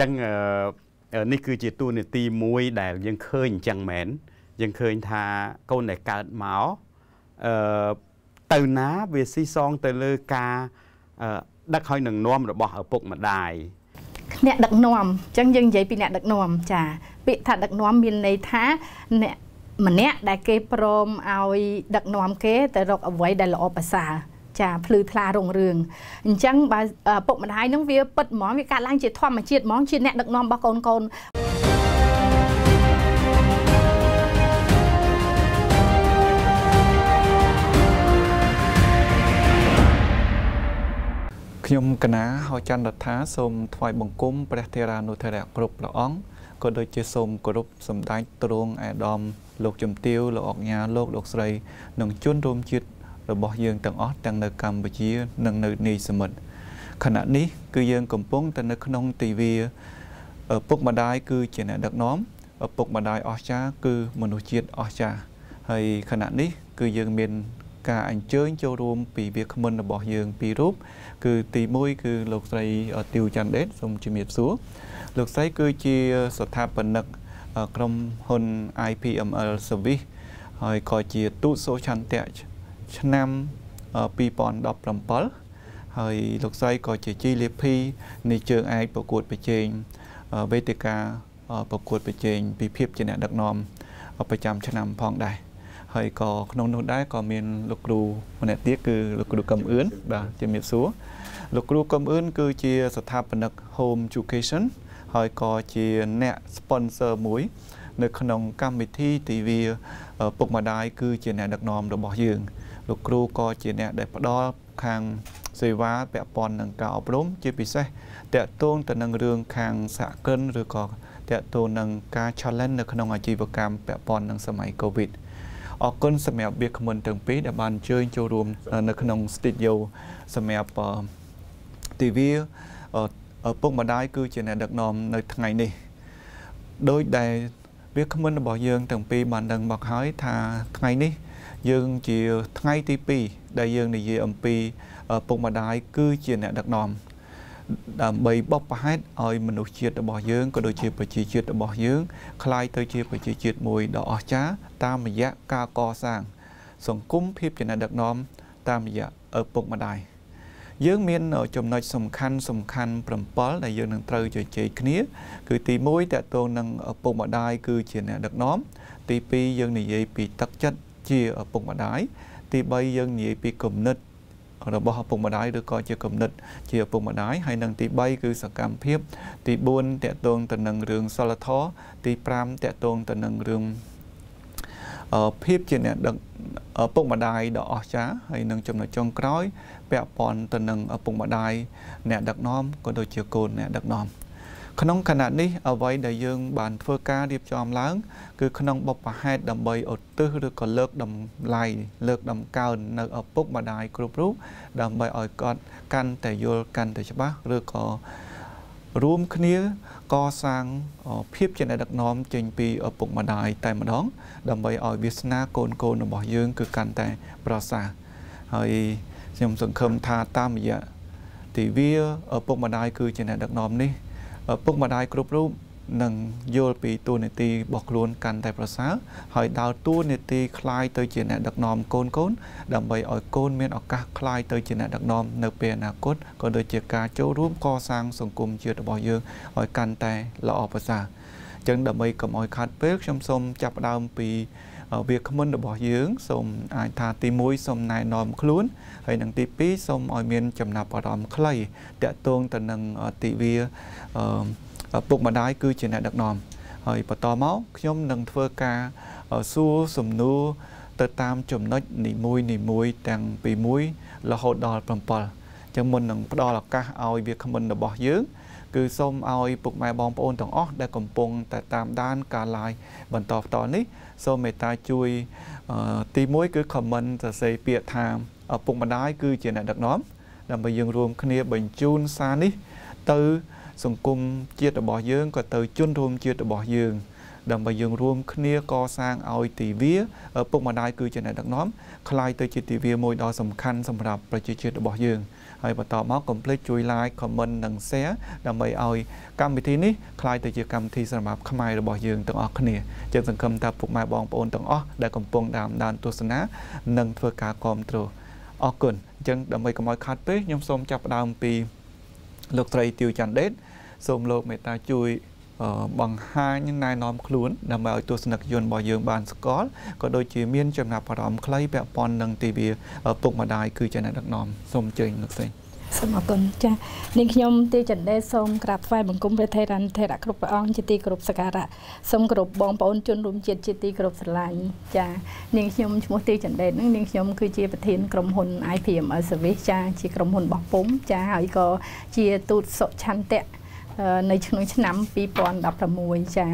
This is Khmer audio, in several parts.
ចឹងនេះគឺជាទូនីតិមួយដែល យើងឃើញអញ្ចឹងមែនយើងឃើញថាកូនដែលកើតមកអឺទៅណាវាស៊ីសងទៅលើការ ដឹកហើយនឹងនាំរបស់ឪពុកម្ដាយអ្នកដឹកនាំអញ្ចឹងយើងនិយាយពីអ្នកដឹកនាំចាពាក្យថាដឹកនាំមានន័យថាអ្នកម្នាក់ដែលគេព្រមឲ្យ ដឹកនាំគេទៅរកអ្វីដែលល្អប្រសើរចាភ្លឺថ្លារុងរឿងអញ្ចឹងបើពុកម្ដាយនឹងវាពិតហ្មងវាកើតឡើងជាធម្មជាតិហ្មងជាអ្នកដឹកនាំរបស់កូនកូនខ្ញុំកណាហៅចន្ទរដ្ឋាសូមថ្វាយបង្គំព្រះធេរានុធរៈគ្រប់ព្រះអង្គក៏ដូចជាសូមគោរពសម្ដេចទ្រង់ឯកឧត្តមលោកជំទាវលោកអគ្គញាលោកលោកស្រីនិងជនរួមជាតិរបស់យើងទាំងអស់ទាំងនៅកម្ពុជា និងនៅនីសមុទ្រខណៈនេះគឺយើងកំពុងតែនៅក្នុងទិវាឪពុកម្ដាយគឺជាអ្នកដឹកនាំឪពុកម្ដាយអស្ចារ្យគឺមនុស្សជាតិអស្ចារ្យហើយខណៈនេះ គឺយើងមានការអញ្ជើញចូលរួមពីវាគ្មិនរបស់យើងពីររូបគឺទី1គឺលោកស្រីទៀវច័ន្ទដេតសូមជំរាបសួរលោកស្រីគឺជាស្ថាបនិកក្រុមហ៊ុន IPML Service ហើយក៏ជា ទូតសូឆន្ទៈឆ្នាំ2017ហើយលោកស្រីក៏ជាជីលាភីនៃជើងឯកប្រកួតប្រជែងវេទិកាប្រកួតប្រជែងពិភពជាអ្នកដឹកនាំប្រចាំ ឆ្នាំផងដែរហើយក៏ក្នុងនោះដែរក៏មានលោកគ្រូម្នាក់ទៀតគឺលោកគ្រូកឹមអឿនបាទជំរាបសួរលោកគ្រូកឹមអឿនគឺជា ស្ថាបនិក Home Education ហើយក៏ជាអ្នក sponsor មួយ នៅក្នុងកម្មវិធីទិវាពុកម្ដាយគឺជាអ្នកដឹកនាំរបស់យើងលោកគ្រូក៏ជាអ្នកដែលផ្ដល់ខាងសេវាពាក់ព័ន្ធនឹងការអប់រំជាពិសេសតកតងទៅនឹងរឿងខាងសហគ្រិនឬក៏តកតងនឹងការ challenge នៅក្នុងអាជីវកម្មពាក់ព័ន្ធនឹងសម័យ Covid អរគុណសម្រាប់វាគ្មិនទាំងពីរដែលបានអញ្ជើញចូលរួមនៅក្នុង studio សម្រាប់ TV ពុកម្ដាយគឺជាអ្នកដឹកនាំនៅថ្ងៃនេះដោយដែលវាគ្មិនរបស់យើងទាំងពីរបានដឹងមកហើយថាថ្ងៃនេះយើងជាថ្ងៃទី2ដែលយើងនិយាយអំពីពុកម្ដាយគឺជាអ្នកដឹកនាំដើម្បីបបផហេតឲ្យមនុស្សជាតិរបស់យើងក៏ដូចជាប្រជាជាតិរបស់យើងคล้ายទៅជាប្រជាជាតិមួយដ៏អស្ចារ្យតាមរយៈការកសាង សង្គមភាពជាអ្នកដឹកនាំតាមរយៈឪពុកម្ដាយយើងមានចំណុចសំខាន់សំខាន់7ដែលយើងនឹងត្រូវជជែកគ្នា គឺ ទី1តកតងនឹងឪពុកម្ដាយគឺជាអ្នកដឹកនាំទី2យើងនិយាយពីទឹកចិត្តជាឪពុកម្ដាយទី3យើងនិយាយពីគំនិត របស់ឪពុកម្ដាយឬក៏ជាគំនិត ជាឪពុកម្ដាយហើយនឹងទី3គឺសកម្មភាព ទី4តកតងទៅនឹងរឿងសិលធម៌ទី5តកតងទៅនឹងរឿងភាពជាអ្នកដឹកឪពុកម្ដាយដ៏អស្ចារ្យហើយនឹងចំណុចចុងក្រោយពាក់ព័ន្ធទៅនឹងឪពុកម្ដាយអ្នកដឹកនាំក៏ដូចជាកូនអ្នកដឹកនាំក្នុងគណៈនេះអ្វីដែលយើង បានធ្វើការរៀបចំឡើងគឺក្នុងបបហេតុដើម្បីឧទ្ទិសឬក៏លើកតម្លៃលើកតម្កើងនៅឪពុកម្ដាយគ្រប់រូបដើម្បីឲ្យគាត់កាន់តែយល់កាន់តែច្បាស់ឬក៏រួមគ្នាកសាងភាពជាអ្នកដឹកនាំចេញពីឪពុកម្ដាយតែម្ដង ដើម្បីឲ្យវាសនាកូនកូនរបស់យើង គឺកាន់តែប្រសើរហើយខ្ញុំសង្ឃឹមថាតាមរយៈទិវាឪពុកម្ដាយគឺជាអ្នកដឹកនាំនេះពុកម្ដាយគ្រប់រូបនឹងយល់ពីតួនាទីរបស់ខ្លួនកាន់តែប្រសើរហើយដើរតួនាទីคล้ายទៅជាអ្នកដឹកនាំកូនកូនដើម្បីឲ្យកូនមានឱកាសคล้ายទៅជាអ្នកដឹកនាំនៅពេលអនាគតក៏ដូចជាការចូលរួមកសាងសង្គមជាតិរបស់យើងឲ្យកាន់តែល្អប្រសើរចឹងដើម្បីកុំឲ្យខាត់ពេលខ្ញុំសូមចាប់ផ្ដើមពីវាគ្មិនរបស់យើងសូមអាចថាទី1សូមណែនាំខ្លួនហើយនិងទី2សូមឲ្យមានចំណាប់អារម្មណ៍ខ្លីតកតងទៅនឹងទិវាពុកម្ដាយគឺជាអ្នកដឹកនាំ ហើយបន្តមកខ្ញុំនឹងធ្វើការសួរសំណួរទៅតាមចំណុចនីមួយនីមួយទាំងពី1រហូតដល់7ចឹងមុននឹងផ្ដល់ឱកាសឲ្យវាគ្មិនរបស់យើងគឺសូមឲ្យពុកម៉ែបងប្អូនទាំងអស់ដែលកំពុង តែតាមដានការ live បន្តផ្ទាល់នេះសូមមេត្តាជួយទី1គឺ comment សរសេរពាក្យថាឪពុកម្ដាយគឺជាអ្នកដឹកនាំដើម្បីយើងរួមគ្នាបញ្ជូនសារនេះ ទៅ សង្គមជាតិរបស់យើងក៏ទៅ ជនរួមជាតិរបស់យើង ដើម្បីយើងរួមគ្នាកសាងឲ្យទិវា ពុកម្ដាយគឺជាអ្នកដឹកនាំคล้ายទៅជាទិវាមួយដ៏សំខាន់សម្រាប់ប្រជាជាតិរបស់យើង។ហើយបន្តមកកុំភ្លេចជួយ like comment និង share ដើម្បីឲ្យ កម្មវិធីនេះក្លាយទៅជាកម្មវិធីសម្រាប់ខ្មែររបស់យើងទាំងអស់គ្នាជឿសង្ឃឹមថាពុកម៉ែបងប្អូនទាំងអស់ដែលកំពុងតាមដានទស្សនា និងធ្វើការគ្រប់គ្រងអរគុណអញ្ចឹងដើម្បីកុំឲ្យខាត់ពេកខ្ញុំសូមចាប់ផ្ដើមពីលោកត្រីទៀវច័ន្ទដេត សូមលោកមេត្តាជួយបង្ហាញណែនាំខ្លួនដើម្បីឲ្យទស្សនិកជនរបស់យើងបានស្គាល់ក៏ដូចជាមានចំណាប់អារម្មណ៍ខ្លីពាក់ព័ន្ធនឹងទីវាពុកម្ដាយគឺចំណេះដឹកនាំសូមអញ្ជើញលោកសេងសូមអរគុណចា៎នាងខ្ញុំទីចន្ទេសូមក្រាបថ្វាយបង្គំព្រះថេរានុថេរៈគ្រប់ព្រះអង្គជាទីគោរពសក្ការៈសូមគោរពបងប្អូនជនរួមជាតិជាទីគោរពស្រឡាញ់ចា៎នាងខ្ញុំឈ្មោះទីចន្ទេនឹងនាងខ្ញុំគឺជាប្រធានក្រុមហ៊ុន IPM Service ចា៎ជាក្រុមហ៊ុនរបស់ពុំចា៎ហើយក៏ជាទូតសុឆន្ទៈនៅក្នុងឆ្នាំ2016ចា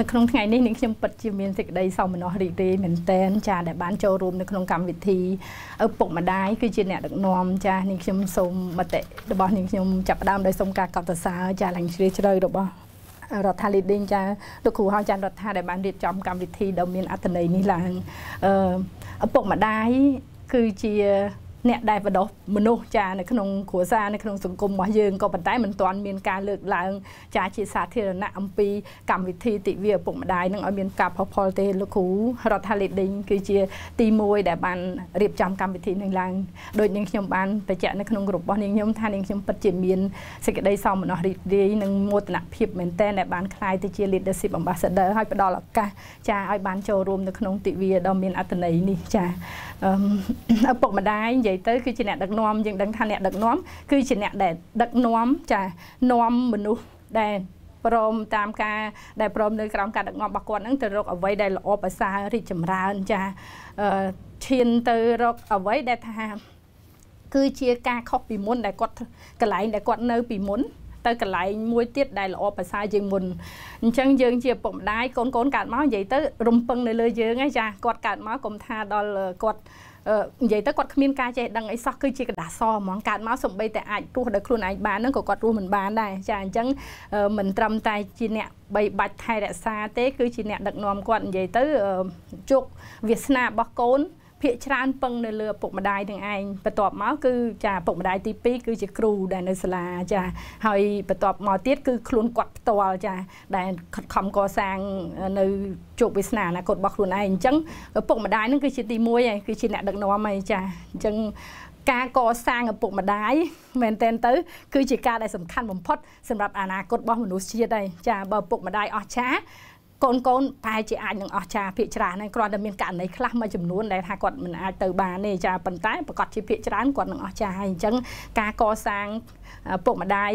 នៅក្នុងថ្ងៃនេះនាងខ្ញុំពិតជាមានសេចក្តីសោមនស្សរីករាយមែនតើចា ដែលបានចូលរួមនៅក្នុងកម្មវិធីឪពុកម្ដាយគឺជាអ្នកដឹកនាំចានាងខ្ញុំសូមមតិរបស់នាងខ្ញុំចាប់ផ្ដើមដោយសូមការកោតសរសើរចាឡើងជ្រាលជ្រៅរបស់រដ្ឋាភិបាលចាលោកគ្រូហៅចានរដ្ឋាដែលបានរៀបចំកម្មវិធីដ៏មានអត្ថន័យនេះឡើងអឺឪពុកម្ដាយគឺជាអ្នកដែលបដោះមនុស្សចានៅក្នុងគ្រួសារនៅក្នុងសង្គមរបស់យើងក៏ប៉ុន្តែមិនទាន់មានការលើកឡើង ចាជាសាធារណៈអំពី កម្មវិធីទិវាឪពុកម្ដាយនឹងឲ្យមានការផុសផុលទេលោកគ្រូរដ្ឋាភិបាលដេញគឺជា ទី1ដែលបានរៀបចំកម្មវិធីនេះឡើងដូចនាងខ្ញុំបានបញ្ជាក់នៅក្នុងក្រុមរបស់នាងខ្ញុំថានាងខ្ញុំពិតជាមានសេចក្តីសោមនស្សរីករាយនិងមោទនភាពមែនទែនដែលបានក្លាយទៅជា leadership ambassador ឲ្យផ្ដល់ឱកាសចាឲ្យបានចូលរួមនៅក្នុងទិវាដ៏មានអត្ថន័យនេះចាឪពុកម្ដាយនិយាយទៅគឺជាអ្នកដឹកនាំយើងដឹងថាអ្នកដឹកនាំគឺជាអ្នកដែលដឹកនាំចានាំមនុស្សដែលព្រមតាមការដែលព្រមនៅក្រោមការដឹកនាំរបស់គាត់ហ្នឹងទៅរកអ្វីដែលល្អប្រសើររីកចម្រើនចាឈានទៅរកអ្វីដែលថា គឺជាការខុសពីមុន ដែលគាត់កន្លែងដែលគាត់នៅ ពីមុនទៅកន្លែងមួយទៀតដែលល្អប្រសើរជាងមុនអញ្ចឹងយើងជាពុកម្ដាយកូនកូនកើតមកនិយាយទៅរំពឹងនៅលើយើងឯងចាគាត់កើតមកកុំថាដល់គាត់និយាយទៅគាត់គ្មានការចេះដឹងអីសោះគឺជាកដាសហ្មងកើតមកសំបីតែអាចរស់ដោយខ្លួនឯងបានហ្នឹងក៏គាត់រស់មិនបានដែរចាអញ្ចឹងមិនត្រឹមតែជាអ្នកបីបាច់ថែរក្សាទេគឺជាអ្នកដឹកនាំគាត់និយាយទៅជោគវាសនារបស់កូនភាកច្រើនពឹងនៅលើឪពុកម្ដាយទាំងឯងបន្ទាប់មកគឺចាឪពុកម្ដាយទី2គឺជាគ្រូដែលនៅសាលាចា ហើយបន្ទាប់មកទៀតគឺខ្លួនគាត់ផ្ទាល់ចាដែលខិតខំកសាងនៅជោគវាសនាអនាគតរបស់ខ្លួនឯងអញ្ចឹងឪពុកម្ដាយនឹងគឺជាទី1ហើយគឺជាអ្នកដឹកនាំហើយចាអញ្ចឹងការកសាងឪពុកម្ដាយមែនតើទៅ គឺជាការដែលសំខាន់បំផុតសម្រាប់អនាគតរបស់មនុស្សជាតិហើយចាបើឪពុកម្ដាយអស់ចាកូនកូនប្រហែលជាអាចនឹងអស់ចាភាកច្រើនហើយគ្រាន់តែមានករណីខ្លះមួយចំនួនដែលថាគាត់មិនអាចទៅបានទេចាប៉ុន្តែប្រកាសជាភាកច្រើនគាត់នឹងអស់ចាហើយអញ្ចឹងការកសាងពុកម្ដាយ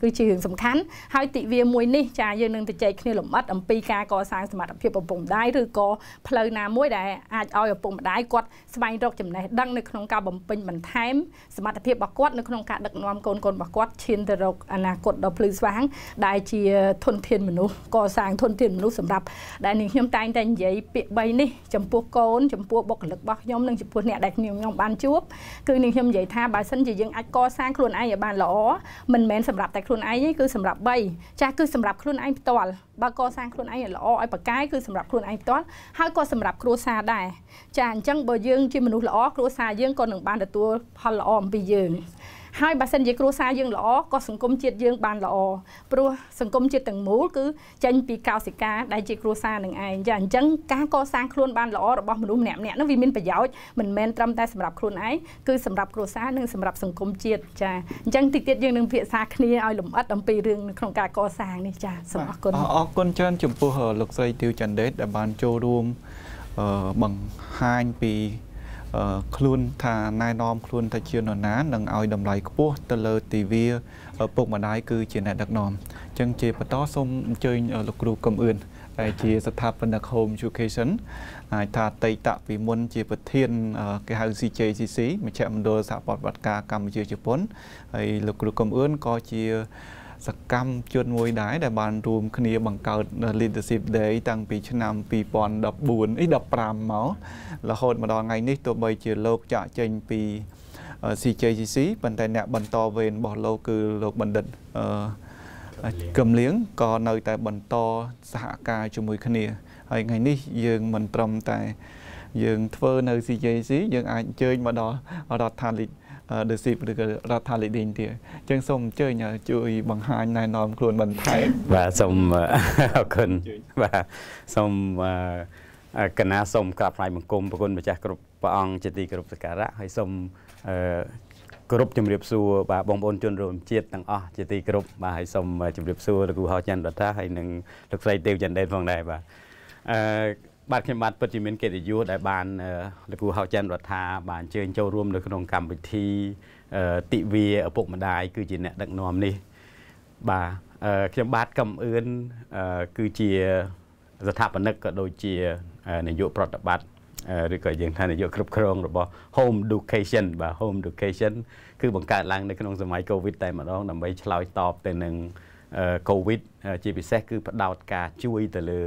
គឺជារឿងសំខាន់ហើយទិវាមួយនេះចាយើងនឹងទៅចែកគ្នាលម្អិតអំពីការកសាងសមត្ថភាពឪពុកម្ដាយឬក៏ផ្លូវណាមួយដែលអាចឲ្យឪពុកម្ដាយគាត់ស្វែងរកចំណេះដឹងនៅក្នុងការបំពេញបន្ថែមសមត្ថភាពរបស់គាត់នៅក្នុងការដឹកនាំកូនកូនរបស់គាត់ឈានទៅរកអនាគតដ៏ភ្លឺស្វាង ដែលជាធនធានមនុស្សកសាងធនធានមនុស្សសម្រាប់ដែលនាងខ្ញុំតែងតែនិយាយពាក្យ3នេះចំពោះកូនចំពោះបុគ្គលិករបស់ខ្ញុំនិងចំពោះអ្នកដែលខ្ញុំខ្ញុំបានជួបគឺនាងខ្ញុំនិយាយថាបើសិនជាយើងអាចកសាងខ្លួនឯងឲ្យបានល្អមិនមែនសម្រាប់តែខ្លួនឯងទេគឺសម្រាប់3ចាស់គឺសម្រាប់ខ្លួនឯងផ្ទាល់បើកសាងខ្លួនឯងឲ្យល្អឲ្យប្រកែកគឺសម្រាប់ខ្លួនឯងផ្ទាល់ហើយក៏សម្រាប់គ្រួសារដែរចាអញ្ចឹងបើយើង ជាមនុស្សល្អគ្រួសារយើងក៏នឹងបានទទួលផលល្អអំពីយើងហើយបើសិនជាគ្រួសារយើងល្អក៏សង្គមជាតិយើងបានល្អព្រោះសង្គមជាតិទាំងមូលគឺចេញពីកោសិកាដែលជាគ្រួសារនឹងឯងចាអញ្ចឹងការកសាងខ្លួនបានល្អរបស់មនុស្សម្នាក់ម្នាក់នោះវាមានប្រយោជន៍មិនមែនត្រឹមតែសម្រាប់ខ្លួនឯងគឺសម្រាប់គ្រួសារនិងសម្រាប់សង្គមជាតិចាអញ្ចឹងតិចទៀតយើងនឹងពិភាក្សាគ្នាឲ្យលម្អិតអំពីរឿងក្នុងការកសាងនេះចាសូមអរគុណអរគុណច្រើនចំពោះលោកស្រីទៀវចន្ទដេតដែលបានចូលរួមបង្ហាញពីខ្លួនថាណែនាំខ្លួនទៅជានរណានឹងឲ្យតម្លៃខ្ពស់ទៅលើទិវា ពុកម្ដាយគឺជាអ្នកដឹកនាំអញ្ចឹងជាបន្តសូមអញ្ជើញលោកគ្រូកំអឿនដែលជា ស្ថាបនិក Home Education អាចថាតេតៈពីមុនជាប្រធានគេហៅ CJCC មជ្ឈមណ្ឌលសហប្រតិបត្តិការកម្ពុជាជប៉ុនហើយលោកគ្រូកំអឿនក៏ជាសកម្មជនមួយដែរដែលបានរួមគ្នាបង្កើត Leadership Day តាំងពីឆ្នាំ2014អី15មករហូតមកដល់ថ្ងៃនេះទោះបីជាលោកចាក់ចេញពី CJCC ប៉ុន្តែអ្នកបន្តវេនរបស់លោកគឺលោកបណ្ឌិតកំលៀងក៏នៅតែបន្តសហការជាមួយគ្នាហើយថ្ងៃនេះយើងមិនត្រឹមតែយើងធ្វើនៅ CJC យើងអាចអញ្ជើញមកដល់រដ្ឋាភិបាល the ship ឬក៏រដ្ឋាភិបាលទៀតអញ្ចឹងសូមអញ្ជើញជួយបង្ហាញណែនាំខ្លួនបន្ថែមបាទសូមអរគុណបាទសូមកណាសូមក្រាបថ្លែងបង្គំប្រគុណម្ចាស់គ្រប់ព្រះអង្គជាទីគោរពសក្ការៈហើយសូមគោរពជំរាបសួរបាទបងប្អូនជនរួមជាតិទាំងអស់ជាទីគោរពបាទហើយសូមជំរាបសួរលោកគ្រូហោច័ន្ទរដ្ឋាហើយនិងលោកស្រីទេវចន្ទដេតផងដែរបាទអឺបាទខ្ញុំបាទពិតជាមានកិត្តិយសដែលបានលោកគ្រូហៅច័ន្ទរដ្ឋាបានអញ្ជើញចូលរួមនៅក្នុងកម្មវិធីទិវាឪពុកម្ដាយគឺជាអ្នកដឹកនាំនេះបាទខ្ញុំបាទកំអឿនគឺជាស្ថាបនិកក៏ដូចជានាយកប្រតិបត្តិឬក៏យើងថានាយកគ្រប់គ្រងរបស់ Home Education បាទ Home Education គឺបង្កើតឡើងនៅក្នុងសម័យ Covid តែម្ដងដើម្បីឆ្លើយតបទៅនឹងកូវីដជាពិសេសគឺផ្ដោតការជួយទៅលើ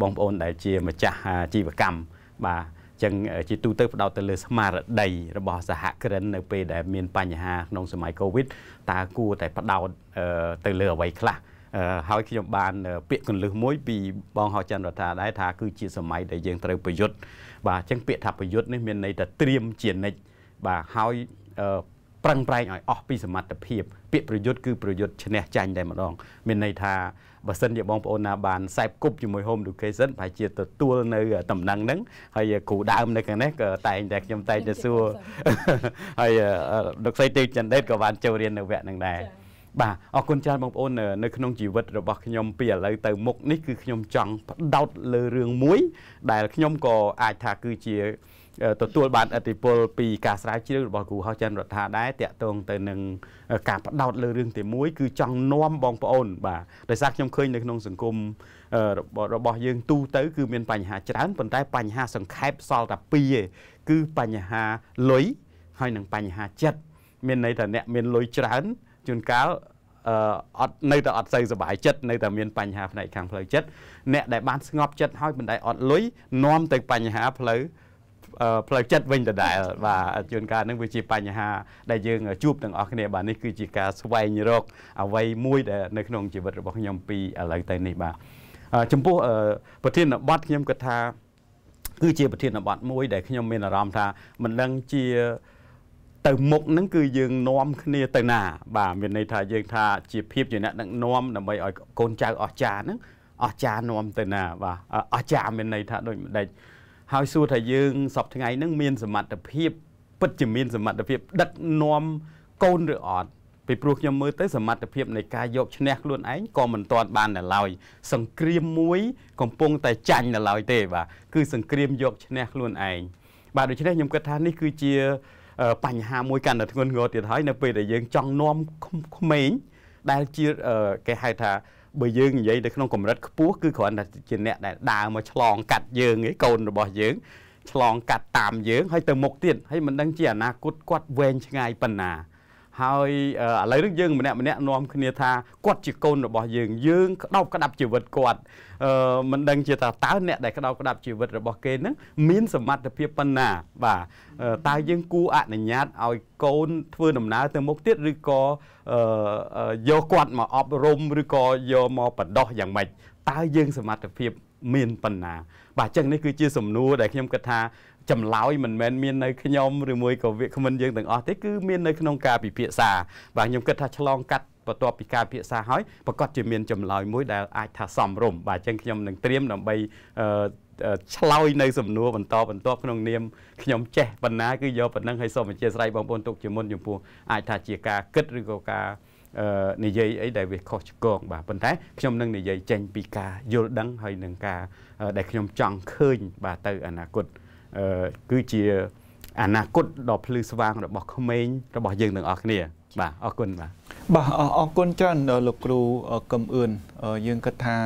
បងប្អូនដែលជាម្ចាស់អាជីវកម្មបាទចឹងជាទូទៅ ផ្ដោតទៅលើស្មារតីរបស់សហគ្រិននៅពេលដែលមានបញ្ហាក្នុងសម័យកូវីដតើគួរតែផ្ដោតទៅលើអ្វីខ្លះហើយខ្ញុំបាន ពាក្យកន្លឹះមួយពីបងហោច័ន្ទរដ្ឋាដែរថាគឺជាសម័យដែលយើងត្រូវប្រយុទ្ធបាទអញ្ចឹងពាក្យថាប្រយុទ្ធនេះមានន័យថាត្រៀមជានិច្ចបាទហើយប្រឹងប្រែងឲ្យអស់ពីសមត្ថភាពពាក្យប្រយុទ្ធគឺប្រយុទ្ធឈ្នះចាញ់តែម្ដងមានន័យថាបើសិនជាបងប្អូនណាបានសែបគប់ជាមួយ Home Education ប្រហែលជាទទួលនៅតំណែងហ្នឹងហើយគ្រូដើមនៅខាងនេះក៏តែងតែខ្ញុំតែងតែសួរហើយលោកស្រីទេវចន្ទដេតក៏បានចូលរៀននៅវគ្គហ្នឹងដែរបាទអរគុណច្រើនបងប្អូននៅក្នុងជីវិត របស់ខ្ញុំពីឥឡូវទៅមុខនេះគឺខ្ញុំចង់ផ្ដោតលើរឿងមួយ ដែលខ្ញុំក៏អាចថាគឺជាទទួលបានឥទ្ធិពលពីការស្រាវជ្រាវរបស់គ្រូហោះច័ន្ទរដ្ឋាដែរតាក់ទងទៅនឹងការផ្ដោតលើរឿងទី1គឺចង់នាំបងប្អូនបាទដោយសារខ្ញុំឃើញនៅក្នុងសង្គមរបស់យើងទូទៅ គឺមាន បញ្ហាច្រើនប៉ុន្តែបញ្ហាសង្ខេបសល់តែពីរឯងគឺបញ្ហាលុយហើយនិងបញ្ហាចិត្តមានន័យថាអ្នកមានលុយច្រើនជួនកាលអឺអត់នៅតែអត់សូវសុបាយចិត្តនៅតែមានបញ្ហាផ្នែកខាងផ្លូវចិត្តអ្នកដែលបានស្ងប់ចិត្តហើយមិនដែលអត់លុយនាំទៅ បញ្ហាផ្លូវផ្លូវចិត្តវិញដដែលបាទជួនកាលហ្នឹងវាជាបញ្ហា ដែលយើងជួបទាំងអស់គ្នាបាទនេះគឺជាការស្វែងរកអ្វីមួយដែលនៅក្នុងជីវិតរបស់ខ្ញុំពីឥឡូវទៅនេះបាទចំពោះប្រធានបទខ្ញុំគិតថាគឺជាប្រធានបទមួយ ដែលខ្ញុំមានអារម្មណ៍ថាមិនដឹងជាទៅមុខហ្នឹងគឺយើងនាំគ្នាទៅណាបាទមានន័យថាយើងថាជាភាពជាអ្នកដឹកនាំដើម្បីឲ្យកូនចៅអស្ចារ្យហ្នឹងអស្ចារ្យនាំទៅណាបាទអស្ចារ្យមានន័យថាដូចម្ដេចហើយសួរថាយើងសពថ្ងៃហ្នឹងមានសមត្ថភាពពិតជាមានសមត្ថភាព ដឹកនាំកូនឬអត់ពីព្រោះខ្ញុំមើលទៅសមត្ថភាពនៃការយកឈ្នះខ្លួនឯងក៏មិនទាន់បានដល់ឡើយសង្គ្រាមមួយកំពុង តែចាញ់ដល់ឡើយទេបាទគឺសង្គ្រាមយកឈ្នះខ្លួនឯងបាទដូច្នេះខ្ញុំគិតថានេះគឺជា បញ្ហាមួយកាន់តែធ្ងន់ធ្ងរទៀតហើយនៅពេលដែលយើងចង់នាំក្មេងដែលជាគេហៅថាបើយើងនិយាយនៅក្នុងកម្រិតខ្ពស់គឺគ្រាន់តែជាអ្នកដែលដើរមកឆ្លងកាត់យើងឯងកូនរបស់យើងឆ្លងកាត់តាមយើងហើយទៅមុខទៀតហើយមិនដឹងជាអនាគតគាត់វែងឆ្ងាយប៉ុណ្ណាហើយឥឡូវនេះយើងម្នាក់ម្នាក់នាំគ្នាថាគាត់ជាកូនរបស់យើងយើងក្តោបក្តាប់ជីវិតគាត់មិនដឹងជាថាតើអ្នកដែលក្តោបក្តាប់ជីវិតរបស់គេនឹងមានសមត្ថភាពប៉ុណ្ណា បាទតើយើងគួរអនុញ្ញាតឲ្យកូនធ្វើដំណើរទៅមុខទៀតឬក៏យកគាត់មកអប់រំឬក៏យកមកបដោះយ៉ាងម៉េចតើយើងសមត្ថភាព មានប៉ុណ្ណាបាទអញ្ចឹងនេះគឺជា សំណួរដែលខ្ញុំគិតថាចម្លើយមិនមែនមាននៅខ្ញុំឬមួយក៏វាគ្មិនយើងទាំងអស់ទេគឺមាននៅក្នុងការពិភាក្សាបាទខ្ញុំគិតថាឆ្លងកាត់បន្ទាប់ពីការពិភាក្សាហើយប្រកាសជាមានចម្លើយមួយដែលអាចថាសំរុំបាទអញ្ចឹងខ្ញុំនឹងត្រៀមដើម្បីឆ្លើយនៅសំណួរបន្តបន្តក្នុងនាមខ្ញុំចេះបណ្ណាគឺយកប៉ុណ្ណឹងហើយសូមអធិស្ឋានបងប្អូនទុកជាមុនចំពោះអាចថាជាការគិតឬក៏ការនិយាយអីដែលវាខុសឆ្គងបាទប៉ុន្តែខ្ញុំនឹងនិយាយចេញ ពីការយល់ដឹងហើយនឹងការដែលខ្ញុំចង់ឃើញបាទទៅអនាគតគឺជាអនាគតដ៏ភ្លឺស្វាង របស់ក្មេងរបស់យើងទាំងអស់គ្នាបាទអរគុណបាទបាទអរគុណច្រើនលោកគ្រូកឹមអឿនយើងគិតថា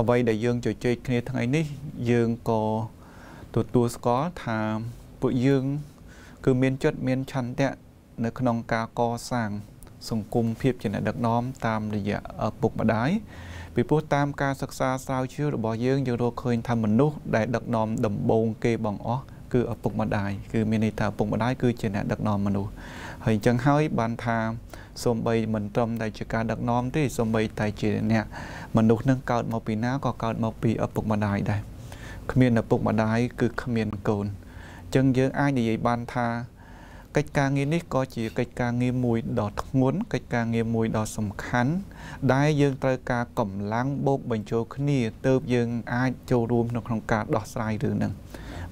អ្វីដែលយើងជជែកគ្នាថ្ងៃនេះ យើងក៏ទទួលស្គាល់ថាពួកយើង គឺមានចិត្តមានឆន្ទៈនៅ ក្នុងការកសាង សង្គមភាពជាអ្នកដឹកនាំតាមរយៈពុកម្ដាយពីព្រោះតាមការសិក្សាស្រាវជ្រាវរបស់យើងយើងរកឃើញថាមនុស្សដែលដឹកនាំដំបូងគេបងអស់គឺឪពុកម្ដាយគឺមានន័យថាឪពុកម្ដាយគឺជាអ្នកដឹកនាំមនុស្សហើយអញ្ចឹងហើយបានថាសូម្បីមិនត្រឹមតែជាការដឹកនាំទេសូម្បីតែជាអ្នកមនុស្សនឹងកើតមកពីណាក៏កើតមកពីឪពុកម្ដាយដែរគ្មានឪពុកម្ដាយគឺគ្មានកូនអញ្ចឹងយើងអាចនិយាយបានថាកិច្ចការងារនេះក៏ជាកិច្ចការងារមួយដ៏ធ្ងន់កិច្ចការងារមួយដ៏សំខាន់ដែលយើងត្រូវការកម្លាំងបូកបញ្ចូលគ្នាទៅយើងអាចចូលរួមនៅក្នុងការដោះស្រាយរឿងហ្នឹង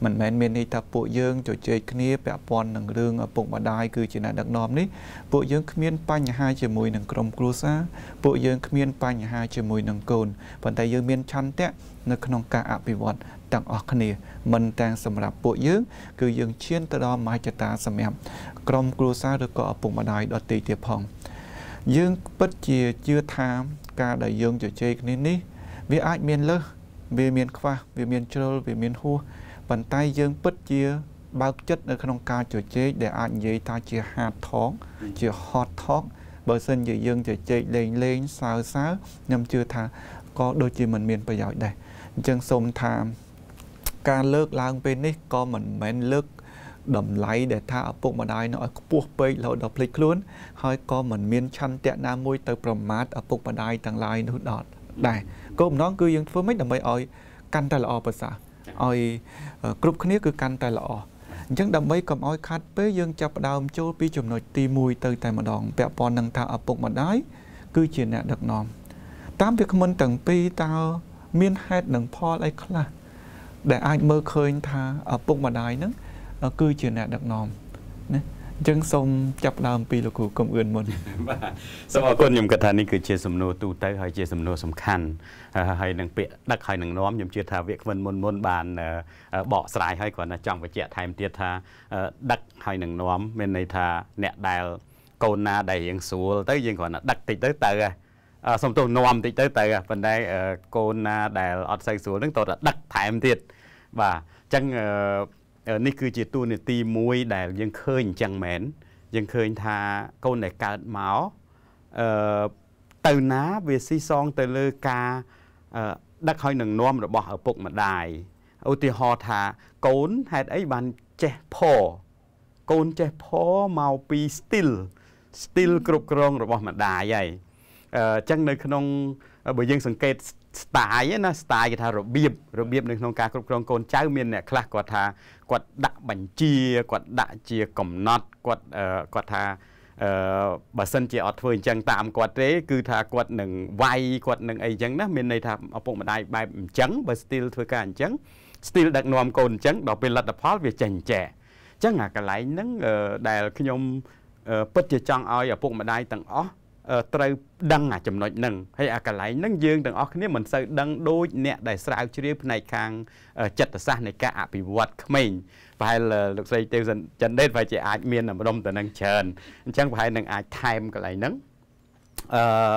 មិនមែនមានន័យថាពួកយើងជជែកគ្នាពាក់ព័ន្ធនឹងរឿងឪពុកម្ដាយគឺជាអ្នកដឹកនាំនេះពួកយើងគ្មានបញ្ហាជាមួយនឹងក្រុមគ្រួសារពួកយើងគ្មានបញ្ហាជាមួយនឹងកូនប៉ុន្តែយើងមានឆន្ទៈនៅក្នុងការអភិវឌ្ឍទាំងអស់គ្នាមិនតែសម្រាប់ពួកយើង គឺយើងឈានទៅដល់មហិច្ឆតាសម្រាប់ក្រុមគ្រួសារឬក៏ឪពុកម្ដាយដទៃទៀតផងយើងពិតជាជឿថាការដែលយើងជជែកគ្នានេះ វាអាចមានលើសវាមាន ខ្វះវាមានជ្រុលវាមានហួសប៉ុន្តែយើង ពិតជាបើកចិត្តនៅក្នុងការជជែកដែលអាចនិយាយថាជា hard talk ជា hot talk បើសិនជាយើងជជែកលេងលេងសើសើខ្ញុំជឿថាក៏ដូចជាមិនមាន ប្រយោជន៍ដែរអញ្ចឹងសូមថាការលើកឡើងពេលនេះក៏មិនមែនលើកតម្លៃដែលថាឪពុកម្ដាយនឹងឲ្យខ្ពស់ពេករហូតដល់ភ្លេចខ្លួនហើយក៏មិនមានឆន្ទៈណាមួយទៅ ប្រមាថឪពុកម្ដាយទាំងឡាយនោះដល់ដែរគោលបំណងគឺយើងធ្វើម៉េចដើម្បីឲ្យកាន់តែល្អប្រសើរឲ្យគ្រប់គ្នាគឺកាន់តែល្អអញ្ចឹងដើម្បីកុំឲ្យ ខាត់ពេលយើងចាប់ផ្ដើមចូលពីចំណុចទី1ទៅតែម្ដងពាក់ព័ន្ធនឹងថាឪពុកម្ដាយគឺជាអ្នក ដឹកនាំតាមវាគ្មិនទាំងពីរតើមានហេតុនិងផលអីខ្លះដែលអាចមើលឃើញថាឪពុកម្ដាយហ្នឹងគឺជាអ្នកដឹកនាំណាអញ្ចឹងសូមចាប់ដើម ពីលោកគ្រូកុំអឿនមុនបាទសូមអរគុណខ្ញុំគិតថានេះគឺជាសំណួរទូទៅហើយជាសំណួរសំខាន់ហើយនឹងពាក្យដឹកហើយនឹងនាំខ្ញុំជឿថាវាគ្មិនមុនមុនបាន បកស្រាយហើយគ្រាន់តែចង់បញ្ជាក់ថែមទៀតថា ដឹកហើយនឹងនាំមានន័យថាអ្នកដែលកូនណាដែលរៀងស្រួលទៅយើងគ្រាន់តែដឹកតិចទៅទៅហ្នឹងសុំទោសនំបន្តិចទៅទៅប៉ុន្តែ កូនណាដែលអត់សូវស្រួលនឹងតោះតែដឹកថែមទៀតបាទអញ្ចឹងនេះគឺជាទូនីតិមួយដែល យើងឃើញអញ្ចឹងមែនយើងឃើញថាកូនដែលកើតមកអឺទៅណាវាស៊ីសងទៅលើការដឹកហើយនឹងនំរបស់ឪពុកម្ដាយឧទាហរណ៍ថាកូនហេតុអីបានចេះផកូនចេះផមកពី still still គ្រប់គ្រងរបស់ម្ដាយហើយអញ្ចឹងនៅក្នុងបើយើង សង្កេត style ណា style គេថារបៀបរបៀបនៅក្នុងការគ្រប់គ្រងកូនចៅមានអ្នកខ្លះគាត់ថាគាត់ដាក់បញ្ជាគាត់ដាក់ជាកំណត់គាត់គាត់ថាអឺបើសិនជាអត់ធ្វើអញ្ចឹងតាមគាត់ទេគឺថាគាត់នឹងវាយគាត់នឹងអីអញ្ចឹងណាមានន័យថាឪពុកម្ដាយបែបអញ្ចឹងបើ still ធ្វើការអញ្ចឹង still ដឹកនាំកូនអញ្ចឹងដល់ពេលលទ្ធផលវាចេញចែអញ្ចឹងអាកន្លែងហ្នឹងដែលខ្ញុំពិតជាចង់ឲ្យឪពុកម្ដាយទាំងអស់ត្រូវដឹងអាចំណុចហ្នឹងហើយអាកន្លែងហ្នឹងយើងទាំងអស់គ្នាមិនសូវដឹងដូចអ្នកដែលស្រាវជ្រាវផ្នែកខាង ចិត្តសាស្ត្រនៃការអភិវឌ្ឍក្មេងប្រហែលលោកស្រីទេវចិនដេតប្រហែលជាអាចមានអម្ដុំទៅនឹងច្រើនអញ្ចឹងប្រហែលនឹងអាចថែមកន្លែងហ្នឹងអឺ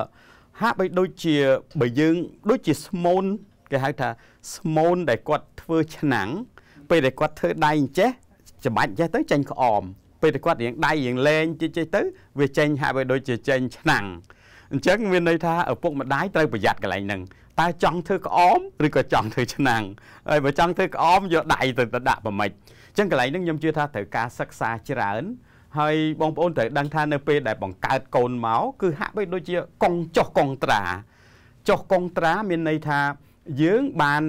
ហាក់បីដូចជាបើយើងដូចជាស្មូនគេហៅថាស្មូនដែលគាត់ធ្វើឆ្នាំងពេលដែលគាត់ធ្វើដៃអញ្ចេះច្បាច់អញ្ចេះទៅចាញ់ក្អមពេលតែគាត់រៀងដៃរៀងលេងជិះជិះទៅវាចេញហាក់បីដូចជាចេញឆ្នាំងអញ្ចឹងមានន័យថាឪពុកម្ដាយត្រូវប្រយ័ត្នកន្លែងហ្នឹងតើចង់ធ្វើក្អមឬក៏ចង់ធ្វើឆ្នាំងហើយបើចង់ធ្វើក្អមយកដៃទៅទៅដាក់ប្រម៉េចអញ្ចឹងកន្លែងហ្នឹងខ្ញុំជឿថាត្រូវការសិក្សាច្រើនហើយបងប្អូនត្រូវដឹងថានៅពេលដែលបង្កើតកូនមកគឺហាក់បីដូចជាកងចុះកងត្រាចុះកងត្រាមានន័យថាយើងបាន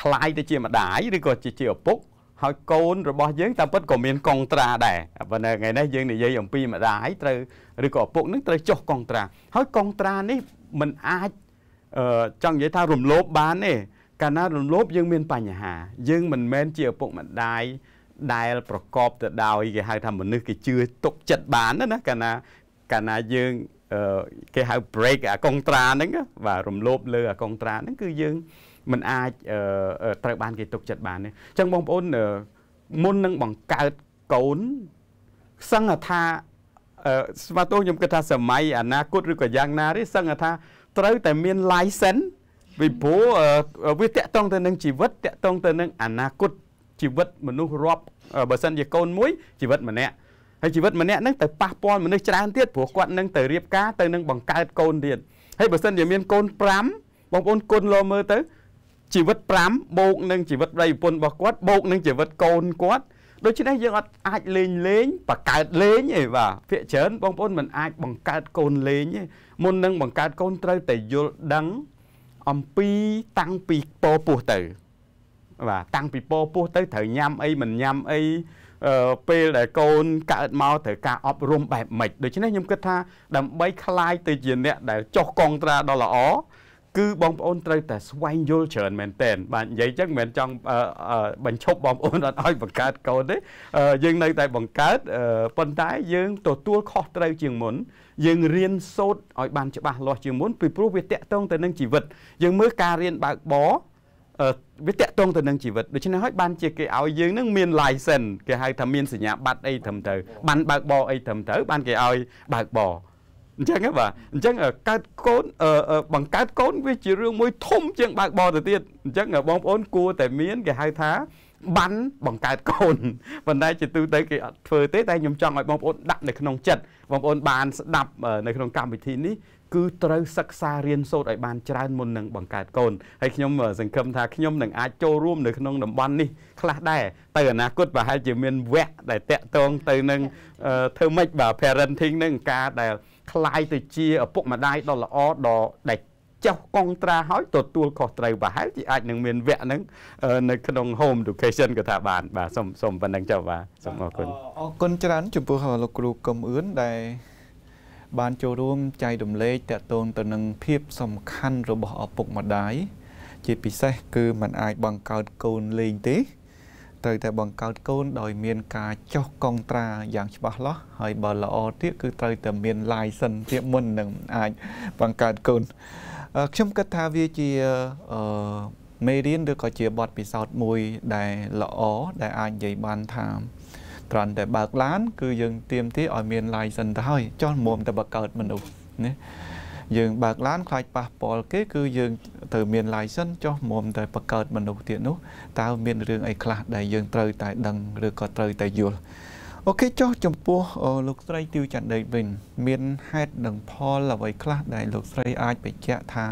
คล้ายទៅជាម្ដាយឬក៏ជាជាឪពុកហើយកូនរបស់យើងតាមពិតក៏មានកងត្រាដែរប៉ុន្តែថ្ងៃនេះយើងនិយាយអំពីម្ដាយត្រូវឬក៏ឪពុកនឹងត្រូវចុះកងត្រាហើយកងត្រានេះมันអាចចង់និយាយថារំលោភបានទេកាលណារំលោភយើងមាន បញ្ហា យើងមិនមែនជាឪពុកម្ដាយដែលប្រកបទៅដោយគេហៅថាមនុស្សគេជឿទុកចិត្តបានណាកាលណាកាលណាយើងគេហៅ break អាកុងត្រាហ្នឹងបាទរំលោភលើអាកុងត្រាហ្នឹងគឺយើងมันអាចត្រូវបាន គេទុកចិត្តបានទេអញ្ចឹងបងប្អូនមុននឹងបង្កើតកូនសឹងថាស្វាទោខ្ញុំគិតថាសម័យអនាគតឬក៏យ៉ាងណាទេសឹងថាត្រូវតែមាន license ពីព្រោះវាតាក់ទងទៅនឹងជីវិតតាក់ទងទៅនឹងអនាគតជីវិតមនុស្សរាប់បើសិនជាកូនមួយជីវិតម្នាក់ហើយជីវិតម្នាក់ហ្នឹងទៅប៉ះពាល់មនុស្សច្រើនទៀតព្រោះគាត់នឹងទៅរៀបការទៅនឹងបង្កើតកូនទៀតហើយបើសិនជាមានកូន5បងប្អូនគុណលោមើលទៅជីវិត5បូកនឹងជីវិតប្តីប្រពន្ធរបស់គាត់បូកនឹងជីវិតកូនគាត់ ដូច្នេះយើងអាចលេងលេងបកើតលេងឯបាទភាកច្រើនបងប្អូនមិនអាចបង្កើតកូនលេងទេមុននឹងបង្កើតកូនត្រូវតែយល់ដឹងអំពីតាំងពីពពោះទៅបាទតាំងពីពពោះទៅត្រូវញ៉ាំអីមិនញ៉ាំអីពេលដែលកូនកើតមកត្រូវការអប់រំបែបម៉េចដូច្នេះខ្ញុំគិតថា ដើម្បីคลายទៅជាអ្នកដែលចោះកងត្រាដល់ល្អគឺបងប្អូនត្រូវតែស្វែងយល់ច្រើនមែនតែនបាទនិយាយចឹងមិនចង់បញ្ឈប់បងប្អូនអត់ឲ្យបង្កើតកូនទេយើងនៅតែបង្កើតប៉ុន្តែយើង ទទួលខុសត្រូវ ជាងមុនយើងរៀនសូត្រឲ្យ បានច្បាស់លាស់ជាងមុនពីព្រោះវាតាក់ទងទៅនឹងជីវិត យើងមើលការរៀនបើកបរវាតាក់ទងទៅនឹងជីវិតដូច្នេះហើយបានជាគេឲ្យយើងនឹងមាន license គេហៅថាមានសញ្ញាបត្រអីត្រឹមត្រូវបានបើកបរអីត្រឹមត្រូវបានគេឲ្យបើកបរអញ្ចឹងបាទអញ្ចឹងកើតកូនបង្កើតកូនវាជារឿងមួយធំជាងបើកបរទៅទៀតអញ្ចឹងបងប្អូនគួរតែមាន គេហៅថាបានបង្កើតកូនប៉ុន្តែជាទូទៅគេអត់ធ្វើទេតែខ្ញុំចង់ឲ្យបងប្អូនដាក់នៅក្នុងចិត្តបងប្អូនបានស្ដាប់នៅក្នុងកម្មវិធីនេះគឺត្រូវសិក្សារៀនសូត្រឲ្យបានច្រើនមុននឹងបង្កើតកូនហើយខ្ញុំសង្ឃឹមថាខ្ញុំនឹងអាចចូលរួមនៅក្នុងតំបន់នេះខ្លះដែរទៅអនាគតប្រហែលជាមានវគ្គដែលតាក់ទងទៅនឹងធ្វើម៉េចបាទ parenting នឹងការដែលคล้ายទៅជាឪពុកម្ដាយដ៏ល្អដ៏ដែលចេះកងត្រាឲ្យទទួលខុសត្រូវប្រហែលជាអាចនឹងមានវគ្គហ្នឹងនៅក្នុង home education ក៏ថាបាន បាទសូមសូមប៉ុណ្្នឹងចុះបាទសូមអរគុណអរគុណច្រើនចំពោះលោកគ្រូកឹមអឿនដែលបានចូលរួមចែករំលែកតកតូនទៅនឹងភាពសំខាន់របស់ឪពុកម្ដាយជាពិសេសគឺมันអាចបង្កើតកូនលេងទេត្រូវតែបង្កើតកូនដោយមានការចោះកងត្រាយ៉ាងច្បាស់លាស់ហើយបើល្អទៀតគឺត្រូវតែមាន license ទៀតមុននឹងអាចបង្កើតកូន ខ្ញុំគិតថាវាជាអឺមេរៀនឬក៏ជាបទពិសោធន៍មួយដែលល្អដែលអាចនិយាយបានថាត្រង់តែបើកឡានគឺយើងទៀមទីឲ្យមាន license ទៅហើយចោះមុំតែបើកើតមនុស្សណាយើងបើកឡានខ្លាចប៉ះពាល់គេគឺយើងត្រូវមាន license ចុះមុំតែបង្កើតមនុស្សទៀតនោះតើមានរឿងអីខ្លះ ដែលយើងត្រូវតែដឹងឬក៏ត្រូវតែយល់អូខេចុះចំពោះលោកស្រីទៀវចន្ទដីវិញមានហេតុនិងផលអ្វីខ្លះដែលលោកស្រីអាចបញ្ជាក់ថា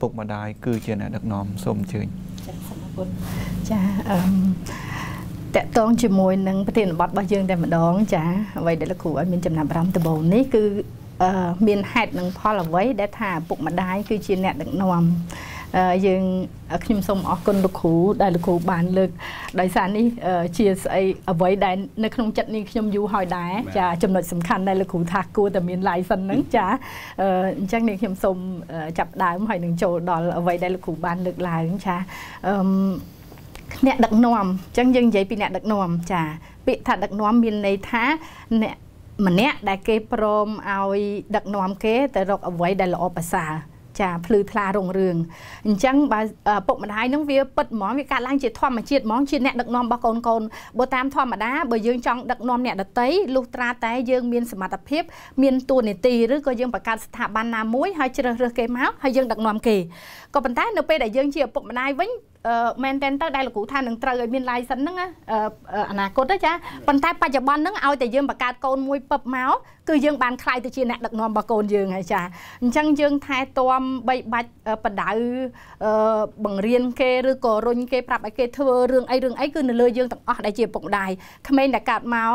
ពុកម្ដាយគឺជាអ្នកដឹកនាំសូមអញ្ជើញចាសូមអរគុណចាអឺតកតងជាមួយនឹងប្រធានបទរបស់យើងតែម្ដង ចាអ្វីដែលលោកគ្រូឲ្យមានចំណាប់អារម្មណ៍ដំបូងនេះគឺមានហេតុនិងផលអ្វីដែល ថាឪពុកម្ដាយគឺជាអ្នកដឹកនាំយើងខ្ញុំសូមអរគុណលោកគ្រូដែលលោកគ្រូបានលើក ដោយសារនេះជាស្អីអ្វីដែលនៅក្នុងចិត្តនេះខ្ញុំយូរហើយដែរចា ចំណុចសំខាន់ដែលលោកគ្រូថាគួរតែមាន license ហ្នឹងចាអញ្ចឹងនេះខ្ញុំសូមចាប់ដើមហើយនឹងចូលដល់អ្វីដែលលោកគ្រូបានលើកឡើងចាអឺអ្នកដឹកនាំអញ្ចឹងយើងនិយាយពីអ្នកដឹកនាំចាពាក្យថាដឹកនាំមានន័យថាអ្នកម្នាក់ដែលគេព្រមឲ្យដឹកនាំគេទៅរកអ្វីដែលល្អប្រសើរចាភ្លឺថ្លារុងរឿងអញ្ចឹងបើពុកម្ដាយនឹងវាពិតហ្មងវាកើតឡើងជាធម្មជាតិហ្មងជាអ្នកដឹកនាំរបស់កូនកូនបើតាមធម្មតាបើយើងចង់ដឹកនាំអ្នកដតីលុះត្រាតែ យើងមានសមត្ថភាពមានតួនាទីឬក៏យើងបង្កើតស្ថាប័នណាមួយហើយជ្រើសរើសគេមកហើយយើងដឹកនាំគេក៏ប៉ុន្តែនៅពេលដែលយើងជាឪពុកម្ដាយវិញមែនតែនទៅដែលលោកគ្រូថានឹងត្រូវឲ្យមាន license ហ្នឹងអនាគតចាប៉ុន្តែបច្ចុប្បន្នហ្នឹងឲ្យតែយើងបង្កើតកូនមួយពឹបមកគឺយើងបានខ្លាយទៅជាអ្នកដឹកនាំរបស់កូនយើងហើយចាអញ្ចឹងយើងថែទាំបីបាច់បណ្ដៅបង្រៀនគេឬក៏រុញគេប្រាប់ឲ្យគេធ្វើរឿងអីរឿងអីគឺនៅលើយើងទាំងអស់ដែលជាពុកម្ដាយក្មេងដែលកើតមក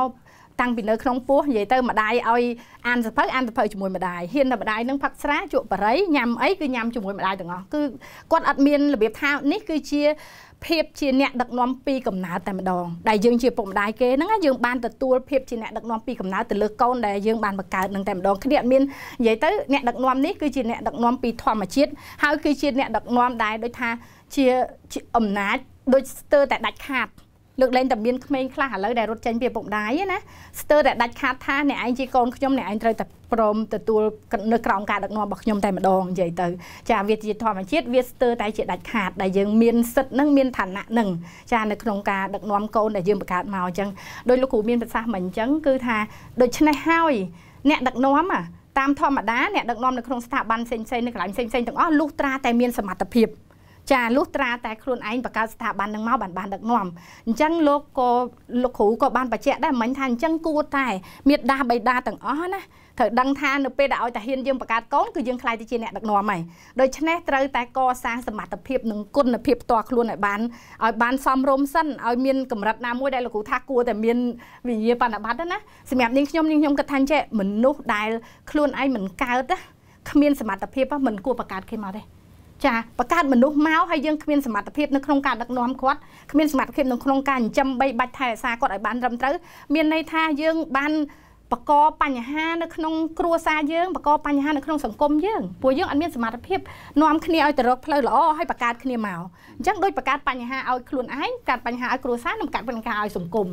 តាំងពីនៅក្នុងពោះនិយាយទៅម្ដាយឲ្យអានសភៅអានសភៅជាមួយម្ដាយហ៊ានតែម្ដាយនឹងផឹកស្រាជក់បារីញ៉ាំអីគឺញ៉ាំជាមួយម្ដាយទាំងអស់គឺគាត់អត់មានរបៀបថានេះគឺជាភាពជាអ្នកដឹកនាំពីកំណើតតែម្ដងដែលយើងជាពុកម្ដាយគេហ្នឹងយើងបានទទួលភាពជាអ្នកដឹកនាំពីកំណើតទៅលើកូនដែលយើងបានបង្កើតនឹងតែម្ដងគ្នាអត់មាននិយាយទៅអ្នកដឹកនាំនេះគឺជាអ្នកដឹកនាំពីធម្មជាតិហើយគឺជាអ្នកដឹកនាំដែលដូចថាជាអំណាចដូចស្ទើរតែដាច់ខាតលើកលែងតែមានក្មេងខ្លះឥឡូវដែលរត់ចេញពីឪពុកម្ដាយណាស្ទើរតែដាច់ខាតថាអ្នកឯងជាកូនខ្ញុំអ្នកឯងត្រូវតែព្រមទទួលនៅក្រោមការដឹកនាំរបស់ខ្ញុំតែម្ដងនិយាយទៅចាវាជាធម្មជាតិវាស្ទើរតែជាដាច់ខាតដែលយើងមានសិទ្ធិនឹងមានឋានៈនឹងចានៅក្នុងការដឹកនាំកូនដែលយើងបង្កើតមកអញ្ចឹងដោយលោកគ្រូមានប្រសាសន៍មកអញ្ចឹងគឺថាដូច្នេះហើយ អ្នកដឹកនាំតាមធម្មតាអ្នកដឹកនាំនៅក្នុងស្ថាប័នផ្សេងៗនៅកន្លែងផ្សេងៗទាំងអស់លុះត្រាតែមានសមត្ថភាពចាលុះត្រាតែខ្លួនឯងបង្កើតស្ថាប័ននឹងមកបានបានដឹកនាំអញ្ចឹងលោកក៏លោកគ្រូក៏បានបញ្ជាក់ដែរមិញថាអញ្ចឹងគួរតែមេដាបៃតាទាំងអស់ណាត្រូវដឹងថានៅពេលដែលឲ្យតាហ៊ានយើងបង្កើតកូនគឺយើងខ្លាចទៅជាអ្នកដឹកនាំហើយដូច្នេះត្រូវតែកសាងសមត្ថភាពនិងគុណភាពផ្ទាល់ខ្លួនឲ្យបានឲ្យបានសមរម្យសិនឲ្យមានកម្រិតណាមួយដែលលោកគ្រូថាគួរតែមានវិញ្ញាបនបត្រណាសម្រាប់នាងខ្ញុំនាងខ្ញុំគិតថាចេះមនុស្សដែលខ្លួនឯងមិនកើតណាគ្មានសមត្ថភាពមិនគួរបង្កើតគេមកទេចាបង្កើតមនុស្សមកហើយយើងគ្មានសមត្ថភាពនៅក្នុងការដឹកនាំគាត់គ្មានសមត្ថភាពនៅក្នុងការចិញ្ចឹមបីបាច់ថែរក្សាគាត់ឲ្យបានត្រឹមត្រូវមានន័យថាយើងបានបង្កបញ្ហានៅក្នុងគ្រួសារយើងបង្កបញ្ហានៅក្នុងសង្គមយើងព្រោះយើងអត់មានសមត្ថភាពនាំគ្នាឲ្យទៅរកផ្លូវល្អហើយបង្កើតគ្នាមកអញ្ចឹងដូចបង្កើតបញ្ហាឲ្យខ្លួនឯងកាត់បញ្ហាឲ្យគ្រួសារនិងកាត់បញ្ហាឲ្យសង្គម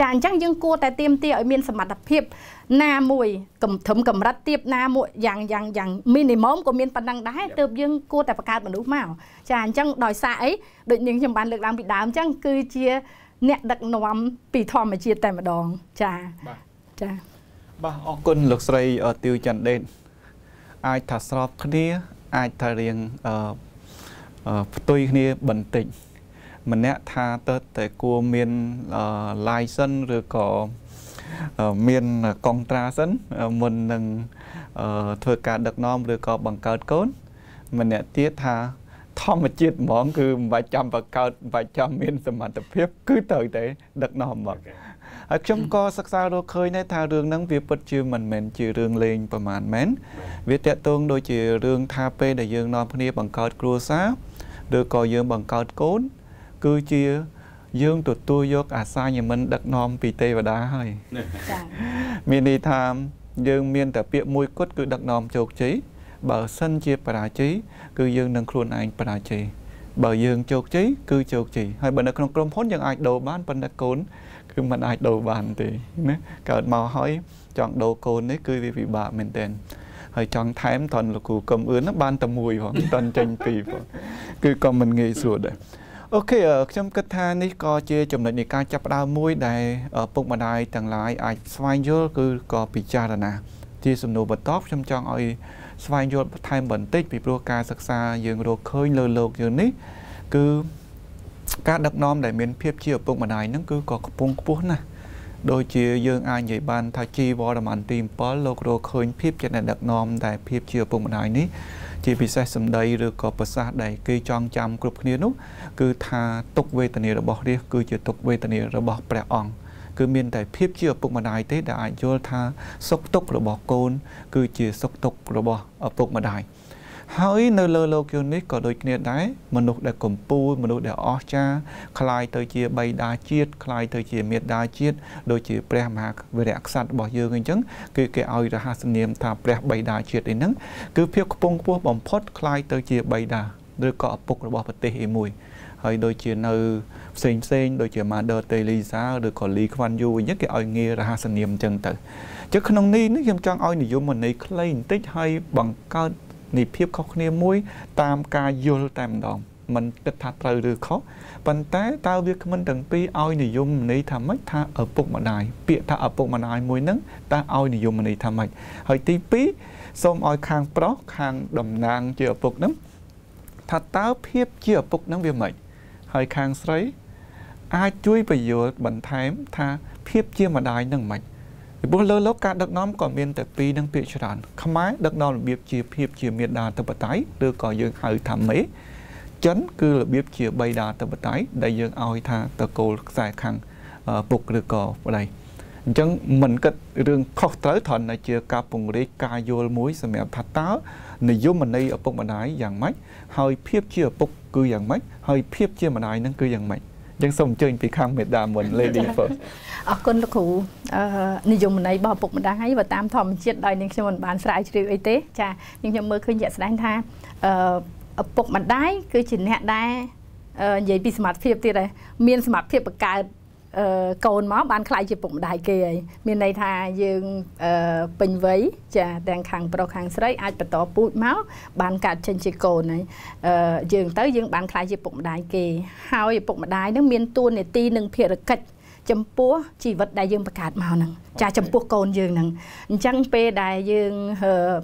ចាអញ្ចឹងយើង គួរតែទៀមទាឲ្យមានសមត្ថភាពណាមួយកម្ធំកម្រិតទៀបណាមួយយ៉ាងយ៉ាងយ៉ាង minimum ក៏មានប៉ុណ្ណឹងដែរទើបយើងគួរតែបង្កើតមនុស្សមកចាអញ្ចឹងដោយសារអីដូចនាងខ្ញុំបានលើកឡើងពីដើមអញ្ចឹងគឺជា អ្នកដឹកនាំពីធម្មជាតិតែម្ដងចាចាបាទអរគុណលោកស្រីទៀវចន្ទដេតអាចថាស្របគ្នាអាចថារៀងផ្ទុយគ្នាបន្តិចម្នាក់ថាតើតើគួរមាន license ឬក៏មានកងត្រាសិន មុននឹងធ្វើការដឹកនាំឬក៏បង្កើតកូនម្នាក់ទៀតថាធម្មជាតិហ្មងគឺមិនបាច់ចាំបង្កើតមិនបាច់ចាំមានសមត្ថភាពគឺត្រូវតែដឹកនាំមកហើយខ្ញុំក៏សិក្សារកឃើញដែរថារឿងហ្នឹងវាពិតជាមិនមែនជារឿងលេងប្រមាណមែនវាតកតងដូចជារឿងថាពេលដែលយើងនាំគ្នាបង្កើតគ្រួសារឬក៏យើងបង្កើតកូនគឺជាយើងទទួលយក អាសាញមិនដឹកនាំពីទេវតាហើយចា៎មានន័យថាយើងមានតែពាក្យមួយគត់គឺដឹកនាំជោគជ័យបើសិនជាបរាជ័យគឺយើងនឹងខ្លួនឯងបរាជ័យបើយើងជោគជ័យគឺជោគជ័យហើយបើនៅក្នុងក្រុមហ៊ុនយើងអាចដូរបានប៉ុន្តែកូនគឺมันអាចដូរបានទេណាកើតមកហើយចង់ដូរកូននេះគឺវាពិបាកមែនតើហើយចង់ថែមតនលោកគ្រូកុំអឿនបានតែមួយផងតនចេញពីរផងគឺក៏មិនងាយស្រួលដែរអូខេខ្ញុំគិតថានេះក៏ជាចំណុចនៃការចាប់ផ្ដើមមួយដែល ពុកម្ដាយទាំងឡាយអាចស្វែងយល់គឺក៏ពិចារណាជាសំណួរបន្ទាប់ខ្ញុំចង់ឲ្យស្វែងយល់បន្ថែមបន្តិចពីព្រោះការសិក្សាយើងរកឃើញលើโลกយើងនេះគឺការដឹកនាំដែលមានភាពជាឪពុកម្ដាយហ្នឹងគឺក៏កំពុងខ្ពស់ណាស់ដូចជាយើងអាចនិយាយបានថាជីវរមានទី7លោករកឃើញភាពជាអ្នកដឹកនាំដែលភាពជាឪពុកម្ដាយនេះជាពិសេសសម្ដីឬក៏ប្រសាសន៍ដែលគេចងចាំគ្រប់គ្នានោះគឺថាទុកវេទនារបស់រាជគឺជាទុកវេទនារបស់ព្រះអង្គគឺមានតែភាពជាឪពុកម្ដាយទេដែលអាចយល់ថាសុខទុក្ខរបស់កូនគឺជាសុខទុក្ខរបស់ឪពុកម្ដាយហើយនៅលើលោកយុនេះក៏ដូចគ្នាដែរមនុស្សដែលកំពូលមនុស្សដែលអស្ចារ្យคล้ายទៅជាបៃតាជាតិคล้ายទៅជាមេដាជាតិដូចជាព្រះមហាវីរៈក្សត្ររបស់យើងអញ្ចឹងគឺគេឲ្យរហស្សនាមថាព្រះបៃតាជាតិអីហ្នឹងគឺភាពខ្ពង់ខ្ពស់បំផុតคล้ายទៅជាបៃតាឬក៏ឪពុករបស់ប្រទេសឯមួយហើយដូចជានៅផ្សេងផ្សេងដូចជា Mother Teresa ឬក៏ Lee Kuan Yew អញ្ចឹងគេឲ្យងាររហស្សនាមអញ្ចឹងទៅចឹងក្នុងនេះខ្ញុំចង់ឲ្យនិយមន័យខ្លីបន្តិចហើយបង្កើតនៃភាពខុសគ្នាមួយ តាមការយល់តែម្ដងមិនគិតថាត្រូវឬខុសប៉ុន្តែតើវាគ្មិនទាំងពីរឲ្យនិយមន័យថាម៉េចថាឪពុកម្ដាយពាក្យថាឪពុកម្ដាយមួយហ្នឹងតើឲ្យនិយមន័យថាម៉េចហើយទី2សូមឲ្យខាងប្រុសខាងតំណាងជាឪពុកហ្នឹងថាតើភាពជាឪពុកហ្នឹងវាម៉េចហើយខាងស្រី អាចជួយបញ្យល់បន្ថែមថាភាពជាម្ដាយហ្នឹងម៉េចពីព្រោះលើលោកការដឹកនាំក៏មានតែពីរនឹងពាក្យច្រើនខ្មែរដឹកនាំរបៀបជាភាពជាមេដាធិបតេយ្យឬក៏យើងហៅថាមេចិនគឺរបៀបជាបីដាធិបតេយ្យដែលយើងឲ្យថាតកូលខ្សែខាងពុកឬក៏ប្តីអញ្ចឹងមិនគិតរឿងខុសត្រូវត្រង់តែជាការពង្រីកការយល់មួយសម្រាប់ថាតើនិយមន័យឪពុកម្ដាយយ៉ាងម៉េចហើយភាពជាឪពុក គឺយ៉ាងម៉េចហើយភាពជាម្ដាយនឹងគឺយ៉ាងម៉េចយើងសូមអញ្ជើញពីខាងមេដាមុន Lady First អរគុណលោកគ្រូនិយមន័យរបស់ពុកម្ដាយបើតាមធម្មជាតិដោយនាងខ្ញុំមិនបានស្រាវជ្រាវអីទេចានាងខ្ញុំមើលឃើញជាក់ស្ដែងថាឪពុកម្ដាយគឺជាអ្នកដែលនិយាយពីសមត្ថភាពទៀតដែរមានសមត្ថភាពបង្កើតកូនមកបានខ្លាយជាពុកម្ដាយគេហើយមានន័យថាយើងពេញវ័យចាទាំងខាង ប្រុសខាងស្រី អាចបន្តពូជមកបានកើតចេញជាកូនហើយយើងទៅយើងបានខ្លាយជាពុកម្ដាយគេហើយពុកម្ដាយនឹង មានតួនាទីនិងភារកិច្ចចំពោះជីវិតដែលយើងបង្កើតមកហ្នឹងចាចំពោះកូនយើងហ្នឹងអញ្ចឹងពេលដែលយើង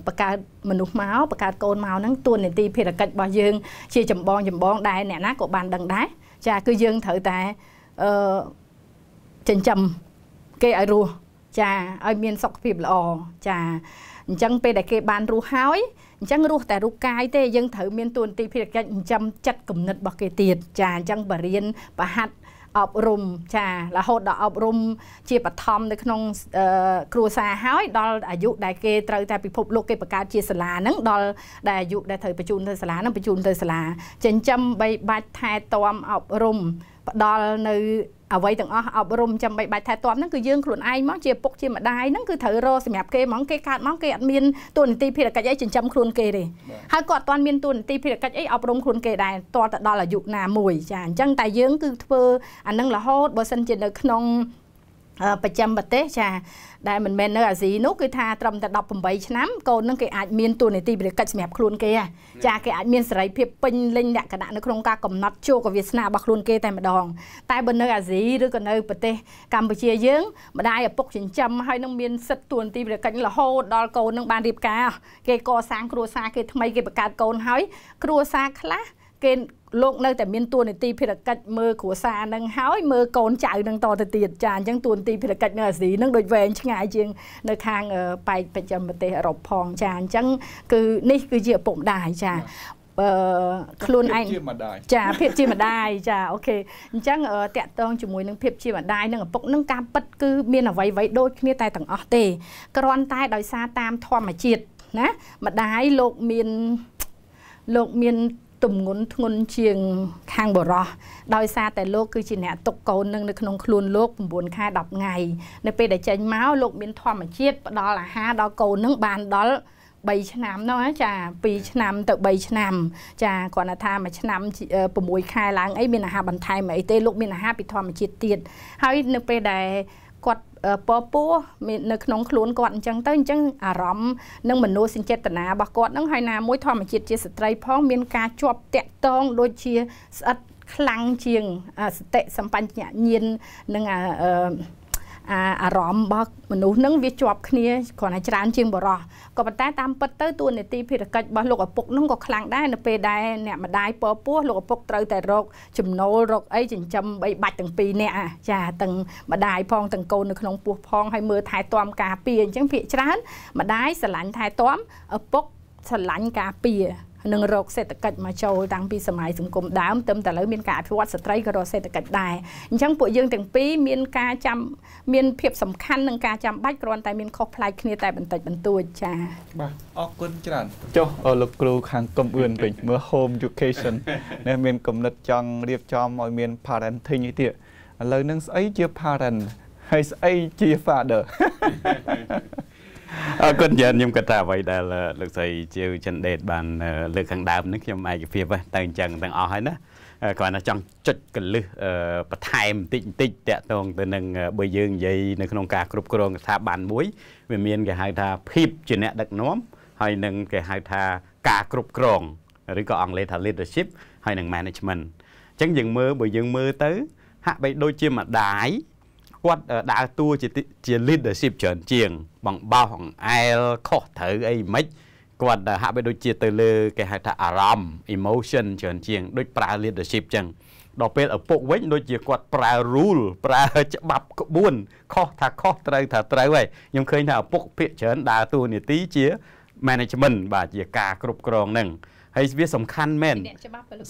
បង្កើតមនុស្សមកបង្កើតកូនមកហ្នឹងទួលនីតិភារកិច្ចរបស់យើង ជាចម្បងចម្បងដែលអ្នកណាក៏បានដឹងដែរចាគឺយើងត្រូវតែអឺចិញ្ចឹមគេឲ្យរស់ចាឲ្យមានសុខភាពល្អចាអញ្ចឹងពេលដែលគេបានរស់ហើយអញ្ចឹងរស់តែរូបកាយទេយើងត្រូវមានទួនាទីភារកិច្ចចិញ្ចឹមចិត្តគំនិតរបស់គេទៀតចាអញ្ចឹងបរិញ្ញាបហាត់អប់រំចារហូតដល់អប់រំជាបឋមនៅក្នុងគ្រួសារហើយដល់អាយុដែលគេត្រូវតែពិភពលោកគេបង្កើតជាសាលាហ្នឹងដល់ដែលអាយុដែលត្រូវបញ្ជូនទៅសាលាហ្នឹងបញ្ជូនទៅសាលាចិញ្ចឹមបីបាច់ថែទាំអប់រំផ្ដល់នៅអ្វីទាំងអស់អប់រំចាំបីបាច់ថែទាំហ្នឹងគឺយើងខ្លួនឯងមកជាពុកជាម្ដាយហ្នឹងគឺត្រូវរកសម្រាប់គេហ្មងគេកើតមកគេអត់មានទូនីតិភារកិច្ចអីចិញ្ចឹមខ្លួនគេទេហើយគាត់អត់ទាន់មានទូនីតិភារកិច្ចអីអប់រំខ្លួនគេដែរតរទៅដល់អាយុណាមួយចាអញ្ចឹងតែយើងគឺធ្វើអានឹងរហូតបើសិនជានៅក្នុងប្រចាំប្រទេសចាដែលមិនមែននៅអាស៊ីនោះគឺថាត្រឹមតែ18ឆ្នាំកូននឹងគេអាចមានទូនីតិវិរកិច្ចសម្រាប់ខ្លួនគេចាគេអាចមានសេរីភាពពេញលេញលក្ខណៈនៅក្នុងការកំណត់ជោគវាសនារបស់ខ្លួនគេតែម្ដង តែបើនៅ អាស៊ីឬក៏នៅប្រទេសកម្ពុជាយើងម្ដាយឪពុកចិញ្ចឹមហើយនឹងមានសិទ្ធិទូនីតិវិរកិច្ចរហូតដល់កូននឹងបានរៀបការគេកសាងគ្រួសារគេថ្មីគេបង្កើតកូនហើយគ្រួសារខ្លះគេលោកនៅតែមានតួនាទីភារកិច្ចមើលគ្រួសារនឹងហើយមើលកូនចៅនឹងតទៅទៀតចាអញ្ចឹងតួនាទីភារកិច្ចនៅអាស៊ីនឹងដូចវែងឆ្ងាយជាងនៅខាងប៉ែកប្រចាំប្រទេសអឺរ៉ុបផងចាអញ្ចឹងគឺនេះគឺជាឪពុកម្ដាយចាអឺខ្លួនឯងចាភាពជាម្ដាយចាអូខេអញ្ចឹងតកតងជាមួយនឹងភាពជាម្ដាយនឹងឪពុកនឹងការពិតគឺមានអ្វីៗដូចគ្នាតែទាំងអស់ទេគ្រាន់តែដោយសារតាមធម្មជាតិណាម្ដាយលោកមានលោកមានទំងន់ធ្ងន់ជាង ខាងបរោះដោយសារតែលោកគឺជាអ្នកទុកកូននឹងនៅក្នុងខ្លួនលោក9ខែ10ថ្ងៃនៅពេលដែលចេញមកលោកមានធម្មជាតិផ្ដល់អាហារដល់កូននឹងបានដល់3ឆ្នាំនោះចា2ឆ្នាំ ទៅ3ឆ្នាំចាគ្រាន់តែថាមួយឆ្នាំ6ខែឡើងអីមានអាហារបន្ថែមអីទេលោកមានអាហារពីធម្មជាតិទៀតហើយនៅពេលដែលពពោះនៅក្នុងខ្លួនគាត់អញ្ចឹងទៅអញ្ចឹងអារម្មណ៍និងមនោសញ្ចេតនារបស់គាត់ហ្នឹងហើយណាមួយធម្មជាតិជាស្ត្រីផងមានការជាប់តាក់តងដូចជាស្អិតខ្លាំងជាងសតិសម្បញ្ញញាណនិងអឺអារម្មណ៍របស់មនុស្សនឹងវាជាប់គ្នាគ្រាន់តែច្រើនជាងបរោះក៏ប៉ុន្តែតាមពិតទៅទួលនីតិភារកិច្ចរបស់លោកឪពុកនឹងក៏ខ្លាំងដែរនៅពេលដែលអ្នកម្ដាយពពោះលោកឪពុកត្រូវតែរក ចំណូលរកអីចិញ្ចឹមបីបាច់ទាំងពីរអ្នកចាទាំងម្ដាយផងទាំងកូននៅក្នុងពោះផង ហើយមើលថែទាំការពារអញ្ចឹងភាកច្រើន ម្ដាយស្រឡាញ់ថែទាំឪពុកស្រឡាញ់ការពារនិងរកសេដ្ឋកិច្ចមកចូលតាំងពីសម័យសង្គមដើមទៅតែឥឡូវមានការអភិវឌ្ឍស្ត្រីក៏រកសេដ្ឋកិច្ចដែរអញ្ចឹងពួកយើងទាំងពីរមានការចាំមានភាពសំខាន់និងការចាំបាច់គ្រាន់តែមានខុសប្លែកគ្នាតែបន្តិចបន្តួចចា៎បាទអរគុណច្រើន ចុះលោកគ្រូខាងកំអឿនវិញមើល home education នេះមានគំនិតចង់រៀបចំឲ្យមាន parenting នេះទៀតឥឡូវនឹងស្អីជា parent ហើយស្អីជា father អរគុណច្រើនខ្ញុំគិតថាអ្វីដែលលោកស្រីជាវចិនដេតបានលើកខាងដើមនេះខ្ញុំឯកភាពតែអញ្ចឹងទាំងអស់ហើយណាគ្រាន់តែចង់ចុចកលឹះបន្ថែមបន្តិចបន្តិចតាក់ទងទៅនឹងបើយើងនិយាយនៅក្នុងការគ្រប់គ្រងស្ថាប័នមួយវាមាន គេហៅថាភាពជាអ្នកដឹកនាំហើយនឹងគេហៅថាការគ្រប់គ្រងឬក៏អង់គ្លេសថា leadership ហើយនឹង management អញ្ចឹងយើងមើលបើយើងមើលទៅ ហាក់បីដូចជាម្ដាយគាត់ដើរតួជាជា leadership ច្រើនជាង បងបោសអង្អែលខុសត្រូវអីមិនគាត់ហាក់បីដូចជាទៅលើគេហៅថាអារម្មណ៍ emotion ច្រើនជាងដូចប្រើ leadership ចឹងដល់ពេលឪពុកវិញ ដូចជាគាត់ប្រើ rule ប្រើច្បាប់ក្បួនខុសថាខុសត្រូវថាត្រូវហើយខ្ញុំឃើញថាឪពុកភាគច្រើនដើរតួនាទីជា management បាទជាការគ្រប់គ្រងនឹងហើយវាសំខាន់មែន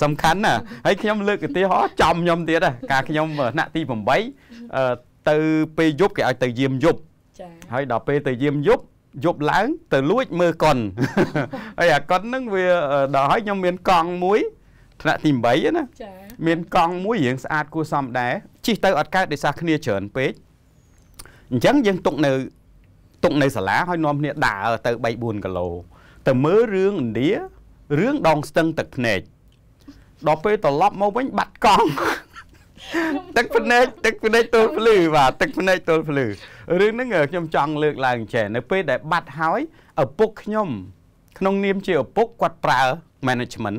សំខាន់ណាស់ហើយខ្ញុំលើកឧទាហរណ៍ចំខ្ញុំទៀតការខ្ញុំថ្នាក់ទី8ទៅពេលយប់គេឲ្យទៅយាមយប់ចា៎ហើយដល់ពេលទៅយាមយប់យប់ឡើង ទៅលួចមើលកុនហើយអាកុនហ្នឹងវាដល់ហើយខ្ញុំមានកង់មួយថ្នាក់ទី8ណាចា៎មានកង់មួយរៀងស្អាតគួរសមដែរជិះទៅអត់កើតដោយសារគ្នាច្រើនពេកអញ្ចឹងយើងຕົកនៅຕົកនៅសាលាហើយនាំគ្នាដើរទៅ3 4គីឡូទៅមើលរឿងឥណ្ឌារឿងដងស្ទឹងទឹកភ្នែកដល់ពេលត្រឡប់មកវិញបាត់កង់ទឹកភ្នែកទឹកភ្នែកទល់ភ្លឺបាទទឹកភ្នែកទល់ភ្លឺរឿងហ្នឹងខ្ញុំចង់លើកឡើងចេះនៅពេលដែលបាត់ហើយឪពុកខ្ញុំ ក្នុងនាមជាឪពុកគាត់ប្រើ management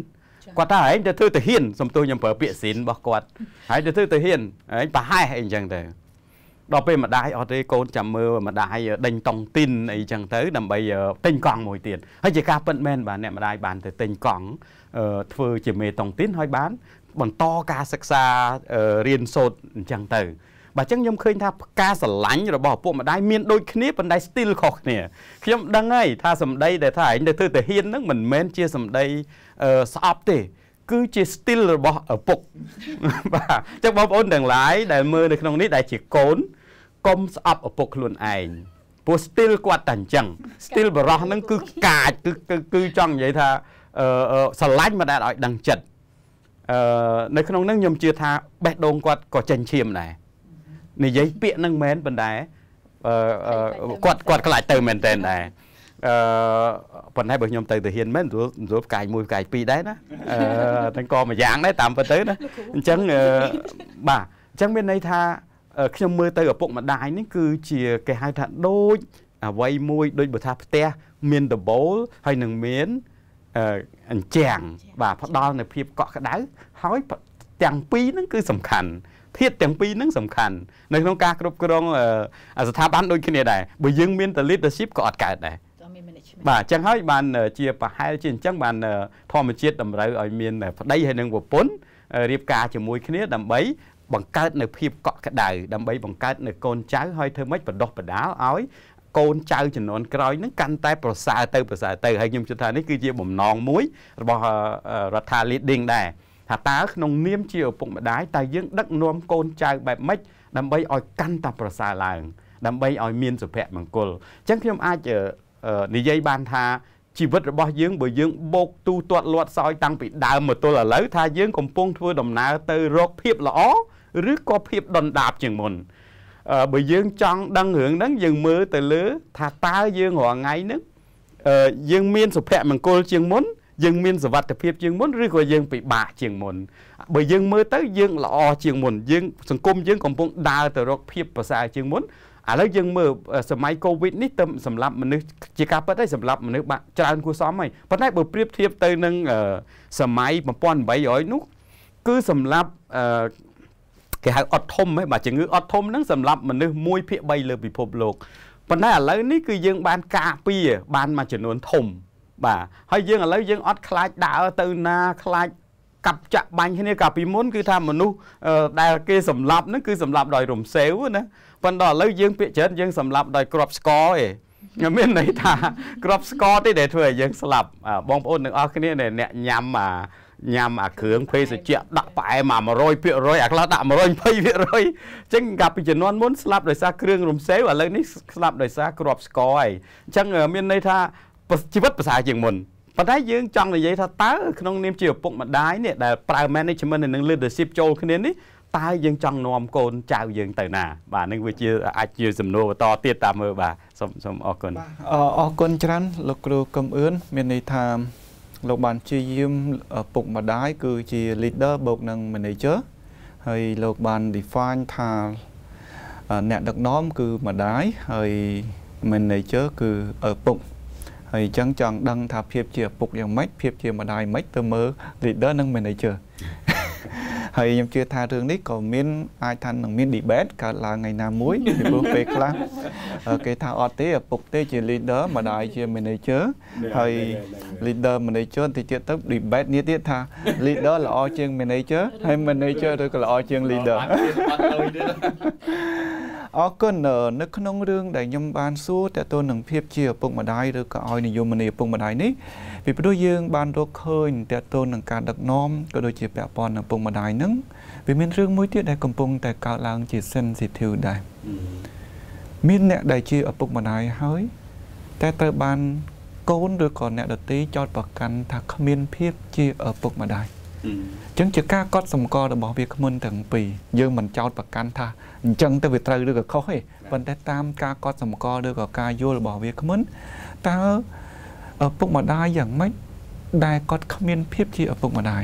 គាត់ថាឯងទៅធ្វើតាហ៊ានសំទោសខ្ញុំប្រើពាក្យស៊ីនរបស់គាត់ហើយទៅធ្វើតាហ៊ានឯងប្រហែសអីចឹងទៅដល់ពេលម្ដាយអត់ទេកូនចាំមើលម្ដាយដេញតង់ទីនអីចឹងទៅដើម្បីទិញកង់មួយទៀតហើយជាការពិតមែនបាទអ្នកម្ដាយបានទៅទិញកង់ធ្វើជាមេតង់ទីនហើយបានបន្តការសិក្សារៀនសូត្រអញ្ចឹងទៅបាទអញ្ចឹងខ្ញុំឃើញថាការស្រឡាញ់របស់ឪពុកម្ដាយមានដូចគ្នាប៉ុន្តែ still ខុសគ្នា ខ្ញុំដឹងហើយថាសម្ដីដែលថាឯងទៅធ្វើតាហ៊ានហ្នឹងមិនមែនជាសម្ដីស្អប់ទេ គឺជា still របស់ឪពុកបាទអញ្ចឹងបងប្អូនទាំងឡាយដែលមើលនៅក្នុងនេះដែលជាកូនកុំស្អប់ឪពុកខ្លួនឯងព្រោះ still គាត់តែអញ្ចឹង still បរោះហ្នឹងគឺកាចគឺគឺចង់និយាយថាស្រឡាញ់មិនដែលឲ្យដឹងចិត្តអឺនៅក្នុងហ្នឹងខ្ញុំជឿថាបេះដូងគាត់ក៏ចេញឈាមដែរនិយាយពាក្យហ្នឹងមែនប៉ុន្តែអឺគាត់គាត់ខ្លាចទៅមែនតើដែរអឺប៉ុន្តែបើខ្ញុំទៅទៅហ៊ានមែនព្រោះព្រោះផ្កាយមួយផ្កាយពីរដែរណាអឺទាំងក៏មួយយ៉ាងដែរតាមពិតទៅណាអញ្ចឹងបាទអញ្ចឹងមានន័យថាខ្ញុំមើលទៅឪពុកម្ដាយនេះគឺជាគេហៅថាដូចអ្វីមួយ ដូចបើថាផ្ទះមានដបូល ហើយនឹងមានអញ្ចាំងបាទផ្ដល់នូវភាពកក់ក្ដៅហើយទាំងពីរហ្នឹងគឺ សំខាន់ធាតទាំងពីរហ្នឹងសំខាន់នៅក្នុងការគ្រប់គ្រងស្ថាប័នដូចគ្នាដែរបើយើងមានតែ leadership ក៏អត់កើតដែរបាទអញ្ចឹងហើយបាន ជា ប្រហែលជាអញ្ចឹងបានធម្មជាតិតម្រូវឲ្យមានប្តីហើយនិងប្រពន្ធរៀបការជាមួយគ្នាដើម្បីបង្កើតនៅភាពកក់ក្ដៅដើម្បីបង្កើតនៅកូនចៅហើយធ្វើម៉េចបណ្ដោះបណ្ដាលឲ្យកូនចៅចំនួនក្រោយនឹងកាន់តែប្រសើរទៅប្រសើរទៅហើយខ្ញុំជឿថានេះគឺជា បំណងមួយរបស់រដ្ឋាភិបាល leading ដែរថាតើក្នុងនាមជាឪពុកម្ដាយតើយើង ដឹកនាំកូនចៅបែបម៉េចដើម្បីឲ្យកាន់តែប្រសើរឡើង ដើម្បីឲ្យមានសុភមង្គលអញ្ចឹងខ្ញុំអាចនិយាយបានថាជីវិតរបស់យើងបើយើងបោកទូទាត់លាត់សោយតាំងពីដើមមកទល់ឥឡូវថាយើងកំពុងធ្វើដំណើរទៅរកភាពល្អឬក៏ភាពដុនដាបជាងមុនបើយើងចង់ដឹងរឿងហ្នឹងយើងមើលទៅលើ ថាតើយើងរាល់ថ្ងៃហ្នឹងយើងមានសុភមង្គលជាងមុនយើងមានសវត្ថភាពជាងមុនឬក៏យើងពិបាកជាងមុនបើយើងមើលទៅយើងល្អជាងមុនយើងសង្គមយើងកំពុងដើរទៅរកភាពប្រសើរជាងមុនឥឡូវយើងមើលសម័យកូវីដនេះទៅសម្រាប់មនុស្សជាការពិតហើយសម្រាប់មនុស្សបាក់ច្រើនគួសមហើយប៉ុន្តែបើប្រៀបធៀបទៅនឹងសម័យ1800នោះ គឺសម្រាប់គេហៅអត់ធំហ៎បាទជំងឺអត់ធំហ្នឹងសម្រាប់មនុស្ស1ភាគ3លើពិភពលោកប៉ុន្តែឥឡូវនេះគឺយើងបានការពារ បានមួយចំនួនធំបាទហើយយើងឥឡូវយើងអត់ខ្លាច ដើរទៅណាខ្លាចកັບចាក់បាញ់គ្នាកាលពីមុន គឺថាមនុស្សដែលគេសម្លាប់ហ្នឹងគឺសម្លាប់ដោយរំសេវណាប៉ុន្តែឥឡូវយើងពាក្យច្រើនយើងសម្លាប់ដោយក្របស្កឯងមានន័យថា ក្របស្កទេដែលធ្វើឲ្យយើងស្លាប់បងប្អូនទាំងអស់គ្នាអ្នកញ៉ាំអាញ៉ាំអាគ្រឿងភេសជ្ជៈដាក់ផ្អែម100%អាខ្លះដាក់120%អញ្ចឹងកាលពីជំនាន់មុនស្លាប់ដោយសារគ្រឿងរំសេវឥឡូវនេះស្លាប់ដោយសារគ្រាប់ស្ករហើយអញ្ចឹងមានន័យថាជីវិតប្រសើរជាងមុនប៉ុន្តែយើងចង់និយាយថាតើក្នុងនាមជាឪពុកម្ដាយនេះដែលប្រើ management និង leadership ចូលគ្នានេះតើយើងចង់នាំកូនចៅយើងទៅណា បាទនឹងវាជាអាចជា សំណួរបន្តទៀតតាមមើលបាទសូមសូមអរគុណបាទអរគុណច្រើនលោកគ្រូកឹមអឿនមានន័យថាលោកបានជាយាមពុកម្ដាយគឺជា leader បូកនឹង manager ហើយលោកបាន define ថាអ្នកដឹកនាំគឺម្ដាយហើយ manager គឺឪពុកហើយអញ្ចឹងចង់ដឹងថាភាពជាឪពុកយ៉ាងម៉េចភាពជាម្ដាយម៉េចទៅមើល leader និង manager ហើយខ្ញុំជឿថារឿងនេះក៏មានអាចថានឹងមាន debate កើតឡើងថ្ងៃណាមួយពីព្រោះពេលខ្លះគេថាអត់ទេឪពុកទេជា leader ម្ដាយជា manager ហើយ leader manager តិចទៀតទៅ debate នេះទៀតថា leader ល្អជាង manager ហើយ manager ឬក៏ល្អជាង leader អរគុណនៅក្នុងរឿងដែលខ្ញុំបានសួរតើតើនឹងភាពជាឪពុកម្ដាយឬក៏ឲ្យនិយមន័យឪពុកម្ដាយនេះពីព្រោះយើងបានរកឃើញតកតូននឹងការដឹកនាំក៏ដូចជាពាក់ព័ន្ធនឹងពុកម្ដាយនឹងវាមានរឿងមួយទៀតដែលកំពុងតែកើតឡើងជា sensitive ដែរមានអ្នកដែលជាឪពុកម្ដាយហើយតែត្រូវបានកូនឬក៏អ្នកដទៃចោទប្រកាន់ថាគ្មាន ភាពជាឪពុកម្ដាយអញ្ចឹងជាការកត់សម្គាល់របស់វាគ្មិនទាំងពីរយើងមិនចោទប្រកាន់ថាអញ្ចឹងទៅវាត្រូវឬក៏ខុសទេប៉ុន្តែតាមការកត់សម្គាល់ឬក៏ការយល់របស់វាគ្មិនតើឪពុកម្ដាយយ៉ាងម៉េចដែលគាត់គ្មាន ភាពជាឪពុកម្ដាយ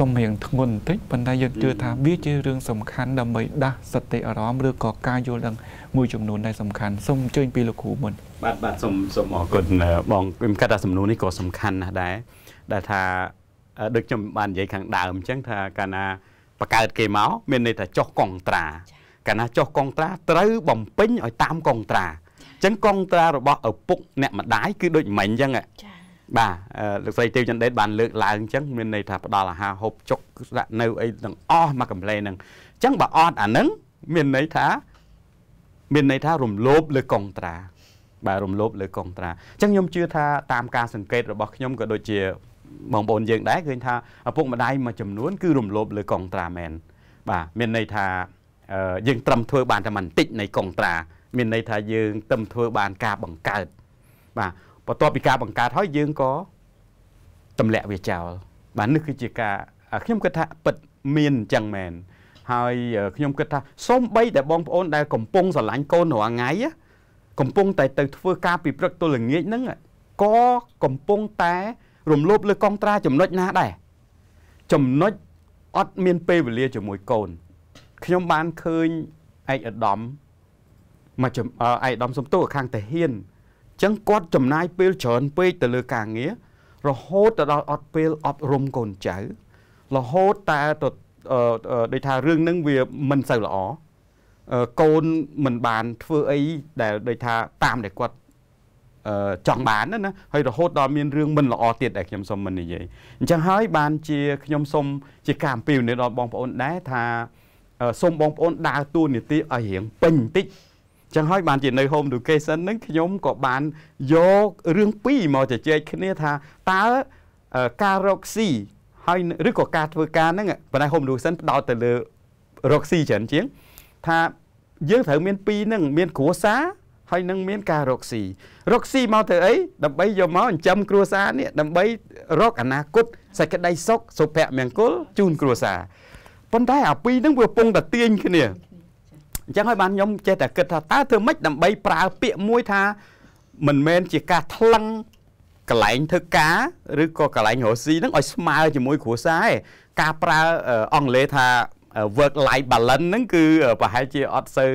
សំរៀងធ្ងន់បន្តិចប៉ុន្តែយើងជឿថាវាជារឿងសំខាន់ដើម្បីដាស់សតិអារម្មណ៍ឬក៏ការយល់ដឹងមួយចំនួនដែលសំខាន់សូមអញ្ជើញពីលោកគ្រូមុន បាទបាទសូមសូមអរគុណបងខ្ញុំគិតថាសំណួរនេះក៏សំខាន់ណាស់ដែរដែលថាដូចខ្ញុំបាននិយាយខាងដើមអញ្ចឹងថាកាលណាបង្កើតគេមកមានន័យថាចោះកងត្រាកាលណាចោះកងត្រាត្រូវបំពេញឲ្យតាមកងត្រាចឹងកងត្រារបស់ឪពុកអ្នកម្ដាយគឺដូចមិញអញ្ចឹងចាបាទលោកស្រីទេវចន្ទដេតបានលើកឡើងអញ្ចឹងមានន័យថាផ្ដល់អាហារហូបចុកដាក់នៅអីទាំងអស់មកកំ pl ែហ្នឹងអញ្ចឹងបើអត់អាហ្នឹងមានន័យថាមានន័យថារំលោភលើកងត្រាបាទរំលោភលើកងត្រាអញ្ចឹងខ្ញុំជឿថាតាមការសង្កេតរបស់ខ្ញុំក៏ដូចជា បងប្អូនយើងដែរឃើញថាឪពុកម្ដាយមួយចំនួនគឺរំលោភលើកងត្រាមែនបាទមានន័យថាយើង ត្រឹមធ្វើបានតែបន្តិចនៃកងត្រាមានន័យថាយើងទៅធ្វើបានការបង្កើតបាទបន្ទាប់ពីការបង្កើតហើយយើងក៏ទម្លាក់វាចោលបាទនេះគឺជាការខ្ញុំគិតថាពិតមានអញ្ចឹងមែនហើយខ្ញុំគិតថាសូមបីតែបងប្អូនដែលកំពុងស្រឡាញ់កូនរាល់ថ្ងៃកំពុងតែទៅធ្វើការពីព្រឹកទល់ល្ងាចហ្នឹងក៏កំពុងតែរំលោភលើកងត្រាចំណុចណាដែរចំណុចអត់មានពេលវេលាជាមួយកូន ខ្ញុំបានឃើញឯកឧត្តមមកអាយដាមសំទូខាងតាហ៊ានអញ្ចឹងគាត់ចំណាយពេលច្រើនពេកទៅលើការងាររហូតទៅដល់អត់ពេលអប់រំកូនចៅរហូតតែទៅដូចថារឿងហ្នឹងវាមិនសូវល្អកូនមិនបានធ្វើអីដែលដូចថាតាមដែលគាត់ចង់បានណាហើយរហូតដល់មានរឿងមិនល្អទៀតដែលខ្ញុំសូមមិននិយាយអញ្ចឹងហើយបានជាខ្ញុំសូមជាការអំពាវនាវដល់បងប្អូនដែរថាសូមបងប្អូនដើរតួនាទីឲ្យរៀងពេញបន្តិចចឹងហើយបានជានៅ home education ហ្នឹងខ្ញុំក៏បានយករឿងពីរមកជជែកគ្នាថាតើការរកស៊ីហើយឬក៏ការធ្វើការហ្នឹងប៉ុន្តែ home education ផ្ដោតទៅលើរកស៊ីច្រើនជាង ថាយើងត្រូវមានពីរហ្នឹងមានគ្រួសារហើយនឹងមានការរកស៊ីរកស៊ីមកធ្វើអីដើម្បីយកមកចិញ្ចឹមគ្រួសារនេះដើម្បីរកអនាគតសេចក្តីសុខសុភមង្គលជូន គ្រួសារប៉ុន្តែអាពីរហ្នឹងវាពងតែទាញគ្នាអញ្ចឹងហើយបានខ្ញុំចេះតែគិតថាតើធ្វើម៉េចដើម្បីប្រើពាក្យមួយថា មិនមែនជាការថ្លឹងកន្លែងធ្វើការឬក៏កន្លែងរស់ស៊ីហ្នឹងឲ្យស្មើជាមួយគ្រួសារឯងការប្រើអង់គ្លេសថា work life balance ហ្នឹងគឺប្រហែលជាអត់សូវ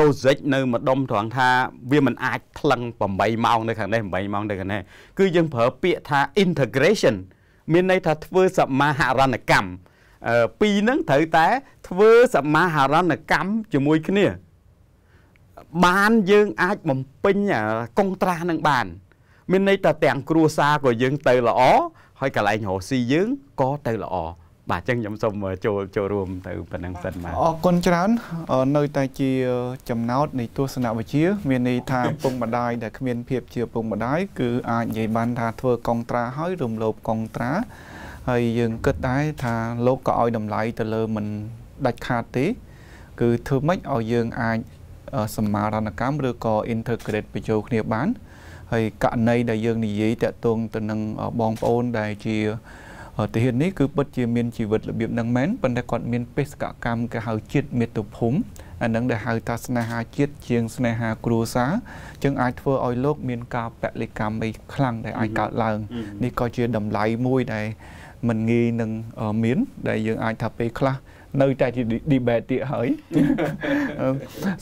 logic នៅម្ដុំត្រង់ថា វាមិនអាចថ្លឹង8ម៉ោងនៅខាងនេះ8ម៉ោងនៅខាងនេះគឺយើងប្រើពាក្យថា integration មានន័យថាធ្វើសមាហរណកម្មពីរហ្នឹងត្រូវតែ ធ្វើសមាហរណកម្មជាមួយគ្នាបានយើងអាចបំពេញកុងត្រាស់នឹងបាន មានន័យថាទាំងគ្រួសារក៏យើង ទៅល្អហើយកន្លែងរស់ស៊ីយើងក៏ទៅល្អបាទអញ្ចឹងខ្ញុំសូមចូលចូលរួម ទៅប៉ុណ្ណឹងសិនបាទអរគុណច្រើន នៅតែជា ចំណោទនៃទស្សនវិជ្ជា មានន័យថាពុកម្ដាយដែលគ្មាន ភាពជាពុកម្ដាយគឺអាចនិយាយបានថាធ្វើកងត្រាហើយរំលោភកងត្រាហើយយើងគិតដែរថាលោកក៏ឲ្យតម្លៃទៅលើមិនដាច់ខាតទេ គឺធ្វើម៉េចឲ្យយើងអាចសម្មារណកម្មឬក៏ integrate បញ្ចូលគ្នាបាន ហើយករណីដែលយើងនិយាយតាក់ទងទៅនឹងបងប្អូនដែលជាទាហាននេះគឺពិតជាមានជីវិតរបៀបហ្នឹងមែនប៉ុន្តែគាត់មានបេសកកម្មគេហៅជាតិមេតុភូមិអានឹងដែលហៅថាស្នេហាជាតិជាងស្នេហាគ្រួសារចឹងអាចធ្វើឲ្យលោក មានការពលិកម្មអីខ្លាំងដែលអាចកើតឡើងនេះក៏ជាតម្លៃមួយដែលមិនងាយនឹងមានដែលយើងអាចថាពេលខ្លះនៅតែជា debate ទៀតហើយ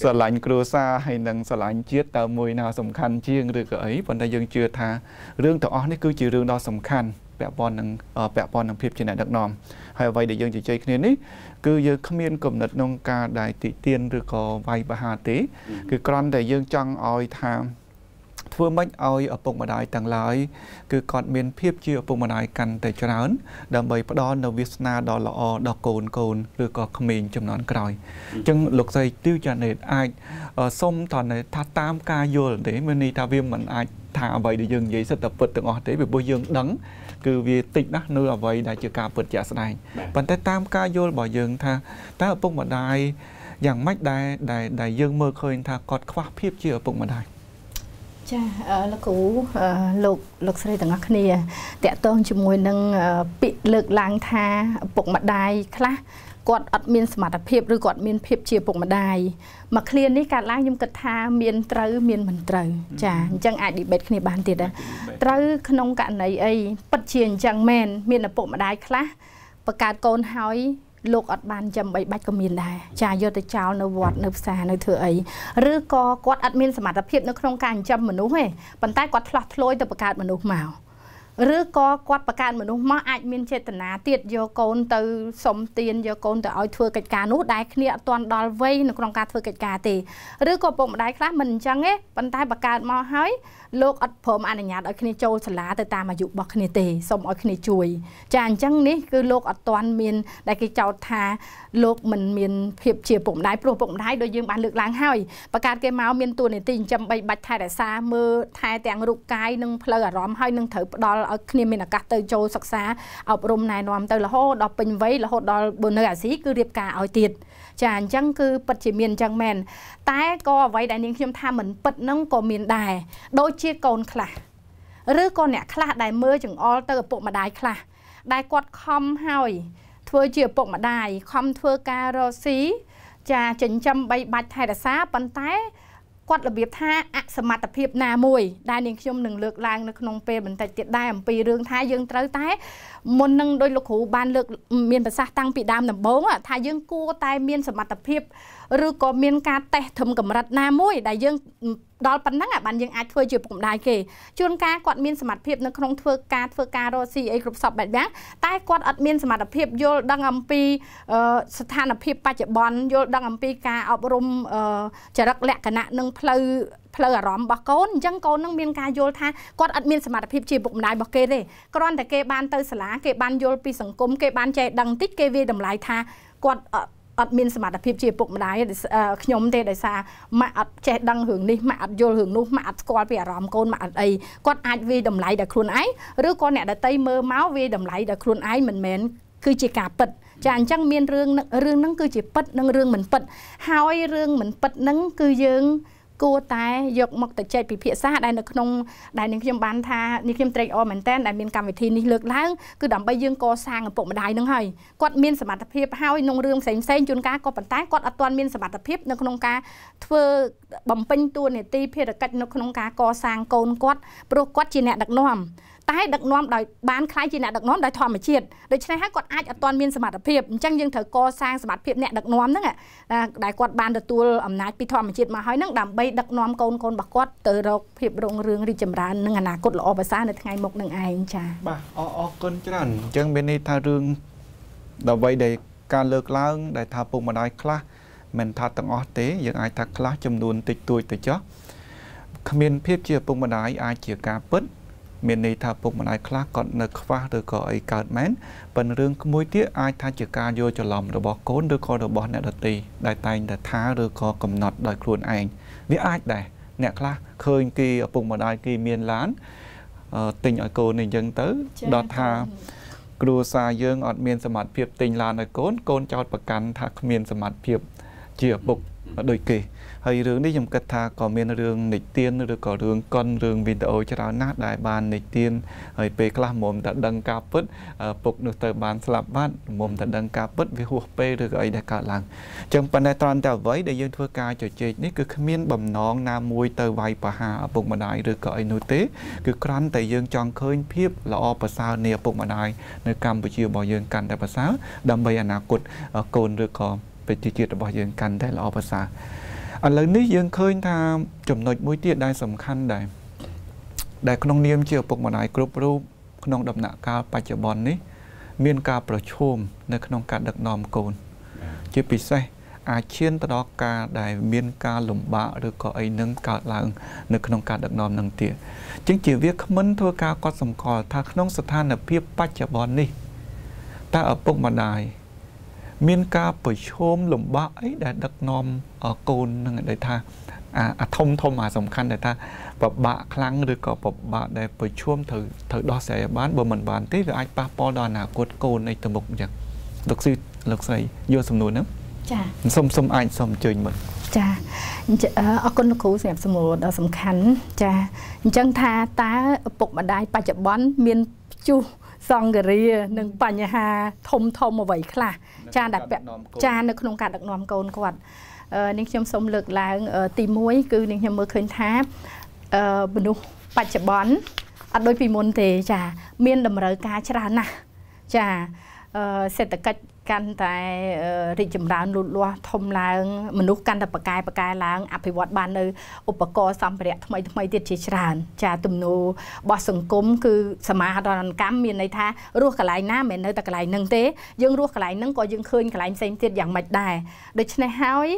ស្រឡាញ់គ្រួសារហើយនិងស្រឡាញ់ជាតិតើមួយណាសំខាន់ជាងឬក៏អីប៉ុន្តែយើងជឿថារឿងទាំងអស់នេះគឺជារឿងដ៏សំខាន់ពាក់ព័ន្ធនឹងពាក់ព័ន្ធនឹងភាពជាអ្នកដឹកនាំហើយអ្វីដែលយើងជជែកគ្នានេះគឺយើងគ្មានគំនិតក្នុងការដែលតិទៀនឬក៏វាយប្រហារទេគឺគ្រាន់តែយើងចង់ឲ្យថាធ្វើម៉េចឲ្យឪពុកម្ដាយទាំងឡាយគឺគាត់មានភាពជាឪពុកម្ដាយកាន់តែច្រើន ដើម្បីផ្ដល់នូវវាសនាដ៏ល្អដល់កូនកូនឬក៏ក្មេងចំនួនក្រោយអញ្ចឹងលោកស្រីទីវចាណេតអាចសុំតនថាតាមការយល់ទេមានន័យថាវាមិនអាចថាអ្វីដែលយើងនិយាយសិតតែពិតទាំងអស់ទេពីព្រោះយើងដឹង គឺវាតិចណាស់នៅអ្វីដែលជាការពិតជាក់ស្ដែងប៉ុន្តែតាមការយល់របស់យើងថាតើឪពុកម្ដាយយ៉ាងម៉េចដែរដែលយើងមើលឃើញ ថាគាត់ខ្វះភាពជាឪពុកម្ដាយចាលោកគ្រូលោកលោកស្រីទាំងអស់គ្នាតកតងជាមួយនឹងពាក្យលើកឡើងថាឪពុកម្ដាយខ្លះគាត់អត់មានសមត្ថភាពឬគាត់មានភាពជាពុកម្ដាយមកឃ្លាននេះកើតឡើងខ្ញុំគិតថាមានត្រូវមានមិនត្រូវចាអញ្ចឹងអាច debate គ្នាបានទៀតដែរត្រូវក្នុងករណីអីពិតជាអញ្ចឹងមែនមានឪពុកម្ដាយខ្លះបង្កើតកូនហើយលោកអត់បានចាំបីបាច់ក៏មានដែរចាយកទៅចោលនៅវត្តនៅផ្សារនៅធ្វើអីឬក៏គាត់អត់មានសមត្ថភាពនៅក្នុងការចិញ្ចឹមមនុស្សទេប៉ុន្តែគាត់ឆ្លោះឆ្លោយទៅបង្កើតមនុស្សមកឬក៏គាត់បង្កើតមនុស្សមកអាច មានចេតនាទៀតយកកូនទៅសុំទានយកកូនទៅឲ្យធ្វើកិច្ចការនោះដែលគ្នាអត់ទាន់ដល់វ័យនៅក្នុងការធ្វើកិច្ចការទេឬក៏ពុកម្ដាយខ្លះមិនអញ្ចឹងទេប៉ុន្តែបង្កើតមកហើយលោកអត់ព្រមអនុញ្ញាតឲ្យគ្នាចូលសាលាទៅតាមអាយុរបស់គ្នាទេសូមឲ្យគ្នាជួយចាអញ្ចឹងនេះគឺលោកអត់ទាន់មាន ដែលគេចោទថា លោកមិនមានភាពជាពុកម្ដាយព្រោះពុកម្ដាយដូចយើងបានលើកឡើងហើយបើកើតគេមកមានទួលនីតិចិញ្ចឹមបីបាច់ថែរក្សាមើលថែទាំងរូបកាយនិងផ្លូវអារម្មណ៍ហើយនឹងត្រូវផ្ដល់ឲ្យគ្នាមានឱកាសទៅចូលសិក្សាអប់រំណែនាំទៅរហូតដល់ពេញវ័យរហូតដល់បុណ្យនៅអាស៊ីគឺរៀបការឲ្យទៀតចាអញ្ចឹងគឺពិតជាមានអញ្ចឹងមែនតែក៏អ្វីដែលនាងខ្ញុំថាមិនពិតនឹងក៏មានដែរដូចជាកូនខ្លះឬក៏អ្នកខ្លះដែលមើលចង្អុលទៅឪពុកម្ដាយខ្លះដែលគាត់ខំហើយ ធ្វើជាឪពុកម្ដាយខំធ្វើការរកស៊ីចាចិញ្ចឹមបីបាច់ថែរក្សាប៉ុន្តែគាត់របៀបថាអសមត្ថភាពណាមួយ ដែលនាងខ្ញុំនឹងលើកឡើងនៅក្នុងពេលបន្តិចទៀតដែរអំពីរឿងថាយើងត្រូវតែមុននឹងដោយលោកគ្រូបានលើកមានប្រសាសន៍តាំងពីដើមដំបូងថាយើងគួរតែមានសមត្ថភាពឬក៏មានការតេស្តត្រឹមកម្រិតណាមួយដែលយើងដល់ប៉ុណ្ណឹងបានយើងអាចធ្វើជាពុកម្ដាយគេជួនកាលគាត់មានសមត្ថភាពនៅក្នុងធ្វើការធ្វើការរកស៊ីអីគ្រប់សពបែបយ៉ាងតែគាត់អត់មានសមត្ថភាពយល់ដឹងអំពីស្ថានភាពបច្ចុប្បន្នយល់ដឹងអំពីការអប់រំចរិតលក្ខណៈនិងផ្លូវផ្លូវអារម្មណ៍របស់កូនអញ្ចឹងកូននឹងមានការយល់ថាគាត់អត់មានសមត្ថភាពជាពុកម្ដាយរបស់គេទេគ្រាន់តែគេបានទៅសាលាគេបានយល់ពីសង្គមគេបានចេះដឹងតិចគេវាយតម្លៃថាគាត់អត់មានសមត្ថភាពជាពុកម្ដាយខ្ញុំទេដោយសារម៉ាក់អត់ចេះដឹងរឿងនេះម៉ាក់អត់យល់រឿងនោះម៉ាក់អត់ស្គាល់ពីអារម្មណ៍កូនម៉ាក់អត់អីគាត់អាចវាយតម្លៃដល់ខ្លួនឯងឬក៏អ្នកដតីមើលមកវាយតម្លៃដល់ខ្លួនឯងមិនមែនគឺជាការពិតចាអញ្ចឹងមានរឿងរឿងហ្នឹងគឺជាពិតនិងរឿងមិនពិតហើយរឿងមិនពិតហ្នឹងគឺយើងគួរតែយកមកទៅចែកពិភាក្សាដែលនៅក្នុងដែលនាងខ្ញុំបានថានាងខ្ញុំត្រេកអរមែនតើដែលមានកម្មវិធីនេះលើកឡើងគឺដើម្បីយើងកសាងឪពុកម្ដាយនឹងហើយគាត់មានសមត្ថភាពហើយក្នុងរឿងផ្សេងផ្សេងជួនកាលក៏ប៉ុន្តែគាត់អត់ទាន់មានសមត្ថភាពនៅក្នុងការធ្វើបំពេញតួនាទីភារកិច្ចនៅក្នុងការកសាងកូនគាត់ព្រោះគាត់ជាអ្នកដឹកនាំតែដឹកនាំដោយបានខ្លាយជាអ្នកដឹកនាំដោយធម្មជាតិដូច្នេះហើយគាត់អាចអត់ទាន់មានសមត្ថភាពអញ្ចឹងយើងត្រូវកសាងសមត្ថភាពអ្នកដឹកនាំហ្នឹងដែលគាត់បានទទួលអំណាចពីធម្មជាតិមកហើយហ្នឹងដើម្បីដឹកនាំកូនកូនរបស់គាត់ទៅរកភាពរុងរឿងរីកចម្រើននិងអនាគតល្អប្រសើរនៅថ្ងៃមុខនឹងឯងចា៎បាទអរអរគុណច្រើនអញ្ចឹងមានន័យថារឿងដើម្បីដែលការលើកឡើងដែលថាពុកម្ដាយខ្លះមិនថាទាំងអស់ទេយើងអាចថាខ្លះចំនួនតិចតួចទៅចោះគ្មានភាពជាពុកម្ដាយអាចជាការពិតមានន័យថាពុកម្ដាយខ្លះគាត់នៅខ្វះឬក៏អីកើតមែនប៉ុន្តែរឿងមួយទៀតអាចថាជាការយល់ច្រឡំរបស់កូនឬក៏របស់អ្នកដទៃដែលតែងតែថាឬក៏កំណត់ដោយខ្លួនឯងវាអាចដែរអ្នកខ្លះឃើញគេឪពុកម្ដាយគេមានឡានទិញឲ្យកូននេះអញ្ចឹងទៅដល់ថាគ្រួសារយើងអត់មានសមត្ថភាពទិញឡានឲ្យកូនកូនចោតប្រកាន់ថាគ្មានសមត្ថភាពជាឪពុកដូចគេហើយរឿងនេះខ្ញុំគិតថាក៏មានរឿងនិទានឬក៏រឿងកុនរឿងវីដេអូច្រើនណាស់ដែលបាននិទានហើយពេលខ្លះមុំតែដឹងការពិតពុកនោះទៅបានស្លាប់បាត់មុំតែដឹងការពិតវាហួសពេលឬក៏អីដែលកើតឡើងអញ្ចឹងប៉ុន្តែត្រង់តែអ្វីដែលយើងធ្វើការជជែកនេះគឺគ្មានបំណងណាមួយទៅវាយប្រហារឪពុកម្ដាយឬក៏អីនោះទេគឺគ្រាន់តែយើងចង់ឃើញភាពល្អប្រសើរនៃឪពុកម្ដាយនៅកម្ពុជារបស់យើងកាន់តែប្រសើរដើម្បីអនាគតកូនឬក៏ប្រជាជាតិរបស់យើងកាន់តែល្អប្រសើរឥឡូវនេះយើងឃើញថា ចំណុចមួយទៀតដែលសំខាន់ដែរដែលក្នុងនាមជាឪពុកម្ដាយគ្រប់រូបក្នុងដំណាក់កាលបច្ចុប្បន្ននេះមានការប្រឈមនៅក្នុងការដឹកនាំកូន ជាពិសេសអាចឈានទៅដល់ការដែលមានការលំបាកឬក៏អីនឹងកើតឡើងនៅក្នុងការដឹកនាំនឹងទៀតអញ្ចឹងជាវាគ្មិនធ្វើការកត់សម្គាល់ថាក្នុងស្ថានភាពបច្ចុប្បន្ននេះតើឪពុកម្ដាយមានការប្រឈមលំបាកអីដែលដឹកនាំកូននឹងដែលថាអាធំធំអាសំខាន់ដែលថាពិបាកខ្លាំងឬក៏ពិបាកដែលប្រឈមត្រូវត្រូវដោះស្រាយឲ្យបានបើមិនបានទេវាអាចប៉ះពាល់ដល់អនាគតកូននៃទៅមុខអញ្ចឹងលោកស៊ីលោកស្រីយល់សំណួរហ្នឹងចាសុំសុំអាចសុំអញ្ជើញមកចាអរគុណលោកគ្រូសម្រាប់សំណួរដ៏សំខាន់ចាអញ្ចឹងថាតើឪពុកម្ដាយបច្ចុប្បន្នមានជួសសង្ឃរា និងបញ្ហា ធំធំអ្វីខ្លះចាដែលចានៅក្នុងការដឹកនាំកូនគាត់នេះខ្ញុំសូមលើកឡើង ទី1គឺនេះខ្ញុំមើលឃើញថាមនុស្សបច្ចុប្បន្នអត់ដូចពីមុនទេ ចា មាន តម្រូវការច្រើនណាស់ចាសេដ្ឋកិច្ចកាន់តែរីកចម្រើនលូតលាស់ធំឡើងមនុស្សកាន់តែប្រកែប្រកែឡើងអភិវឌ្ឍបាននៅឧបករណ៍សម្ភារៈថ្មីថ្មីទៀតជាច្រើនចាទំនោររបស់សង្គមគឺសមាហរណកម្មមានន័យថារស់កន្លែងណាមិននៅតែកន្លែងនឹងទេយើងរស់កន្លែងនឹងក៏យើងឃើញកន្លែងផ្សេងទៀតយ៉ាងម៉េចដែរដូច្នេះហើយ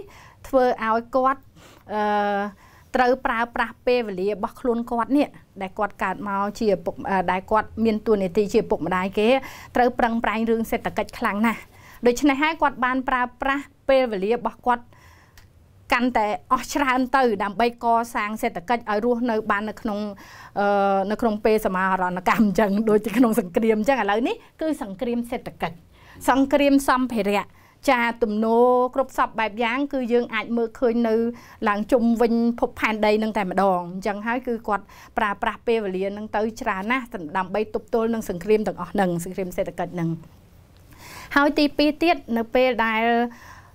ធ្វើឲ្យគាត់អឺត្រូវប្រើប្រាស់ពេលវេលារបស់ខ្លួនគាត់នេះដែលគាត់កើតមកជាពុកដែលគាត់មានទួនាទីជាពុកម្ដាយគេត្រូវប្រឹងប្រែងរឿងសេដ្ឋកិច្ចខ្លាំងណាស់ដូច្នេះហើយគាត់បានប្រើប្រាស់ពេលវេលារបស់គាត់កាន់តែអស់ច្រើន ទៅ ដើម្បីកសាងសេដ្ឋកិច្ចឲ្យរស់នៅបាននៅក្នុងនៅក្នុងពេលសមាហរណកម្មអញ្ចឹងដូចជាក្នុងសង្គ្រាមអញ្ចឹងឥឡូវនេះគឺសង្គ្រាម សេដ្ឋកិច្ចសង្គ្រាមសម្ភារៈចាទំនោរគ្រប់សពបែបយ៉ាងគឺយើងអាចមើលឃើញនៅឡើងជុំវិញភពផែនដីនឹងតែម្ដងអញ្ចឹងហើយគឺគាត់ប្រើប្រាស់ពេលវេលានឹងទៅ ច្រើនណាស់ដើម្បីទប់ទល់នឹងសង្គ្រាមទាំងអស់នឹងសង្គ្រាមសេដ្ឋកិច្ចនឹងហើយទី2ទៀតនៅពេលដែល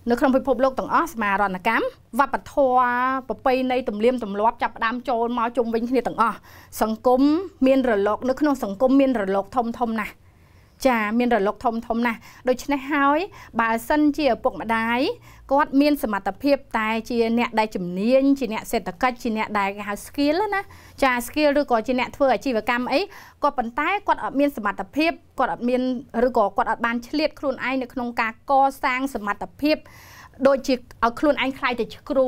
នៅក្នុងពិភពលោកទាំងអស់សមារណកម្មវប្បធម៌ប្រពៃណីទំនៀមទម្លាប់ចាប់ផ្ដើមចូលមកជុំវិញគ្នាទាំងអស់សង្គមមានរលកនៅក្នុងសង្គមមានរលកធំធំណាស់ចាមានរលកធំធំណាស់ដូច្នេះហើយបើសិនជាឪពុកម្ដាយគាត់មានសមត្ថភាពតែជាអ្នកដែលជំនាញជាអ្នកសេដ្ឋកិច្ចជាអ្នកដែលគេហៅ skill ណាចា skill ឬក៏ជាអ្នកធ្វើអាជីវកម្មអីក៏ប៉ុន្តែគាត់អត់មានសមត្ថភាពគាត់អត់មានឬក៏គាត់អត់បានឆ្លៀតខ្លួនឯងនៅក្នុងការកសាងសមត្ថភាព ដូចជាឲ្យខ្លួនឯងខ្លាយទៅជាគ្រូ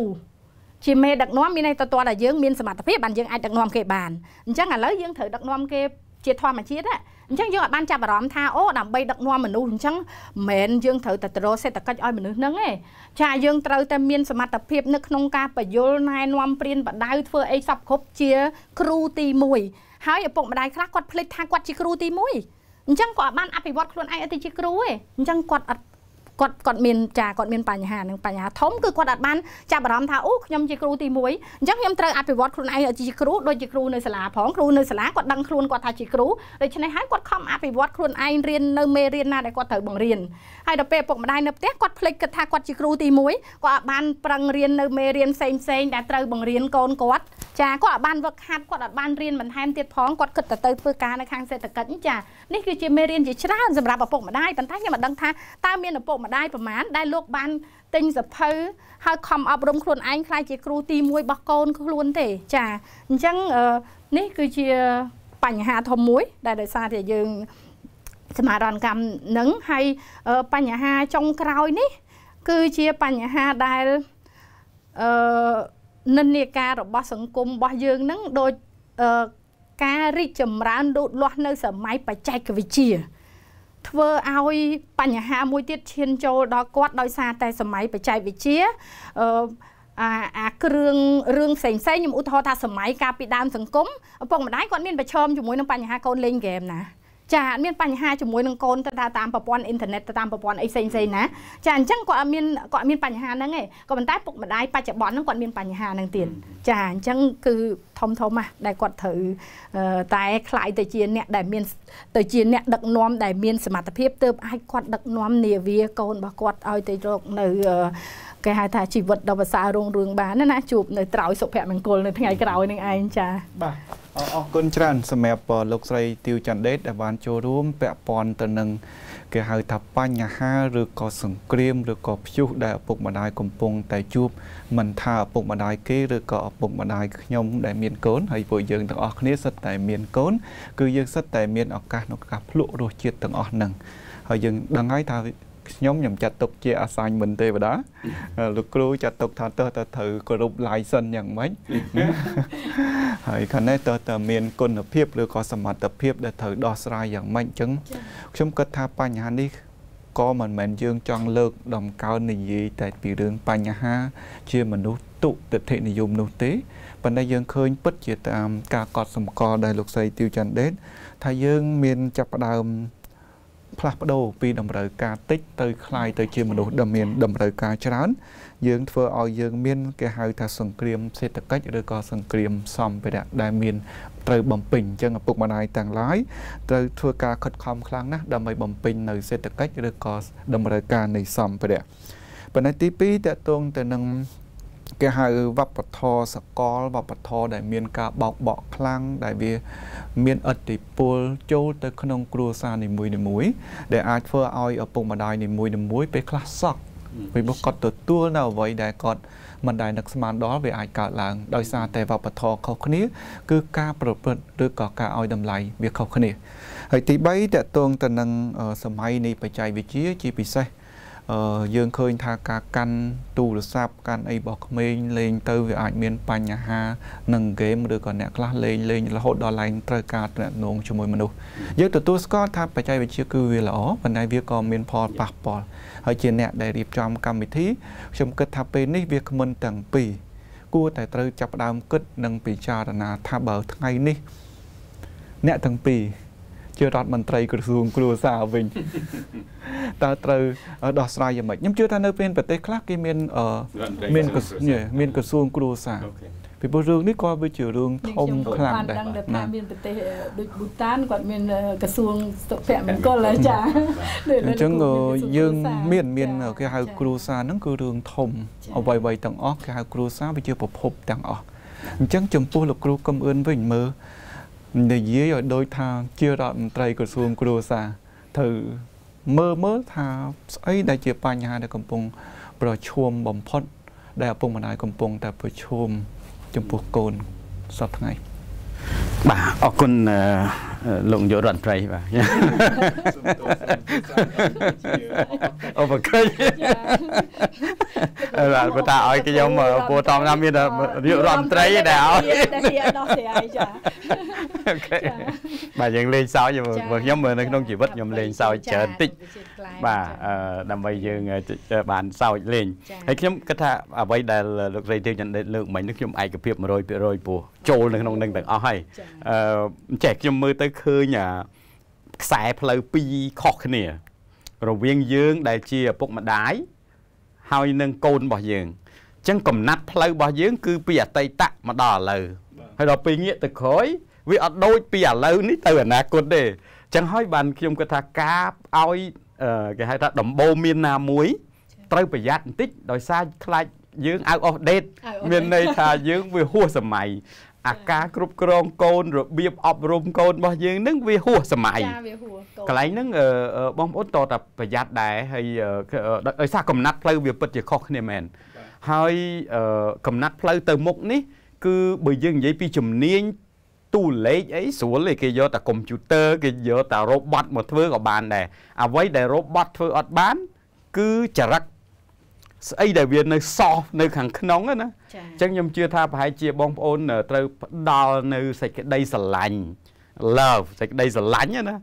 ជាមេដឹកនាំមានន័យទៅទាល់តែយើងមានសមត្ថភាពបានយើងអាចដឹកនាំគេបានអញ្ចឹងឥឡូវយើងត្រូវដឹកនាំគេជាធម្មជាតិអញ្ចឹងយើងអាចបានចាប់អារម្មណ៍ថាអូដើម្បីដឹកនាំមនុស្សអញ្ចឹងមិនមែនយើងត្រូវតែត្រោសេដ្ឋកិច្ចឲ្យមនុស្សហ្នឹងទេចាយើងត្រូវតែមានសមត្ថភាពនៅក្នុងការបញ្យលណែនាំព្រៀនបដៅធ្វើអីសពគ្រប់ជា គ្រូទី1ហើយឪពុកម្ដាយខ្លះគាត់ភ្លេចថាគាត់ជាគ្រូទី1អញ្ចឹងគាត់បានអភិវឌ្ឍខ្លួនឯងអត់ទៅជាគ្រូទេអញ្ចឹងគាត់អត់គាត់គាត់មានចាគាត់មានបញ្ហានឹងបញ្ហាធំគឺគាត់អាចបានចាប់អារម្មណ៍ថាអូខ្ញុំជាគ្រូទី1អញ្ចឹងខ្ញុំត្រូវអភិវឌ្ឍខ្លួនឯងឲ្យជាគ្រូដូចជាគ្រូនៅសាលាផងគ្រូនៅសាលាគាត់ដឹងខ្លួនគាត់ថាជាគ្រូដូច្នេះហើយគាត់ខំអភិវឌ្ឍខ្លួនឯងរៀននៅមេរៀនណាដែលគាត់ត្រូវបង្រៀនហើយដល់ពេលឪពុកម្ដាយនៅផ្ទះគាត់ភ្លេចគិតថាគាត់ជាគ្រូទី1គាត់អាចបានប្រឹងរៀននៅមេរៀនផ្សេងផ្សេងដែលត្រូវបង្រៀនកូនគាត់ចាគាត់អាចបានវឹកហាត់គាត់អាចបានរៀនបន្ថែមទៀតផងគាត់គិតទៅទៅធ្វើការនៅខាងសេដ្ឋកិច្ចចានេះគឺជាមេរៀនជាច្រើនសម្រាប់ឪពុកម្ដាយប៉ុន្តែខ្ញុំមិនដឹងថាតើមានឪពុកកម្ដាយប្រមាណដែលលោកបានទិញសភៅហើយខំអប់រំខ្លួនឯងខ្លាចជា គ្រូទី1របស់កូនខ្លួនទេ ចាអញ្ចឹងនេះគឺជាបញ្ហាធំមួយ ដែលដោយសារតែយើងសមារណកម្មនឹងហើយបញ្ហាចុងក្រោយនេះ គឺជាបញ្ហាដែលអឺនិន្នាការរបស់សង្គមរបស់យើងនឹងដូចការរីកចម្រើនលូតលាស់នៅសម័យបច្ចេកវិទ្យាធ្វើឲ្យ បញ្ហាមួយទៀតឈានចូលដល់គាត់ដោយសារតែសម័យបច្ចេកវិទ្យាអឺអាអាគ្រឿងរឿងផ្សេងផ្សេងខ្ញុំឧទាហរណ៍ថាសម័យកាលពីដើមសង្គមឪពុកម្ដាយគាត់មានប្រឈមជាមួយនឹងបញ្ហាកូនលេងហ្គេមណាចាអត់មានបញ្ហាជាមួយនឹងកូនទៅថាតាមប្រព័ន្ធអ៊ីនធឺណិតទៅតាមប្រព័ន្ធអីផ្សេងផ្សេងណាចាអញ្ចឹងគាត់អត់មានគាត់អត់មានបញ្ហាហ្នឹងទេក៏ប៉ុន្តែពុកម្ដាយបច្ចុប្បន្នហ្នឹងគាត់មានបញ្ហាហ្នឹងទៀតចាអញ្ចឹងគឺធំធំណាស់ដែលគាត់ត្រូវតែខ្លាយទៅជាអ្នកដែលមានទៅជាអ្នកដឹកនាំដែលមានសមត្ថភាពទើបអាចគាត់ដឹកនាំនាវាកូនរបស់គាត់ឲ្យទៅរកនៅគេហៅថាជីវិតដ៏ប្រសើររុងរឿងបាន ណាជួបនៅក្រោយសុភមង្គលនៅថ្ងៃក្រោយនឹងឯងចាបាទអរអរគុណច្រើនសម្រាប់លោកស្រីទៀវចន្ទដេតដែលបានចូលរួមពាក់ព័ន្ធទៅនឹងគេហៅថាបញ្ហាឬក៏សង្គ្រាមឬក៏ព្យុះដែលឪពុកម្ដាយកំពុងតែជួបមិនថាឪពុកម្ដាយគេឬក៏ឪពុកម្ដាយខ្ញុំដែលមានកូនហើយពួកយើងទាំងអស់គ្នាសិតតែមានកូនគឺយើងសិតតែមានឱកាសក្នុងការភ្លក់រសជាតិទាំងអស់ហ្នឹងហើយយើងដឹងហើយថាខ្ញុំខ្ញុំចាត់ទុកជាអាសាញមិនទេវតា លោកគ្រូចាត់ទុកថាតើតើត្រូវគោរព license យ៉ាងម៉េចហើយខាងនេះតើតើមានគុណភាពឬក៏សមត្ថភាពដែលត្រូវដោះស្រាយយ៉ាងម៉េចអញ្ចឹងខ្ញុំគិតថា បញ្ហានេះក៏មិនមែនយើងចង់លើក ដំកើងនិយាយតែពីរឿងបញ្ហា ជាមនុស្សទុតិធិនិយមនោះទេប៉ុន្តែយើងឃើញពិតជាតាមការកត់សម្គាល់ដែលលោកស្រីទីវច័ន្ទដេត ថាយើងមានចាប់ផ្ដើមផ្លាស់ប្ដូរពីតម្រូវការតិចទៅคล้ายទៅជាមនុស្សដែលមានតម្រូវការច្រើន យើង ធ្វើឲ្យយើងមានគេហៅថាសង្គ្រាម សេដ្ឋកិច្ចឬក៏សង្គ្រាម សម្ភារៈដែលមានត្រូវបំពេញអញ្ចឹងឪពុកម្ដាយទាំងឡាយត្រូវធ្វើការខិតខំខ្លាំងណាស់ដើម្បីបំពេញនៅសេដ្ឋកិច្ចឬក៏តម្រូវការនៃសម្ភារៈប៉ុន្តែទី2តកតងទៅនឹងគេហៅវប្បធម៌សកលវប្បធម៌ដែលមានការបោកបក់ខ្លាំងដែលវា មានឥទ្ធិពលចូលទៅក្នុងគ្រួសារនីមួយៗដែលអាចធ្វើឲ្យឪពុកម្ដាយនីមួយៗពេលខ្លះសោកពីមកគាត់ទទួលនៅអ្វីដែលគាត់មិនដែលនឹកស្មានដល់វាអាចកើតឡើងដោយសារតែវប្បធម៌ខុសគ្នាគឺការប្រព្រឹត្តឬក៏ការឲ្យតម្លៃវាខុសគ្នាហើយទី3តកតងទៅនឹងសម័យនៃបច្ចេកវិទ្យាជាពិសេសយើងឃើញថាការកាន់ទូរស័ព្ទកាន់អីរបស់ក្មេងលេងទៅវាអាចមានបញ្ហានឹងហ្គេមឬក៏អ្នកខ្លះលេងលេងរហូតដល់ឡើងត្រូវការទំនាក់ទំនងជាមួយមនុស្សយើងទទួលស្គាល់ថាបច្ចេកវិទ្យាគឺវាល្អប៉ុន្តែវាក៏មាន ផលប៉ះពាល់ហើយជាអ្នកដែលរៀបចំកម្មវិធីខ្ញុំគិតថាពេលនេះវាគ្មិនទាំងពីរគួរតែត្រូវចាប់ផ្ដើមគិត និងពិចារណាថាបើថ្ងៃនេះអ្នកទាំងពីរជារដ្ឋមន្ត្រី ក្រសួងគ្រួសារវិញតើត្រូវដោះស្រាយយ៉ាងម៉េចខ្ញុំជឿថានៅពេលប្រទេសខ្លះគេមានមានមានក្រសួងគ្រួសារពីព្រោះរឿងនេះក៏វាជារឿងធំខ្លាំងដែរខ្ញុំបានដឹងថាមានប្រទេសដូចប៊ូតានគាត់មានក្រសួងសុភមង្គលចាអញ្ចឹងយើងមាន មានគេហៅគ្រួសារហ្នឹងគឺរឿងធំអ្វីៗទាំងអស់គេហៅគ្រួសារវាជាប្រភពទាំងអស់អញ្ចឹងចំពោះលោកគ្រូកឹមអឿនវិញមើលនិយាយឲ្យដូចថាជារដ្ឋមន្ត្រី ក្រសួងគ្រួសារត្រូវមើលមើលថា ស្អីដែលជាបញ្ហាដែលកំពុងប្រឈមបំផុតដែលឪពុកម្ដាយកំពុង តែប្រឈមចំពោះកូនសពថ្ងៃ។បាទអរគុណលោកនាយករដ្ឋមន្ត្រីបាទអូបកេបាទបើតាឲ្យខ្ញុំពោតតាមមាននាយករដ្ឋមន្ត្រីដែរឲ្យដោះស្រាយចាបាទយើងលេងសើចខ្ញុំមើលនៅក្នុងជីវិតខ្ញុំលេងសើចច្រើនតិចបាទដើម្បីយើងបានសើចលេងហើយខ្ញុំគិតថាអ្វីដែលលោកស្រីទៀងចន្ទដេតលើកមិញនេះខ្ញុំឯកភាព100%ពោះចូលនៅក្នុងនឹងទាំងអស់ហើយអឺចេះខ្ញុំមើលទៅឃើញខ្សែផ្លូវពីរខុសគ្នា រវាងយើងដែលជាឪពុកម្ដាយហើយនឹងកូនរបស់យើងអញ្ចឹងកំណត់ផ្លូវរបស់យើង គឺពីអតីតមកដល់ឥឡូវហើយដល់ពេលងាកទៅក្រោយវាអត់ដូចពីឥឡូវនេះទៅអនាគតទេអញ្ចឹងហើយបានខ្ញុំគាត់ថាការឲ្យគេហៅថាដំបូងមានណាមួយត្រូវប្រយ័ត្នបន្តិចដោយសារខ្លាចយើងអៅអស់ដេតមានន័យថាយើងវាហួសសម័យអាការគ្រប់គ្រងកូនរបៀបអប់រំកូនរបស់យើងនឹងវាហួសសម័យចាវាហួសកន្លែងហ្នឹងបងប្អូនតតែប្រយ័ត្នដែរហើយដោយសារកំណត់ផ្លូវវាពិតជាខុសគ្នាមែនហើយកំណត់ផ្លូវទៅមុខនេះគឺបើយើងនិយាយពីជំនាញទូលេខអីស្រួលទេគេយកតែកុំព្យូទ័រគេយកតែរ៉ូបត់មកធ្វើក៏បានដែរអ្វីដែលរ៉ូបត់ធ្វើអត់បានគឺចរិតស្អីដែលវានៅសោះនៅ ខាងក្នុងណាអញ្ចឹងខ្ញុំជឿថាប្រហែលជាបងប្អូនត្រូវផ្ដល់នៅសេចក្តីស្រឡាញ់ love សេចក្តីស្រឡាញ់ណា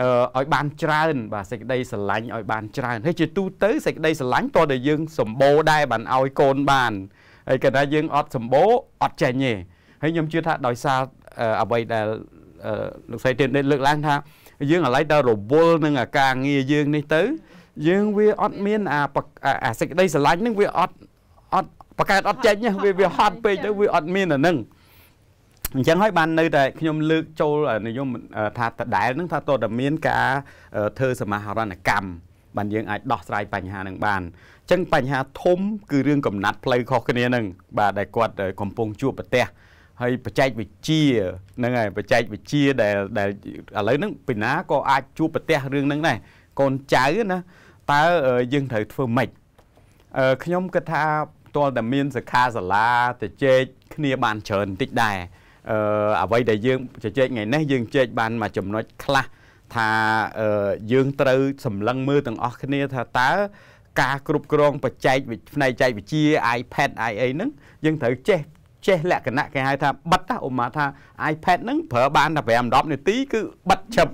អឺឲ្យបានច្រើនបាទសេចក្តីស្រឡាញ់ឲ្យបានច្រើនហើយជាទូទៅសេចក្តីស្រឡាញ់តើតែយើងសម្បូរដែរបានឲ្យកូនបានហើយគាត់ថាយើងអត់សម្បូរអត់ចេញទេហើយខ្ញុំជឿថាដោយសារអ្វីដែលលោកស្រីទេពនេះលើកឡើងថា យើងឥឡូវដល់រវល់នឹងអាការងារយើងនេះទៅ យើងវាអត់មានអាអាសេចក្តីស្រឡាញ់នឹងវាអត់អត់បកកើតអត់ចេញវាវាហត់ពេកទៅវាអត់មានអានឹងអញ្ចឹងហើយបាននៅតែខ្ញុំលើកចូលនិយមថាដដែលនឹង ថាតើតមានការធ្វើសមាហរណកម្មបានយើងអាចដោះស្រាយបញ្ហានឹងបានអញ្ចឹងបញ្ហាធំ គឺរឿងកំណត់ផ្លូវខុសគ្នានឹងបាទដែលគាត់កំពុងជួបប្រទះហើយបច្ចេកវិទ្យាហ្នឹងហើយបច្ចេកវិទ្យាដែលដែលឥឡូវហ្នឹងពីណាក៏អាចជួបប្រទះរឿងហ្នឹងដែរកូនចៅណាតើយើងត្រូវធ្វើម៉េចខ្ញុំគិតថាទាល់តែមានសិក្ខាសាលា ទៅជែកគ្នាបានច្រើនបន្តិចដែរអឺអ្វីដែលយើងជជែកថ្ងៃនេះយើងជែកបានមួយចំណុចខ្លះថាយើងត្រូវសម្លឹងមើលទាំងអស់គ្នាថាតើការគ្រប់គ្រងបច្ចេកវិទ្យាផ្នែកបច្ចេកវិទ្យា iPad អីអីហ្នឹងយើងត្រូវចេះចេះលក្ខណៈគេហៅថាបិទណាឧមាថា iPad ហ្នឹងប្រើបានតែ5 10នាទីគឺបិទឈប់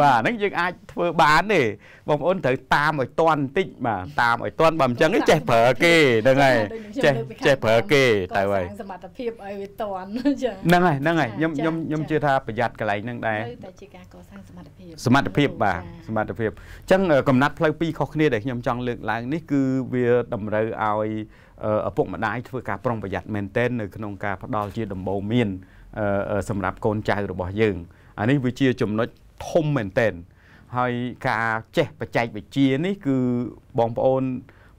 បាទហ្នឹងយើងអាចធ្វើបានទេបងប្អូនត្រូវតាមឲ្យតន់បន្តិចបាទតាមឲ្យតន់បើមិនចឹងចេះប្រើគេហ្នឹងហើយចេះចេះប្រើគេទៅហើយសមត្ថភាពឲ្យវាតន់ចឹងហ្នឹងហើយហ្នឹងហើយខ្ញុំខ្ញុំខ្ញុំជឿថាប្រយ័ត្នកន្លែងហ្នឹងដែរតែជាការកសាងសមត្ថភាពសមត្ថភាពបាទសមត្ថភាពអញ្ចឹងកំណត់ផ្លូវពីរខុសគ្នាដែលខ្ញុំចង់លើកឡើងនេះគឺវា តម្រូវឲ្យឪពុកម្ដាយធ្វើការប្រុងប្រយ័ត្នមែនទែននៅក្នុងការផ្ដល់ជាដំបូន្មាន សម្រាប់កូនចៅរបស់យើងអានេះវាជាចំណុចធំមែនទែនហើយការចេះបច្ចេកវិទ្យានេះ គឺបងប្អូន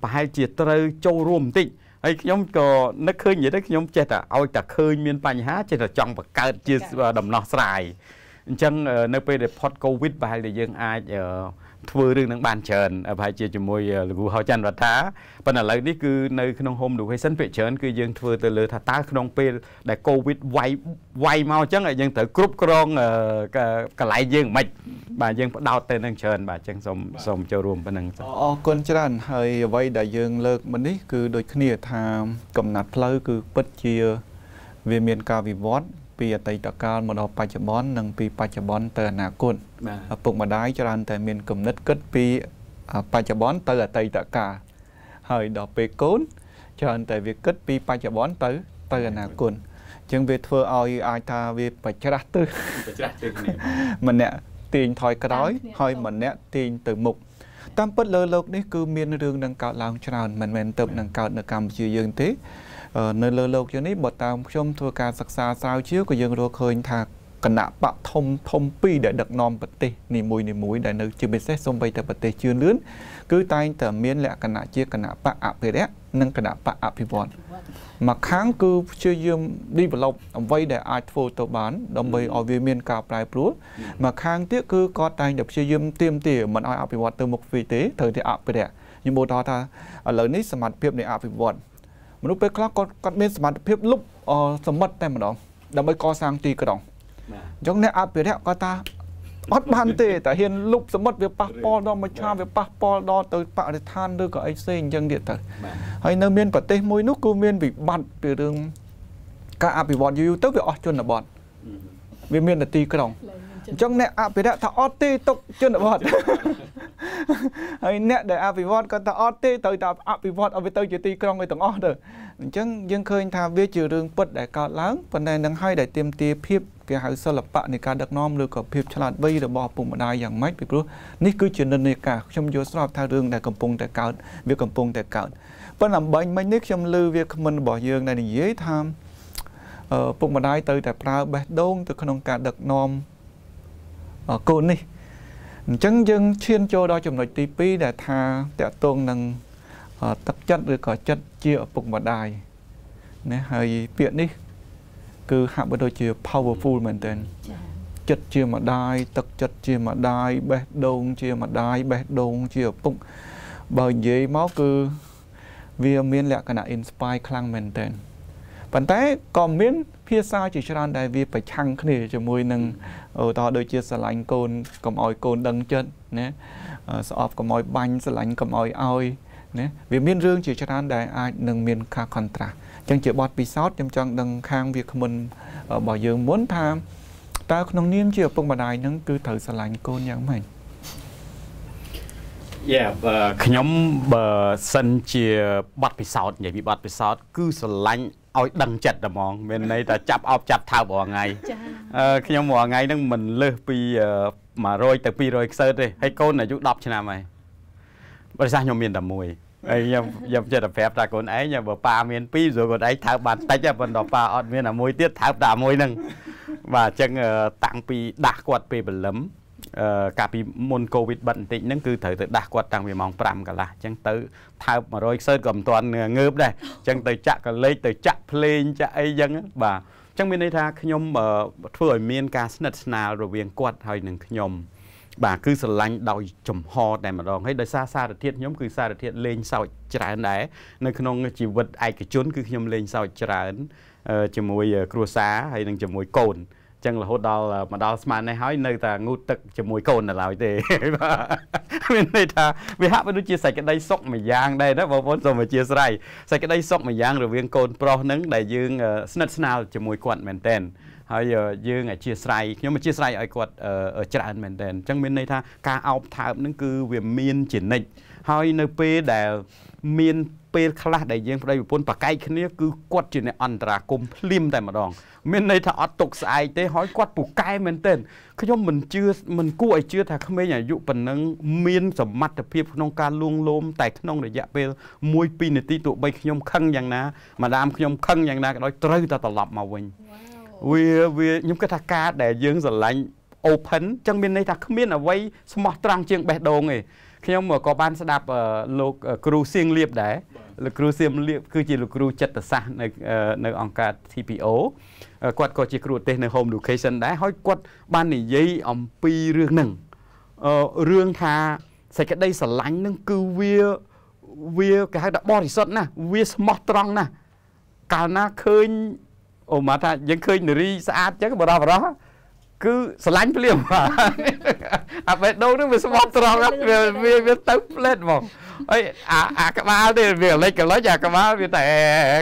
ប្រហែលជាត្រូវចូលរួមបន្តិចហើយខ្ញុំក៏នឹកឃើញនិយាយទៅខ្ញុំចេះតែឲ្យតែឃើញមានបញ្ហាចេះតែចង់បង្កើតជាដំណោះស្រាយអញ្ចឹងនៅពេលដែលផុតកូវីដប្រហែលជាយើងអាចធ្វើរឿងហ្នឹងបានច្រើនប្រហែលជាជាមួយលោកគ្រូហៅច័ន្ទវត្ថាប៉ុន្តែឥឡូវនេះគឺនៅក្នុង home education ពាក្យច្រើនគឺយើងធ្វើទៅលើថាតើក្នុងពេល ដែល covid វាយវាយមកអញ្ចឹងយើងត្រូវគ្រប់គ្រងកន្លែងយើងមិនបាទយើងផ្ដោតទៅនឹងច្រើន បាទអញ្ចឹងសូមសូមចូលរួមប៉ុណ្ណឹងអរគុណច្រើនហើយអ្វីដែលយើងលើកមកនេះគឺដូចគ្នាថាកំណត់ផ្លូវគឺពិតជាវាមានការវិវត្តពីអតីតកាលមកដល់បច្ចុប្បន្ននិងពីបច្ចុប្បន្នទៅអនាគតឪពុកម្ដាយច្រើន តែមានគំនិតគិតពីបច្ចុប្បន្នទៅអតីតកាលហើយដល់ពេលកូនច្រើនតែវាគិតពីបច្ចុប្បន្នទៅទៅអនាគតចឹងវាធ្វើឲ្យអាចថាវាបច្រាស់ទើបច្រាស់ទើគ្នាម្នាក់ទាញថយក្រោយ ហើយម្នាក់ទាញទៅមុខតាមពិតលើโลกនេះគឺមានរឿងនឹងកើតឡើងច្រើនមិនមែនទៅនឹងកើតនៅកម្ពុជាយើងទេនៅលើលោកយើងនេះបើតាមខ្ញុំធ្វើការសិក្សាស្រាវជ្រាវក៏យើងរកឃើញថាគណៈបកធំធំពីរដែលដឹកនាំប្រទេសនីមួយនីមួយដែលនៅជាពិសេសសូម្បីតែប្រទេសជឿនលឿនគឺតែងតែមានលក្ខណៈជាគណៈបកអភិរក្សនិងគណៈបកអភិវឌ្ឍមកខាងគឺព្យាយាម develop អ្វីដែលអាចធ្វើទៅបានដើម្បីឲ្យវាមានការប្រែប្រួលមកខាងទៀតគឺគាត់តែងតែព្យាយាមទៀមទាមិនឲ្យអភិវឌ្ឍទៅមុខវិញទេត្រូវតែអភិរក្សខ្ញុំបូតថាឥឡូវនេះសមត្ថភាពនៃអភិវឌ្ឍមនុស្សពេលខ្លះគាត់គាត់មានសមត្ថភាពលុបសម្បត្តិតែម្ដងដើម្បីកសាងទីក្រុងអញ្ចឹងអ្នកអភិរក្សគាត់ថាអត់បានទេតែហ៊ានលុបសម្បត្តិវាប៉ះពាល់ដល់មច្ឆាវាប៉ះពាល់ដល់ទៅបរិស្ថានឬក៏អីផ្សេងអញ្ចឹងទៀតទៅហើយនៅមានប្រទេសមួយនោះគឺមានវិបត្តិពីរឿងការអភិវឌ្ឍយូរទៅវាអស់ជនបទវាមានតែទីក្រុងអញ្ចឹងអ្នកអភិរក្សថាអត់ទេទុកជនបទហើយអ្នកដែលអភិវឌ្ឍក៏ថាអត់ទេត្រូវតែអភិវឌ្ឍឲ្យវាទៅជាទីក្រុងឲ្យទាំងអស់ទៅអញ្ចឹងយើងឃើញថាវាជារឿងពិតដែលកើតឡើងប៉ុន្តែនឹងហើយដែលទៀមទាភាពគេហៅសិល្បៈនៃការដឹកនាំឬក៏ភាពឆ្លាតវៃរបស់ពុកម្ដាយយ៉ាងម៉េចពីព្រោះនេះគឺជានិន្នាការខ្ញុំយល់ស្របថារឿងដែលកំពុងតែកើតវាកំពុងតែកើតប៉ុន្តែអំបញ្ញមិញនេះខ្ញុំលើវាគ្មិនរបស់យើងដែលនិយាយថាពុកម្ដាយទៅតែប្រើបេះដូងទៅក្នុងការដឹកនាំកូននេះអញ្ចឹងយើងឈានចូលដល់ចំណុចទី2ដែលថាតកតងនឹងទឹកចិត្តឬក៏ចិត្តជាឪពុកម្ដាយណាហើយពាក្យនេះ គឺហាក់បីដូចជា powerful មែនទែនចិត្តជាម្ដាយទឹកចិត្តជាម្ដាយបេះដូងជាម្ដាយបេះដូងជាឪពុកបើនិយាយមកគឺវាមានលក្ខណៈ inspire ខ្លាំងមែនទែនប៉ុន្តែក៏មាន ភាសាជាច្រើនដែលវាប្រឆាំងគ្នាជាមួយនឹងឧទាហរណ៍ដូចជាស្រឡាញ់កូនកុំឲ្យកូនដឹងចិត្តណាស្អប់កុំឲ្យបាញ់ស្រឡាញ់កុំឲ្យឲ្យណាវាមានរឿងជាច្រើនដែលអាចនឹងមានការ contrast អញ្ចឹងជាបទពិសោធន៍ខ្ញុំចង់ដឹងខាងវាគ្មិនរបស់យើងមុនថាតើក្នុងនាមជាឪពុកម្ដាយនឹងគឺត្រូវស្រឡាញ់កូនយ៉ាងម៉េចយ៉ាខ្ញុំបើសិនជាប័ណ្ណពិសោធន៍និយាយពីប័ណ្ណពិសោធន៍គឺស្រឡាញ់ឲ្យដឹងចិត្តហ្មងមានន័យថាចាប់អោបចាប់ថើបរាល់ថ្ងៃខ្ញុំរាល់ថ្ងៃហ្នឹងមិនលើសពី100ទៅ200ខ្សែទេហើយកូនអាយុ10ឆ្នាំហើយបរិសាខ្ញុំមានតែមួយហើយខ្ញុំខ្ញុំចិត្តតែប្រាប់ថាកូនឯងបើប៉ាមានពីរព្រោះកូនឯងថើបបានតិចប៉ុន្តែប៉ាអត់មានតែមួយទៀតថើបតែមួយហ្នឹងបាទអញ្ចឹងតាំងពីដាស់គាត់ពេលព្រលឹមកាលពីមុនកូវីដបិទបន្តិចហ្នឹងគឺត្រូវទៅដាស់គាត់តាំងពីម៉ោង5កន្លះអញ្ចឹងទៅថើប100ខ្សែក៏មិនទាន់ងើបដែរអញ្ចឹងទៅចាក់កលេចទៅចាក់ភ្លេងចាក់អីអញ្ចឹងបាទអញ្ចឹងមានន័យថាខ្ញុំធ្វើឲ្យមានការស្និទ្ធស្នាលរវាងគាត់ហើយនិងខ្ញុំ បាទគឺស្រឡាញ់ដោយចំហតែម្ដងហើយដោយសារសារធាតុខ្ញុំគឺសារធាតុលេងសើចច្រើនដែរនៅក្នុងជីវិតឯកជនគឺខ្ញុំលេងសើចច្រើនជាមួយគ្រួសារហើយនិងជាមួយកូនចឹងរហូតដល់មកដល់ស្មាននេះហើយនៅតែងូតទឹកជាមួយកូននៅឡើយទេបាទមានន័យថាវាហាក់បីដូចជាសេចក្តីសុខមួយយ៉ាងដែរណាបងប្អូនសូមអធិស្ឋានសេចក្តីសុខមួយយ៉ាង រវាងកូនប្រុសនឹងដែលយើង ស្និទ្ធស្នាលជាមួយគាត់មែនតែនហើយយើងអធិស្ឋានខ្ញុំអធិស្ឋានឲ្យគាត់ច្រើនមែនតែនអញ្ចឹងមានន័យថាការអោបថើបនឹងគឺវាមានជានិច្ចហើយនៅពេលដែលមានពេលខ្លះដែលយើងប្តីប្រពន្ធប្រកែកគ្នាគឺគាត់ជាអ្នកអន្តរាគមភ្លាមតែម្ដង មានន័យថាអត់ទុកស្អែកទេហើយគាត់ពូកែមែនទែនខ្ញុំមិនជឿមិនគួរឲ្យជឿថាក្មេងអាយុប៉ុណ្ណឹងមាន សមត្ថភាពក្នុងការលួងលោមតែក្នុងរយៈពេល1 2នាទីទោះបីខ្ញុំខឹងយ៉ាងណាម៉ាដាមខ្ញុំខឹងយ៉ាងណាក៏ដោយត្រូវតែត្រឡប់មកវិញវាវាខ្ញុំគិតថាការដែលយើងស្រឡាញ់ open ចឹងមានន័យថាគ្មានអ្វីស្មោះត្រង់ជាងបេះដូងទេខ្ញុំក៏បានស្ដាប់លោកគ្រូសៀងលៀបដែរលោកគ្រូសៀមលៀបគឺជាលោកគ្រូចិត្តសាស្ត្រនៅនៅអង្គការ TPO គាត់ក៏ជាគ្រូឧទ្ទេសនៅ Home Education ដែរហើយគាត់បាននិយាយអំពីរឿងហ្នឹងរឿងថាសេចក្តីស្រឡាញ់ហ្នឹងគឺវាវាគេហៅថាបរិសុទ្ធណាស់វាស្មោះត្រង់ណាស់កាលណាឃើញអូម៉ាត់ថាយើងឃើញនារីស្អាតចឹងបរោះបរោះគឺស្រឡាញ់ភ្លាមអាបេះដូងនឹងវាស្មោះត្រង់វាវាទៅផ្លេតហ្មងអីអាអាក្បាលទេវាលិចកលិចអាក្បាលវាតែ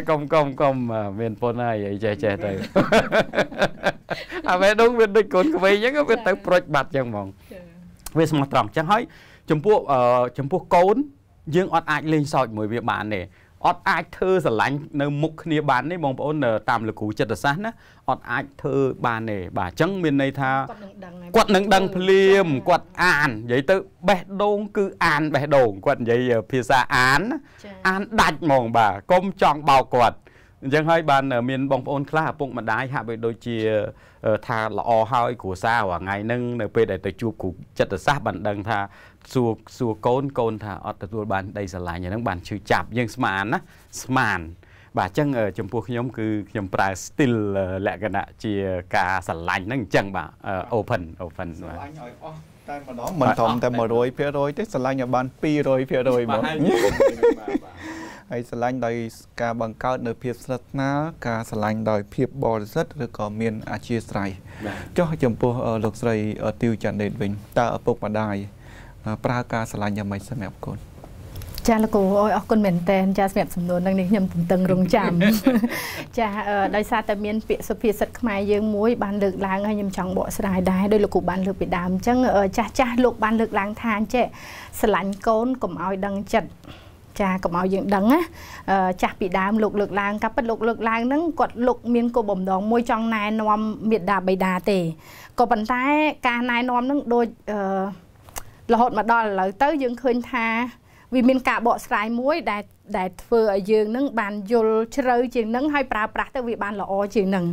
កុំកុំកុំមានពុនហើយអីចេះចេះទៅអាបេះដូងវាដូចកូនក្មេងអញ្ចឹងវាទៅ ប្រុចបាត់អញ្ចឹងហ្មងវាស្មោះត្រង់អញ្ចឹងហើយចំពោះចំពោះកូនយើងអត់អាចលេងសើចមួយវាបានទេអត់អាចធ្វើស្រឡាញ់នៅមុខគ្នាបានទេបងប្អូន តាមលោកគ្រូចិត្តសាស្ត្រណាអត់អាចធ្វើបានទេបាទអញ្ចឹងមានន័យថាគាត់នឹងដឹងភ្លាមគាត់អាននិយាយទៅបេះដូងគឺអានបេះដូងគាត់និយាយភាសាអានអានដាច់ហ្មងបាទកុំចង់បោកគាត់អញ្ចឹងហើយ បាន មាន បងប្អូនខ្លះឪពុកម្ដាយហាក់បីដូចជាថាល្អហើយ គ្រួសាររាល់ថ្ងៃហ្នឹងនៅពេលដែលទៅជួបគ្រូចិត្តសាស្ត្របានដឹងថាសួរសួរកូនកូនថាអត់ទទួលបាន ដីស្រឡាញ់ហ្នឹងបានឈឺចាប់យើងស្មានណាស្មាន បាទអញ្ចឹងចំពោះខ្ញុំ គឺខ្ញុំប្រើ still លក្ខណៈជាការស្រឡាញ់ហ្នឹងអញ្ចឹងបាទ open open ស្រឡាញ់ឲ្យអស់តែម្ដងមិនត្រឹមតែ100%ទេស្រឡាញ់ឲ្យបាន200%មកហើយស្រឡាញ់ដោយការបង្កើត នៅ ភាពស្និទ្ធស្នាលការស្រឡាញ់ដោយភាពបរិសុទ្ធឬក៏មានអធ្យាស្រ័យចុះចំពោះលោកស្រីទៀវច័ន្ទដេតវិញតើឪពុកម្ដាយប្រើការឆ្លាញ់យ៉ាងម៉េចសម្រាប់កូនចាលោកគ្រូអរគុណមែនតើចាសម្រាប់សំណួរនឹងនេះខ្ញុំទន្ទឹងរង់ចាំចាដោយសារតែមានពាក្យសុភាសិតខ្មែរយើងមួយបានលើកឡើងហើយខ្ញុំចង់បកស្រាយដែរដោយលោកគ្រូបានលើកពីដើមអញ្ចឹងចាស់ចាស់លោកបានលើកឡើងថាចេះស្រឡាញ់កូនកុំឲ្យដឹងចិត្តចាកុំឲ្យយើងដឹងណាចាស់ពីដើមលោកលើកឡើងកាពិតលោកលើកឡើងហ្នឹងគាត់លោកមានគោលបំណងមួយចង់ណែនាំមេដាបៃតាទេក៏ប៉ុន្តែការណែនាំហ្នឹងដូចអឺរហូតមកដល់ឥឡូវទៅយើងឃើញថាវាមានការបកស្រាយមួយ ដែលដែលធ្វើឲ្យយើងនឹងបានយល់ជ្រៅជាងនឹងហើយប្រើប្រាស់ទៅវាបានល្អជាងនឹង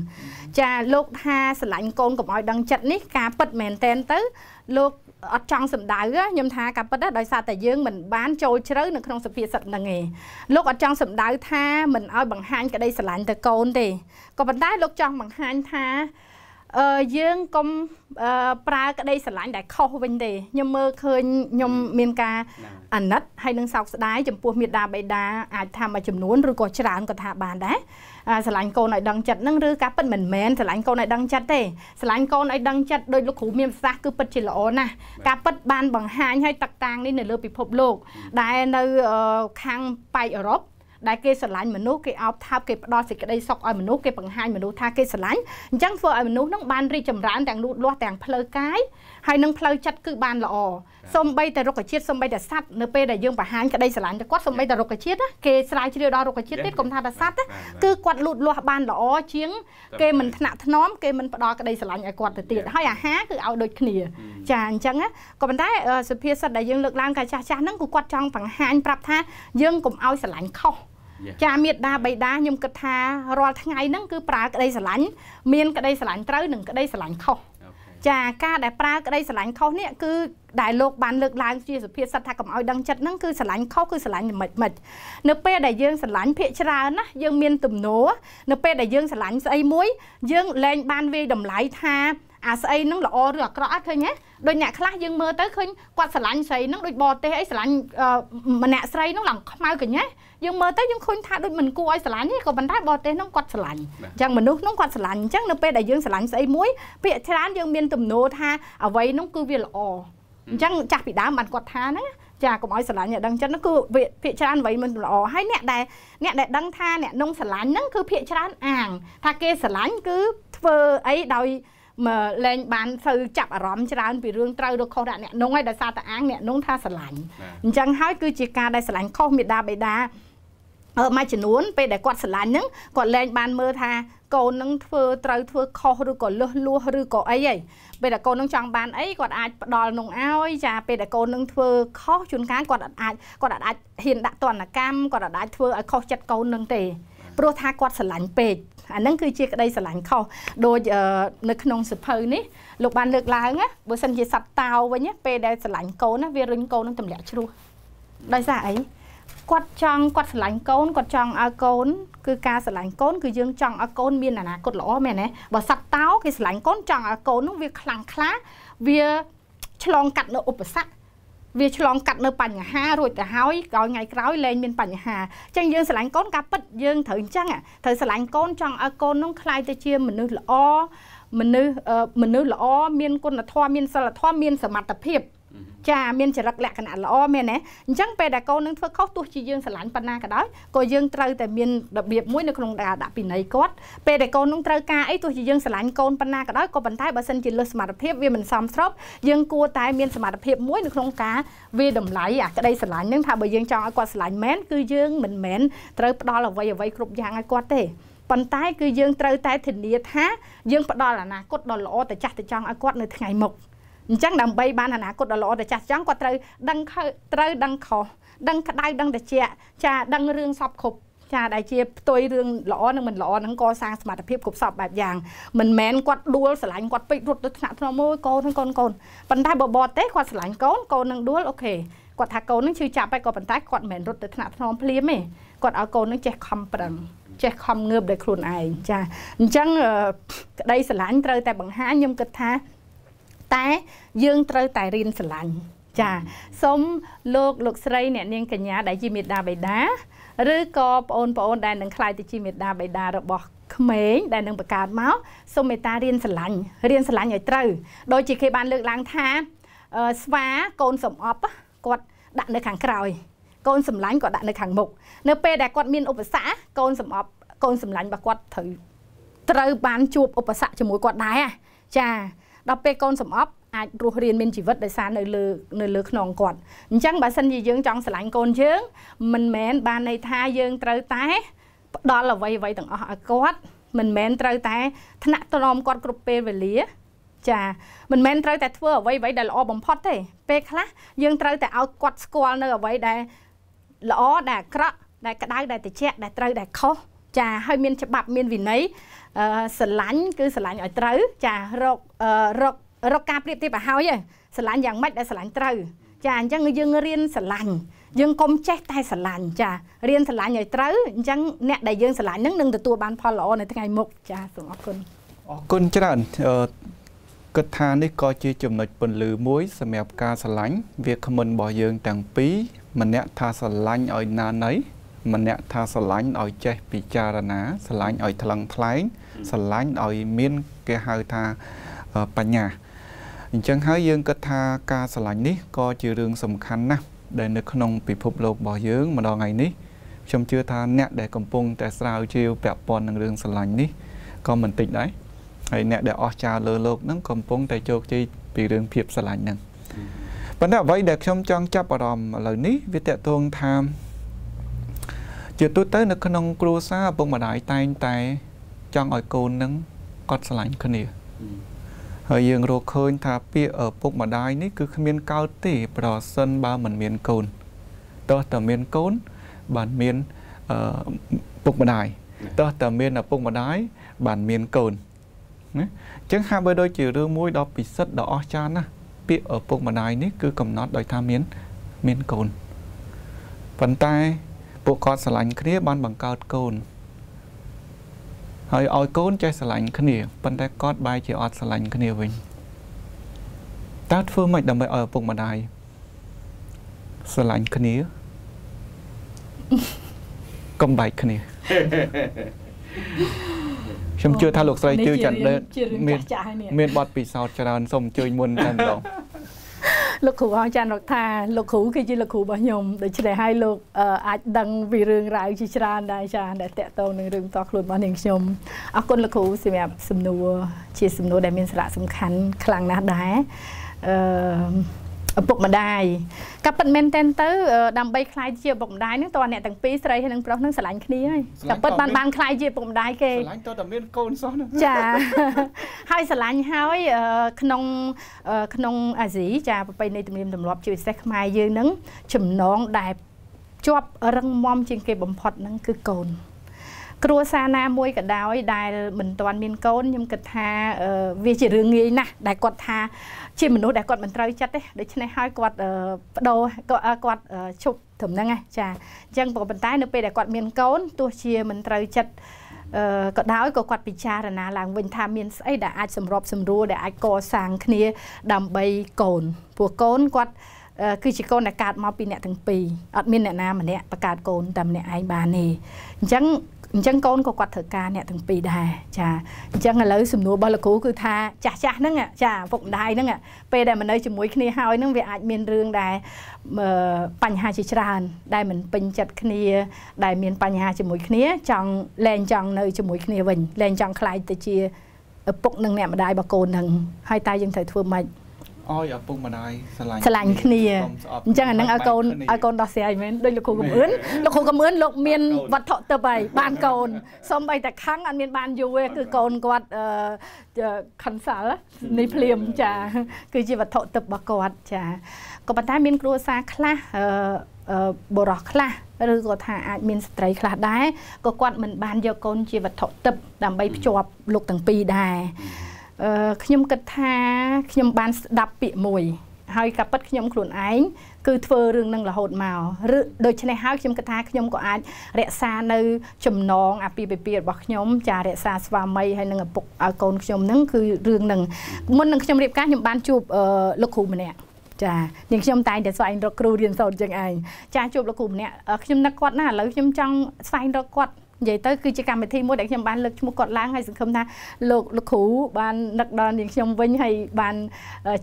ចាលោក ថាស្រឡាញ់កូនកុំឲ្យដឹងចិត្តនេះការពិតមែនតែនទៅលោកអត់ចង់សម្ដៅខ្ញុំថាការពិតដោយសារតែយើងមិនបានចូលជ្រៅនៅក្នុងសភាសិទ្ធហ្នឹងឯងលោកអត់ចង់សម្ដៅថាមិនឲ្យបង្ហាញក្តីស្រឡាញ់ទៅកូនទេក៏ប៉ុន្តែលោកចង់បង្ហាញថាអឺយើងកុំប្រើក្តីស្រឡាញ់ដែលខុសវិញទេខ្ញុំមើលឃើញខ្ញុំមានការអាណិតហើយនឹងសោកស្ដាយចំពោះមេដាបេដាអាចថាមួយចំនួនឬក៏ច្រើនក៏ថាបានដែរស្រឡាញ់កូនឲ្យដឹងចិត្តនឹងឬការពិតមិនមែនស្រឡាញ់កូនឲ្យដឹងចិត្តទេស្រឡាញ់កូនឲ្យដឹងចិត្តដោយលោកគ្រូមានប្រសាសន៍គឺពិតជាល្អណាស់ការពិតបានបង្ហាញឲ្យតាក់តាងនេះនៅលើពិភពលោក ដែលនៅខាងប៉ែកអឺរ៉ុបដែលគេស្រឡាញ់មនុស្សគេអោបថើបគេផ្ដល់សេចក្តីសុខឲ្យមនុស្សគេបង្ហាញមនុស្សថាគេស្រឡាញ់អញ្ចឹងធ្វើឲ្យមនុស្សនឹងបានរីកចម្រើនទាំងលូតលាស់ទាំងផ្លូវកាយហើយនឹងផ្លូវចិត្តគឺបានល្អសំបីតែរុក្ខជាតិសំបីតែសត្វនៅពេលដែលយើងបង្ហាញក្តីស្រឡាញ់ទៅគាត់សំបីតែរុក្ខជាតិគេស្រាវជ្រាវដល់រុក្ខជាតិទៀតកុំថាតែសត្វគឺគាត់លូតលាស់បានល្អជាងគេមិនថ្នាក់ធ្នមគេមិនផ្ដល់ក្តីស្រឡាញ់ឲ្យគាត់ទៅទៀតហើយអាហារគឺឲ្យដូចគ្នា ចាអញ្ចឹងក៏ប៉ុន្តែសុភាសិតដែលយើងលើកឡើងកាចាស់ចាស់ហ្នឹងគឺគាត់ចង់បង្ហាញប្រាប់ថាយើងកុំឲ្យស្រឡាញ់ខុសចាមេដាបៃតាខ្ញុំគិតថារាល់ថ្ងៃហ្នឹងគឺប្រើក្តីស្រឡាញ់មានក្តីស្រឡាញ់ត្រូវនិងក្តីស្រឡាញ់ខុសចាការដែលប្រើក្តីស្រឡាញ់ខុសនេះគឺដែលលោកបានលើកឡើងជាសុភាសិតថាកុំឲ្យដឹងចិត្តហ្នឹងគឺស្រឡាញ់ខុសគឺស្រឡាញ់មិនមិននៅពេលដែលយើងស្រឡាញ់ភាកច្រើនណាយើងមានទំនោរនៅពេលដែលយើងស្រឡាញ់ស្អីមួយយើងលែងបានវាយតម្លៃថាអាស្អីហ្នឹងល្អឬអាក្រក់អត់ឃើញទេដូចអ្នកខ្លះយើងមើលទៅឃើញគាត់ស្រឡាញ់ស្រីហ្នឹងដូចបរទេសអីស្រឡាញ់ម្នាក់ស្រីហ្នឹងឡើងខ្មៅកញ្ញាយើងមើលទៅយើងឃើញថាដូចមិនគួរឲ្យស្រឡាញ់ទេក៏ប៉ុន្តែបរទេសនោះគាត់ស្រឡាញ់អញ្ចឹងមនុស្សនោះគាត់ស្រឡាញ់អញ្ចឹងនៅពេលដែលយើងស្រឡាញ់ស្អីមួយពាក្យច្រើនយើងមានទំនោរថាអ្វីនោះគឺវាល្អអញ្ចឹងចាស់ពីដើមបានគាត់ថាហ្នឹងចាកុំឲ្យស្រឡាញ់អ្នកដឹងចិត្តនោះគឺភាកច្រើនអ្វីមិនល្អហើយអ្នកដែលអ្នកដែលដឹងថាអ្នកនងស្រឡាញ់ហ្នឹងគឺភាកច្រើនអាង ថាគេស្រឡាញ់គឺធ្វើអីដោយមកលែងបានទៅចាប់អារម្មណ៍ច្រើនពីរឿងត្រូវឬខុសដាក់អ្នកនងហើយដោយសារតែអាងអ្នកនងថាស្រឡាញ់អញ្ចឹងហើយគឺជាការដែលស្រឡាញ់ខុសមេដាបេដាមួយចំនួនពេលដែលគាត់ស្រឡាញ់ហ្នឹងគាត់លែងបានមើលថាកូននឹងធ្វើត្រូវធ្វើខុសឬក៏លឹះលួសឬក៏អីហីពេលដែលកូននឹងចង់បានអីគាត់អាចផ្ដល់នងឲ្យចាពេលដែលកូននឹងធ្វើខុសជួនកាលគាត់អាចគាត់អាចហ៊ានដាក់ទណ្ឌកម្មគាត់អាចធ្វើឲ្យខុសចិត្តកូននឹងទេព្រោះថាគាត់ស្រឡាញ់ពេកអានឹងគឺជាក្តីស្រឡាញ់ខុសដូចនៅក្នុងសភៅនេះលោកបានលើកឡើងណាបើសិនជាសត្វតោវិញពេលដែលស្រឡាញ់កូនណាវារុញកូននឹងទម្លាក់ជ្រោះដោយសារអីគាត់ចង់គាត់ស្រឡាញ់កូនគាត់ចង់ឲ្យកូន គឺការស្រឡាញ់កូនគឺយើងចង់ឲ្យកូនមានអនាគតល្អមែនទេបើសត្វតោគេស្រឡាញ់កូនចង់ឲ្យកូននោះវាខ្លាំងខ្លាវាឆ្លងកាត់នៅឧបសគ្គវាឆ្លងកាត់នៅបញ្ហារួចទៅហើយក្រោយថ្ងៃក្រោយលែងមានបញ្ហាអញ្ចឹងយើងស្រឡាញ់កូនការពិតយើងត្រូវអញ្ចឹងត្រូវស្រឡាញ់កូនចង់ឲ្យកូននោះក្លាយទៅជាមនុស្សល្អមនុស្សមនុស្សល្អមានគុណធម៌មានសិលធម៌មានសមត្ថភាពចាមានចរិតលក្ខណៈល្អមែនណាអញ្ចឹងពេលដែលកូននឹងធ្វើខុសទោះជាយើងស្រឡាញ់ប៉ុណ្ណាក៏ដោយក៏យើងត្រូវតែមានរបៀបមួយនៅក្នុងការដាក់ពិន័យគាត់ពេលដែលកូននឹងត្រូវការអីទោះជាយើងស្រឡាញ់កូនប៉ុណ្ណាក៏ដោយក៏ប៉ុន្តែបើសិនជាលើសសមត្ថភាពវាមិនសមស្របយើងគួរតែមានសមត្ថភាពមួយនៅក្នុងការវាតម្លៃអាក្តីស្រឡាញ់នឹងថាបើយើងចង់ឲ្យគាត់ស្រឡាញ់មែនគឺយើងមិនមែនត្រូវផ្ដល់អ្វីអ្វីគ្រប់យ៉ាងឲ្យគាត់ទេប៉ុន្តែគឺយើងត្រូវតែធានា ថា យើងផ្ដល់អនាគតដ៏ល្អទៅចាស់ទៅចង់ឲ្យគាត់នៅថ្ងៃមុខ។អញ្ចឹងដើម្បីបានអនាគតដ៏ល្អដ៏ចាស់ចង់គាត់ត្រូវដឹងត្រូវដឹងខុសដឹងក្តៅដឹងត្រជាក់ចា ដឹងរឿងសពគ្រប់ចាដែលជាផ្ទុយរឿងល្អនិងមិនល្អហ្នឹងក៏សាងសមត្ថភាពគ្រប់សពបែបយ៉ាងមិនមែនគាត់ដួលស្រឡាញ់គាត់ពេករត់ទៅថ្នាក់ធ្នមមួយកូនហ្នឹងកូនកូនប៉ុន្តែបបតទេគាត់ស្រឡាញ់កូនកូននឹងដួលអូខេគាត់ថាកូននឹងឈឺចាប់ហើយក៏ប៉ុន្តែគាត់មិនមែនរត់ទៅថ្នាក់ធ្នមភ្លាមទេគាត់ឲ្យកូននឹងចេះខំប្រឹងចេះខំងើបដោយខ្លួនឯងចាអញ្ចឹងក្តីស្រឡាញ់ត្រូវតែបង្ហាញខ្ញុំគិតថាតែយើងត្រូវតែរៀនស្រឡាញ់ចាសូមលោកលោកស្រីអ្នកនាងកញ្ញាដែលជាមេដាបេដាឬក៏បងប្អូនដែលនឹងខ្លាយទៅជាមេដាបេដារបស់ក្មេងដែលនឹងបង្កើតមកសូមមេត្តារៀនស្រឡាញ់រៀនស្រឡាញ់ឲ្យត្រូវដូចជាគេបានលើកឡើងថាស្វាកូនសំអប់គាត់ដាក់នៅខាងក្រោយកូនសម្លាញ់គាត់ដាក់នៅខាងមុខនៅពេលដែលគាត់មានឧបសគ្គកូនសំអប់កូនសម្លាញ់របស់គាត់ត្រូវត្រូវបានជួបឧបសគ្គជាមួយគាត់ដែរចាដល់ពេលកូនសំអប់អាចរស់រៀនមានជីវិតដោយសារនៅលើនៅលើខ្នងគាត់អញ្ចឹងបើសិនជាយើងចង់ស្រឡាញ់កូនយើង មិនមែនបានន័យថាយើងត្រូវតែផ្ដល់អ្វីអ្វីទាំងអស់ឲ្យគាត់មិនមែនត្រូវតែ ថ្នាក់ទ្រាំគាត់គ្រប់ពេលវេលា ចាមិនមែនត្រូវតែធ្វើអ្វីអ្វីដែលល្អបំផុតទេពេលខ្លះយើងត្រូវតែឲ្យគាត់ស្គាល់នៅអ្វីដែលល្អដែលអាក្រក់ដែលក្តៅដែលត្រជាក់ដែលត្រូវដែលខុសចាហើយមានច្បាប់មានវិន័យស្រឡាញ់គឺស្រឡាញ់ឲ្យត្រូវ ចារករករកការប្រៀបធៀបឲ្យហើយស្រឡាញ់យ៉ាងម៉េចដែលស្រឡាញ់ត្រូវចាអញ្ចឹងយើងរៀនស្រឡាញ់យើងកុំចេះ តែស្រឡាញ់ចារៀនស្រឡាញ់ឲ្យត្រូវអញ្ចឹងអ្នកដែលយើងស្រឡាញ់នឹងនឹងទទួលបានផលល្អនៅថ្ងៃមុខចាសូមអរគុណអរគុណច្រើនគិតថានេះក៏ជាចំណុចពន្លឺមួយសម្រាប់ការស្រឡាញ់វាគ្មិនរបស់យើងទាំងពីរម្នាក់ថាស្រឡាញ់ឲ្យណាណៃម្នាក់ថាស្រឡាញ់ឲ្យចេះពិចារណា ស្រឡាញ់ឲ្យថ្លឹងថ្លែងស្រឡាញ់ឲ្យមានគេហៅថាបញ្ញា អញ្ចឹងហើយយើងគិតថាការស្រឡាញ់នេះក៏ជារឿងសំខាន់ណាស់ដែលនៅក្នុងពិភពលោករបស់យើងម្ដងថ្ងៃនេះខ្ញុំជឿថាអ្នកដែលកំពុងតែស្រាវជ្រាវពាក់ព័ន្ធនឹងរឿងស្រឡាញ់នេះក៏មិនតិចដែរហើយអ្នកដែលអស់ចាលើលោកហ្នឹងកំពុងតែជោគជ័យពីរឿងភាពស្រឡាញ់ហ្នឹងប៉ុន្តែអ្វីដែលខ្ញុំចង់ចាប់អារម្មណ៍ឥឡូវនេះវាតកតងថាជាទូទៅនៅក្នុងគ្រួសារឪពុកម្ដាយតែងតែ ចង់ឲ្យកូននឹងកត់ស្រឡាញ់គ្នា ហើយយើងរកឃើញថាពាក្យឪពុកម្ដាយនេះគឺគ្មានកើតទេប្រសិនបើមិនមានកូនតោះតែមានកូនបានមានអឺពុកម្ដាយតោះតែមានឪពុកម្ដាយបានមានកូនណាអញ្ចឹងហាក់បីដូចជារឿងមួយដ៏ពិសិដ្ឋដ៏អស្ចារ្យណាស់ពាក្យឪពុកម្ដាយនេះគឺកំណត់ដោយថាមានមានកូនប៉ុន្តែពួកគាត់ស្រឡាញ់គ្នាបានបង្កើតកូនហើយឲ្យកូនចេះស្រឡាញ់គ្នាប៉ុន្តែគាត់បែរជាអត់ស្រឡាញ់គ្នាវិញតើធ្វើម៉េចដើម្បីឲ្យឪពុកម្ដាយស្រឡាញ់គ្នាកំបែកគ្នាខ្ញុំជឿថាលោកស្រីជឿច័ន្ទមានមានបទពិសោធន៍ច្រើនសូមជួយមុនតែម្ដងលោកគ្រូអង្គច័ន្ទរដ្ឋាលោកគ្រូគឺជាលោកគ្រូរបស់ខ្ញុំដូច្នេះហើយលោក អាចដឹងពីរឿងរ៉ាវជាច្រើនដែរចាដែលតកតងនឹងរឿងតខ្លួនរបស់នាងខ្ញុំអរគុណលោកគ្រូសម្រាប់សំណួរជាសំណួរដែលមានសារៈសំខាន់ខ្លាំងណាស់ដែរអឺឪពុកម្ដាយក៏ពិតមែនតែនទៅ ដើម្បីខ្លាយជាឪពុកម្ដាយនឹងតើអ្នកទាំងពីរស្រីហើយនឹងប្រុសនឹងស្រឡាញ់គ្នាហើយក៏ពិតបានបានខ្លាយជាឪពុកម្ដាយគេស្រឡាញ់តើតែមានកូនសោះនឹងចាហើយស្រឡាញ់ហើយក្នុងក្នុងអាស៊ីចាប្រពៃណីទំនៀមទម្លាប់ជាពិសេសខ្មែរយើងនឹងចំណងដែលជាប់រឹងមាំជាងគេបំផុតនឹងគឺកូនគ្រួសារណាមួយក៏ដោយដែលមិនទាន់មានកូនខ្ញុំគិតថាវាជារឿងងាយណាស់ដែលគាត់ថាជាមនុស្សដែលគាត់មិនត្រូវចិត្តទេដូច្នេះហើយគាត់បដូរគាត់ឈប់ត្រឹមហ្នឹងណាចាអញ្ចឹងប៉ុន្តែ នៅពេលដែលគាត់មានកូនទោះជាមិនត្រូវចិត្តក៏ដោយក៏គាត់ពិចារណាឡើងវិញថាមានស្អីដែលអាចសម្របសម្រួលដែលអាចកសាងគ្នាដើម្បីកូនព្រោះកូនគាត់គឺជាកូនដែលកើតមកពីអ្នកទាំងពីរអត់មានអ្នកណាម្នាក់បង្កើតកូនតែម្នាក់ឯងបានទេអញ្ចឹងអញ្ចឹងកូនក៏គាត់ត្រូវការអ្នកទាំងពីរដែរចាអញ្ចឹងឥឡូវសំណួររបស់លោកគ្រូគឺថាចាស់ចាស់ហ្នឹងចាពុកម្ដាយហ្នឹងពេលដែលមកនៅជាមួយគ្នាហើយហ្នឹងវាអាចមានរឿងដែលបញ្ហាជាច្រើន ដែលមិនពេញចិត្តគ្នាដែលមាន បញ្ហាជាមួយគ្នាចង់លែងចង់នៅជាមួយគ្នាវិញលែងចង់ខ្លាយទៅជាឪពុកនិងអ្នកម្ដាយរបស់កូនហ្នឹងហើយតើយើងត្រូវធ្វើម៉េចឲ្យឪពុកម្ដាយស្រឡាញ់ស្រឡាញ់គ្នាអញ្ចឹងអានឹងឲ្យកូនឲ្យកូនដោះស្រាយមែនដូចលោកគ្រូកំអឿនលោកគ្រូកំអឿនលោក មានវត្ថុទៅហើយបានកូនសំបីតែខឹងអត់មានបានយូរទេគឺកូនគាត់ខិនសាលនេះភ្លាមចា គឺជាវត្ថុទឹករបស់គាត់ចាក៏ប៉ុន្តែមានគ្រួសារខ្លះបុរសខ្លះឬក៏ថាអាចមានស្ត្រីខ្លះដែរក៏គាត់មិនបានយកកូនជាវត្ថុទឹកដើម្បីភ្ជាប់ លោកទាំងពីរដែរខ្ញុំគិតថាខ្ញុំបានស្ដាប់ពាក្យមួយ ហើយក៏ប៉ិតខ្ញុំខ្លួនឯងគឺធ្វើរឿងនឹងរហូតមកឬដូច្នេះហើយខ្ញុំគិតថាខ្ញុំក៏អាចរក្សានៅ ចំណងអាពាហ៍ពិពាហ៍របស់ខ្ញុំចារក្សាស្វាមីហើយនឹងឪពុកឲ្យកូនខ្ញុំនឹងគឺរឿងនឹងមុននឹងខ្ញុំរៀបការខ្ញុំបានជួបលោកគ្រូម្នាក់ចានាងខ្ញុំតែងតែស្វែងរកគ្រូរៀនសូត្រជាងឯងចាជួបលោកគ្រូម្នាក់ខ្ញុំនឹកគាត់ណាឥឡូវខ្ញុំចង់ស្វែងរកគាត់និយាយទៅគឺជាកម្មវិធីមួយដែលខ្ញុំបានលើកឈ្មោះគាត់ឡើងហើយសង្ឃឹមថាលោកលោកគ្រូបានដឹកដល់នាងខ្ញុំវិញហើយបាន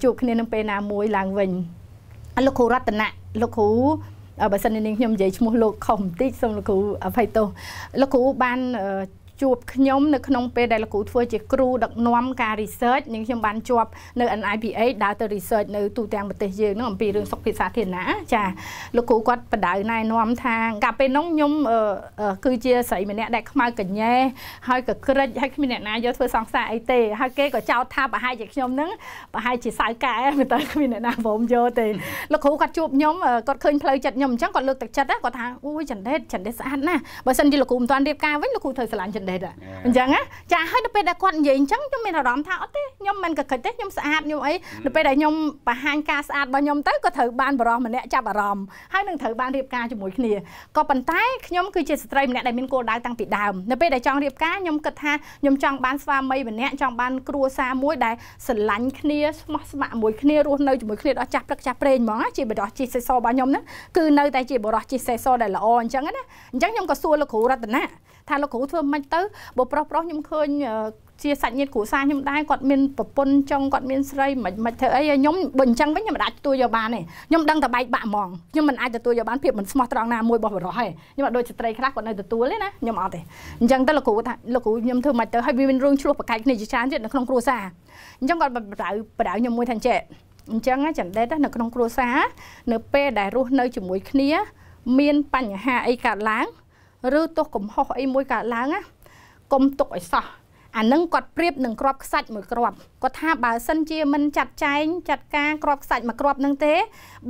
ជួបគ្នានឹងពេលណាមួយឡើងវិញលោកគ្រូរតនៈលោកគ្រូបើសិននាងខ្ញុំនិយាយឈ្មោះលោកខុសបន្តិចសូមលោកគ្រូអភ័យទោសលោកគ្រូបានជួបខ្ញុំនៅក្នុងពេលដែលលោកគ្រូធ្វើជាគ្រូដឹកនាំការ research និងខ្ញុំបានជាប់នៅ NIPA ដើរទៅ research នៅទូទាំងប្រទេសយើងហ្នឹងអំពីរឿងសុខភាពសាធារណៈចាលោកគ្រូគាត់បដៅណែនាំថា កាលពេលនោះខ្ញុំគឺជាស្រីម្នាក់ដែលខ្មៅកញ្ញែហើយក៏ក្រិចហើយគ្មានអ្នកណាយកធ្វើសង្សារអីទេហើយគេក៏ចោទថាប្រហែលជាខ្ញុំហ្នឹងប្រហែលជាសៅកែមែនតើគ្មានអ្នកណាព្រមយកទេលោកគ្រូគាត់ជួបខ្ញុំគាត់ឃើញផ្លូវចិត្តខ្ញុំអញ្ចឹងគាត់លើកទឹកចិត្តគាត់ថាអូយចន្ទេតចន្ទេតស្អាតណាស់បើសិនជាលោកគ្រូមិនទាន់រៀបការវិញលោកគ្រូត្រូវឆ្លាញ់ចន្ទដេតអញ្ចឹងណាចាហើយនៅពេលដែលគាត់និយាយអញ្ចឹងខ្ញុំមានអារម្មណ៍ថាអត់ទេខ្ញុំមិនកកិចទេខ្ញុំស្អាតខ្ញុំអីនៅពេលដែលខ្ញុំបង្ហាញការស្អាតរបស់ខ្ញុំទៅក៏ត្រូវបានបរិសម្នាក់ចាប់អារម្មណ៍ហើយនឹងត្រូវបានរៀបការជាមួយគ្នាក៏ប៉ុន្តែខ្ញុំគឺជាស្ត្រីម្នាក់ដែលមានគោលដៅតាំងពីដើមនៅពេលដែលចង់រៀបការខ្ញុំគិតថាខ្ញុំចង់បានស្វាមីម្នាក់ចង់បានគ្រួសារមួយដែលស្រឡាញ់គ្នាស្មោះស្ម័គ្រមួយគ្នារស់នៅជាមួយគ្នាដល់ចាស់ព្រឹកចាស់ព្រេងហ្មងជាបរិះជិះសេសសរបស់ខ្ញុំហ្នឹងគឺនៅតែជាបរិះជិះសេសសដែលល្អអញ្ចឹងណាអញ្ចឹងខ្ញុំក៏សួរលោកគ្រូរតនាថាលោកគ្រូធ្វើមិនទៅទៅបើប្រុសប្រុសខ្ញុំឃើញជាសាច់ញាតិគ្រួសារខ្ញុំដែរគាត់មានប្រពន្ធចុងគាត់មានស្រីមិនមិនធ្វើអីខ្ញុំបើអញ្ចឹងវិញខ្ញុំមិនអាចទទួលយកបានទេខ្ញុំដឹងតែបែកបាក់ហ្មងខ្ញុំមិនអាចទទួលយកបានភាពមិនស្មោះត្រង់ណាមួយរបស់បរិសុទ្ធទេខ្ញុំអត់ដូចស្ត្រីខ្លះគាត់នៅទទួលទេណាខ្ញុំអត់ទេអញ្ចឹងទៅលោកគ្រូថាលោកគ្រូខ្ញុំធ្វើមិនទៅហើយវាមានរឿងឆ្លោះប្រកែកគ្នាជាច្រើនទៀតនៅក្នុងគ្រួសារអញ្ចឹងគាត់បណ្ដៅបណ្ដៅខ្ញុំមួយថាចេះអញ្ចឹងចន្ទេតនៅក្នុងគ្រួសារនៅពេលដែលរស់នៅជាមួយគ្នាមានបញ្ហាអីកើតឡើងឬទោះកំហុសអីមួយកើតឡើងណាកុំទុកឲ្យសោះអានឹងគាត់ប្រៀបនឹងក្របខ្សាច់មួយក្របគាត់ថាបើសិនជាមិនចាត់ចែងចាត់ការក្របខ្សាច់មួយក្របនឹងទេ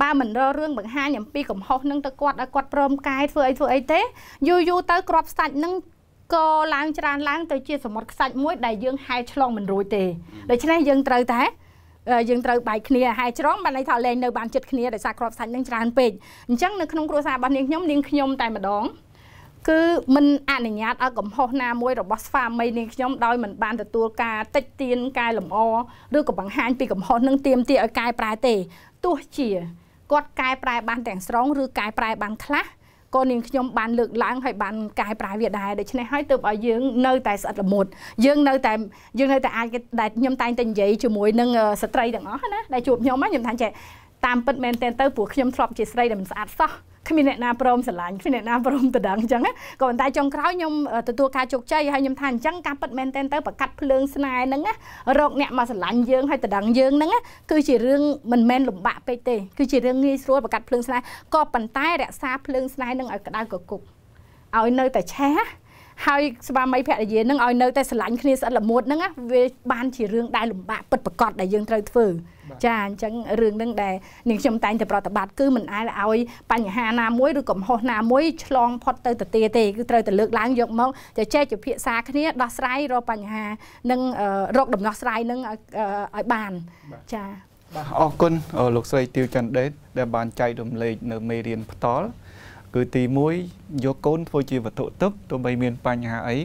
បើមិនររឿងបង្ហាញអំពីកំហុសនឹងទៅគាត់ឲ្យគាត់ព្រមកែធ្វើអីធ្វើអីទេយូរយូរទៅក្របខ្សាច់នឹងកឡើងច្រើនឡើងទៅជាសមុទ្រខ្សាច់មួយដែលយើងហែឆ្លងមិនរួចទេដូច្នេះយើងត្រូវតែយើងត្រូវបែកគ្នាហែច្រងបានន័យថាលែងនៅបានចិត្តគ្នាដោយសារក្របសាច់នឹងច្រើនពេកអញ្ចឹងនៅក្នុងគ្រួសាររបស់នាងខ្ញុំនាងខ្ញុំតែម្ដងគឺមិនអនុញ្ញាតឲ្យកំហុសណាមួយរបស់ស្វាមីនាងខ្ញុំដោយមិនបានទទួលការតិចទៀនកែលម្អ ឬក៏បង្ហាញពីកំហុសនឹងទៀមទាឲ្យកែប្រែទេទោះជាគាត់កែប្រែបានទាំងស្រុងឬកែប្រែបានខ្លះក៏នាងខ្ញុំបានលើកឡើងហើយបានកែប្រែវាដែរដូច្នេះហើយទើបឲ្យយើងនៅតែស្អិតល្មុតយើងនៅតែយើងនៅតែអាចដែលខ្ញុំតែងតែនិយាយជាមួយនឹងស្ត្រីទាំងអស់ណាដែលជួបខ្ញុំខ្ញុំថាចេះតាមពិតមែនទែនទៅព្រោះខ្ញុំធ្លាប់ជាស្រីដែលមិនស្អាតសោះគ្មានអ្នកណាព្រមស្រឡាញ់គ្មានអ្នកណាព្រមដណ្ដឹងអញ្ចឹងក៏ប៉ុន្តែចុងក្រោយខ្ញុំទទួលការជោគជ័យហើយខ្ញុំថាអញ្ចឹងការពិតមែនទែនទៅប្រកាត់ភ្លើងស្នេហ៍ហ្នឹងណារកអ្នកមកស្រឡាញ់យើងហើយដណ្ដឹងយើងហ្នឹងគឺជារឿងមិនមែនលំបាកពេកទេគឺជារឿងងាយស្រួលប្រកាត់ភ្លើងស្នេហ៍ក៏ប៉ុន្តែរក្សាភ្លើងស្នេហ៍ហ្នឹងឲ្យក្តៅកគុកឲ្យនៅតែឆេះហើយស្វាមីភរិយានឹងឲ្យនៅតែស្រឡាញ់គ្នាស្អិតល្មួតហ្នឹងវាបានជារឿងដែលលំបាកពិតប្រាកដដែលយើងត្រូវធ្វើចាអញ្ចឹងរឿងនឹងដែលនាងខ្ញុំតែងតែប្រតិបត្តិគឺមិនអាចឲ្យបញ្ហាណាមួយឬកំហុសណាមួយឆ្លង ផុតទៅទៅទៀតទេគឺត្រូវតែលើកឡើងយកមកជជែកពិភាក្សាគ្នាដោះស្រាយរកបញ្ហានិងរកដំណោះស្រាយនឹងឲ្យបានចាបាទអរគុណលោកស្រីទៀវចន្ទដេតដែលបានចែករំលែកនៅមេរៀនផ្ទាល់គឺទី1យកកូនធ្វើជាវត្ថុទុកទោះបី មាន បញ្ហាអី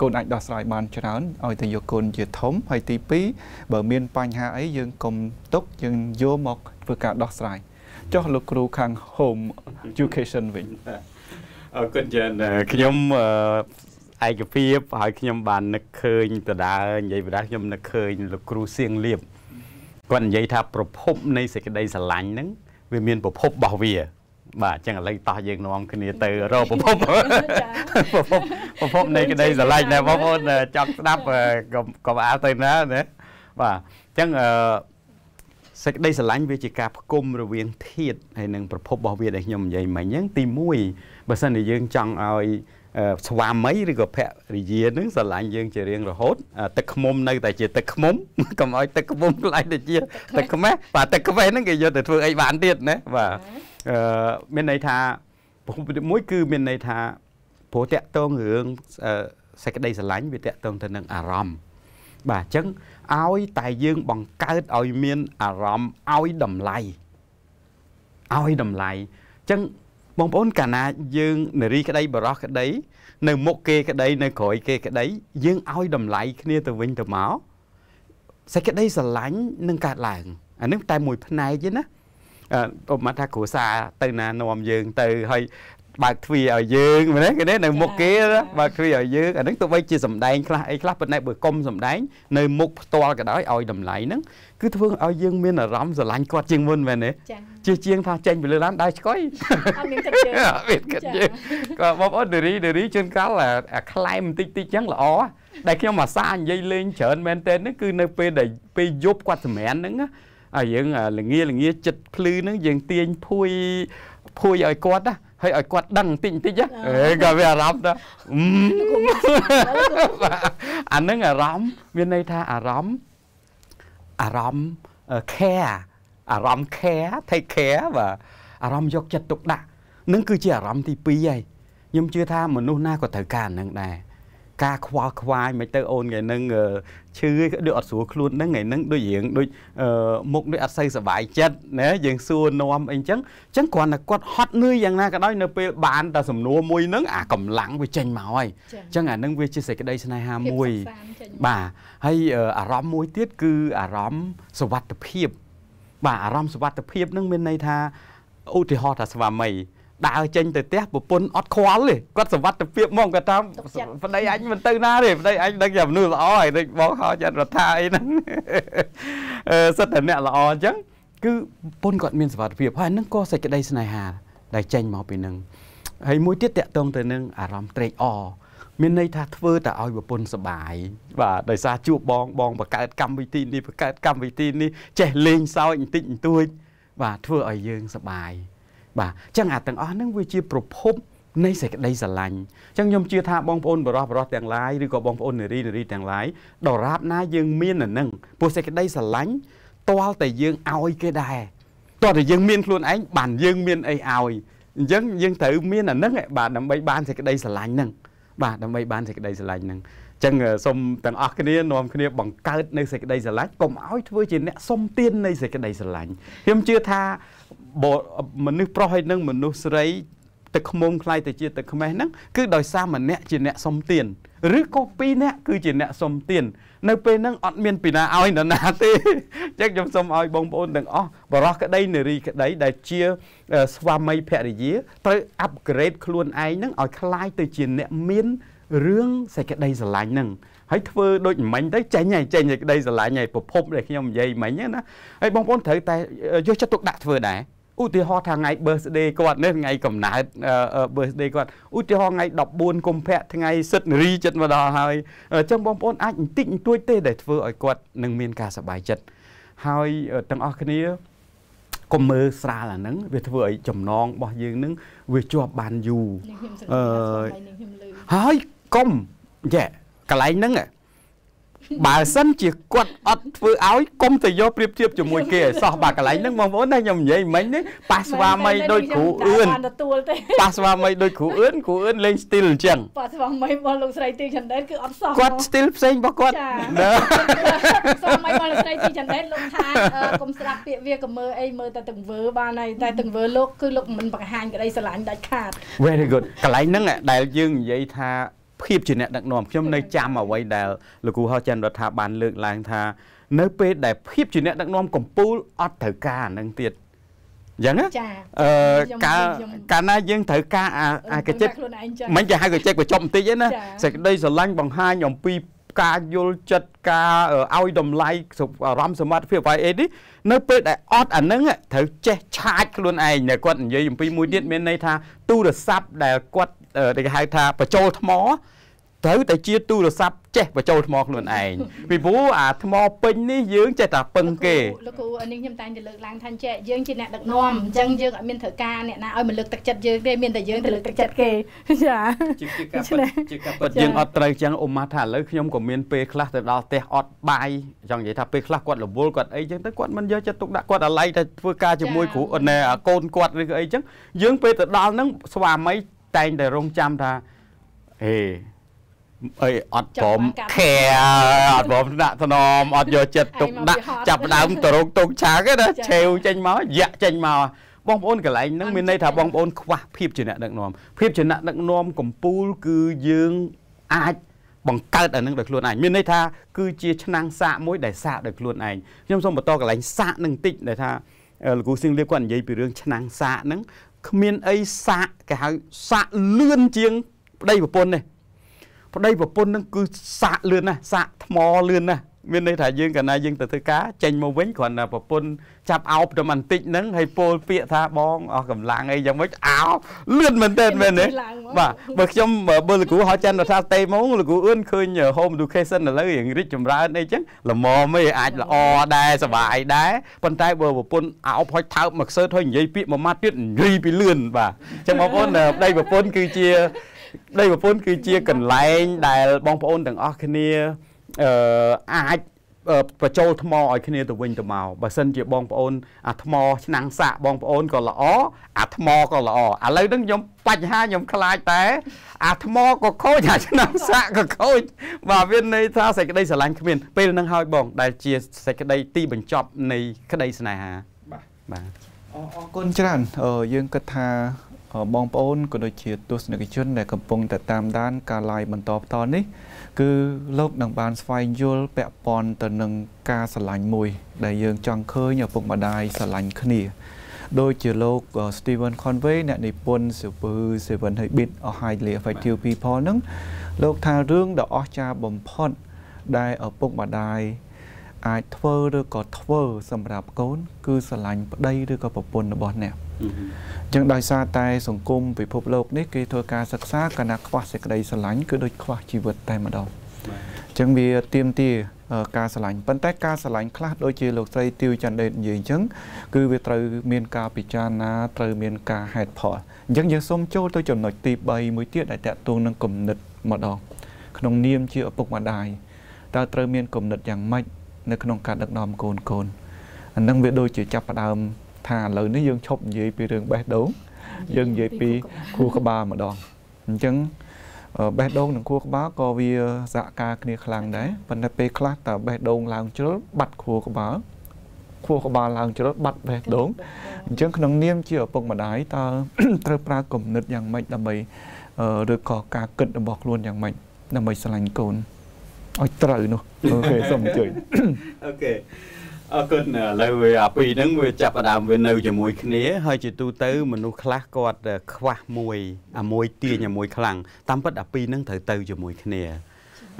កូនអាចដោះស្រាយបានច្រើនឲ្យតែយកកូនជាធំហើយទី2បើមានបញ្ហាអីយើងកុំទុកយើងយកមកធ្វើការដោះស្រាយចុះលោកគ្រូខាង home education វិញអរគុណច្រើនខ្ញុំឯកភាពហើយខ្ញុំបាននឹកឃើញដដានិយាយបដាខ្ញុំនឹកឃើញលោកគ្រូសៀងលៀបគាត់និយាយថាប្រភពនៃសេចក្តីស្រឡាញ់ហ្នឹងវាមានប្រភពរបស់វាបាទអញ្ចឹងឥឡូវតោះយើងនាំគ្នាទៅរកប្រភពប្រភពប្រភពនៃក្តីស្រឡាញ់ណាបងប្អូនចង់ស្ដាប់កុំអាលទៅណាណាបាទអញ្ចឹងអឺសេចក្តីស្រឡាញ់វាជាការផ្គុំរវាង ធាតហើយនឹងប្រភពរបស់វាដែលខ្ញុំនិយាយមិញហ្នឹងទី1បើសិនជាយើង ចង់ឲ្យ ស្វាមីឬក៏ភរិយានឹងស្រឡាញ់យើងជារៀងរហូតទឹកខ្មុំនៅតែជាទឹកខ្មុំកុំឲ្យ ទឹកខ្មុំខ្លាយទៅជាទឹកខ្មេះបាទទឹកខ្មេះហ្នឹងគេយកទៅធ្វើអីបានទៀតណាបាទអឺមានន័យថាមួយគឺមានន័យថាព្រោះតកតងរឿងសេចក្តីស្រឡាញ់វាតកតងទៅនឹងអារម្មណ៍បាទអញ្ចឹងឲ្យតែយើងបង្កើតឲ្យមានអារម្មណ៍ឲ្យតម្លៃឲ្យតម្លៃអញ្ចឹងបងប្អូនកាលណា យើងនារីក្តីបរោះក្តី នៅមុខគេក្តី នៅក្រោយគេក្តី យើងឲ្យតម្លៃគ្នាទៅវិញទៅមកសេចក្តីស្រឡាញ់នឹងកើតឡើងអានេះតែមួយផ្នែកទេណាឧបមាថាគ្រួសារទៅណានាំយើងទៅហើយបើកទ្វារឲ្យយើងមែនទេគេនៅមុខគេបើកទ្វារឲ្យយើងអាហ្នឹងទោះបីជាសំដែងខ្លះអីខ្លះប៉ុន្តែបើកុំសំដែងនៅមុខផ្ទាល់ក៏ដោយឲ្យតម្លៃហ្នឹងគឺធ្វើឲ្យយើងមានអារម្មណ៍ស្រឡាញ់គាត់ជាងមុនមែនទេជាជាងថាចេញពីលើឡានដើរឆ្កុយអត់មានគិតយើងអត់មានគិតយើងក៏បងប្អូនដេរីដេរីជឿនកាលអាខ្លែមបន្តិចតិចចឹងល្អដែលខ្ញុំអាសានិយាយលេងច្រើនមែនទែនហ្នឹងគឺនៅពេលដែលពេលយប់គាត់សម្រានហ្នឹងណាហើយយើងល្ងាល្ងាចិត្តភ្លឺហ្នឹងយើងទាញភួយភួយឲ្យគាត់ណាហើយឲ្យគាត់ដឹងតិចតិចហេក៏វាអារម្មណ៍ថាអានឹងអារម្មណ៍មានន័យថាអារម្មណ៍អារម្មណ៍ care អារម្មណ៍ care take care បាទអារម្មណ៍យកចិត្តទុកដាក់នឹងគឺជាអារម្មណ៍ទី2ហើយខ្ញុំជឿថាមនុស្សណាក៏ត្រូវការនឹងដែរការខ្វល់ខ្វាយមិនទៅអូនថ្ងៃហ្នឹងឈឺដូចអត់ស្រួលខ្លួនហ្នឹងថ្ងៃហ្នឹងដូចរៀងដូច មុខដូចអត់សូវសុបាយចិត្តណាយើងសួរនាំអីចឹងចឹងគ្រាន់តែគាត់ហត់នឿយយ៉ាងណាក៏ដោយនៅពេលបានតែសំណួរមួយហ្នឹងអាកម្លាំងវាចេញមកហើយចឹងអាហ្នឹងវាជាសេចក្តីស្នេហាមួយបាទហើយអារម្មណ៍មួយទៀតគឺអារម្មណ៍សុវត្ថិភាព បាទអារម្មណ៍សុវត្ថិភាពហ្នឹងមានន័យថាឧទាហរណ៍ថាស្វាមីដើរចេញទៅផ្ទះប្រពន្ធអត់ខ្វល់ទេគាត់សវត្ថភាពហ្មងគាត់ថាប្តីអញមិនទៅណាទេប្តីអញដឹងជាមនុស្សល្អហើយដូចបងហៅចាត់រដ្ឋាអីហ្នឹងអឺសិតតែអ្នកល្អអញ្ចឹងគឺប្រពន្ធគាត់មានសវត្ថភាពហើយហ្នឹងក៏សេចក្តីស្នេហា ដែលចេញមកពីនឹងហើយមួយទៀតតកតងទៅនឹងអារម្មណ៍ត្រេកអរមានន័យថាធ្វើតែឲ្យប្រពន្ធសបាយបាទដោយសារជួបបងបងបង្កើតកម្មវិធីនេះបង្កើតកម្មវិធីនេះចេះលេងសើចបន្តិចបន្តួច បាទធ្វើឲ្យយើងសបាយបាទអញ្ចឹងអាទាំងអស់ហ្នឹងវាជាប្រភពនៃសេចក្តីស្រឡាញ់អញ្ចឹងខ្ញុំជឿថាបងប្អូនបរោះបរោះទាំងឡាយឬក៏បងប្អូននារីនារីទាំងឡាយដរាបណាយើងមានអានឹងព្រោះសេចក្តីស្រឡាញ់តាល់តែយើងឲ្យគេដែរតោះតែយើងមានខ្លួនឯងបានយើងមានអីឲ្យអញ្ចឹងយើងត្រូវមានអានឹងបាទដើម្បីបានសេចក្តីស្រឡាញ់ហ្នឹងបាទដើម្បីបានសេចក្តីស្រឡាញ់ហ្នឹងអញ្ចឹងសូមទាំងអស់គ្នានាំគ្នាបង្កើតនៅសេចក្តីស្រឡាញ់កុំឲ្យធ្វើជាអ្នកសុំទាននៃសេចក្តីស្រឡាញ់ខ្ញុំជឿថាមនុស្សប្រុសហើយនិងមនុស្សស្រីទឹកខ្មុំខ្លាយទៅជាទឹកខ្មេះហ្នឹង គឺដោយសារម្នាក់ជាអ្នកសុំទានឬក៏ពីរនាក់គឺជាអ្នកសុំទាននៅពេលហ្នឹងអត់មានពីណាឲ្យនរណាទេអញ្ចឹងខ្ញុំសូមឲ្យបងប្អូនទាំងអស់បរោះក្តីនារីក្តីដែលជា ស្វាមីភរិយាត្រូវអាប់ក្រេតខ្លួនឯងហ្នឹងឲ្យคล้ายទៅជាអ្នកមានរឿងសេចក្តីស្រឡាញ់ហ្នឹងហើយធ្វើដូចមិញទៅចេញហើយចេញឲ្យក្តីស្រឡាញ់ឲ្យប្រភពដែលខ្ញុំនិយាយមិញណាហើយបងប្អូនត្រូវតែយកចិត្តទុកដាក់ធ្វើដែរឧទាហរណ៍ថាថ្ងៃ birthday គាត់នេះថ្ងៃកំណើត birthday គាត់ឧទាហរណ៍ថ្ងៃ14កុម្ភៈថ្ងៃសិទ្ធិនារីចិត្តមកដល់ហើយអញ្ចឹងបងប្អូនអាចបន្តិចបន្តួចទេដែលធ្វើឲ្យគាត់នឹងមានការសប្បាយចិត្តហើយទាំងអស់គ្នាកុំមើលស្រាលអាហ្នឹងវាធ្វើឲ្យចំណងរបស់យើងនឹងវាជាប់បានយូរអឺហើយកុំយ៉ាកន្លែងហ្នឹងបើសិនជាគាត់អត់ធ្វើឲ្យកុំទៅយកប្រៀបធៀបជាមួយគេឲ្យសោះបាទកន្លែងហ្នឹងបងប្អូនណាខ្ញុំនិយាយមិញនេះប៉ះស្វាមីដូចគ្រូអឿនប៉ះស្វាមីដូចគ្រូអឿនគ្រូអឿនលេង style អញ្ចឹងប៉ះស្វាមីរបស់លោកស្រីទីចន្ទែនគឺអត់សោះគាត់ style ផ្សេងរបស់គាត់ស្វាមីរបស់លោកស្រីទីចន្ទែនលោកថាកុំស្ដាប់ពាក្យវាកុំមើលអីមើលតែទង្វើ បានហើយតែទង្វើលោកគឺលោកមិនបង្ហាញក្តីស្រឡាញ់ដាច់ខាត Very good កន្លែងហ្នឹងដែលយើងនិយាយថាភាពជាអ្នកដឹកនាំខ្ញុំនៅចាំអ្វីដែលលោកគ្រូហៅចន្ទរដ្ឋាបានលើកឡើងថា នៅពេលដែលភាពជាអ្នកដឹកនាំកម្ពុជាអត់ត្រូវការនឹងទៀតអញ្ចឹងណាអឺកាលកាលណាយើងត្រូវការអាកចិត្តមិនចេះហៅកចិត្តបញ្ចប់បន្តិចទេណាសេចក្តីស្រឡាញ់បង្ហាញអំពីការយល់ចិត្តការឲ្យតម្លៃអារម្មណ៍សមត្ថភាពឲ្យអីនេះនៅពេលដែលអត់អានឹងត្រូវចេះឆាចខ្លួនឯងគាត់និយាយអំពីមួយទៀតមានន័យថាទូរស័ព្ទដែលគាត់ដែលគេហៅថាបញ្ចូលថ្មត្រូវតែជា ទូរស័ព្ទចេះបញ្ចូលថ្ម ខ្លួនឯងពីព្រោះអាថ្ម ពេញនេះយើងចេះតែពឹងគេលោកគ្រូនេះខ្ញុំតែងតែលើកឡើងថាចេះយើងជាអ្នកដឹកនាំអញ្ចឹងយើងអត់មានត្រូវការអ្នកណាឲ្យមកលើកទឹកចិត្តយើងទេមានតែយើងទៅលើកទឹកចិត្តគេចាជាការពិតជាការពិតយើងអត់ត្រូវអញ្ចឹងអ៊ុំម៉ាថាឥឡូវខ្ញុំក៏មានពេលខ្លះទៅដល់ផ្ទះអត់បាយចង់និយាយថាពេលខ្លះគាត់រវល់គាត់អីអញ្ចឹងទៅគាត់មិនយកចិត្តទុកដាក់គាត់អាឡ័យតែធ្វើការជាមួយគ្រូអ៊ុនណែកូនគាត់ឬក៏អីអញ្ចឹងយើងពេលទៅដល់ហ្នឹងស្វាមីតែងតែរងចាំថាអេអីអត់ព្រមខែអត់ព្រមដាក់ធ្នមអត់យកចិត្តទុកដាក់ចាប់ដើមតរោកទុកឆាកណាឆេវចេញមកយ៉ាក់ចេញមកបងប្អូនកន្លែងហ្នឹងមានន័យថាបងប្អូនខ្វះភាពជាអ្នកដឹកនាំភាពជាអ្នកដឹកនាំកម្ពុជាគឺយើងអាចបង្កើតអានឹងដោយខ្លួនឯងមានន័យថា គឺជាឆ្នាំងសាកមួយដែលសាកដោយខ្លួនឯងខ្ញុំសូមបន្តកន្លែងសាកនឹងតិចដែលថាលោកគ្រូសៀងលៀបគាត់និយាយពីរឿងឆ្នាំងសាកហ្នឹងគ្មានអីសាកគេហៅសាកលឿនជាងប្តីប្រពន្ធនេះប្តីប្រពន្ធនឹងគឺសាកលឿនណាស់សាកថ្មលឿនណាស់មានន័យថាយើងកាលណាយើងទៅធ្វើការចេញមកវិញគ្រាន់តែប្រពន្ធចាប់អោបតែបន្តិចហ្នឹងហើយពោលពាក្យថាបងអស់កម្លាំងអីយ៉ាងម៉េចអោលឿនមែនទែនមែនទេបាទបើខ្ញុំបើលោកគ្រូហៅចាន់រដ្ឋាតេហ្មងលោកគ្រូអឿនឃើញ home education ឥឡូវរៀងរីកចម្រើនអីចឹងល្មមឯងអាចល្អដែរសុបាយដែរប៉ុន្តែបើប្រពន្ធអោបហុចថើបមកសើតហើយនិយាយពាក្យមួយម៉ាត់ទៀតនិយាយពីលឿនបាទអញ្ចឹងបងប្អូនប្តីប្រពន្ធគឺជាប្តីប្រពន្ធគឺជាកន្លែងដែលបងប្អូនទាំងអស់គ្នាអឺអាចបញ្ចូលថ្មឲ្យគ្នាទៅវិញទៅមកបើសិនជាបងប្អូនអាថ្ម ឆ្នាំងសាក់បងប្អូនក៏ល្អអាថ្មក៏ល្អឥឡូវហ្នឹងខ្ញុំបញ្ហាខ្ញុំខ្លាចតែអាថ្មក៏ខូចអាឆ្នាំងសាក់ក៏ខូច បាទវាន័យថាសេចក្តីស្រឡាញ់គ្មាន ពេលហ្នឹងហើយបងដែលជាសេចក្តីទីបញ្ចប់ នៃក្តីស្នេហា បាទបាទអរគុណច្រើនយើងគិតថាបងប្អូនក៏ដូចជាទស្សនិកជនដែលកំពុងតែតាមដានការ live បន្តបន្តនេះគឺលោកនឹងបានស្វែងយល់ពាក់ព័ន្ធទៅនឹងការស្រឡាញ់មួយ ដែលយើងចង់ឃើញឪពុកម្ដាយស្រឡាញ់គ្នាដោយជាលោក Steven Conway អ្នកនិពន្ធសៀវភៅ7 Habits of Highly Effective People ហ្នឹងលោកថារឿងដ៏អស្ចារ្យបំផុតដែលឪពុកម្ដាយអាចធ្វើឬក៏ធ្វើសម្រាប់កូន គឺស្រឡាញ់ប្តីឬក៏ប្រពន្ធរបស់អ្នកចឹងដោយសារតែសង្គមពិភពលោកនេះគេធ្វើការសិក្សាកណៈខ្វះសេចក្តីស្រឡាញ់គឺដូច ខ្វះជីវិតតែម្ដងចឹងវាទៀមទាការស្រឡាញ់ប៉ុន្តែការស្រឡាញ់ខ្លះដូចជាលោកស្រីទៀវច័ន្ទដេតនិយាយអញ្ចឹងគឺវាត្រូវមានការពិចារណាត្រូវមានការហេតុផលអញ្ចឹងយើងសូមចូលទៅចំណុចទី3មួយទៀតដែលតកតួងនឹងគំនិតម្ដងក្នុងនាមជាឪពុកម្ដាយតើត្រូវមានគំនិតយ៉ាងម៉េចនៅក្នុងការដឹកនាំកូនកូនអានឹងវាដូចជាចាប់ផ្ដើមថាឥឡូវនេះយើងឈប់និយាយពីរឿងបេះដូងយើងនិយាយពីខួរក្បាលម្ដងអញ្ចឹងបេះដូងនិងខួរក្បាលក៏វាសហការគ្នាខ្លាំងដែរប៉ុន្តែពេលខ្លះតើបេះដូងឡើងជ្រុលបាត់ខួរក្បាលខួរក្បាលឡើងជ្រុលបាត់បេះដូងអញ្ចឹងក្នុង នាមជាឪពុកម្ដាយតើត្រូវប្រើគំនិតយ៉ាងម៉េចដើម្បីឬក៏ការគិតរបស់ខ្លួនយ៉ាងម៉េចដើម្បីស្រឡាញ់កូនឲ្យត្រូវនោះអូខេសូមអញ្ជើញអូខេអរគុណឥឡូវអាពីរហ្នឹងវាចាប់ផ្ដើមវានៅជាមួយគ្នា ហើយជាទូទៅមនុស្សខ្លះគាត់ខ្វះមួយអាមួយទាញអាមួយខ្លាំងតាមពិតអាពីរហ្នឹងត្រូវទៅជាមួយគ្នា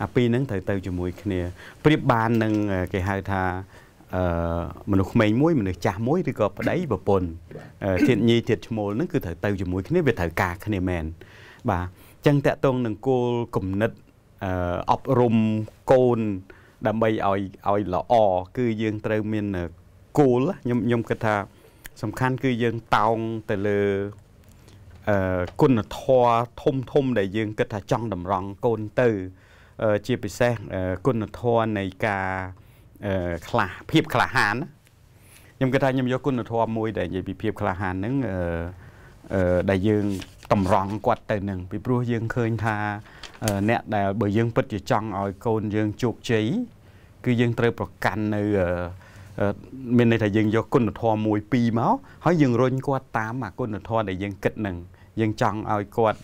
អាពីរហ្នឹងត្រូវទៅជាមួយគ្នា ប្រៀបបាននឹងគេហៅថាអឺមនុស្សក្មេងមួយមនុស្សចាស់មួយឬក៏ប្តីប្រពន្ធធាតញីធាតឈ្មោលហ្នឹងគឺត្រូវទៅជាមួយគ្នាវាត្រូវការគ្នាមែនបាទអញ្ចឹងតកតងនឹងគោលគំនិតអប់រំកូនអឺដើម្បីឲ្យឲ្យល្អគឺយើងត្រូវមានគោលខ្ញុំខ្ញុំគិតថាសំខាន់ គឺយើងតោងទៅលើអឺគុណធម៌ធំធំ ដែលយើងគិតថាចង់តម្រង់កូនទៅជាពិសេសគុណធម៌នៃការខ្លះភាពក្លាហានខ្ញុំគិតថាខ្ញុំយកគុណធម៌មួយដែលនិយាយពីភាពក្លាហានហ្នឹងដែលយើងតម្រង់គាត់ទៅនឹងពីព្រោះយើងឃើញថាអ្នកដែលបើយើងពិតជាចង់ឲ្យកូនយើងជោគជ័យគឺយើងត្រូវប្រកាន់នៅមានន័យថាយើងយកគុណធម៌មួយ ពីរមកហើយយើងរុញគាត់តាមអាគុណធម៌ដែលយើងគិតនឹងយើងចង់ឲ្យគាត់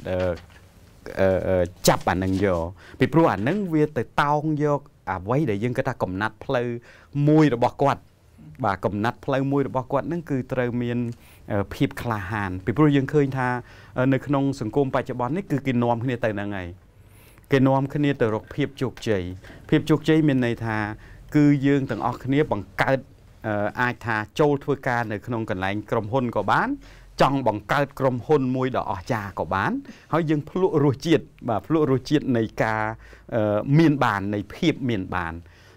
ចាប់អានឹងយកពីព្រោះអានឹងវាទៅតោងយកអ្វីដែលយើងគិតថាកំណាត់ផ្លូវមួយរបស់គាត់បាទកំណាត់ផ្លូវមួយរបស់គាត់នឹងគឺត្រូវមានភាពក្លាហានពីព្រោះយើងឃើញថានៅក្នុងសង្គមបច្ចុប្បន្ននេះគឺគេនាំគ្នាទៅហ្នឹងហើយគេនាំគ្នាទៅរកភាពជោគជ័យភាពជោគជ័យមានន័យថាគឺយើងទាំងអស់គ្នាបង្កើតអាចថាចូលធ្វើការនៅក្នុងកន្លែងក្រុមហ៊ុនក៏បាន ចង់បង្កើតក្រុមហ៊ុនមួយដ៏អស្ចារ្យក៏បានហើយយើងភ្លក់រសជាតិបាទភ្លក់រសជាតិនៃការមានបាននៃភាពមាន បាន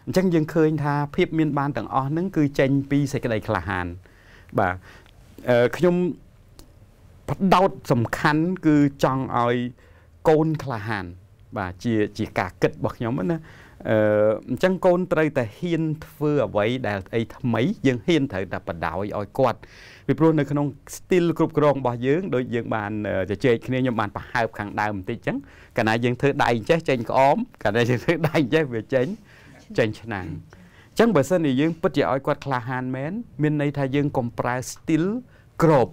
អញ្ចឹងយើងឃើញថាភាពមានបានទាំងអស់ហ្នឹងគឺចេញពីសេចក្តីក្លាហានបាទខ្ញុំបដោតសំខាន់គឺចង់ឲ្យកូនក្លាហានបាទជាជាការគិតរបស់ខ្ញុំណាអឺអញ្ចឹងកូនត្រូវតែហ៊ានធ្វើអ្វីដែលអីថ្មីយើងហ៊ានត្រូវតែបដោយឲ្យគាត់ពីព្រោះនៅក្នុង style គ្រប់គ្រងរបស់យើងដូចយើង បានជជែកគ្នាខ្ញុំបានប្រហើបខាងដើមបន្តិចអញ្ចឹងកាលណាយើងធ្វើដៃចេះចេញក្អមកាលណាយើងធ្វើដៃចេះវាចេញចេញឆ្នាំងអញ្ចឹងបើសិនជាយើងពិតជាឲ្យគាត់ក្លាហានមែនមានន័យថាយើងកុំប្រើ style ក្រប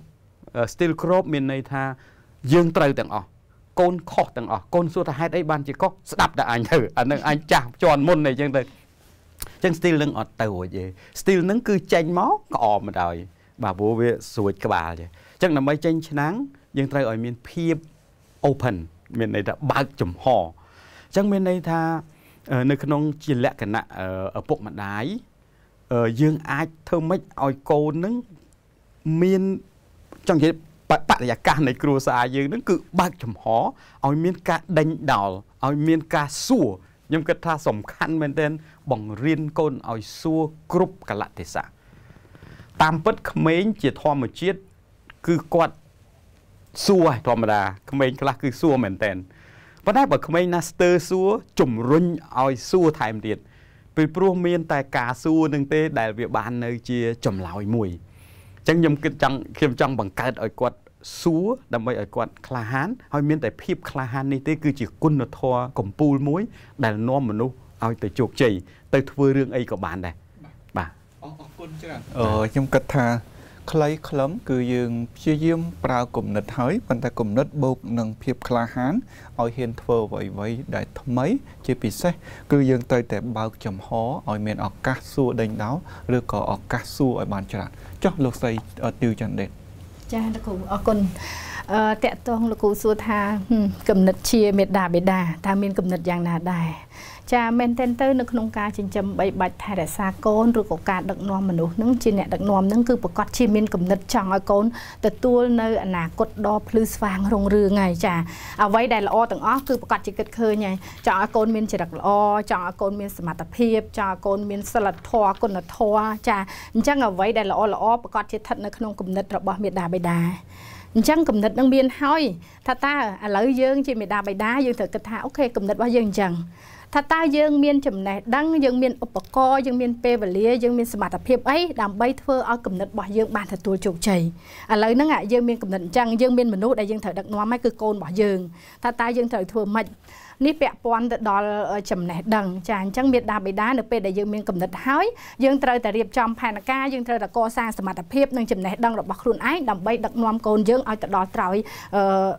style ក្របមានន័យថាយើងត្រូវទាំងអស់កូនខុសទាំងអស់កូនសួរថាហេតុអីបានជាខុសស្ដាប់តែអញទៅអានឹងអញចាស់ជន់មុនអីចឹងទៅចឹង style នឹងអត់ទៅរួចទេ style នឹងគឺចេញមកក្អមមកដល់បាទព្រោះវាស្រួចក្បាលទេចឹងដើម្បីចេញឆ្នាំងយើងត្រូវឲ្យមានភាព open មានន័យថាបើកចំហចឹងមានន័យថានៅក្នុងជាលក្ខណៈឪពុកម្ដាយយើងអាចធ្វើម៉េចឲ្យកូននឹងមានចង់និយាយបរិយាកាសនៃគ្រួសារយើងនឹងគឺបើកចំហឲ្យមានការដេញដោលឲ្យមានការសួរខ្ញុំគិតថាសំខាន់មែនទែនបង្រៀនកូនឲ្យសួរគ្រប់កលៈទេសៈតាមពិតក្មេងជាធម្មជាតិគឺគាត់សួរធម្មតាក្មេងខ្លះគឺសួរមែនតែនប៉ុន្តែបើក្មេងណាស្ទើសួរជំរុញឲ្យសួរថែមទៀតពីព្រោះមានតែការសួរនឹងទេដែលវាបាននៅជាចម្លើយមួយចឹងខ្ញុំគិតចង់ខ្ញុំចង់បង្កើតឲ្យគាត់សួរដើម្បីឲ្យគាត់ក្លាហានហើយមានតែភាពក្លាហាននេះទេ គឺជាគុណធម៌កម្ពូលមួយ ដែល នាំមនុស្សឲ្យទៅជោគជ័យទៅធ្វើរឿងអីក៏បានដែរបាទអរគុណច្រើនអឺខ្ញុំគិតថាខ្លីខ្លឹមគឺយើងព្យាយាម ប្រើគំនិតហើយប៉ុន្តែគំនិតបូកនឹងភាពក្លាហានឲ្យហ៊ានធ្វើអ្វីៗដែលថ្មី ជាពិសេស គឺយើងត្រូវតែបើកចំហឲ្យមានឱកាសសួរដេញដោលឬក៏ឱកាសសួរឲ្យបានច្រើនចោះលោកស្រីទៀវចន្ទដេត ចាលោកគ្រូអរគុណអឺតកតងលោកគ្រូសួរថាគំនិតជាមេដាបេដាតើមានគំនិតយ៉ាងណាដែរចាមែនទែនទៅនៅក្នុងការចិញ្ចឹមបីបាច់ថែរក្សាកូនឬក៏ការដឹកនាំមនុស្សនឹងជាអ្នកដឹកនាំនឹងគឺប្រកាសជាមានគំនិតចង់ឲ្យកូនទទួលនៅអនាគតដ៏ភ្លឺស្វាងរុងរឿងហើយចាអ្វីដែលល្អទាំងអស់គឺប្រកាសជាគិតឃើញហើយចង់ឲ្យកូនមានចរិតល្អចង់ឲ្យកូនមានសមត្ថភាពចង់ឲ្យកូន មានសិលធម៌គុណធម៌ចាអញ្ចឹងអ្វីដែលល្អល្អប្រកាសជាស្ថិតនៅក្នុងគំនិតរបស់មេដាបេដាអញ្ចឹងគំនិតនឹងមានហើយថាតើឥឡូវយើងជាមេដាបៃតាយើងត្រូវគិតថាអូខេគំនិតរបស់យើងអញ្ចឹងថាតើយើងមានចំណេះដឹងយើងមានឧបករណ៍យើងមានពេលវេលាយើងមានសមត្ថភាពអីដើម្បីធ្វើឲ្យគំនិតរបស់យើងបានទទួលជោគជ័យឥឡូវហ្នឹងយើងមានគំនិតអញ្ចឹងយើងមានមនុស្សដែលយើងត្រូវដឹកនាំហើយគឺកូនរបស់យើងថាតើយើងត្រូវធ្វើម៉េចនេះពាក់ព័ន្ធទៅដល់ចំណេះដឹងចាអញ្ចឹងមេដាបេដានៅពេលដែលយើងមានកំណត់ហើយយើងត្រូវតែរៀបចំផែនការយើងត្រូវតែកសាងសមត្ថភាពនិងចំណេះដឹងរបស់ខ្លួនឯងដើម្បីដឹកនាំកូនយើងឲ្យទៅដល់ត្រើយអឺ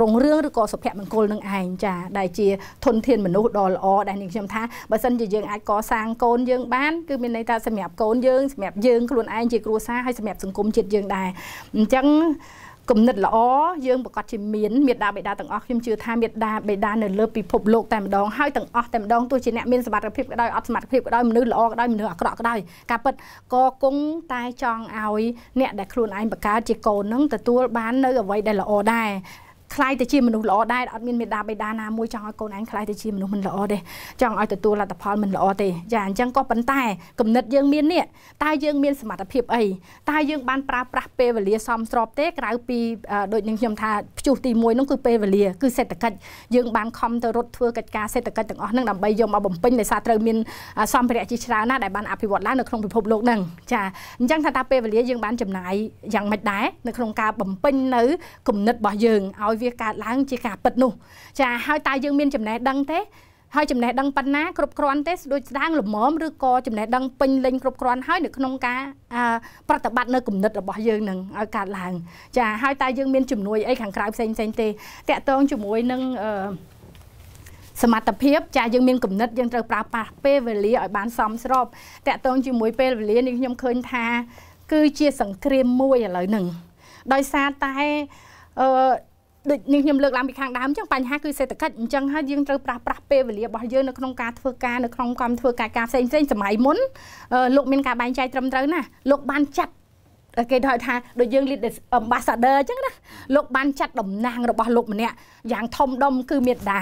រុងរឿងឬក៏សុភមង្គលនឹងឯងចាដែលជាធនធានមនុស្សដ៏ល្អដែលនាងខ្ញុំថាបើសិនជាយើងអាចកសាងកូនយើងបានគឺមានន័យថាសម្រាប់កូនយើងសម្រាប់យើងខ្លួនឯងជាគ្រួសារហើយសម្រាប់សង្គមជាតិយើងដែរអញ្ចឹងគំនិតល្អយើងប្រកាសជាមានមេដាបេដាទាំងអស់ខ្ញុំជឿថាមេដាបេដានៅលើពិភពលោកតែម្ដងហើយទាំងអស់តែម្ដងទោះជាអ្នកមានសមត្ថភាពក៏ដោយអត់សមត្ថភាពក៏ដោយមនុស្សល្អក៏ដោយមនុស្សអាក្រក់ក៏ដោយការពិតក៏គង់តែចង់ឲ្យ អ្នកដែលខ្លួនឯងបង្កើតជាកូននឹងទទួល បាននៅអ្វីដែលល្អដែរខ្លាយទៅជាមនុស្សល្អដែរអត់មានមេដាបេដាណាមួយចង់ឲ្យកូនឯងខ្លាយទៅជាមនុស្សមិនល្អទេចង់ឲ្យទទួលលទ្ធផលមិនល្អទេចាអញ្ចឹងក៏ប៉ុន្តែគំនិតយើងមាននេះតើយើងមានសមត្ថភាពអីតើយើងបានប្រើប្រាស់ពេលវេលាសមស្របទេក្រៅពីដូចនឹងខ្ញុំថាព្យុះទី1នោះគឺពេលវេលា គឺសេដ្ឋកិច្ចយើងបានខំទៅរត់ធ្វើកិច្ចការសេដ្ឋកិច្ចទាំងអស់ហ្នឹងដើម្បីយកមកបំពេញដោយសារត្រូវមានសម្ភារៈជាច្រើនណាដែលបានអភិវឌ្ឍឡើងនៅក្នុងពិភពលោកហ្នឹងចាអញ្ចឹងថាតើពេលវេលាយើងបានចំណាយយ៉ាងម៉េចដែរនៅក្នុងការបំពេញនៅគំនិតរបស់យើងឲ្យវាកើតឡើងជាការពិតនោះចាហើយតើយើងមានចំណេះដឹងទេហើយចំណេះដឹងប៉ុណ្ណាគ្រប់គ្រាន់ទេស្ដួចស្ដាងល្មមឬក៏ចំណេះដឹងពេញលេញគ្រប់គ្រាន់ហើយនៅក្នុងការប្រតិបត្តិនៅគំនិត របស់យើងនឹងឲ្យកើតឡើងចាហើយតើយើងមានជំនួយអីខាងក្រៅផ្សេងផ្សេងទេតកតងជាមួយនឹងសមត្ថភាពចាយើងមានគំនិតយើងត្រូវប្រើប្រាស់ពេលវេលាឲ្យបានសមស្របតកតងជាមួយពេលវេលានេះខ្ញុំឃើញថា គឺជាសង្គ្រាមមួយឥឡូវហ្នឹងដោយសារតែអឺដូចនាងខ្ញុំលើកឡើងពីខាងដើមអញ្ចឹងបញ្ហាគឺសេដ្ឋកិច្ចអញ្ចឹងហើយយើងត្រូវប្រាស់ប្រាស់ពេលវេលារបស់យើងនៅក្នុងការធ្វើការនៅក្នុងកម្មធ្វើការការផ្សេងផ្សេងសម័យមុនលោកមានការបែងចែកត្រឹមត្រូវណាលោកបានចាត់គេហៅថាដូចយើង lead ambassador អញ្ចឹងណាលោកបានចាត់តំណាងរបស់លោកម្នាក់យ៉ាងធំដុំគឺមេដា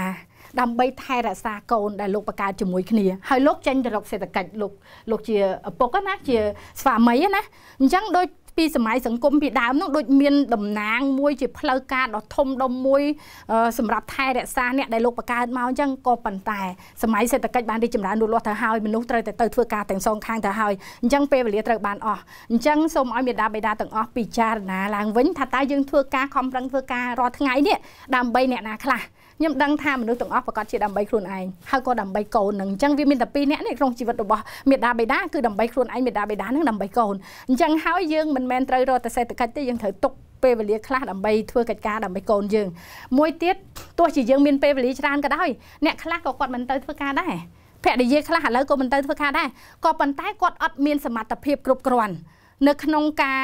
ដើម្បីថែរក្សាកូនដែលលោកបង្កើតជាមួយគ្នា ហើយលោកចេញទៅរកសេដ្ឋកិច្ចលោក លោកជាឪពុកណាជា ស្វាមីណាអញ្ចឹងដូចពីសម័យសង្គមពីដើមនោះដូចមានតំណាងមួយជាផ្លូវការដ៏ធំដុំមួយ សម្រាប់ថែរក្សាអ្នកដែលលោកបង្កើតមកអញ្ចឹងក៏ប៉ុន្តែសម័យសេដ្ឋកិច្ចបានរីកចម្រើនលូតលាស់ទៅហើយមនុស្សត្រូវតែទៅធ្វើការទាំងសងខាងទៅហើយអញ្ចឹងពេលវេលាត្រូវបានអស់អញ្ចឹងសូមឲ្យមេដាបេដាទាំងអស់ពិចារណាឡើងវិញថាតើយើងធ្វើការខំប្រឹងធ្វើការរាល់ថ្ងៃនេះដើម្បីអ្នកណាខ្លះខ្ញុំដឹងថាមនុស្សទាំងអស់ប្រកាសជាដើម្បីខ្លួនឯងហើយក៏ដើម្បីកូននឹងអញ្ចឹងវាមានតែពីរអ្នកនេះក្នុងជីវិតរបស់មេដាបេដាគឺដើម្បីខ្លួនឯងមេដាបេដានឹងដើម្បីកូនអញ្ចឹងហើយយើងមិនមែនត្រូវរកតែសេដ្ឋកិច្ចទេយើងត្រូវទុកពេលវេលាខ្លះដើម្បីធ្វើកិច្ចការដើម្បីកូនយើងមួយទៀតទោះជាយើងមានពេលវេលាច្រើនក៏ដោយអ្នកខ្លះក៏គាត់មិនទៅធ្វើការដែរភរិយាខ្លះឥឡូវក៏មិនទៅធ្វើការដែរក៏ប៉ុន្តែគាត់អត់មានសមត្ថភាពគ្រប់គ្រាន់នៅក្នុងការ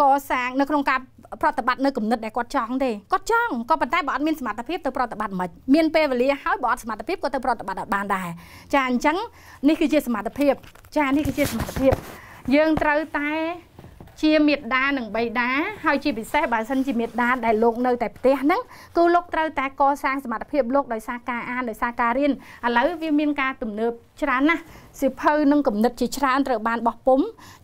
កសាងនៅក្នុងការប្រតិបត្តិនៅគំនិតដែលគាត់ចង់ទេគាត់ចង់ក៏ប៉ុន្តែបើអត់មានសមត្ថភាពទៅប្រតិបត្តិមិនមានពេលវេលាហើយបើអត់សមត្ថភាពក៏ទៅប្រតិបត្តិអត់បានដែរចាអញ្ចឹងនេះគឺជាសមត្ថភាព ចានេះគឺជាសមត្ថភាព យើងត្រូវតែជាមេដានិងបៃតាហើយជាពិសេសបើសិនជាមេដាដែលលោកនៅតែផ្ទះហ្នឹងគឺលោកត្រូវតែកសាងសមត្ថភាពលោកដោយសារការអានដោយសារការរៀនឥឡូវវាមានការទំនើបច្រើនណាស់សិភៅនិងគណិតជាច្រើនត្រូវបានបោះពុំ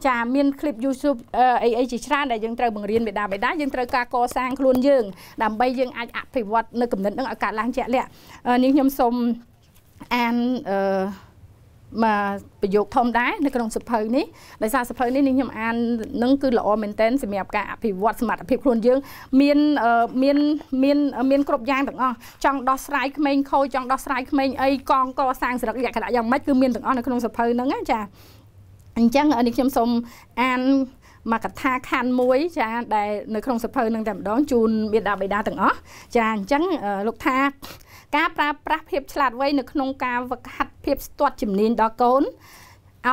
ចាមានคลิป YouTube អីអីជាច្រើនដែលយើងត្រូវបង្រៀនមេដាបេដាយើងត្រូវការកសាងខ្លួនយើង ដើម្បីយើងអាចអភិវឌ្ឍនៅគណិតនឹងឲ្យកើតឡើងជាក់លាក់នាងខ្ញុំសូមអានអឺប្រយោគធំដែរនៅក្នុងសភៅនេះដោយសារសភៅនេះខ្ញុំអាននឹងគឺល្អមែនទែនសម្រាប់ការអភិវឌ្ឍសមត្ថភាពខ្លួនយើងមានមានមានមានគ្រប់យ៉ាងទាំងអស់ចង់ដោះស្រាយក្មេងខូចចង់ដោះស្រាយក្មេងអីកងកសាងសរិទ្ធលក្ខណៈយ៉ាងម៉េចគឺមានទាំងអស់នៅក្នុងសភៅហ្នឹងណាចាអញ្ចឹងនេះខ្ញុំសូមអានមកកថាខណ្ឌមួយ ចាដែលនៅក្នុងសភៅនឹងតែម្ដងជូនមេដាបេដាទាំងអស់ចាអញ្ចឹងលោកថាការប្រើប្រាស់ភាពឆ្លាតវៃនៅក្នុងការវឹកហាត់ភាពស្ទាត់ជំនាញដល់កូន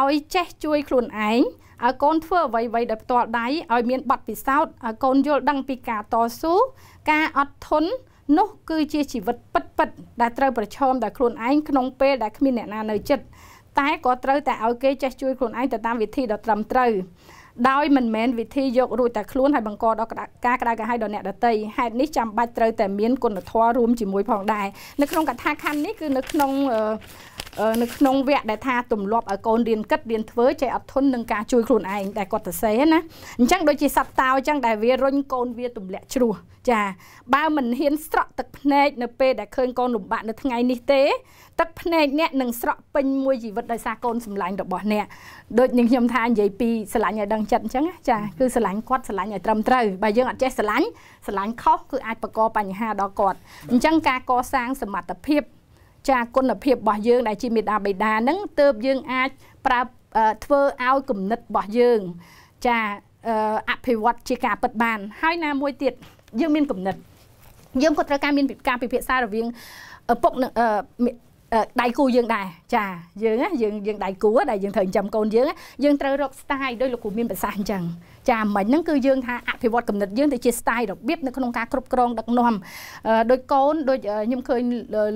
ឲ្យចេះជួយខ្លួនឯងឲ្យកូនធ្វើអ្វីៗដោយផ្ទាល់ដៃឲ្យមានបទពិសោធន៍ឲ្យកូនយល់ដឹងពីការតស៊ូការអត់ធន់នោះគឺជាជីវិតពិតពិតដែលត្រូវប្រឈមដោយខ្លួនឯងក្នុងពេលដែលគ្មានអ្នកណានៅចិត្តតែក៏ត្រូវតែឲ្យគេចេះជួយខ្លួនឯងទៅតាមវិធីដ៏ត្រឹមត្រូវដោយមិនមែនវិធីយករួចតែខ្លួនហើយបង្កដល់ការក្តៅក្រហាយដល់អ្នកដទៃហេតុនេះចាំបាច់ត្រូវតែមានគុណធម៌រួមជាមួយ ផងដែរនៅក្នុងកថាខណ្ឌនេះគឺនៅក្នុងអឺនៅក្នុងវគ្គដែលថាទម្លាប់ឲ្យកូនរៀនគិតរៀនធ្វើចេះអត់ធន់នឹងការជួយខ្លួនឯងដែលគាត់ទៅសេណាអញ្ចឹងដូចជាសត្វតោអញ្ចឹងដែលវារុញកូនវាទម្លាក់ជ្រោះចាបើមិនហ៊ានស្រក់ទឹកភ្នែកនៅពេលដែលឃើញកូនលំបាកនៅថ្ងៃនេះទេទឹកភ្នែកអ្នកនឹងស្រក់ពេញមួយជីវិតដោយសារកូនសម្លាញ់របស់អ្នកដូចនឹងខ្ញុំថានិយាយពីស្រឡាញ់ឲ្យដឹងចិត្តអញ្ចឹងចាគឺស្រឡាញ់គាត់ស្រឡាញ់ឲ្យត្រឹមត្រូវបើយើងអត់ចេះស្រឡាញ់ស្រឡាញ់ខុសគឺអាចបង្កបញ្ហាដល់គាត់អញ្ចឹងការកសាងសមត្ថភាពចាគុណភាពរបស់យើងដែលជាមេដាបេដានឹងទៅយើងអាចប្រើធ្វើឲ្យគំនិតរបស់យើងចាអភិវឌ្ឍជាការពិតបាន ហើយណាមួយទៀតយើងមានគំនិតយើងក៏ត្រូវការមានការពិភាក្សារវាងឪពុកនិងដៃគូយើងដែរចាយើងយើងយើងដៃគូដែលយើងត្រូវចិញ្ចឹមកូនយើងយើងត្រូវរកស្ទាយដោយលោកគ្រូមានប្រសាសន៍អញ្ចឹងចាមិញហ្នឹងគឺយើងថាអភិវឌ្ឍគំនិតយើងទៅជា style របៀបនៅក្នុងការគ្រប់គ្រងដឹកនាំដោយកូនដូចខ្ញុំឃើញ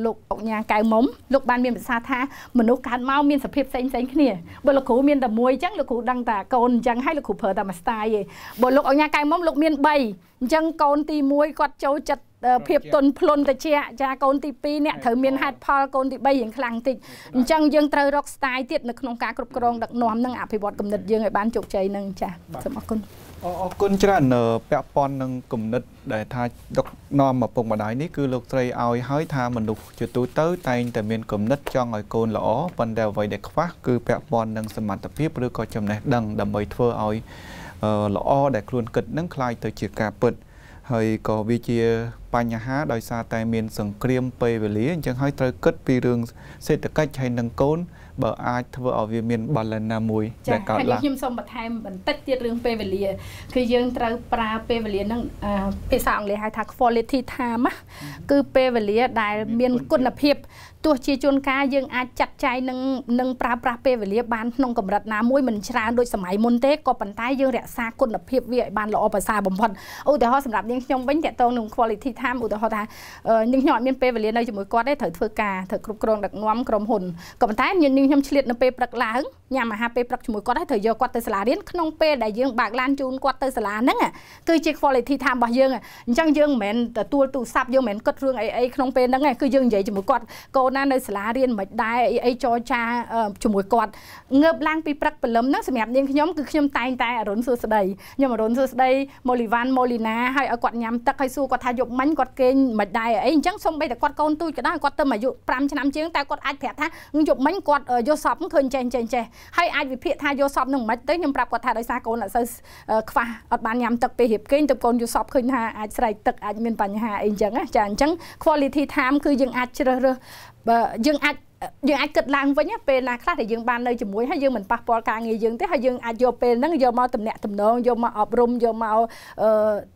លោកអុកញ៉ាកៅមុំលោកបានមានប្រសាសន៍ថាមនុស្សកើតមកមានសភាពផ្សេងផ្សេងគ្នាបើលោកគ្រូមានតែមួយអញ្ចឹងលោកគ្រូដឹងតែកូនអញ្ចឹងហើយលោកគ្រូប្រើតែមួយ style ឯងបើលោកអុកញ៉ាកៅមុំលោកមាន3អញ្ចឹងកូនទី1គាត់ចូលចិត្តភាពទន់ភ្លន់តិចចាកូនទី2អ្នកត្រូវមានហេតុផលកូនទី3រៀងខ្លាំងតិចអញ្ចឹងយើងត្រូវរក style ទៀតនៅក្នុងការគ្រប់គ្រងដឹកនាំនិងអភិវឌ្ឍគំនិតយើងឲ្យបានជោគជ័យនឹងចាសូមអរគុណអរគុណច្រើនពាក់ព័ន្ធនឹងគំនិត ដែលថាដឹកនាំឪពុកម្ដាយនេះគឺលោកស្រីឲ្យហើយថាមនុស្សជាទូទៅតែងតែមានគំនិតចង់ឲ្យកូនល្អប៉ុន្តែអ្វីដែលខ្វះគឺពាក់ព័ន្ធនឹងសមត្ថភាពឬក៏ចំណេះដឹងដើម្បីធ្វើឲ្យល្អដែលខ្លួនគិតនឹងคล้ายទៅជាការពិតហើយក៏វាជាបញ្ហាដោយសារតែមានសង្គ្រាមពេលវេលាអញ្ចឹងហើយត្រូវគិតពីរឿងសេដ្ឋកិច្ចហើយនឹងកូនបើអាចធ្វើឲ្យវាមាន balance ណាមួយដែលកើតឡើងចា៎ខ្ញុំសូមបន្ថែមបន្តិចទៀតរឿងពេលវេលា គឺយើងត្រូវប្រើពេលវេលាហ្នឹងភាសាអង់គ្លេសហៅថា quality time គឺពេលវេលាដែលមានគុណភាពទោះជាជួនកាលយើងអាចចាត់ចែងនឹងនឹងប្រើប្រាស់ពេលវេលា បានក្នុងកម្រិតណាមួយមិនច្រើនដូចសម័យមុនទេក៏ប៉ុន្តែយើងរក្សាគុណភាពវាឲ្យបានល្អប្រសើរបំផុតឧទាហរណ៍សម្រាប់នាងខ្ញុំវិញតកតងនឹង quality time ឧទាហរណ៍ថានាងខ្ញុំអត់មានពេលវេលានៅជាមួយគាត់ទេត្រូវធ្វើការត្រូវគ្រប់គ្រងដឹកនាំក្រុមហ៊ុនក៏ប៉ុន្តែនាងខ្ញុំខ្ញុំឆ្លៀតនៅពេលព្រឹកឡើងញ៉ាំអាហារពេលព្រឹកជាមួយគាត់ហើយត្រូវយកគាត់ទៅសាលារៀនក្នុងពេលដែលយើងបើកឡានជូនគាត់ទៅសាលាហ្នឹងគឺជា quality time របស់យើងអញ្ចឹងយើងមិនមែនទទួលទូរស័ព្ទយើងមិនមែនគិតរឿងអីអីក្នុងពេលហ្នឹងគឺយើងនិយាយជាមួយគាត់កូនណានៅសាលារៀនមិនដែរអីអីចរចាជាមួយគាត់ងើបឡើងពីព្រឹកព្រលឹមហ្នឹងសម្រាប់នាងខ្ញុំគឺខ្ញុំតែងតែអរុនសួស្ដីខ្ញុំអរុនសួស្ដីម៉ូលីវ៉ាន់ម៉ូលីណាឲ្យឲ្យគាត់ញ៉ាំទឹកឲ្យសួរគាត់ថាយប់មិញគាត់គេងមិនដែរអីអញ្ចឹងសំបីតែគាត់កូនទូចក៏ដោយគាត់ទៅអាយុ5ឆ្នាំជាងតែគាត់អាចប្រាប់ថាយប់មិញគាត់យកសពឃើញចេះចេះចេះហើយអាចវិភាគថាយកសពនឹងមិនទៅខ្ញុំប្រាប់គាត់ថាដោយសារកូនអត់សូវខ្វះអត់បានញ៉ាំទឹកពេលរៀបគេងទៅកូនយកសពឃើញថាអាចស្រែកទឹកអាចមានបញ្ហាអីអញ្ចឹងចាអញ្ចឹង quality time គឺយើងអាចជ្រើសរើសបើយើងអាចយើងអាចគិតឡើងវិញពេលណាខ្លះដែលយើងបាននៅជាមួយហើយយើងមិនប៉ះពាល់ការងារ យើងទេហើយយើងអាចយកពេលហ្នឹងយកមកតំណាក់តំណងយកមកអប់រំយកមក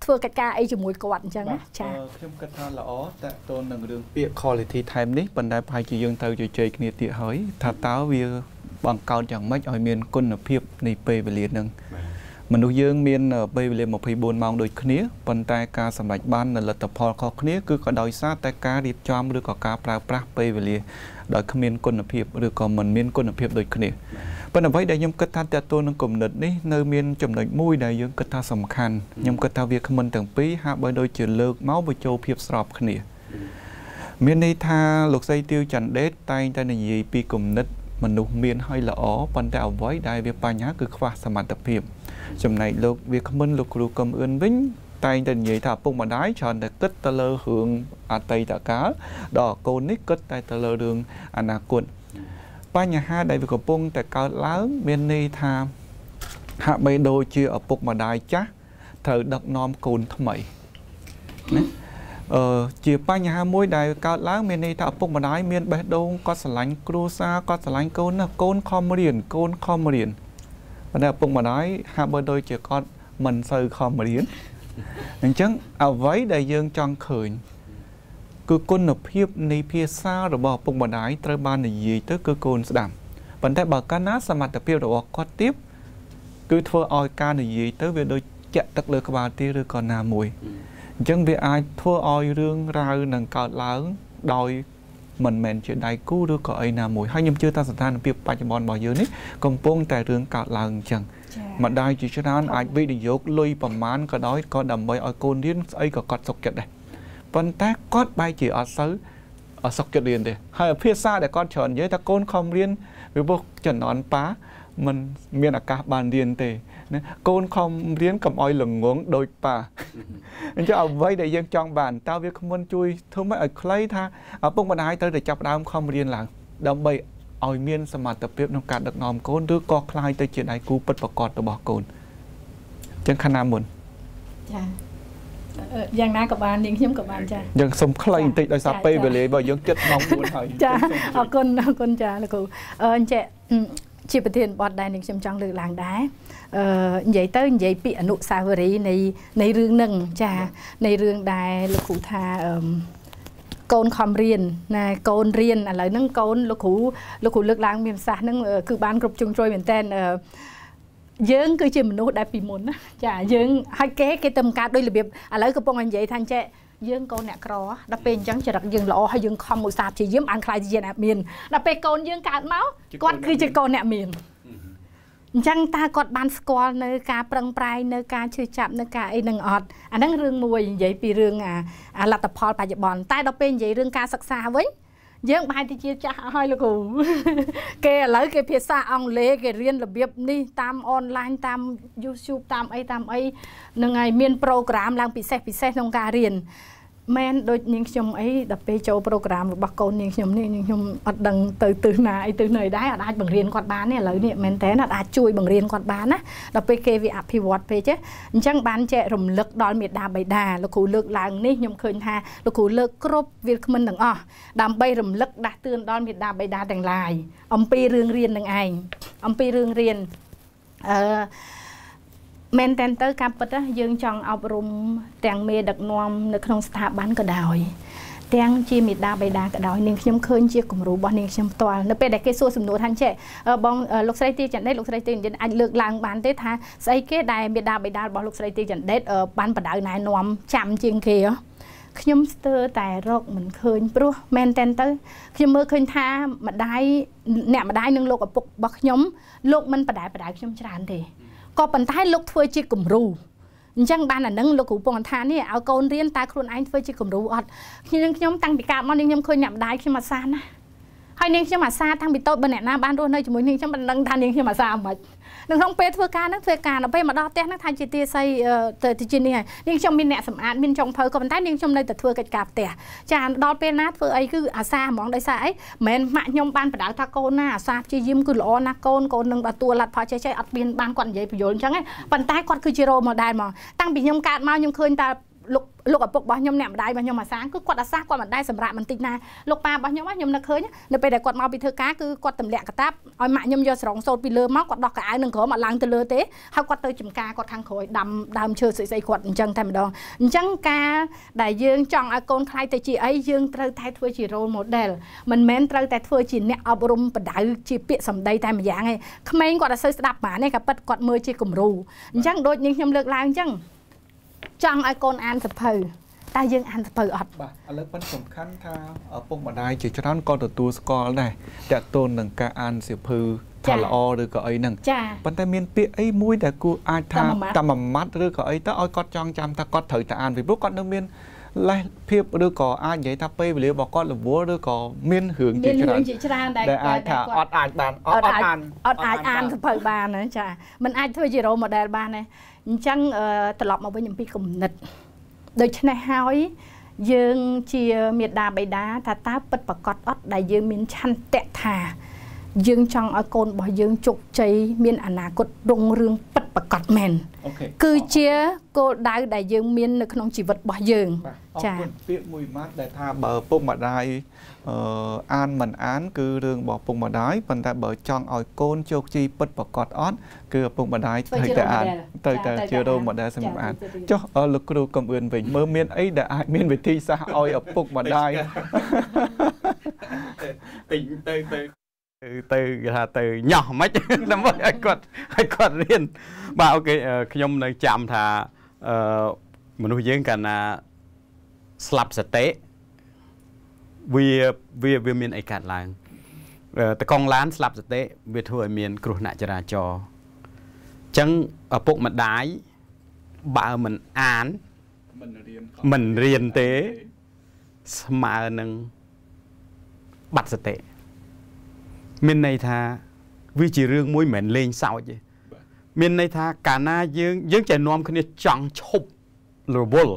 ធ្វើកិច្ចការអីជាមួយគាត់អញ្ចឹងណាចា៎ខ្ញុំគិតថាល្អតើតូននឹងរឿងពាក្យ quality time នេះប៉ុន្តែប្រហែលជាយើងទៅជជែកគ្នាទៀតហើយថាតើវាបង្កើតយ៉ាងម៉េចឲ្យមានគុណភាពនៃពេលវេលានឹងមនុស្សយើងមានពេលវេលា24ម៉ោងដូចគ្នាប៉ុន្តែការសម្រេចបាននូវលទ្ធផលខុសគ្នា គឺក៏ដោយសារតែការរៀបចំឬក៏ការប្រើប្រាស់ពេលវេលាដោយគ្មានគុណភាពឬក៏មិនមានគុណភាពដូចគ្នាប៉ុន្តែអ្វីដែលខ្ញុំគិតថាតើតួនឹងគំនិតនេះនៅមានចំណុចមួយដែលយើងគិតថាសំខាន់ខ្ញុំគិតថាវាគ្មិនទាំងពីរហាក់បីដូចជាលើកមកបញ្ចូលភាពស្របគ្នាមានន័យថាលោកសីទាវច័ន្ទដេតតែងតែនិយាយពីគំនិតមនុស្សមានហើយល្អប៉ុន្តែអ្វីដែលវាបញ្ហាគឺខ្វះសមត្ថភាពចំណែកលោកវាគ្មិនលោកគ្រូកឹមអឿនវិញតែងតែនិយាយថាឪពុកម្ដាយច្រើនតែគិតទៅលើរឿងអតីតកាលដល់កូននេះគិតតែទៅលើរឿងអនាគតបញ្ហាដែលវាកំពុងតែកើតឡើងមានន័យថាហាក់បីដូចជាឪពុកម្ដាយចាស់ត្រូវដឹកនាំកូនថ្មីណាអឺជាបញ្ហាមួយដែលកើតឡើងមានន័យថាឪពុកម្ដាយមានបេះដូងគាត់ស្រឡាញ់គ្រួសារគាត់ស្រឡាញ់កូនណាកូនខំរៀនកូនខំរៀនប៉ុន្តែឪពុកម្ដាយហាក់បីដូចជាគាត់មិនសូវខំរៀនអញ្ចឹងអ្វីដែលយើងចង់ឃើញគឺគុណភាពនៃ ភាសារបស់ឪពុកម្ដាយត្រូវបាននិយាយទៅគឺកូនស្ដាប់ប៉ុន្តែបើកាលណាសមត្ថភាពរបស់គាត់ទៀតគឺធ្វើឲ្យការនិយាយទៅវាដូចចាក់ទឹកលើក្បាលទីឬក៏ណាមួយអញ្ចឹងវាអាចធ្វើឲ្យរឿងរ៉ាវនឹងកើតឡើងដោយមិនមែនជាដៃគូឬក៏អីណាមួយហើយខ្ញុំជឿថាស្ថានភាពបច្ចុប្បន្នរបស់យើងនេះកំពុងតែរឿងកើតឡើងអញ្ចឹងម្ដាយជាច្រើនអាចវិនិយោគលុយប្រមាណក៏ដោយក៏ដើម្បីឲ្យកូនរៀនស្អីក៏គាត់សុខចិត្តដែរប៉ុន្តែគាត់បែរជាអត់សូវសុខចិត្តរៀនទេ ហើយភាសាដែលគាត់ច្រើននិយាយថាកូនខំរៀនពីព្រោះចំណន់ប៉ាមិនមានឱកាសបានរៀនទេណាកូនខំរៀនកុំឲ្យល្ងងដោយប៉ាអញ្ចឹងអ្វីដែលយើងចង់បានតើវាគ្មិនជួយធ្វើម៉េចឲ្យខ្លីថាឪពុកម្ដាយត្រូវតែចាប់ដើមខំរៀនឡើង ដើម្បីឲ្យមានសមត្ថភាពក្នុងការដឹកនាំកូនឬក៏ខ្លាយទៅជាដៃគូពិតប្រាកដរបស់កូនអញ្ចឹងខាងណាមុនចាយ៉ាងណាក៏បាននាងខ្ញុំក៏បានចាយើងសុំខ្លីបន្តិចដោយសារពេលវេលាបើយើងគិតម៉ោង4ហើយចាអរគុណអរគុណចាលោកគ្រូអញ្ចឹងជាប្រធានបទដែលនាងខ្ញុំចង់លើកឡើងដែរនិយាយទៅនិយាយពីអនុសាវរីយ៍នៃនៃរឿងនឹងចានៃរឿងដែលលោកគ្រូថាកូនខំរៀនណាកូនរៀនឥឡូវហ្នឹងកូនលោកគ្រូលោកគ្រូលើកឡើងមានប្រសាសន៍ហ្នឹងគឺបានគ្រប់ជ្រុងជ្រោយមែនតើយើងគឺជាមនុស្សដែលពីមុនណាចាយើង ហើយគេគេទៅបង្កើតដោយរបៀបឥឡូវកំពុងនិយាយថាចេះយើងកូនអ្នកក្រដល់ពេលអញ្ចឹងចរិតយើងល្អហើយយើងខំឧស្សាហ៍ព្យាយាមអានខ្លាយជាអ្នកមានដល់ពេលកូនយើងកើតមកគាត់គឺជាកូនអ្នកមានអញ្ចឹងតើគាត់បានស្គាល់នៅការប្រឹងប្រែងនៅការឈឺចាប់នៅការអីនឹងអត់អាហ្នឹងរឿងមួយនិយាយពីរឿងអាលទ្ធផលបច្ចុប្បន្នតែដល់ពេលនិយាយរឿងការសិក្សាវិញយើងប្រហែលជាចាស់អស់ហើយលោកគ្រូគេឥឡូវគេភាសាអង់គ្លេសគេរៀនរបៀបនេះតាមអនឡាញតាម YouTube តាមអីតាមអីនឹងហើយមាន ប្រូក្រាមឡើងពិសេសពិសេសក្នុងការរៀនមែនដូចនាងខ្ញុំអីដល់ពេលចូលប្រូក្រាមរបស់កូននាងខ្ញុំនេះនាងខ្ញុំអត់ដឹងទៅទិសណាអីទិសណីដែរអត់អាចបង្រៀនគាត់បានទេឥឡូវនេះមែនតើអត់អាចជួយបង្រៀនគាត់បានណាដល់ពេលគេវាអភិវឌ្ឍពេកទេអញ្ចឹងបានចែករំលឹកដល់មេដាបៃតាលោកគ្រូលើកឡើងនេះខ្ញុំឃើញថាលោកគ្រូលើកគ្រប់វាគ្មិនទាំងអស់ដើម្បីរំលឹកដាស់តឿនដល់មេដាបៃតាទាំងឡាយអំពីរឿងរៀននឹងឯងអំពីរឿងរៀនអឺមែនតែនទៅការពិតយើងចង់អប់រំទាំងមេដឹកនាំ នៅក្នុងស្ថាប័នក៏ដោយទាំងជាមេដាបេដាក៏ដោយនាងខ្ញុំឃើញជាគំរូរបស់នាងខ្ញុំផ្ទាល់នៅពេលដែលគេសួរសំណួរថាចេះបងលោកស្រីទីចន្ទដេតលោកស្រីទីចន្ទអាចលើកឡើងបានទេថាស្អីគេដែលមេដាបេដារបស់លោកស្រីទីចន្ទដេតបានបដៅណែនាំចាំជាងគេហ៎ខ្ញុំស្ទើរតែរកមិនឃើញព្រោះមែនតែនទៅ ខ្ញុំមើលឃើញថាម្ដាយអ្នកម្ដាយនិងលោកឪពុករបស់ខ្ញុំលោកមិនបដាបដាខ្ញុំច្រើនទេក៏ប៉ុន្តែលោកធ្វើជាគំរូអញ្ចឹងបានអានឹងលោកគ្រូពងថានេះឲ្យកូនរៀនតើខ្លួនឯងធ្វើជាគំរូអត់ខ្ញុំនឹងខ្ញុំតាំងពីកើតមកនេះខ្ញុំឃើញអ្នកម្ដាយខ្ញុំអាសាណាហើយនាងខ្ញុំអាសាតាំងពីតូចបើអ្នកណាបានរស់នៅជាមួយនាងខ្ញុំមិនដឹងថានាងខ្ញុំអាសាអ្ហ្មិចនៅក្នុងពេលធ្វើការហ្នឹងធ្វើការដល់ពេលមកដល់ផ្ទះហ្នឹងថាជាទាស័យទៅជានាងហើយនាងខ្ញុំមានអ្នកសម្អាតមានចុងភៅក៏ប៉ុន្តែនាងខ្ញុំនៅតែធ្វើកិច្ចការផ្ទះចាដល់ពេលណាធ្វើអីគឺអាសាហ្មងដោយសារអីមិនមែនម៉ាក់ខ្ញុំបានបដៅថាកូនណាអាសាព្យាយាមគឺល្អណាកូនកូននឹងបើទួលលັດផលចេះចេះអត់មានបានគាត់និយាយបញ្យល់អញ្ចឹងឯងប៉ុន្តែគាត់គឺជារ៉ូម៉ូដែលហ្មងតាំងពីខ្ញុំកើតមកខ្ញុំឃើញតែលោកលោកឪពុករបស់ខ្ញុំអ្នកម្ដាយរបស់ខ្ញុំអាសាគឺគាត់អាសាគាត់មិនដែរសម្រាប់មិនតិចណាលោកប៉ារបស់ខ្ញុំខ្ញុំនឹកឃើញនៅពេលដែលគាត់មកពីធ្វើការគឺគាត់ទម្លាក់កតាបឲ្យម៉ាក់ខ្ញុំយកស្រង់សូត្រពីលើមកគាត់ដោះកៅអៅនឹងក្រមអត់ឡើងទៅលើទេហើយគាត់ទៅចំការគាត់ខាងក្រោយដាំដើមឈើស្អីស្អីគាត់អញ្ចឹងតែម្ដងអញ្ចឹងការដែលយើងចង់ឲ្យកូនខ្លាយទៅជាអីយើងត្រូវតែធ្វើជា role model មិនមែនត្រូវតែធ្វើជាអ្នកអប់រំបដៅជាពាក្យសម្ដីតែម្យ៉ាងឯងក្មេងគាត់អត់សូវស្ដាប់បានទេក៏ប៉ិតគាត់មើលជាគំរូអញ្ចឹងដូចនេះខ្ញុំលើកឡើងអញ្ចឹងចង់ឲ្យកូនអានសភៅតើយើងអានសភៅអត់បាទឥឡូវប៉ុនសំខាន់ថាឪពុកម្ដាយជាច្រើនក៏ទទួលស្គាល់ដែរតកតូននឹងការអានសភៅថាល្អឬក៏អីហ្នឹងប៉ុន្តែមានពាក្យអីមួយដែលគួរអាចថាតាមមួយម៉ាត់ឬក៏អីទៅឲ្យគាត់ចង់ចាំថាគាត់ត្រូវតែអានពីព្រោះគាត់នៅមានលេសភាពឬក៏អាចនិយាយថាពេលវេលារបស់គាត់រវល់ឬក៏មានរឿងជាច្រើនមានរឿងជាច្រើនដែលអាចថាអត់អាចបានអត់អាចអត់អាចអានសភៅបានចាមិនអាចធ្វើជា role model បានទេអញ្ចឹងត្រឡប់មកវិញអំពីគំនិត ដូច្នេះហើយយើងជាមេដាបេដាថាតើពិតប្រកបអត់ដែលយើងមានឆន្ទៈថាយើងចង់ឲ្យកូនរបស់យើងជោគជ័យមានអនាគតរុងរឿងពិតប្រាកដមែនគឺជាគោលដៅដែលយើងមាននៅក្នុងជីវិតរបស់យើងចា៎អរគុណពាក្យមួយម៉ាត់ដែលថាបើពុកម្ដាយអឺអានមិនអាន គឺរឿងរបស់ពុកម្ដាយប៉ុន្តែបើ ចង់ឲ្យកូនជោគជ័យពិតប្រាកដអត់គឺឪពុកម្ដាយត្រូវតែអានត្រូវតែជារោម៉ូដែលសម្រាប់អាន ចុះលោកគ្រូកំអឿនវិញមើលមាន អីដែលអាចមានវិធីសាស្ត្រឲ្យឪពុកម្ដាយទិញទៅទៅទៅគេថាទៅញោះមិនដើម្បីឲ្យគាត់ឲ្យគាត់រៀនបាទអូខេខ្ញុំនៅចាំថាអឺមនុស្សយើងកាលណាស្លាប់សតិវាវាវាមានអីកើតឡើងតកង់ឡានស្លាប់សតិវាធ្វើឲ្យមាន គ្រោះថ្នាក់ចរាចរណ៍អញ្ចឹងឪពុកម្ដាយបើមិនអានមិនរៀនមិនរៀនទេ ស្មើនឹងបាត់សតិមានន័យថាវាជារឿងមួយមិនមែនលេងសើចទេមានន័យថាកាលណាយើងយើងចេះនាំគ្នាចង់ឈប់រវល់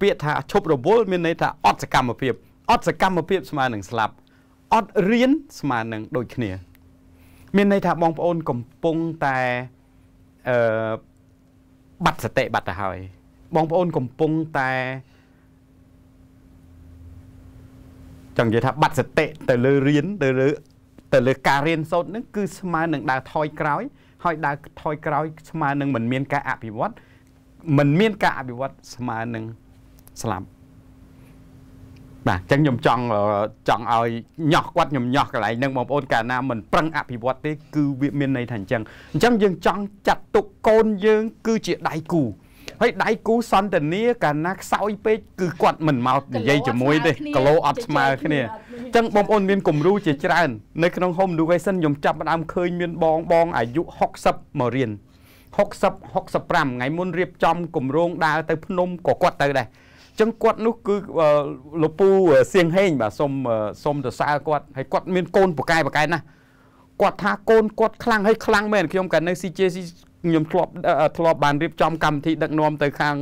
ពាក្យថាឈប់រវល់មានន័យថាអត់សកម្មភាពអត់សកម្មភាពស្មើនឹងស្លាប់អត់រៀនស្មើនឹងដូចគ្នា មានន័យថាបងប្អូនកំពុងតែអឺបាត់សតិបាត់ទៅហើយ បងប្អូនកំពុងតែចង់និយាយថាបាត់សតិទៅលើរៀនទៅលើទៅលើការរៀនសូត្រនឹងគឺស្មើនឹងដើរថយក្រោយហើយដើរថយក្រោយស្មើនឹងមិនមានការអភិវឌ្ឍមិនមានការអភិវឌ្ឍស្មើនឹងស្លាប់បាទអញ្ចឹងខ្ញុំចង់ចង់ឲ្យញោះគាត់ខ្ញុំញោះកន្លែងហ្នឹងបងប្អូនកាលណាមិនប្រឹងអភិវឌ្ឍទេគឺវាមានន័យថាអញ្ចឹងអញ្ចឹងយើងចង់ចាត់ទុកកូនយើងគឺជាដៃគូហើយដៃគូសន្តានាកាលណាខ្សោយពេកគឺគាត់មិនមកនិយាយជាមួយទេគីឡូអត់ស្មើគ្នាអញ្ចឹងបងប្អូនមានគំរូជាច្រើននៅក្នុង home education ខ្ញុំចាប់ផ្ដើមឃើញមានបងបងអាយុ60មករៀន60 65ថ្ងៃមុនរៀបចំគម្រោងដើរទៅភ្នំក៏គាត់ទៅដែរចឹងគាត់នោះគឺលោកពូសៀងហេងបាទសុំសុំទៅសើគាត់ហើយគាត់មាន កូនប៉កែប៉កែណាស់គាត់ថាកូនគាត់ខ្លាំងហើយខ្លាំងមែនខ្ញុំក៏នៅ CJC ខ្ញុំធ្លាប់ធ្លាប់បានរៀបចំកម្មវិធីដឹកនាំទៅខាង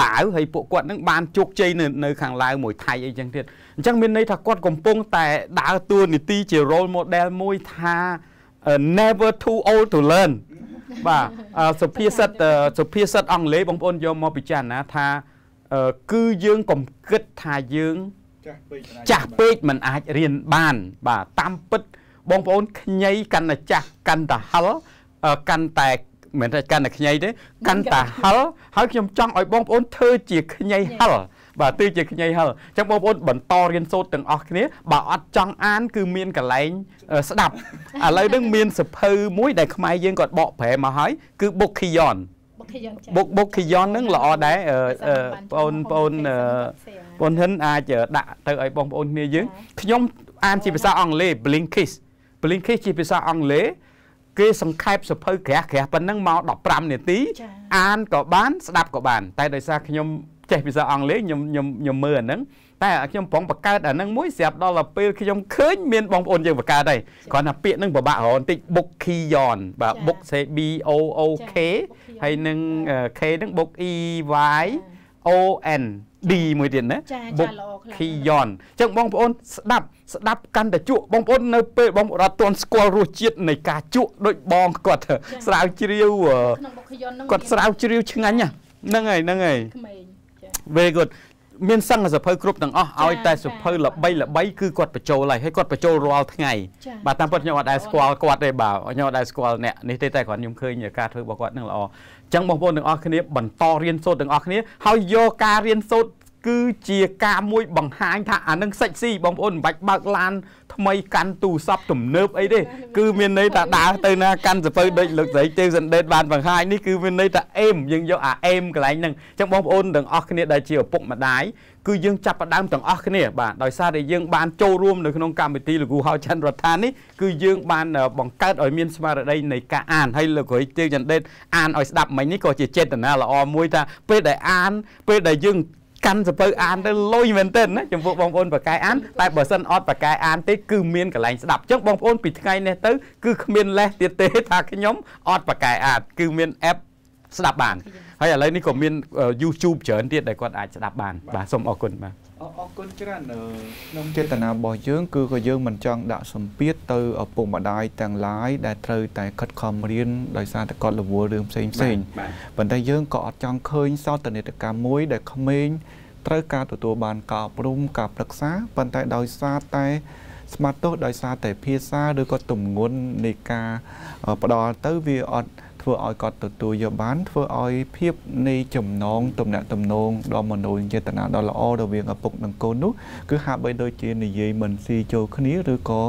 ឡាវហើយពួកគាត់នឹងបានជោគជ័យនៅខាងឡាវមួយថៃអីចឹងទៀតអញ្ចឹងមានន័យថាគាត់កំពុងតែ ដើរតួនាទីជា role model មួយថា never too old to learn បាទសុភាសិតសុភាសិតអង់គ្លេសបងប្អូនយកមកពិចារណាថាគឺយើងកុំគិតថាយើងចាស់ពេកមិនអាចរៀនបានបាទតាមពិតបងប្អូនខ្ញីកាន់តែចាស់កាន់តែហិលកាន់តែមិនថាកាន់តែខ្ញីទេ កាន់តែហិលហើយខ្ញុំចង់ឲ្យបងប្អូនធ្វើជាខ្ញីហិលបាទទើបជាខ្ញីហិលអញ្ចឹងបងប្អូនបន្តរៀនសូត្រទាំងអស់គ្នាបើអត់ចង់អាន គឺមានកលែងស្ដាប់ឥឡូវនឹងមានសភៅមួយដែលខ្មែរយើងគាត់បកប្រែមកហើយគឺ Bookyon បុកបុកខីយ៉ននឹងល្អដែរបងប្អូនបងហ៊ិនអាចដាក់ទៅឲ្យបងប្អូនគ្នាយើងខ្ញុំអានជាភាសាអង់គ្លេស Blinkish Blinkish ជាភាសាអង់គ្លេសគេសង្ខេបសភៅក្រាស់ក្រាស់ប៉ុណ្ណឹងមក15នាទីអានក៏បានស្ដាប់ក៏បាន តែដោយសារខ្ញុំចេះភាសាអង់គ្លេសខ្ញុំខ្ញុំខ្ញុំមើលអាហ្នឹងតែខ្ញុំប្រងបង្កើតអាហ្នឹងមួយស្រាប់ដល់ទៅពេលខ្ញុំឃើញមានបងប្អូនយើងបង្កើតហើយគ្រាន់តែពាក្យហ្នឹងពិបាករហូតបន្តិច book kion បាទ book c b o o k ហើយនឹង k ហ្នឹង book e y o n D មួយទៀតណាបុកខីយ៉នអញ្ចឹងបងប្អូនស្ដាប់ស្ដាប់កាន់តែជក់បងប្អូននៅពេលបងអត់ទាន់ស្គាល់រសជាតិនៃការជក់ដូចបងគាត់ស្រាវជ្រាវគាត់ស្រាវជ្រាវឆ្ងាញ់ហ្នឹងហើយហ្នឹងហើយ Very good មានសង្ឃសភៅគ្រប់ទាំងអស់ឲ្យតែសភៅល្បីល្បីគឺគាត់បញ្ចូលហើយហើយគាត់បញ្ចូលរាល់ថ្ងៃបាទតាមពិតខ្ញុំអត់ដែលស្គាល់គាត់ទេបាទខ្ញុំអត់ដែលស្គាល់អ្នកនេះទេតែគាត់ខ្ញុំឃើញការធ្វើរបស់គាត់នឹងល្អចឹងបងប្អូនទាំងអស់គ្នា បន្តរៀនសូត្រទាំងអស់គ្នាហើយយកការរៀនសូត្រគឺជាការមួយបង្ហាញថាអានឹងសិចស៊ីបងប្អូនមិនបាច់បើកឡាន ថ្មីកាន់ទូរស័ព្ទទំនើបអីទេគឺមានន័យថាដើរទៅណាកាន់សភៅដូចលោកស្រីទេវសណ្ដេតបានបង្ហាញនេះគឺមានន័យថាអេមយើងយកអាអេមកន្លែងហ្នឹងអញ្ចឹងបងប្អូនទាំងអស់គ្នាដែលជាឪពុកម្ដាយគឺយើងចាប់ផ្ដើមទាំងអស់គ្នាបាទដោយសារតែយើងបាន ចូលរួមនៅក្នុងកម្មវិធីលោកគ្រូហៅច័ន្ទរដ្ឋានេះគឺយើង បានបង្កើតឲ្យមានស្មារតីនៃការអានហើយលោកគ្រូទេវចន្ទដេតអានឲ្យស្ដាប់មិញនេះក៏ជាចេតនាល្អមួយថាពេលដែលអាន ពេលដែលយើងកាន់សពៅអានទៅលុយមែនទែនណាចំពោះបងប្អូនប៉ាកែអានតែបើសិនអត់ប៉ាកែអានទេគឺមានកន្លែងស្ដាប់អញ្ចឹងបងប្អូនពីថ្ងៃនេះទៅគឺគ្មានលេសទៀតទេថាខ្ញុំអត់ប៉ាកែអានគឺមាន app ស្ដាប់បានហើយឥឡូ w នេះក៏មាន YouTube ច្រើនទៀតដែលគាត់អាចស្ដាប់បានបាទសូមអរគុណបាទអរគុណច្រើនក្នុងចេតនារបស់យើងគឺក៏យើងមិនចង់ដាក់សម្ពាធទៅឪពុកម្ដាយទាំងឡាយដែលត្រូវតែខិតខំរៀនដោយសារតែគាត់រវល់រឿងផ្សេងផ្សេងប៉ុន្តែយើងក៏អត់ចង់ឃើញសោតនិតកម្មមួយ ដែលក្មេងត្រូវការទទួលបានការអប់រំការប្រឹក្សាប៉ុន្តែដោយសារតែ ស្មាតទោសដោយសារតែភាសាឬក៏ទម្ងន់នៃការផ្ដាល់ទៅវាអត់ធ្វើឲ្យគាត់ទទួលយកបានធ្វើឲ្យភាពនៃចំណងទំនាក់ទំនងដ៏មនោចេតនាដ៏ល្អរវាងឪពុកនិងកូននោះគឺហាក់បីដូចជានិយាយមិនស៊ីចូលគ្នាឬក៏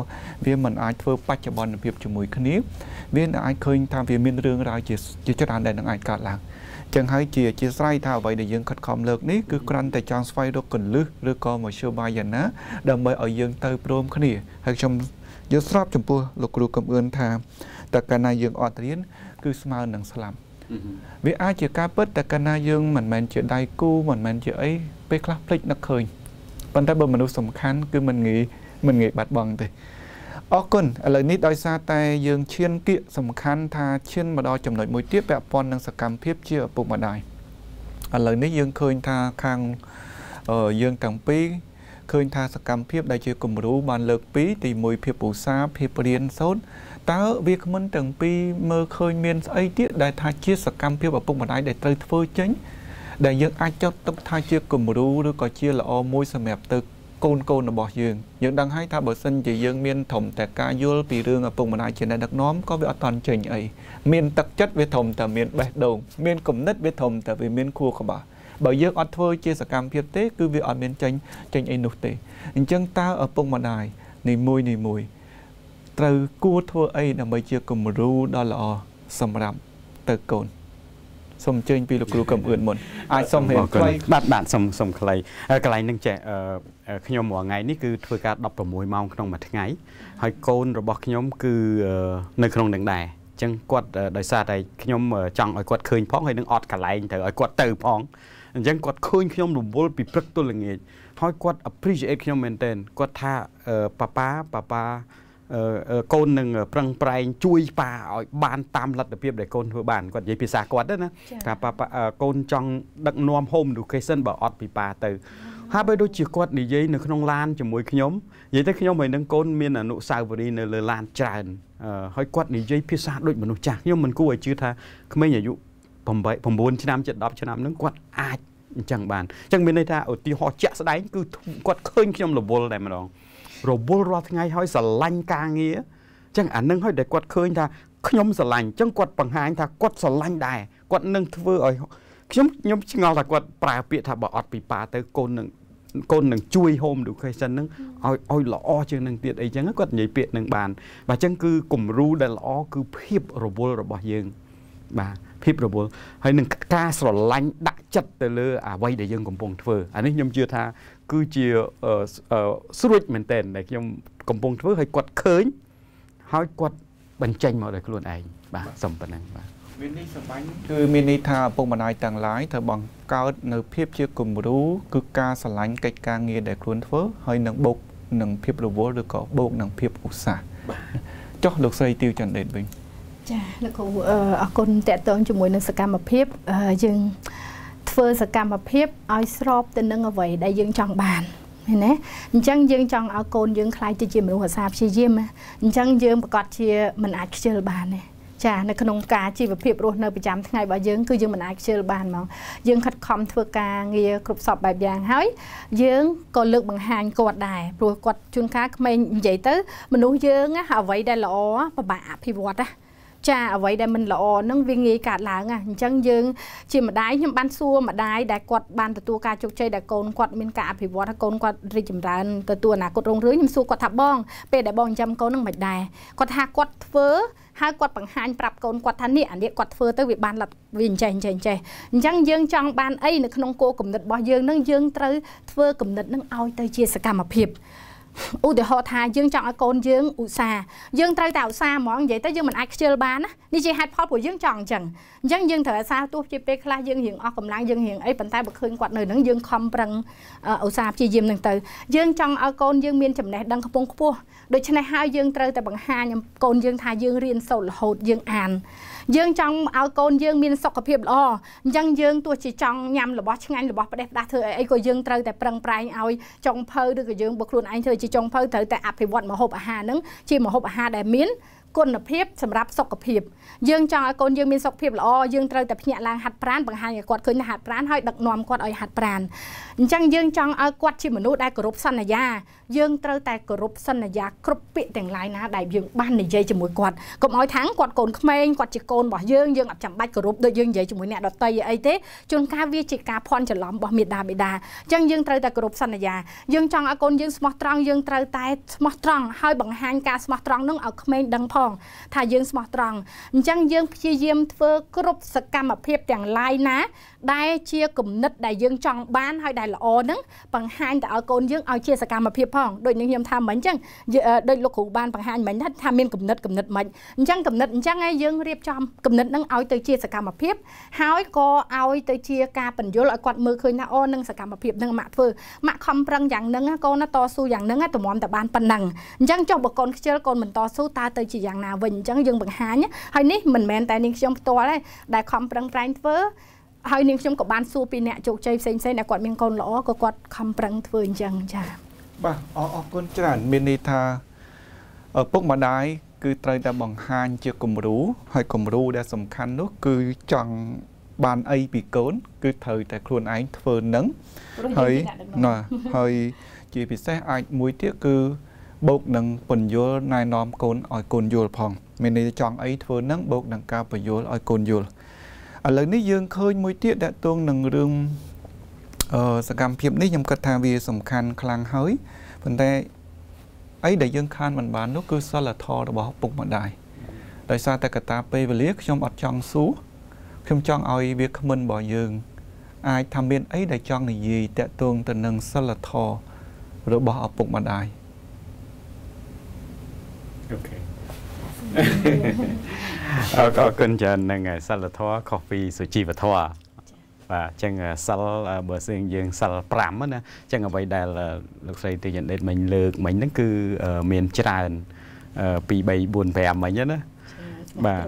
វាមិនអាចធ្វើបច្ចុប្បន្នភាពជាមួយគ្នាវាអាចឃើញថាវាមានរឿងរ៉ាវជាច្រើនដែលនឹងអាចកើតឡើងចឹងហើយជាអធិស្ឋានថាអ្វីដែលយើងខិតខំលើកនេះគឺគ្រាន់តែចង់ស្វែងរកកលឹះឬក៏មធ្យោបាយយ៉ាងណាដើម្បីឲ្យយើង ទៅព្រមគ្នាហើយខ្ញុំយល់ស្របចំពោះលោកគ្រូកំអឿនថាតើកាលណាយើងអត់រៀនគឺស្មើនឹងស្លាប់វាអាចជាការពិតតែកាលណាយើងមិនមែនជាដៃគូមិនមែនជាអីពេលខ្លះភ្លេចនឹកឃើញប៉ុន្តែបើមនុស្សសំខាន់គឺមិនងាយមិនងាយបាត់បង់ទេអរគុណឥឡូវនេះដោយសារតែ យើងឈានគៀកសំខាន់ថាឈានមកដល់ចំណុចមួយទៀតពាក់ព័ន្ធនឹងសកម្មភាព ជាឪពុកម្ដាយឥឡូវនេះយើងឃើញថាខាងយើងទាំងពីរឃើញថាសកម្មភាព ដែលជាគំរូបាន លើកពីទី1ភាពឧស្សាហ៍ភាពរៀនសូត្រតើវាគ្មិនទាំងពីរមើលឃើញមាន ស្អីទៀតដែលថាជាសកម្មភាពឪពុកម្ដាយដែលត្រូវធ្វើចេញដែលយើងអាចចាត់ទុកថាជាគំរូឬក៏ជាល្អមួយសម្រាប់ទៅកូនកូនរបស់យើងយើងដឹងហើយថាបើសិនជាយើងមានធំតែការយល់ពីរឿងឪពុកម្ដាយជាអ្នកដឹកនាំក៏វាអត់តន់ចេញអីមានទឹកចិត្តវាធំតែមានបេះដូងមានគំនិតវាធំតែវាមានខួរក្បាលបើយើងអត់ធ្វើជាសកម្មភាពទេគឺវាអត់មានចេញចេញអីនោះទេអញ្ចឹងតើឪពុកម្ដាយនីមួយនីមួយត្រូវគួរធ្វើអីដើម្បីជាគំរូដ៏ល្អសម្រាប់ទៅកូនសូមអញ្ជើញពីលោកគ្រូកំអឿនមុនអាចសូមរៀនខ្លីបាទបាទសូមសូមខ្លីកន្លែងនឹងចេះខ្ញុំមួយថ្ងៃនេះគឺធ្វើការ16ម៉ោងក្នុងមួយថ្ងៃហើយកូនរបស់ខ្ញុំគឺនៅក្នុងនឹងដែរចឹងគាត់ដោយសារតែខ្ញុំចង់ឲ្យគាត់ឃើញផងហើយនឹងអត់កន្លែងត្រូវឲ្យគាត់ទៅផងអញ្ចឹងគាត់ឃើញខ្ញុំរវល់ពីព្រឹកទល់ល្ងាចហើយគាត់ appreciate ខ្ញុំមែនតើគាត់ថាប៉ាប៉ាប៉ាប៉ាកូននឹងប្រឹងប្រែងជួយប៉ាឲ្យបានតាមលទ្ធភាពដែលកូនធ្វើបានគាត់និយាយភាសាគាត់ណាថាប៉ាកូនចង់ដឹកនាំ home education បើអត់ពីប៉ាទៅហើយបើដូចជាគាត់និយាយនៅក្នុងឡានជាមួយខ្ញុំនិយាយទៅខ្ញុំហើយនឹងកូនមានអនុសាវរីយ៍នៅលើឡានច្រើនហើយគាត់និយាយភាសាដូចមនុស្សចាស់ខ្ញុំមិនគួរឲ្យជឿថាក្មេងអាយុ8 9ឆ្នាំជិត10ឆ្នាំហ្នឹងគាត់អាចអញ្ចឹងបានអញ្ចឹងមានន័យថាឧទាហរណ៍ជាក់ស្ដែងគឺគាត់ឃើញខ្ញុំរវល់តែម្ដងរវល់រាល់ថ្ងៃហើយស្រឡាញ់ការងារអញ្ចឹងអានឹងហើយដែលគាត់ឃើញថាខ្ញុំស្រឡាញ់អញ្ចឹងគាត់បង្ហាញថាគាត់ស្រឡាញ់ដែរគាត់នឹងធ្វើឲ្យខ្ញុំខ្ញុំឆ្ងល់ថាគាត់ប្រើពាក្យថាបើអត់ពិបាកទៅកូននឹងកូននឹងជួយ home education នឹងឲ្យឲ្យល្អជាងនឹងទៀតអីចឹងគាត់និយាយពាក្យនឹងបានបាទអញ្ចឹងគឺគំរូដែលល្អគឺភាពរវល់របស់យើងបាទភាពរវល់ហើយនឹងការស្រឡាញ់ដាក់ចិត្តទៅលើអ្វីដែលយើងកំពុងធ្វើអានេះខ្ញុំជឿថាគឺជាស្រួចមែនតែនដែលខ្ញុំកំពុងធ្វើហើយគាត់ឃើញហើយគាត់បញ្ចេញមកដោយខ្លួនឯងបាទសុំប៉ុណ្ណឹងបាទមានន័យសម្បាញ់គឺមានន័យថាឪពុកម្ដាយទាំងឡាយត្រូវបង្កើតនៅភាពជាគំរូ គឺការឆ្លាញ់កិច្ចការងារដែលខ្លួនធ្វើ ហើយនឹងបូកនឹងភាពរវល់ឬក៏បូកនឹងភាពឧស្សាហ៍ចុះលោកស្រីទីវចន្ទដេតវិញចាលោកគ្រូអរគុណតេតងជាមួយនឹងសកម្មភាពយើងធ្វើសកម្មភាពឲ្យស្របទៅនឹងអ្វីដែលយើងចង់បានឃើញទេអញ្ចឹងយើងចង់ឲ្យកូនយើងខ្លាយទៅជាមនុស្សអាសាព្យាយាមអញ្ចឹងយើងប្រកាសជាមិនអាចខ្ជិលបានទេចានៅក្នុងការជីវភាពរស់នៅប្រចាំថ្ងៃរបស់យើងគឺយើងមិនអាចខ្ជិលបានហ្មងយើងខិតខំធ្វើការងារគ្រប់សពបែបយ៉ាងហើយយើងក៏លើកបង្ហាញគាត់ដែរព្រោះគាត់ជួនកាលក្មេងនិយាយទៅ មនុស្សយើងអ្វីដែលល្អពិបាកអភិវឌ្ឍណាចាអ្វីដែលមិនល្អនឹងវាងាយកើតឡើងណាអញ្ចឹងយើងជាម្ដាយខ្ញុំបានសួរម្ដាយដែលគាត់បានទទួលការជោគជ័យដែលកូនគាត់មានការអភិវឌ្ឍហើយកូនគាត់រីកចម្រើនទទួលអនាគតរុងរឿងខ្ញុំសួរគាត់ថាបង ពេលដែលបងចិញ្ចឹមកូននឹងមិនដែរគាត់ថាគាត់ធ្វើហើយគាត់បង្ហាញប្រាប់កូនគាត់ថានេះអានេះគាត់ធ្វើទៅវាបានលັດវាអញ្ចេះអញ្ចេះអញ្ចេះអញ្ចឹងយើងចង់បានអីនៅក្នុងគោលគំនិតរបស់យើងនឹងយើងត្រូវធ្វើគំនិតនឹងឲ្យទៅជាសកម្មភាពឧទាហរណ៍ថាយើងចង់ឲ្យកូនយើងឧស្សាហ៍យើងត្រូវតែឧស្សាហ៍ហ្មងនិយាយទៅយើងមិនអាចខ្ជិលបានណានេះជាហេតុផលព្រោះយើងចង់អញ្ចឹងអញ្ចឹងយើងត្រូវអាសាទោះជាពេលខ្លះយើងរៀងអស់កម្លាំងយើងរៀងអីប៉ុន្តែបើឃើញគាត់នៅនឹងយើងខំប្រឹងឧស្សាហ៍ព្យាយាមនឹងទៅយើងចង់ឲ្យកូនយើងមានចំណេះដឹងខ្ពង់ខ្ពស់ដូច្នេះហើយយើងត្រូវតែបង្ហាញកូនយើងថាយើងរៀនសូត្ររហូតយើងអានយើងចង់ឲ្យកូនយើងមានសុខភាពល្អអញ្ចឹងយើងទោះជាចង់ញ៉ាំរបស់ឆ្ងាញ់របស់ផ្ដេសផ្ដាសធ្វើអីអីក៏យើងត្រូវតែប្រឹងប្រែងឲ្យចុងភៅឬក៏យើងបើខ្លួនឯងធ្វើជាចុងភៅត្រូវតែអភិវឌ្ឍម្ហូបអាហារហ្នឹងជាម្ហូបអាហារដែលមានគុណភាពសម្រាប់សុខភាពយើងចង់ឲ្យកូនយើងមានសុខភាពល្អយើងត្រូវតែភ្ញាក់ឡើងហាត់ប្រាណបង្ហាញឲ្យគាត់ឃើញហាត់ប្រាណហើយដឹកនាំគាត់ឲ្យហាត់ប្រាណអញ្ចឹងយើងចង់ឲ្យគាត់ជាមនុស្សដែលគោរពសន្យាយើងត្រូវតែគោរពសន្យាគ្រប់ពាក្យទាំងឡាយណាដែលយើងបាននិយាយជាមួយគាត់កុំឲ្យថាំងគាត់កូនក្មេងគាត់ជាកូនរបស់យើងយើងអត់ចាំបាច់គោរពដូចយើងនិយាយជាមួយអ្នកដតីអីទេជួនកាលវាជាការភ័ន្តច្រឡំរបស់មេដាបេដាអញ្ចឹងយើងត្រូវតែគោរពសន្យាយើងចង់ឲ្យកូនយើងស្មោះត្រង់យើងត្រូវតែស្មោះត្រង់ហើយបង្ហាញការស្មោះត្រង់នឹងឲ្យក្មេងដឹងផងផងថាយើងស្មោះត្រង់អញ្ចឹងយើងព្យាយាមធ្វើ គ្រប់សកម្មភាពទាំងឡាយណាដែលជាគំនិតដែលយើងចង់បានហើយដែលល្អហ្នឹងបង្ហាញទៅឲ្យកូនយើងឲ្យ ជាសកម្មភាពផងដូចនេះខ្ញុំថាមិញអញ្ចឹងដូចលោកគ្រូបានបង្ហាញមិញថាមានគំនិតគំនិតមិញអញ្ចឹងគំនិតអញ្ចឹងឯងយើងរៀបចំគំនិតហ្នឹងឲ្យទៅជាសកម្មភាព ហើយក៏ឲ្យទៅជាការបញ្យលឲ្យគាត់មើលឃើញថាអូនឹងសកម្មភាពហ្នឹងម៉ាក់ធ្វើម៉ាក់ខំប្រឹងយ៉ាងហ្នឹងកូនតស៊ូយ៉ាងហ្នឹងតម្រាំតែបានប៉ុណ្ណឹងអញ្ចឹងចុះបើកូនខ្ជិលកូនមិនតស៊ូតើទៅជាយ៉ាងណាវិញអញ្ចឹងយើងបង្ហាញហើយនេះមិនមែនតែនាងខ្ញុំផ្ទាល់ទេដែលខំប្រឹងប្រែងធ្វើហើយនាងខ្ញុំក៏បានសួរពីអ្នកជោគជ័យផ្សេងផ្សេងដែលគាត់មានកូនល្អក៏គាត់ខំប្រឹងធ្វើអញ្ចឹងចា៎បាទអរអរគុណច្រើនមានន័យថាឪពុកម្ដាយគឺត្រូវតែបង្ហាញជាគំរូហើយគំរូដែលសំខាន់នោះគឺចង់បានអីពីកូន គឺត្រូវតែខ្លួនឯងធ្វើនឹងហើយណាហើយជាពិសេសអាចមួយទៀតគឺបូកនឹងបញ្យលណែនាំកូនឲ្យកូនយល់ផងមានន័យចង់អីធ្វើនឹងបូកនឹងការបញ្យលឲ្យកូនយល់ឥឡូវនេះយើងឃើញមួយទៀតតកតងនឹងរឿងសកម្មភាពនេះខ្ញុំគិតថាវាសំខាន់ខ្លាំងហើយប៉ុន្តែអីដែលយើងខានមិនបាននោះគឺសិលធម៌របស់ពុកម្ដាយដោយសារតែកតាពេលវេលាខ្ញុំអត់ចង់សួរខ្ញុំចង់ឲ្យវាក្មិនរបស់យើង អាចថាមាន អី ដែលចង់និយាយតាក់ទងទៅនឹងសិលធម៌របស់ឪពុកម្ដាយអូខេអរគុណច្រើននឹងសិលធម៌ខុសពីសុជីវធម៌បាទអញ្ចឹងសិលបើសិនយើងសិល5ណាអញ្ចឹងអ្វីដែលលោកស្រីទីយន្តដេតមិញលើកមិញហ្នឹងគឺមានច្រើន2 3 4 5មិញណាបាទ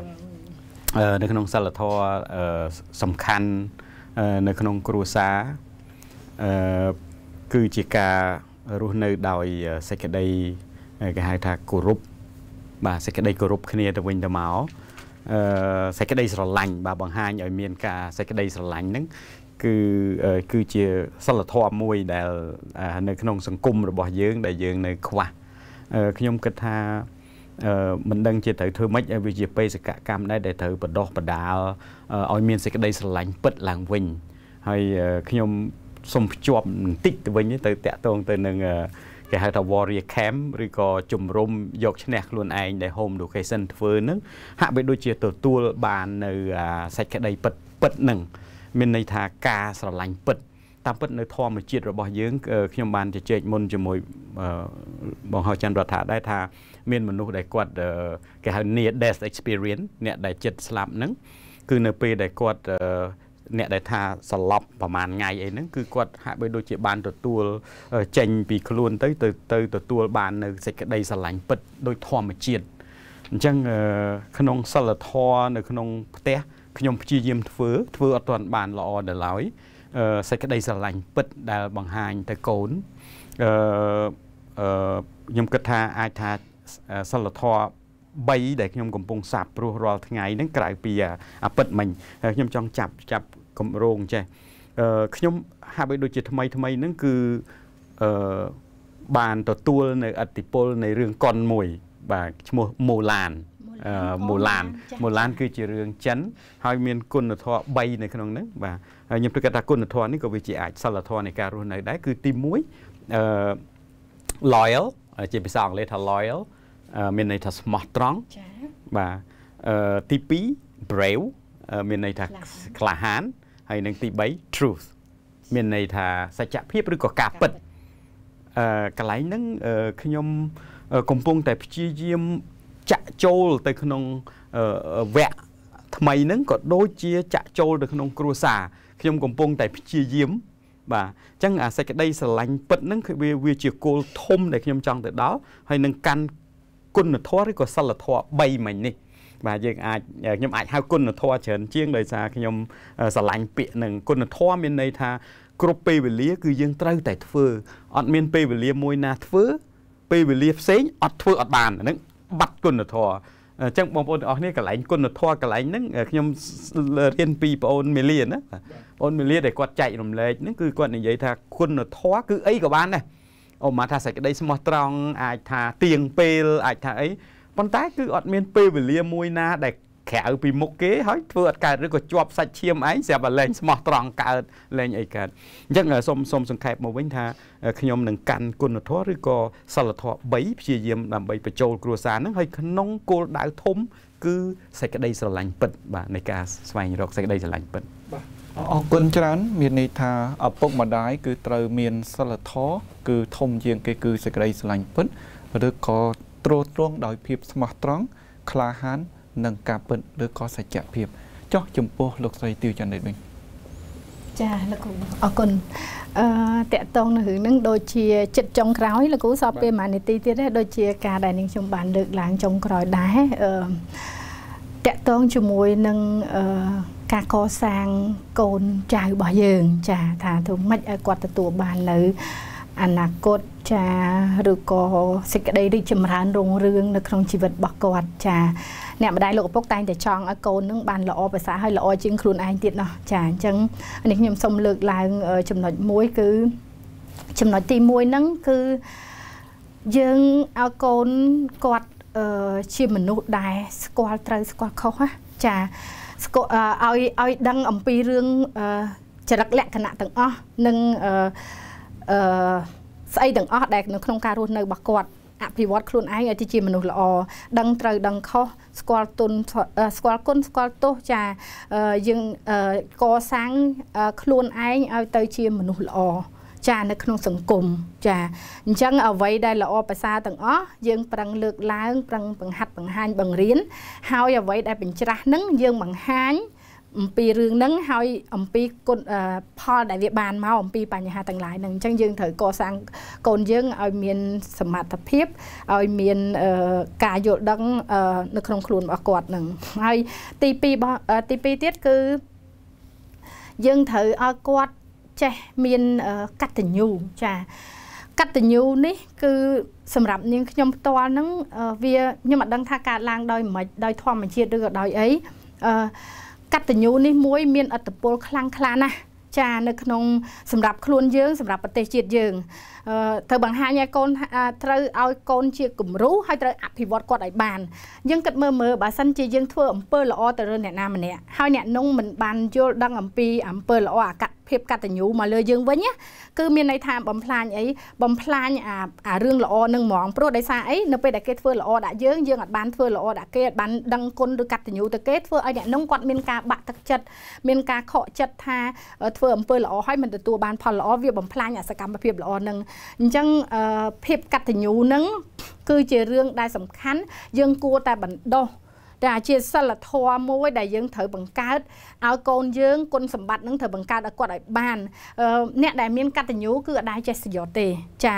នៅក្នុងសិលធម៌សំខាន់នៅក្នុងគ្រួសារគឺជាការរស់នៅដោយសេចក្តីគេហៅថាគោរពបាទសេចក្តីគោរពគ្នាទៅវិញទៅមកអឺសេចក្តីស្រឡាញ់បាទបង្ហាញឲ្យមានការសេចក្តីស្រឡាញ់ហ្នឹងគឺគឺជាសិលធម៌មួយដែលនៅក្នុងសង្គមរបស់យើងដែលយើងនៅខ្វះខ្ញុំគិតថា មិនដឹងជាត្រូវធ្វើម៉េចឲ្យវាជាបេសកកម្មដែរដែលត្រូវបដោះបដាលឲ្យមាន សេចក្តីស្រឡាញ់ពិតឡើងវិញហើយខ្ញុំសូមភ្ជាប់បន្តិចទៅវិញ ទៅតាក់ទងទៅនឹងគេហៅថា warrior camp ឬក៏ជំរំយកឈ្នះខ្លួនឯងដែល home education ធ្វើហ្នឹងហាក់បីដូចជាទទួលបាននៅសេចក្តីពិតពិតហ្នឹងមានន័យថាការស្រឡាញ់ពិតតាមពិតនៅធម្មជាតិរបស់យើងខ្ញុំបានជជែកមុនជាមួយបងហៅច័ន្ទរដ្ឋាដែរថាមានមនុស្សដែលគាត់គេហៅ near death experience អ្នកដែលចិត្តស្លាប់ហ្នឹងគឺនៅពេលដែលគាត់អ្នកដែលថាសន្លប់ប្រហែលថ្ងៃអីហ្នឹងគឺគាត់ហាក់បីដូចជាបានទទួលចេញពីខ្លួនទៅទៅទៅទទួលបាននៅសេចក្តីស្រឡាញ់ពិតដោយធម្មជាតិអញ្ចឹងក្នុងសិលធម៌នៅ ក្នុងផ្ទះខ្ញុំព្យាយាមធ្វើ ធ្វើអត់ទាន់បានល្អដល់ឡើយសេចក្តីស្រឡាញ់ពិតដែលបង្ហាញទៅកូនអឺខ្ញុំគិតថាអាចថាសិលធម៌3ដែលខ្ញុំកំពុងសាបព្រោះរាល់ថ្ងៃហ្នឹងក្រៅពីអាពិតមិញខ្ញុំចង់ចាប់ចាប់កម្រងចេះអឺខ្ញុំហាក់បីដូចជាថ្មី ថ្មីហ្នឹងគឺអឺបានទទួលនៅអតិពលនៃរឿងកុនមួយ បាទឈ្មោះម៉ូឡានមូឡានមូឡាន គឺជារឿងចិនហើយមានគុណធម៌3នៅក្នុងហ្នឹងបាទហើយខ្ញុំគិតថាគុណធម៌នេះក៏វាជា អាចសិលធម៌នៃការរស់នៅដែរគឺទី1អឺ loyal ជាភាសាអង់គ្លេសថា loyal មានន័យថាស្មោះត្រង់ចា៎បាទអឺទី2 brave មានន័យថាក្លាហានហើយនឹងទី3 truth មានន័យថាសច្ចភាពឬក៏ការពិតអឺកន្លែងហ្នឹងខ្ញុំកំពុងតែព្យាយាមចាក់ចូលទៅក្នុងវគ្គថ្មីហ្នឹងក៏ដូចជា ចាក់ចូលទៅក្នុងគ្រួសារខ្ញុំកំពុងតែព្យាយាមបាទអញ្ចឹងអាសេចក្តីស្រឡាញ់ពិតហ្នឹងគឺវាវាជាគោលធំដែលខ្ញុំចង់ទៅដល់ហើយនឹងកាន់គុណធម៌ឬក៏សិលធម៌3មិញនេះបាទយើងអាចខ្ញុំអាចហៅគុណធម៌ច្រើនជាងដោយសារខ្ញុំស្រឡាញ់ពាក្យនឹងគុណធម៌មានន័យថាគ្រប់ពេលវេលាគឺយើងត្រូវតែធ្វើអត់មានពេលវេលាមួយណាធ្វើពេលវេលាផ្សេងអត់ធ្វើអត់បានហ្នឹងបាត់គុណធម៌អញ្ចឹងបងប្អូនទាំងអស់គ្នាកន្លែង គុណធម៌កន្លែងហ្នឹងខ្ញុំរៀនពីបងអូនមេលៀនណាបងអូនមេលៀនដែលគាត់ចែករំលែកហ្នឹងគឺគាត់និយាយថាគុណធម៌គឺអីក៏បានដែរអូមកថាសេចក្តីស្មោះត្រង់អាចថាទៀងពេលអាចថាអីប៉ុន្តែគឺអត់មាន ពេលវេលាមួយណាដែលក្រៅពីមុខគេហើយធ្វើអត់កើតឬក៏ជាប់សាច់ឈាមឯងស្រាប់តែលែងស្មោះត្រង់កើតលែងអីកើតអញ្ចឹងសូមសូមសង្ខេបមកវិញថាខ្ញុំនឹងកាន់គុណធម៌ឬក៏សិលធម៌3ព្យាយាមដើម្បីបញ្ចូលគ្រួសារនឹងហើយក្នុងគោលដៅធំគឺសេចក្តីស្រឡាញ់ពិត បាទនៃការស្វែងរកសេចក្តីស្រឡាញ់ពិតបាទអរគុណច្រើន មានន័យថាឪពុកម្ដាយគឺត្រូវមានសិលធម៌គឺធំជាង គេ គឺសេចក្តីស្រឡាញ់ពិតឬក៏ទ្រទ្រង់ដោយភាពស្មោះត្រង់ក្លាហាននិងការពិតឬក៏សច្ចភាពចោះចំពោះ លោកស្រីទៀវចន្ទនេះវិញចាលោកគ្រូអរគុណអឺតកតងនៅរឿងហ្នឹងដូចជាចិត្តចុងក្រោយលោកគ្រូសពពេលមួយនាទីទៀតដែរដូចជាការដែលនាងខ្ញុំបានលើកឡើងចុងក្រោយដែរអឺតកតងជាមួយនឹងអឺការកសាងកូនចៅរបស់យើង ចាថាធ្វើម៉េចឲ្យគាត់ទទួលបាននៅអឺអនាគតចាឬក៏សេចក្តីរីកចម្រើនរុងរឿងនៅក្នុងជីវិតរបស់គាត់ចាអ្នកម្ដាយលោកឪពុកតែងតែ ចង់ឲ្យកូននឹងបានល្អប្រសើរហើយល្អជាងខ្លួនឯងទៀតណោះចាអញ្ចឹងនេះខ្ញុំសូមលើកឡើងចំណុចមួយគឺចំណុចទី1ហ្នឹងគឺយើងឲ្យកូនគាត់ជាមនុស្សដែលស្គាល់ត្រូវស្គាល់ខុសណាចាស្គាល់ឲ្យឲ្យដឹងអំពីរឿងចរិតលក្ខណៈទាំងអស់និងអឺអឺស្អីទាំងអស់ដែលនៅក្នុងការរស់នៅរបស់គាត់អភិវឌ្ឍខ្លួនឯងឲ្យជាមនុស្សល្អដឹងត្រូវដឹងខុសស្គាល់ទុនស្គាល់គុណស្គាល់ទោសចាយើងកសាងខ្លួនឯងឲ្យទៅជាមនុស្សល្អចា នៅក្នុងសង្គមចាអញ្ចឹងអ្វីដែលល្អប្រសើរទាំងអស់យើងប្រឹងលើកឡើង ប្រឹងបង្ហាត់បង្ហាញបង្រៀនហើយអ្វីដែលបញ្ច្រាស់នឹងយើងបង្ហាញអំពីរឿងហ្នឹងហើយ អំពីគុណផលដែលវាបានមកអំពីបញ្ហាទាំងឡាយហ្នឹងអញ្ចឹងយើងត្រូវកសាងកូនយើងឲ្យមានសមត្ថភាពឲ្យមានការយល់ដឹង នៅក្នុងខ្លួនរបស់គាត់ហ្នឹងហើយទី2ទី2ទៀតគឺយើងត្រូវឲ្យគាត់ចេះមានកតញ្ញូចាកតញ្ញូនេះគឺសម្រាប់នាងខ្ញុំផ្ទាល់ហ្នឹងវាខ្ញុំមិនដឹងថាកើតឡើងដោយមិនដោយធម្មជាតិឬក៏ដោយអីអឺកតញ្ញូនេះមួយមានអត្តពលខ្លាំងខ្លាណាស់ចានៅក្នុងសម្រាប់ខ្លួនយើង សម្រាប់ប្រទេសជាតិយើងត្រូវបង្ហាញឲ្យកូនត្រូវឲ្យកូនជាគំរូហើយត្រូវអភិវឌ្ឍគាត់ឲ្យបានយើងគិតមើលមើលបើសិនជាយើងធ្វើអំពើល្អទៅលើអ្នកណាម្នាក់ហើយអ្នកនោះមិនបានយល់ដឹងអំពីអំពើល្អអកភាពកតញ្ញូមកលើយើងវិញណាគឺមានន័យថាបំផ្លាញអីបំផ្លាញអាអារឿងល្អនឹងហ្មងព្រោះដោយសារអីនៅពេលដែលគេធ្វើល្អដាក់យើងយើងអត់បានធ្វើល្អដាក់គេអត់បានដឹងគុណឬកតញ្ញូទៅគេធ្វើឲ្យអ្នកនោះគាត់មានការបាក់ទឹកចិត្តមានការខកចិត្តថាធ្វើអំពើល្អហើយមិនទទួលបាន ផលល្អវាបំផ្លាញអាសកម្មភាពល្អនឹងអញ្ចឹងភាពកតញ្ញូនឹងគឺជារឿងដែលសំខាន់ យើងគួរតែបណ្ដោះតែជាសិលធម៌មួយដែលយើងត្រូវបង្កើតឲ្យកូនយើងគុណសម្បត្តិនឹងត្រូវបង្កើតឲ្យគាត់ឲ្យបាន អ្នកដែលមានកតញ្ញូគឺអាចចេះសយតទេ ចា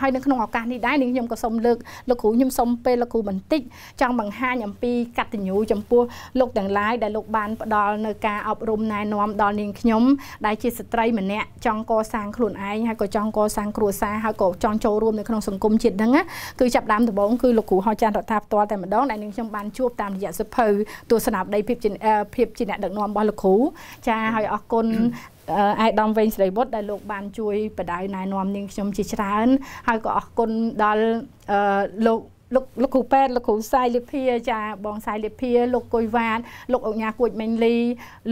ហើយនៅក្នុងឱកាសនេះដែរនាងខ្ញុំក៏សូមលើកលោកគ្រូខ្ញុំសូមពេលលោកគ្រូបន្តិចចង់បង្ហាញអំពីកតញ្ញូចំពោះលោកទាំងឡាយដែលលោកបានផ្ដល់នៅការអប់រំណែនាំដល់នាងខ្ញុំដែលជាស្ត្រីម្នាក់ចង់កសាងខ្លួនឯងហើយក៏ចង់កសាងគ្រួសារហើយក៏ចង់ចូលរួមនៅក្នុងសង្គមជាតិហ្នឹងគឺចាប់ដើមដំបូងគឺលោកគ្រូហោចាន់រដ្ឋាភិបាលតែម្ដងដែលនាងខ្ញុំបានជួបតាមរយៈសភៅទស្សនាបដីភាពជាភាពជាអ្នកដឹកនាំរបស់លោកគ្រូចា ហើយអរគុណអាយដាមវិញស្រីវុតដែលលោក បានជួយបដៅណែនាំនាងខ្ញុំជាច្រើនហើយក៏អរគុណដល់លោកលោកលោកគ្រូប៉ែតលោកគ្រូសាយលិភាចាបងសាយលិភាលោកកុយវ៉ាតលោកអុកញ៉ាគួចមេងលី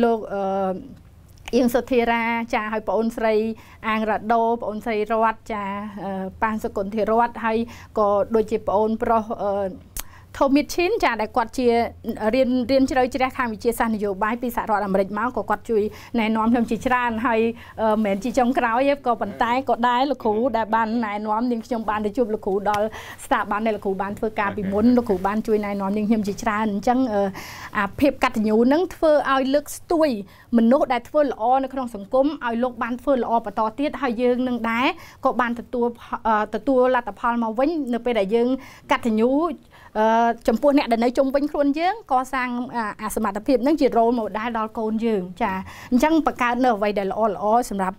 លោកអឺអៀងសុធារាចាហើយបងអូនស្រី អាងរ៉ាដូបងអូនស្រីរតចាប៉ានសុគន្ធារតហើយក៏ដូចជាបងអូនប្រុសអឺថូមីតឈីនចាដែលគាត់ជារៀនរៀនជ្រៅជ្រះខាងវិទ្យាសាស្ត្រនយោបាយពីសហរដ្ឋអាមេរិកមកក៏គាត់ជួយណែនាំខ្ញុំជាច្រើនហើយមិនមែនជាចុងក្រោយទេក៏ប៉ុន្តែក៏ដែរលោកគ្រូដែលបានណែនាំនាងខ្ញុំបានទៅជួបលោកគ្រូដល់ស្ថាប័នដែលលោកគ្រូបានធ្វើការពីមុនលោកគ្រូបានជួយណែនាំនាងខ្ញុំជាច្រើនអញ្ចឹងអាភាពកតញ្ញូនឹងធ្វើឲ្យលើកស្ទួយមនុស្សដែលធ្វើល្អនៅក្នុងសង្គមឲ្យលោកបានធ្វើល្អបន្តទៀតហើយយើងនឹងដែរក៏បានទទួលទទួលលទ្ធផលមកវិញ នៅពេលដែលយើងកតញ្ញូចំពោះអ្នកដែលនៅជុំវិញខ្លួនយើងកសាង អាសមត្ថភាពនឹងជា role model ដល់កូនយើងចាអញ្ចឹងបង្កើតនៅអ្វីដែលល្អល្អសម្រាប់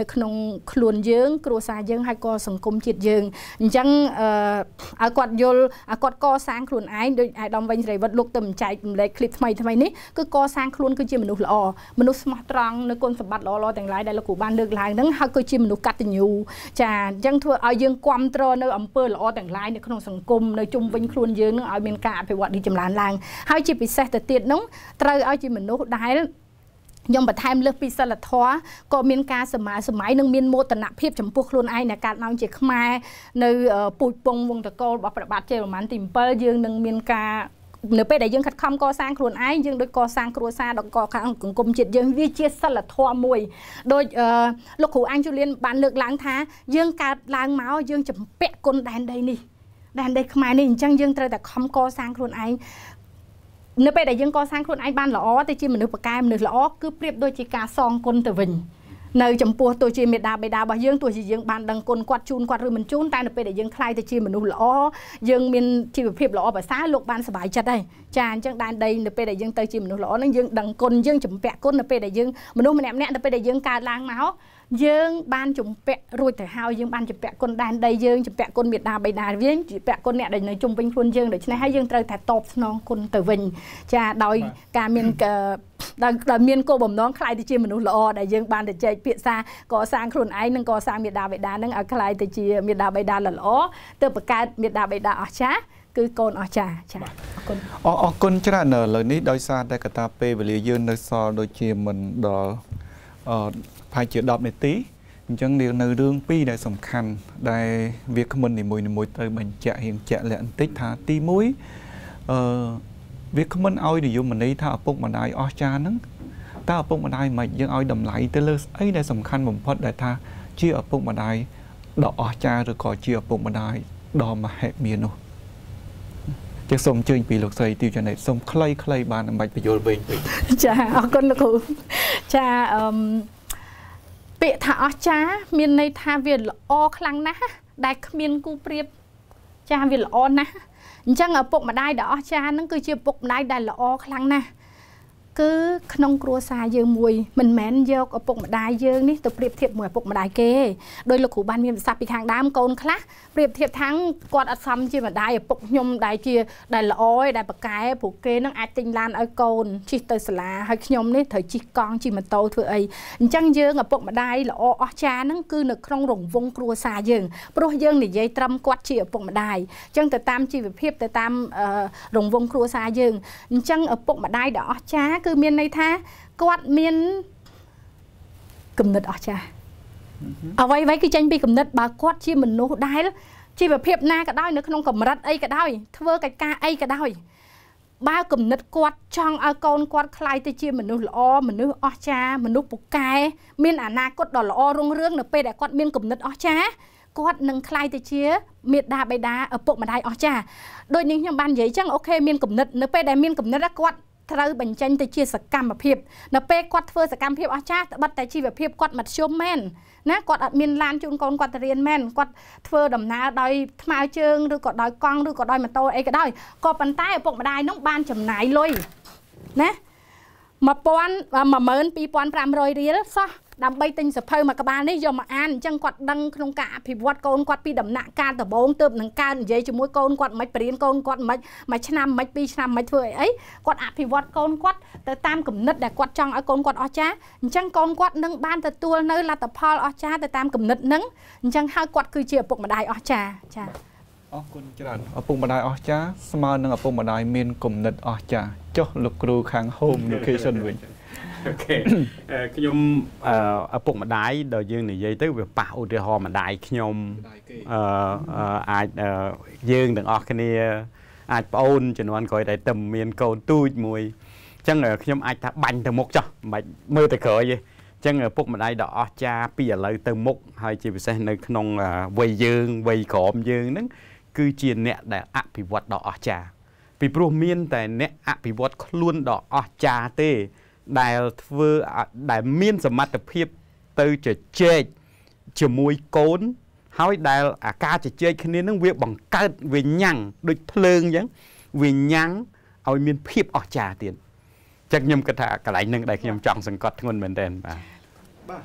នៅក្នុងខ្លួនយើង គ្រួសារយើង ហើយក៏សង្គមជាតិយើងអញ្ចឹងឲ្យគាត់យល់ឲ្យគាត់កសាងខ្លួនឯងដោយអាដាមវិញសេរីវឌ្ឍលោកទៅចែកចម្លែកឃ្លីបថ្មីថ្មីនេះគឺកសាងខ្លួនគឺជាមនុស្សល្អមនុស្សស្មោះត្រង់នៅគុណសម្បត្តិល្អល្អទាំងឡាយដែលលោកគ្រូបានលើកឡើងហ្នឹងហើយគឺជាមនុស្សកតញ្ញូចាអញ្ចឹងធ្វើឲ្យយើងគ្រប់គ្រងនៅអំពើល្អទាំងឡាយនៅក្នុងសង្គមនៅជុំវិញខ្លួនខ្លួនយើងនឹងឲ្យមានការអភិវឌ្ឍនេះចម្រើនឡើង ហើយជាពិសេសទៅទៀតនោះត្រូវឲ្យជាមនុស្សដែលខ្ញុំបន្ថែមលើសពីសិលធម៌ក៏មានការសមាសម័យនិងមានមោទនភាពចំពោះខ្លួនឯងដែលកើតឡើងជាខ្មែរនៅពូជពងវងតកូលរបស់ព្រះបាទជ័យវរ្ម័នទី7យើងនឹងមានការនៅពេលដែលយើងខិតខំកសាងខ្លួនឯងយើងដូចកសាងគ្រួសារដល់កខាងសង្គមជាតិយើងវាជាសិលធម៌មួយដូចលោកគ្រូអញ្ជូលៀនបានលើកឡើង ថាយើងកើតឡើងមកយើងចម្ពាក់គុណដែនដីនេះដែនដីខ្មែរនេះអញ្ចឹងយើងត្រូវតែខំកសាងខ្លួនឯងនៅពេលដែលយើងកសាងខ្លួនឯងបានល្អទៅជាមនុស្សប្រកែមនុស្សល្អគឺប្រៀបដូចជាការសងគុណទៅវិញនៅចំពោះទោះជាមេដាបេដារបស់យើងទោះជាយើងបានដឹងគុណគាត់ជូនគាត់ឬមិនជូនតែនៅពេលដែលយើងខ្លាយទៅជាមនុស្សល្អយើង មានជីវភាពល្អប្រសើរលោកបានសុបាយចិត្តហើយចាអញ្ចឹងដែនដីនៅពេលដែលយើងទៅជាមនុស្សល្អនឹងយើងដឹងគុណយើងចម្ពាក់គុណនៅពេលដែលយើងមនុស្សម្នាក់ម្នាក់នៅពេលដែលយើងកើតឡើងមកយើងបានជំពាក់រួចទៅហើយយើងបានជំពាក់គុណដែនដីយើងជំពាក់គុណមេដាបៃតាយើងជំពាក់គុណអ្នកដែលនៅជុំវិញខ្លួនយើងដូច្នេះហើយយើងត្រូវតែតបស្នងគុណទៅវិញចាដោយការមានដល់ដល់មានគោលបំណងខ្លាយទៅជាមនុស្សល្អដែលយើងបានទៅចែកពាក្យសាកសាងខ្លួនឯងនិងកសាងមេដាបៃតានឹងឲ្យខ្លាយទៅជាមេដាបៃតាល្អទៅបង្កើតមេដាបៃតាអស្ចារ្យគឺកូនអស្ចារ្យចាអរគុណអរគុណច្រើនឥឡូវនេះដោយសារតែកតាពេលវេលាយើងនៅសល់ដូចជាមិនដល់អឺប្រហែលជា10នាទីអញ្ចឹងនៅរឿងពីរដែលសំខាន់ដែលវាគ្មិននីមួយៗទៅបញ្ជាក់រៀងជាក់លាក់បន្តិចថាទី1អឺវាគ្មិនឲ្យនិយមន័យថាឪពុកម្ដាយអស្ចារ្យហ្នឹងតើឪពុកម្ដាយមិនយើងឲ្យតម្លៃទៅលើស្អីដែលសំខាន់បំផុតដែលថាជាឪពុកម្ដាយដ៏អស្ចារ្យឬក៏ជាឪពុកម្ដាយដ៏មហិមានោះជាសូមអញ្ជើញពីលោកស្រីទីវចនិតសូមខ្លីៗបានដើម្បីបញ្យល់វិញចាអរគុណលោកគ្រូចាអឺពាក្យថាអស្ចារ្យមានន័យថាវាល្អខ្លាំងណាស់ដែលគ្មានគូប្រៀបចាស់វាល្អណាស់អញ្ចឹងឪពុកម្ដាយដ៏អស្ចារ្យហ្នឹងគឺជាឪពុកម្ដាយដែលល្អខ្លាំងណាស់គឺក្នុងគ្រួសារយើងមួយមិនមែនយកឪពុកម្ដាយយើងនេះទៅប្រៀបធៀបមួយឪពុកម្ដាយគេដោយលោកគ្រូបានមានប្រសាសន៍ពីខាងដើមកូនខ្លះប្រៀបធៀបថាងគាត់អត់សមជាម្ដាយឪពុកខ្ញុំដែលជាដែលល្អឯដែលប្រកែព្រោះគេនឹងអាចទិញឡានឲ្យកូនជិះទៅសាលាហើយខ្ញុំនេះត្រូវជិះកង់ជិះម៉ូតូធ្វើអីអញ្ចឹងយើងឪពុកម្ដាយល្អអស្ចារ្យហ្នឹងគឺនៅក្នុងរង្វង់គ្រួសារយើងព្រោះយើងនិយាយត្រឹមគាត់ជាឪពុកម្ដាយអញ្ចឹងទៅតាមជីវភាពទៅតាមរង្វង់គ្រួសារយើងអញ្ចឹងឪពុកម្ដាយដែលអស្ចារ្យគឺមានន័យថាគាត់មានគំនិតអស្ចារ្យអ្វីអ្វីគឺចេញពីគំនិតបើគាត់ជាមនុស្សដែលជីវភាពណាក៏ដោយនៅក្នុងកម្រិតអីក៏ដោយ ធ្វើកិច្ចការអីក៏ដោយបើគំនិតគាត់ចង់ឲ្យកូនគាត់ខ្លាយទៅជាមនុស្សល្អមនុស្សអស្ចារ្យមនុស្សពូកែ មានអនាគតដ៏ល្អរុងរឿងនៅពេលដែលគាត់មានគំនិតអស្ចារ្យគាត់នឹងខ្លាយទៅជាមេដាបេដាឪពុកម្ដាយអស្ចារ្យដូចនឹងខ្ញុំបាននិយាយចឹងអូខេមានគំនិតនៅពេលដែលមានគំនិតគាត់ត្រូវបញ្ចេញទៅជាសកម្មភាពនៅពេលគាត់ធ្វើសកម្មភាពអស្ចារ្យត្បិតតែជីវភាពគាត់មធ្យមមែនណាគាត់អត់មានឡានជូនកូនគាត់ទៅរៀនមែនគាត់ធ្វើដំណើរដោយថ្មើរជើងឬក៏ដោយកង់ឬក៏ដោយម៉ូតូអីក៏ដោយក៏ប៉ុន្តែឪពុកម្ដាយនឹងបានចំណាយលុយណា1000 12500រៀលសោះដើម្បីទិញសភៅមួយក្បាលនេះយកមកអានអញ្ចឹងគាត់ដឹងក្នុងការអភិវឌ្ឍកូនគាត់ពីដំណាក់កាលដំបូងទៅនឹងការនិយាយជាមួយកូនគាត់មិនបរៀនកូនគាត់មិនមួយឆ្នាំមិនពីរឆ្នាំមិនធ្វើអីអីគាត់អភិវឌ្ឍកូនគាត់ទៅតាមគំនិតដែលគាត់ចង់ឲ្យកូនគាត់អស្ចារ្យអញ្ចឹងកូនគាត់នឹងបានទទួលនៅលទ្ធផលអស្ចារ្យទៅតាមគំនិតនឹងអញ្ចឹងហើយគាត់គឺជាឪពុកម្ដាយអស្ចារ្យចាអរគុណច្រើនឪពុកម្ដាយអស្ចារ្យស្មើនឹងឪពុកម្ដាយមានគំនិតអស្ចារ្យចុះលោកគ្រូខាង home location វិញអូខេខ្ញុំឪពុកម្ដាយដល់យើងនិយាយទៅវាប៉ះឧទាហរណ៍ម្ដាយខ្ញុំអឺអាចយើងទាំងអស់គ្នា អាចប្អូនជំនាន់ក្រោយតែតែមានកូនទូចមួយអញ្ចឹងខ្ញុំអាចថាបាញ់ទៅមុខចុះមិនមើលទៅក្រោយទេចឹងឪពុកម្ដាយដ៏អស្ចារ្យពីឥឡូវទៅមុខហើយជាពិសេសនៅក្នុងវ័យយើងវ័យក្រមយើងហ្នឹងគឺជា អ្នកដែលអភិវឌ្ឍដ៏អស្ចារ្យពីព្រោះមាន តែ អ្នកអភិវឌ្ឍខ្លួនដ៏អស្ចារ្យទេដែលធ្វើដែលមានសមត្ថភាពទៅជជែកជាមួយកូន ហើយដែលអាការជជែកគ្នានឹងវាបង្កើតវាញ៉ាំងដូចភ្លើងអញ្ចឹងវាញ៉ាំងឲ្យមាន ភាពអស្ចារ្យទៀតចឹងខ្ញុំគិតថាកន្លែងនឹងដែលខ្ញុំចង់សង្កត់ធ្ងន់មែនទែនបាទបាទ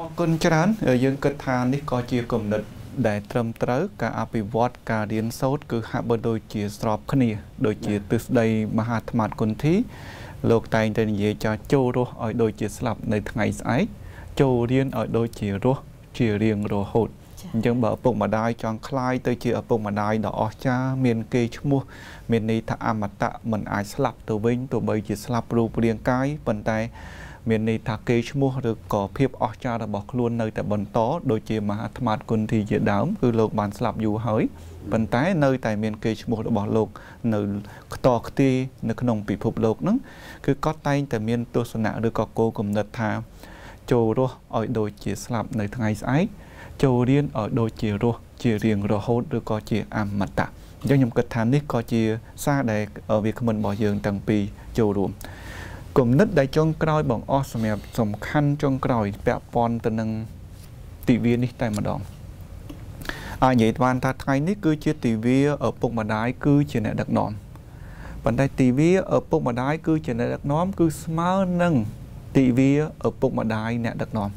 អរគុណច្រើនយើងគិតថានេះក៏ជាគំនិតដែលត្រឹមត្រូវការអភិវឌ្ឍការរៀនសូត្រគឺហាក់បីដូចជាស្របគ្នា ដូចជាទិសដីមហាអាត្មាគុណធីលោកតែងតែនិយាយចាចូលរស់ឲ្យដូចជាស្លាប់នៅថ្ងៃស្អែកចូលរៀនឲ្យដូចជារស់ជារៀងរហូតអញ្ចឹងបើឪពុកម្ដាយចង់คลายទៅជាឪពុកម្ដាយដ៏អស្ចារ្យមាន គេឈ្មោះ មានន័យថាអមតៈមិនអាចស្លាប់ទៅវិញទោះបី ជាស្លាប់រូបរាងកាយប៉ុន្តែ មានន័យថាគេឈ្មោះឬក៏ភាពអស្ចារ្យរបស់ខ្លួននៅតែបន្តដូចជាមហាអាត្មាគុណធីជាដើមគឺលោកបានស្លាប់យូរហើយប៉ុន្តែនៅតែមានកេរឈ្មោះរបស់លោក នៅខ្តខ្ទាយនៅក្នុងពិភពលោកហ្នឹងគឺគាត់តែងតែមានទស្សនៈឬក៏គោលគំនិតថា ចូលរស់ឲ្យដូចជាស្លាប់ នៅថ្ងៃស្អែកចូលរៀនឲ្យដូចជារស់ជារៀងរហូតឬក៏ជាអមតៈអញ្ចឹងខ្ញុំគិតថា នេះក៏ជាសារដែលវាគ្មិនរបស់យើងទាំងពីរចូលរួមគំនិត ដែលចុងក្រោយបងអស់សម្រាប់សំខាន់ចុងក្រោយពាក់ព័ន្ធទៅនឹងទិវានេះតែម្ដងអាចនិយាយបានថាថ្ងៃនេះគឺជាទិវាឪពុកម្ដាយគឺជាអ្នកដឹកនាំប៉ុន្តែទិវាឪពុកម្ដាយគឺជាអ្នកដឹកនាំគឺស្មើនឹងទិវាឪពុកម្ដាយអ្នកដឹកនាំ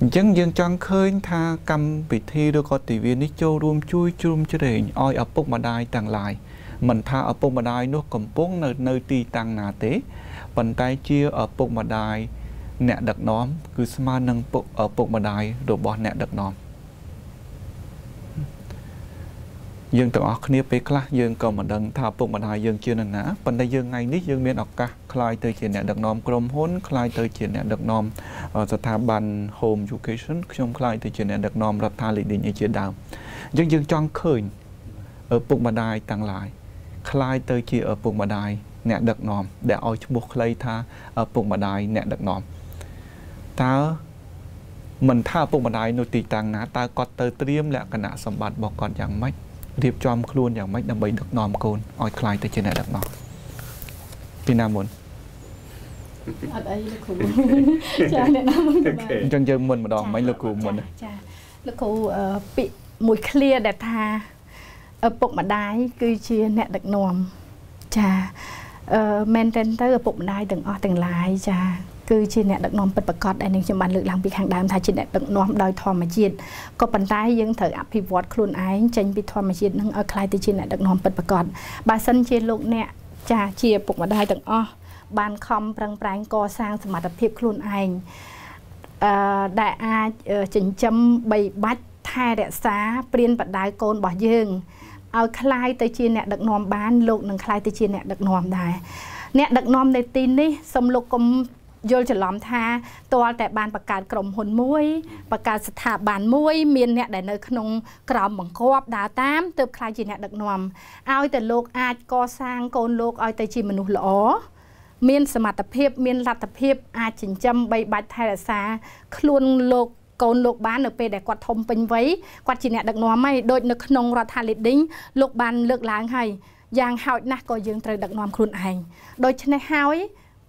អញ្ចឹងយើងចង់ឃើញ ថាកម្មវិធីឬក៏ទិវានេះចូលរួម ជួយជ្រោមជ្រែងឲ្យឪពុកម្ដាយទាំងឡាយមិនថាឪពុកម្ដាយនោះកំពុង នៅនៅទីតាំងណាទេប៉ុន្តែជាឪពុកម្ដាយអ្នកដឹកនាំគឺស្មើនឹងឪពុកម្ដាយរបស់អ្នកដឹកនាំយើងទាំងអស់គ្នាពេលខ្លះយើងក៏មិនដឹងថាពុកម្ដាយយើងជានរណាប៉ុន្តែយើងថ្ងៃនេះយើងមានឱកាសខ្លាយទៅជាអ្នកដឹកនាំក្រុមហ៊ុនខ្លាយទៅជាអ្នកដឹកនាំស្ថាប័ន Home Education ខ្ញុំខ្លាយទៅជាអ្នកដឹកនាំរដ្ឋាភិបាលជាដើមអញ្ចឹងយើងចង់ឃើញឪពុកម្ដាយទាំងឡាយខ្លាយទៅជាឪពុកម្ដាយអ្នកដឹកនាំដែលឲ្យឈ្មោះខ្លីថាឪពុកម្ដាយអ្នកដឹកនាំតើមិនថាឪពុកម្ដាយនៅទីតាំងណាតើគាត់ទៅត្រៀមលក្ខណៈសម្បត្តិរបស់គាត់យ៉ាងម៉េចរៀបចំខ្លួនយ៉ាងម៉េចដើម្បីដឹកនាំកូនឲ្យខ្លាយទៅជាអ្នកដឹកនាំពីណាមុនអត់អីលោកគ្រូចាអ្នកណាមុនអញ្ចឹងយើងមុនម្ដងមិញលោកគ្រូមុនចាលោកគ្រូពាក្យមួយឃ្លាដែលថាឪពុកម្ដាយគឺជាអ្នកដឹកនាំចាអឺមែនតើទៅឪពុកម្ដាយទាំងអស់ទាំងឡាយចាគឺជាអ្នកដឹកនាំពិតប្រាកដដែលនឹងខ្ញុំបានលើកឡើងពីខាងដើមថាជាអ្នកដឹកនាំដោយធម្មជាតិក៏ប៉ុន្តែយើងត្រូវអភិវឌ្ឍខ្លួនឯងចេញពីធម្មជាតិនឹងឲ្យក្លាយទៅជាអ្នកដឹកនាំពិតប្រាកដបើសិនជាលោកអ្នកចាស់ជាពុកម្ដាយទាំងអស់បានខំប្រឹងប្រែងកសាងសមត្ថភាពខ្លួនឯងអឺដែលអាចចិញ្ចឹមបីបាច់ថែរក្សាព្រានបដៅកូនរបស់យើងឲ្យคลายទៅជាអ្នកដឹកនាំបានលោកនឹងคลายទៅជាអ្នកដឹកនាំដែរអ្នកដឹកនាំនៅទីនេះសូមលោកកុំយល់ច្រឡំថា ទាល់តែបានបង្កើតក្រុមហ៊ុនមួយបង្កើតស្ថាប័នមួយ មានអ្នកដែលនៅក្នុងក្រមបង្គាប់ដើរតាមទើបខ្លាចជាអ្នកដឹកនាំឲ្យតែលោកអាចកសាងកូនលោកឲ្យទៅជាមនុស្សល្អមាន សមត្ថភាព មានលទ្ធភាពអាចចិញ្ចឹមបីបាច់ថែរក្សា ខ្លួនលោកកូនលោកបាននៅពេលដែលគាត់ធំពេញវ័យគាត់ជាអ្នកដឹកនាំហើយដូចនៅក្នុងរដ្ឋាភិបាល leading លោកបានលើកឡើងហើយយ៉ាងហោចណាស់ក៏យើងត្រូវដឹកនាំខ្លួនឯងដូច្នេះហើយ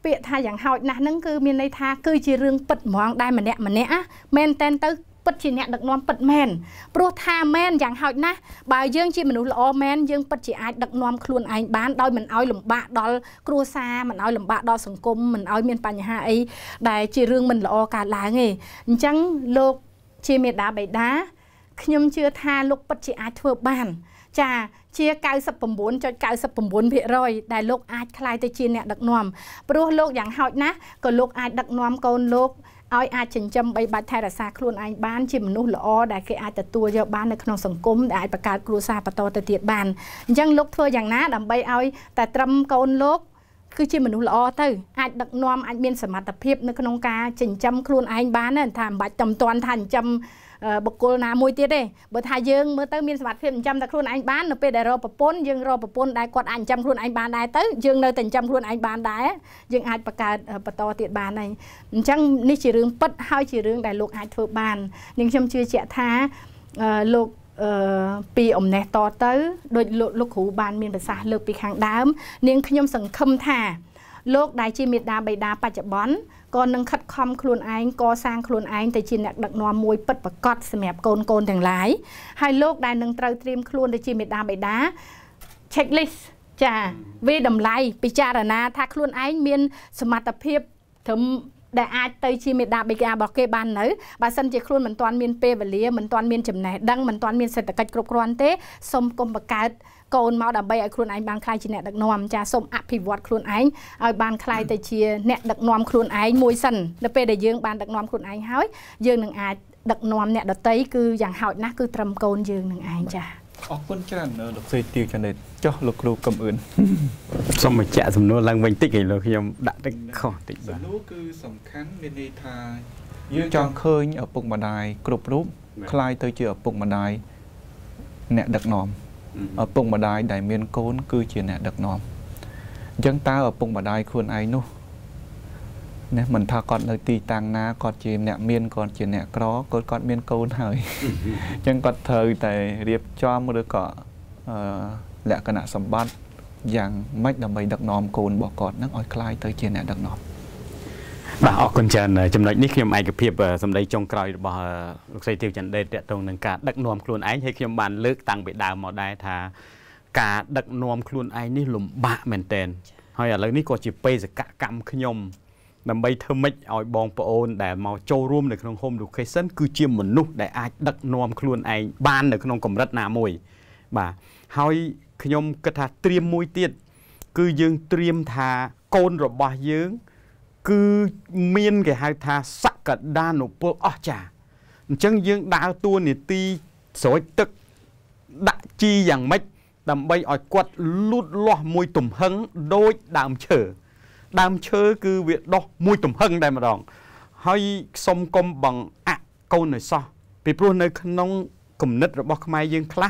ពាក្យថាយ៉ាងហោចណាស់ហ្នឹងគឺមានន័យថាគឺជារឿងពិតហ្មងដែលម្នាក់ម្នាក់ណាមែនតែនទៅពិតជាអ្នកដឹកនាំពិតមែនព្រោះថាមែនយ៉ាងហោចណាស់បើយើងជាមនុស្សល្អមែនយើងពិតជាអាចដឹកនាំខ្លួនឯងបានដោយមិនឲ្យលំបាកដល់គ្រួសារមិនឲ្យលំបាកដល់សង្គមមិនឲ្យមានបញ្ហាអីដែលជារឿងមិនល្អកើតឡើងទេអញ្ចឹងលោកជាមេដាបេដាខ្ញុំជឿថាលោកពិតជាអាចធ្វើបានចាជា99.99%ដែលលោកអាចคลายទៅជាអ្នកដឹកនាំព្រោះលោកយ៉ាងហោចណាស់ក៏លោកអាចដឹកនាំកូនលោកឲ្យអាចចិញ្ចឹមបីបាច់ថែរក្សាខ្លួនឯងបានជាមនុស្សល្អដែលគេអាចទទួលយកបាននៅក្នុងសង្គមដែលអាចបង្កើតគ្រួសារបន្តទៅទៀតបានអញ្ចឹងលោកធ្វើយ៉ាងណាដើម្បីឲ្យតែត្រឹមកូនលោកគឺជាមនុស្សល្អទៅអាចដឹកនាំអាចមានសមត្ថភាពនៅក្នុងការចិញ្ចឹមខ្លួនឯងបានណាថាមិនបាច់តំទាន់ថាចិញ្ចឹមបុគ្គលណាមួយទៀតទេបើថាយើងមើលទៅមានសមត្ថភាពចិញ្ចឹមតែខ្លួនឯងបាននៅពេលដែលរកប្រពន្ធយើងរកប្រពន្ធដែលគាត់អាចចិញ្ចឹមខ្លួនឯងបានដែរទៅយើងនៅតែចិញ្ចឹមខ្លួនឯងបានដែរយើងអាចបង្កើតបន្តទៀតបានហើយអញ្ចឹងនេះជារឿងពិតហើយជារឿងដែលលោកអាចធ្វើបាននឹងខ្ញុំជឿជាក់ថាលោកពីអំណេះតទៅដោយលោកលោកគ្រូបាន មានប្រសាសន៍លើក ពីខាងដើម នាងខ្ញុំសង្ឃឹមថា លោក ដែលជាមេដាបេដាបច្ចុប្បន្នក៏នឹងខិតខំខ្លួនឯងកសាងខ្លួនឯងទៅជាអ្នកដឹកនាំមួយពិតប្រាកដសម្រាប់កូនកូនទាំងឡាយហើយលោកដែលនឹងត្រូវត្រៀមខ្លួនទៅជាមេដាបេដា checklist ចាវាតម្លៃពិចារណា ថាខ្លួនឯងមានសមត្ថភាពត្រឹមដែលអាចទៅជាមេដាបេការបស់គេបាននៅបើសិនជាខ្លួនមិនទាន់មានពេលវេលាមិនទាន់មានចំណេះដឹងមិនទាន់មានសេដ្ឋកិច្ចគ្រប់គ្រាន់ទេសូមកុំបង្កើតកូនមកដើម្បីឲ្យខ្លួនឯងបានខ្លាយជាអ្នកដឹកនាំចាសូមអភិវឌ្ឍខ្លួនឯងឲ្យបានខ្លាយទៅជាអ្នកដឹកនាំខ្លួនឯងមួយសិននៅពេលដែលយើងបានដឹកនាំខ្លួនឯងហើយយើងនឹងអាចដឹកនាំអ្នកដតីគឺយ៉ាងហោចណាស់គឺត្រឹមកូនយើងនឹងឯងចាអរគុណច្រើនលោកសេទីវចានេតចុះលោកគ្រូកំអឿនសូមបញ្ជាក់សំណួរឡើងវិញតិចឯលោកខ្ញុំដាក់តិចខុសតិចបាទសំណួរគឺសំខាន់មានន័យថាយើងចង់ឃើញឪពុកម្ដាយ គ្រប់រូបคล้ายទៅជាឪពុកម្ដាយអ្នកដឹកនាំឪពុកម្ដាយដែលមានកូនគឺជាអ្នក ដឹកនាំអញ្ចឹងតើឪពុកម្ដាយខ្លួនឯងនោះណាមិនថាគាត់នៅទីតាំងណាគាត់ជាអ្នកមានគាត់ជាអ្នកក្រគាត់គាត់មានកូនហើយអញ្ចឹងគាត់ត្រូវតែរៀបចំឬក៏លក្ខណៈសម្បត្តិយ៉ាងម៉េចដើម្បីដឹកនាំកូនរបស់គាត់នឹងឲ្យคล้ายទៅជាអ្នកដឹកនាំបាទអរគុណច្រើនចំណុចនេះខ្ញុំឯកភាពសម្ដីចុងក្រោយរបស់លោកស្រីទៀវចន្ទដេតតកតងនឹងការដឹកនាំខ្លួនឯងហើយខ្ញុំបានលើកតាំងពីដើមមកដែរថា ការដឹកនាំខ្លួនឯងនេះលំបាកមែនទែនហើយឥឡូវនេះក៏ជាបេសកកម្មខ្ញុំដើម្បីធ្វើម៉េចឲ្យបងប្អូនដែលមកចូលរួមនៅក្នុង Home Education គឺជាមនុស្សដែលអាចដឹកនាំខ្លួនឯងបាននៅក្នុងកម្រិតណាមួយបាទហើយខ្ញុំគិតថាត្រៀមមួយទៀតគឺយើងត្រៀមថាកូនរបស់យើងគឺមានគេហៅថាសក្តានុពលអស្ចារ្យអញ្ចឹងយើងដើរតួនាទីស្រោចទឹកដាក់ជីយ៉ាងម៉េចដើម្បីឲ្យគាត់លូតលាស់មួយទំហឹងដូចដើមឈើដើមឈើគឺវាដុះមួយទំហឹងតែម្ដងហើយសុំកុំបង្អាក់កូនឲ្យសោះពីព្រោះនៅក្នុងគំនិតរបស់ខ្មែរយើងខ្លះ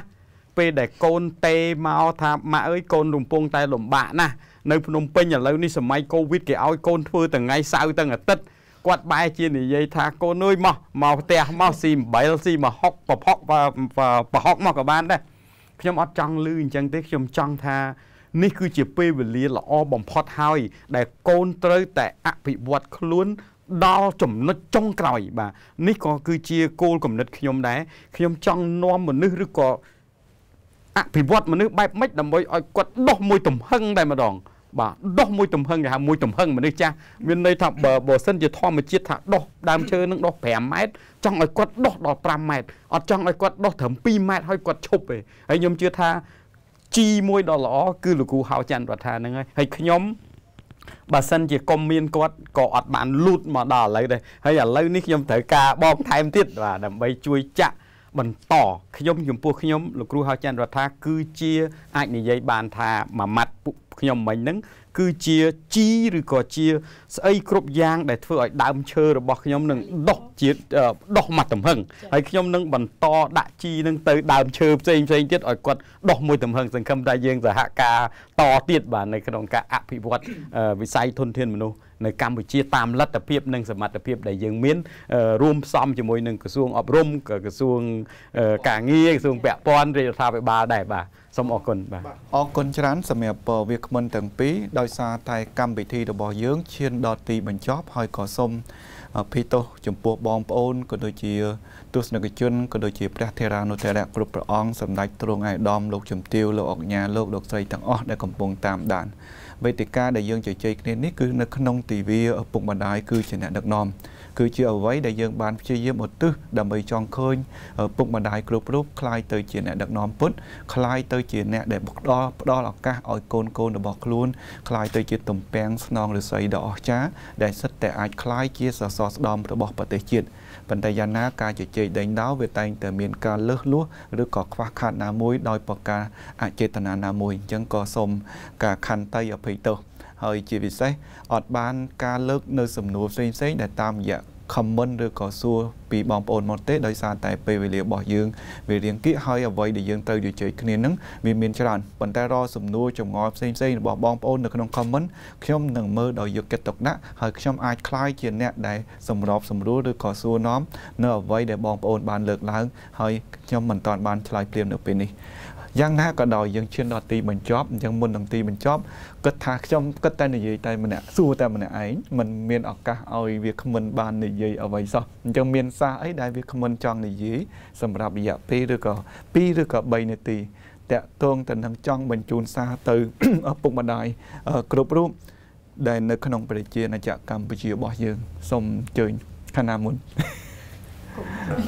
ពេលដែលកូនតេមកថាម៉ាក់អើយកូនរំពង តែលំបាកណាស់នៅភ្នំពេញឥឡូវនេះសម័យកូវីដគេឲ្យកូនធ្វើទាំងថ្ងៃសៅរ៍ទាំងអាទិត្យគាត់បែរជានិយាយថាកូនអើយមកមកផ្ទះមកស៊ីអំបិលស៊ីមកហុកប្រផុកប្រហុកមកក៏បានដែរខ្ញុំអត់ចង់លឺអញ្ចឹងទេខ្ញុំចង់ថានេះគឺជាពេលវេលាល្អបំផុតហើយដែលកូនត្រូវតែអភិវឌ្ឍខ្លួនដល់ចំណុចចុងក្រោយបាទនេះក៏គឺជាគោលគំនិតខ្ញុំដែរខ្ញុំចង់នាំមនុស្សឬក៏អភិវឌ្ឍមនុស្សបែបម៉េចដើម្បីឲ្យគាត់ដោះមួយទំហឹងតែម្ដងបាទដោះមួយទំហឹងគេហៅមួយទំហឹងមនុស្សចាស់មានន័យថាបើបើសិនជាធម្មជាតិថាដោះដើមឈើនឹងដោះ5ម៉ែត្រចង់ឲ្យគាត់ដោះដល់5ម៉ែត្រអត់ចង់ឲ្យគាត់ដោះត្រឹម2ម៉ែត្រហើយគាត់ឈប់ទេហើយខ្ញុំជឿថាជីមួយដ៏ល្អគឺលោកគ្រូហៅច័ន្ទរដ្ឋានឹងហើយហើយខ្ញុំបើសិនជាកុំមានគាត់ក៏អត់បានលូតមកដល់ឥឡូវដែរហើយឥឡូវនេះខ្ញុំត្រូវការបងថែមទៀតបាទដើម្បីជួយចាក់បន្តខ្ញុំចំពោះខ្ញុំលោកគ្រូហៅច័ន្ទរដ្ឋាគឺជាអាចនិយាយបាន ថាមួយម៉ាត់ខ្ញុំមិញហ្នឹងគឺជាជីឬក៏ជាស្អីគ្រប់យ៉ាង ដែលធ្វើឲ្យដើមឈើរបស់ខ្ញុំនឹងដុះជាដុះមកទំហឹងហើយខ្ញុំនឹងបន្តដាក់ជីនឹងទៅដើមឈើផ្សេងផ្សេងទៀតឲ្យគាត់ដុះមួយទំហឹងសង្ឃឹមថាយើងសហការតទៀតបាទនៅក្នុងការអភិវឌ្ឍវិស័យធនធានមនុស្សនៅកម្ពុជា តាមលទ្ធភាពនិងសមត្ថភាពដែលយើងមានរួមផ្សំជាមួយនឹងក្រសួងអប់រំក៏ក្រសួងការងារក្រសួងពាក់ព័ន្ធរាជរដ្ឋាភិបាលដែរបាទសូមអរគុណបាទអរគុណច្រើនសម្រាប់វាគ្មិនទាំងពីរដោយសារតែកម្មវិធីរបស់យើងឈាន ដល់ទីបញ្ចប់ហើយក៏សូមភីទោសចំពោះបងប្អូនក៏ដូចជា ទស្សនិកជនក៏ដូចជាព្រះធេរានុធេរៈគ្រប់ព្រះអង្គសម្ដេចទ្រង់ឯកឧត្តមលោកជំទាវលោកអង្គញាលោកលោកស្រីទាំងអស់ដែលកំពុងតាមដានវេទិកាដែលយើងជជែកគ្នានេះគឺនៅក្នុងទិវាឪពុកម្ដាយគឺជាអ្នកដឹកនាំគឺជាអ្វីដែលយើង បានព្យាយាមឧទ្ទិសដើម្បីចង់ឃើញពុកម្ដាយគ្រប់រូបคล้ายទៅជាអ្នកដឹកនាំពុតคล้ายទៅជាអ្នកដែលផ្ដល់ផ្ដល់ឱកាសឲ្យកូនកូនរបស់ខ្លួនคล้ายទៅជាទំពាំងស្នងឫស្សីដ៏អស្ចារ្យដែលសិតតែអាចคล้ายជាសសរស្តម្ភរបស់ប្រទេសជាតិប៉ុន្តែយ៉ាងណាការជជែកដេញដោលវាតែងតែមានការលើសលួសឬក៏ខ្វះខាតណាមួយដោយប្រការអចេតនាណាមួយអញ្ចឹងក៏សូមការខន្តីអភ័យទោសហើយជាពិសេសអត់បានការលើក នៅ សំណួរផ្សេងៗដែលតាមរយៈ comment ឬក៏សួរពីបងប្អូនមកទេដោយសារតែពេលវេលារបស់យើង វារៀងគៀកហើយអ្វីដែលយើងត្រូវជជែកគ្នានឹងវាមានច្រើនប៉ុន្តែរាល់សំណួរចម្ងល់ផ្សេងផ្សេងរបស់បងប្អូននៅក្នុង comment ខ្ញុំនឹងមើលដោយយកចិត្តទុកដាក់ហើយខ្ញុំអាចคลายជាអ្នកដែលសម្របសម្រួលឬក៏សួរនាំនៅអ្វីដែលបងប្អូនបានលើកឡើង ហើយខ្ញុំមិនទាន់បានឆ្លើយភ្លាមនៅពេលនេះយ៉ាងណាក៏ដោយយើងឈានដល់ទីបញ្ចប់អញ្ចឹងមុននឹងទីបញ្ចប់គិតថាខ្ញុំគិតតែនិយាយតែម្នាក់សួរតែម្នាក់ឯងមិនមានឱកាសឲ្យវាគ្មិនបាននិយាយអ្វីសោះអញ្ចឹងមានសារអីដែលវាគ្មិនចង់និយាយសម្រាប់រយៈពេលឬក៏2ឬក៏3នាទីតកតងទៅនឹងចង់បញ្ជូនសារទៅឪពុកម្ដាយគ្រប់រូបដែលនៅ ក្នុង ប្រជាណាចក្រកម្ពុជារបស់យើងសូមអញ្ជើញខណ្ណាមុន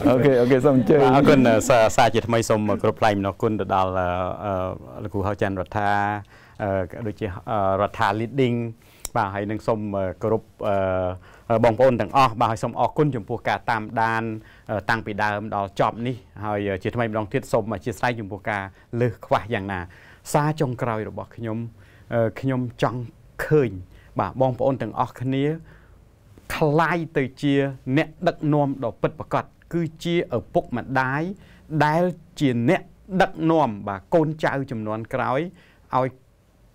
អូខេអូខេសូមអញ្ជើញអរគុណសាសាជាថ្មីសូមគ្រប់ផ្លែអំណរគុណទៅដល់លោកគ្រូហៅច័ន្ទរដ្ឋាដូចជារដ្ឋា leading បាទហើយនឹងសូមគោរពបងប្អូនទាំងអស់បាទហើយសូមអរគុណចំពោះការតាមដាន តាំងពីដើមដល់ចប់នេះហើយជាថ្មីម្ដងទៀតសូមអធិស្ឋានចំពោះការលើសខ្វះយ៉ាងណា សារចុងក្រោយរបស់ខ្ញុំខ្ញុំចង់ឃើញបាទបងប្អូនទាំងអស់គ្នាคล้ายទៅជាអ្នកដឹកនាំដ៏ពិតប្រាកដគឺជាឪពុកម្ដាយដែលជាអ្នកដឹកនាំបាទកូនចៅចំនួនក្រោយឲ្យ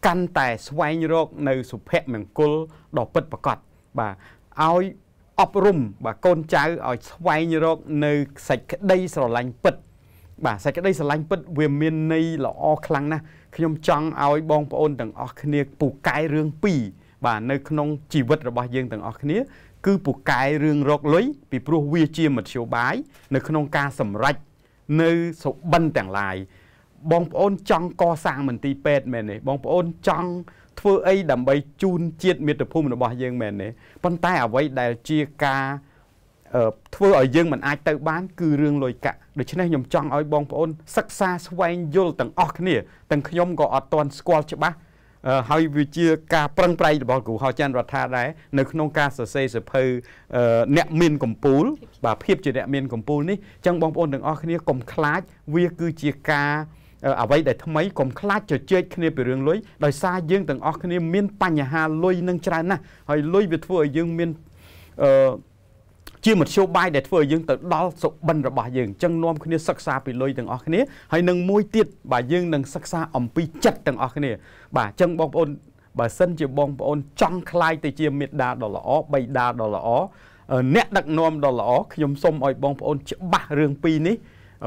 កាន់តែស្វែងរក នៅសុភមង្គលដ៏ពិតប្រាកដបាទឲ្យអប់រំបាទកូនចៅឲ្យស្វែងរកនៅសេចក្តីស្រឡាញ់ពិត បាទសេចក្តីស្រឡាញ់ពិតវាមានន័យល្អខ្លាំងណាស់ខ្ញុំចង់ឲ្យបងប្អូនទាំងអស់គ្នាពូកែរឿងពីរបាទនៅក្នុងជីវិតរបស់យើងទាំងអស់គ្នាគឺពូកែរឿងរកលុយពីព្រោះវាជាមធ្យោបាយ នៅក្នុងការសម្រេចនៅសុបិនទាំងឡាយបងប្អូនចង់កសាងមន្ទីរពេទ្យមែនទេបងប្អូនចង់ធ្វើអីដើម្បីជូនជាតិមាតុភូមិរបស់យើងមែនទេប៉ុន្តែអ្វីដែលជាការធ្វើឲ្យយើងមិនអាចទៅបាន គឺរឿងលុយកាក់ដូច្នេះខ្ញុំចង់ឲ្យបងប្អូនសិក្សាស្វែងយល់ទាំងអស់គ្នាទាំងខ្ញុំក៏អត់ទាន់ស្គាល់ច្បាស់ហើយវាជាការប្រឹងប្រែងរបស់គ្រូហោច័ន្ទរដ្ឋាដែរនៅក្នុងការសរសេរសភៅអ្នកមានកម្ពូល បាទភាពជាអ្នកមានកម្ពូលនេះចឹងបងប្អូនទាំងអស់គ្នាកុំខ្លាច វាគឺជាការអ្វីដែលថ្មីកុំខ្លាចជជែកគ្នាពីរឿងលុយដោយសារយើងទាំងអស់គ្នាមាន បញ្ហាលុយនឹងច្រើនណាស់ហើយលុយវាធ្វើឲ្យយើងមានអឺជាមធ្យោបាយដែលធ្វើឲ្យយើងទៅដល់សុបិនរបស់យើងអញ្ចឹងនាំគ្នាសិក្សាពីលុយទាំងអស់គ្នាហើយនឹងមួយទៀតបាទយើងនឹងសិក្សាអំពីចិត្តទាំងអស់គ្នាបាទអញ្ចឹងបងប្អូនបើសិន ជាបងប្អូន ចង់ខ្លាយទៅជាមេដាដ៏ល្អបៃតាដ៏ល្អអ្នកដឹកនាំដ៏ល្អខ្ញុំសូមឲ្យបងប្អូនច្បាស់រឿងពីរនេះ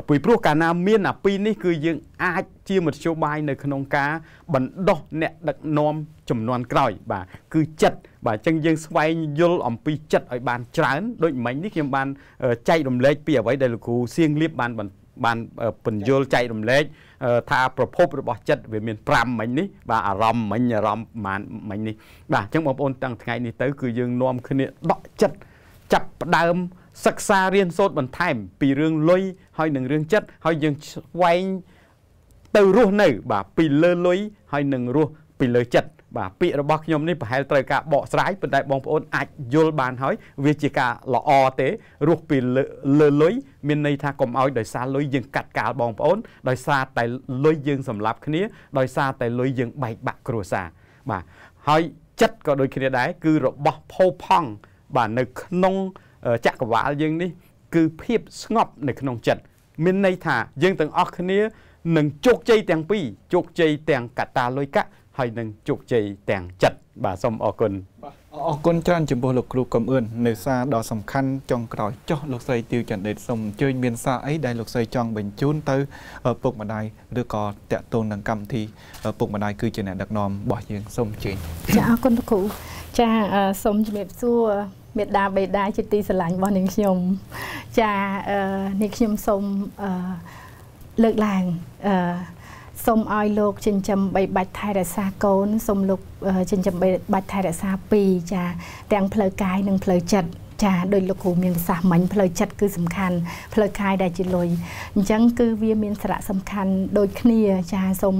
ពីព្រោះកាលណាមានអាពីរនេះគឺយើងអាចជាមធ្យោបាយនៅក្នុងការបណ្ដោះអ្នកដឹកនាំចំនួនក្រោយ បាទគឺចិត្តបាទអញ្ចឹងយើងស្វែងយល់អំពីចិត្តឲ្យបានច្រើនដូចមិញនេះខ្ញុំបានចែករំលែកពីអ្វីដែលលោកគ្រូសៀងលៀបបានបន្បានពន្យល់ចែករំលែកថាប្រភពរបស់ចិត្តវាមាន5មិញនេះបាទអារម្មណ៍មិញអារម្មណ៍ប្រហែលមិញនេះ បាទអញ្ចឹងបងប្អូនតាំងថ្ងៃនេះទៅ គឺយើងនាំគ្នាដកចិត្តចាប់ផ្ដើមសិក្សារៀនសូត្របន្ថែម ពីរឿងលុយហើយនឹងរឿងចិត្តហើយយើងស្វែងទៅរស់នៅ បាទពីលើលុយហើយនឹងរស់ពីលើចិត្តបាទពាក្យរបស់ខ្ញុំនេះប្រហែលត្រូវការបកស្រាយប៉ុន្តែបងប្អូនអាចយល់បានហើយវាជាការល្អទេរស់ពីលើលុយមានន័យថាកុំឲ្យដោយសារលុយយើងកាត់កាលបងប្អូនដោយសារតែលុយយើងសម្លាប់គ្នាដោយសារតែលុយយើងបែកបាក់គ្រួសារបាទហើយចិត្តក៏ដូចគ្នាដែរគឺរបស់ផោផង់បាទនៅក្នុងចក្រវាលយើងនេះគឺភាពស្ងប់នៅក្នុងចិត្តមានន័យថាយើងទាំងអស់គ្នានឹងជោគជ័យទាំងពីរជោគជ័យទាំងកតាលុយកៈហើយនឹងជោគជ័យទាំងចិត្តបាទសូមអរគុណបាទអរគុណច្រើនចំពោះលោកគ្រូកំអឿននៅសារដ៏សំខាន់ចុងក្រោយចុះលោកស្រីទៀវចន្ទដេតសូមអញ្ជើញមានសារអីដែលលោកស្រីចង់បញ្ជូនទៅពុកម្ដាយឬក៏តកតូននឹងកម្មវិធីពុកម្ដាយគឺជាអ្នកដឹកនាំរបស់យើងសូមអញ្ជើញចាអរគុណលោកគ្រូចាសូមជម្រាបសួរមេដាបេដាជាទីស្រឡាញ់របស់នាងខ្ញុំចានាងខ្ញុំសូមលើកឡើងអឺសូមឲ្យលោក ចិញ្ចឹមបីបាច់ថែរក្សាកូនសូមលោកចិញ្ចឹមបីបាច់ថែរក្សាពីរចាទាំងផ្លូវកាយនិងផ្លូវចិត្តចាដោយលោកគ្រូមានប្រសាសន៍មិញផ្លូវចិត្តគឺសំខាន់ផ្លូវកាយដែលជាលុយអញ្ចឹងគឺវាមានសារៈសំខាន់ដូចគ្នាចាសូម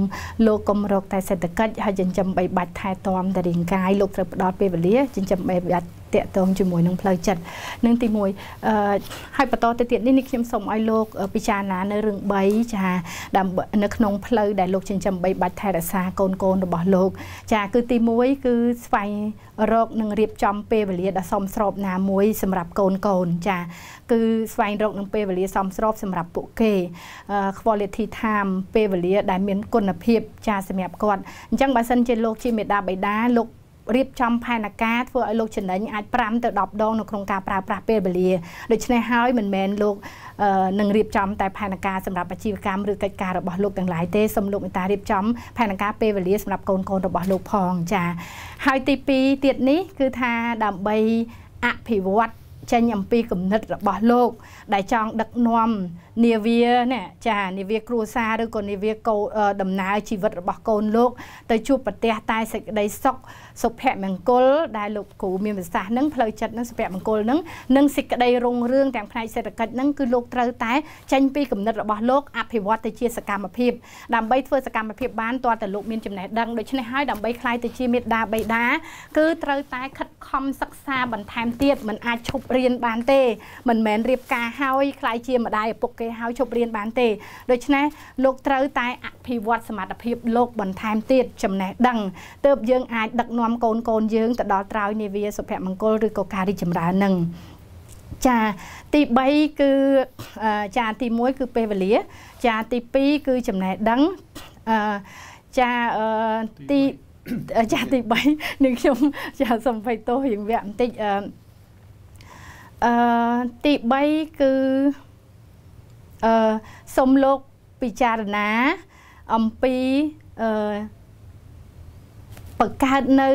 លោកកុំរកតែសេដ្ឋកិច្ចហើយចិញ្ចឹមបីបាច់ថែទាំតែរាងកាយលោកត្រូវផ្ដល់ពេលវេលាចិញ្ចឹមបីបាច់តកតងជាមួយនឹងផ្លូវចិត្តនឹងទី1អឺហើយបន្តទៅទៀតនេះនេះខ្ញុំសូមឲ្យលោកពិចារណានៅរឿង3ចាដើម្បីនៅក្នុងផ្លូវដែលលោកចិញ្ចឹមបីបាច់ថែរក្សាកូនកូនរបស់លោក ចា គឺទី1គឺស្វែងរកនិងរៀបចំពេលវេលាដ៏សមស្របណាមួយ សម្រាប់កូនកូនចា គឺស្វែងរក នឹងពេលវេលា សមស្របសម្រាប់ពួកគេ quality time ពេលវេលាដែលមានគុណភាពចាសម្រាប់គាត់អញ្ចឹងបើសិនជាលោកជាមេដាបៃតាលោករៀបចំផែនការធ្វើឲ្យលោកចំណេញអាច5ទៅ10ដងនៅក្នុងការប្រើប្រាស់ពេលវេលាដូច្នេះហើយមិនមែនលោកនឹងរៀបចំតែផែនការសម្រាប់អាជីវកម្មឬកិច្ចការរបស់លោកទាំងឡាយទេសូមលោកមេត្តារៀបចំផែនការពេលវេលាសម្រាប់កូនកូនរបស់លោកផង ចា៎ហើយទី2ទៀតនេះគឺថាដើម្បីអភិវឌ្ឍចេញអំពីគំនិតរបស់លោក ដែលចង់ដឹកនាំនាវាណាចានាវាគ្រួសារឬក៏នាវាកូនដំណើរជីវិតរបស់កូនលោក ទៅជួបប្រទះតែសេចក្តីសុខសុភមង្គលដែលលោកគ្រូមានប្រសាសន៍នឹងផ្លូវចិត្តនឹងសុភមង្គលនឹងនិងសេចក្តីរុងរឿងទាំងផ្នែកសេដ្ឋកិច្ចនឹងគឺលោកត្រូវតែចេញពីគំនិតរបស់លោកអភិវឌ្ឍទៅជាសកម្មភាពដើម្បីធ្វើសកម្មភាពបានទាល់តែលោកមានចំណេះដឹងដូច្នេះហើយដើម្បីខ្លាយទៅជាមេដាបេដាគឺត្រូវតែ ខិតខំសិក្សាបន្ថែមទៀតមិនអាចឈប់រៀនបានទេ មិនមែនរៀបការហើយខ្លាយជាម្ដាយឪពុកគេហើយជប់រៀនបានទេដូច្នេះលោកត្រូវ តែអភិវឌ្ឍសមត្ថភាពលោកបន្ថែមទៀតចំណេះដឹងទើបយើងអាចដឹកនាំ កូនកូនយើងទៅដល់ត្រើយនាវាសុភមង្គលឬក៏ការរីកចម្រើននឹងចាទី3គឺចាទី1គឺពេលវេលាចាទី2គឺចំណេះដឹងចាទីចាទី3នឹងខ្ញុំចាសំភ័យទោសរៀងវគ្គបន្តិចអឺទី3គឺអឺសូមលោកពិចារណា អំពីអឺបង្កើតនៅ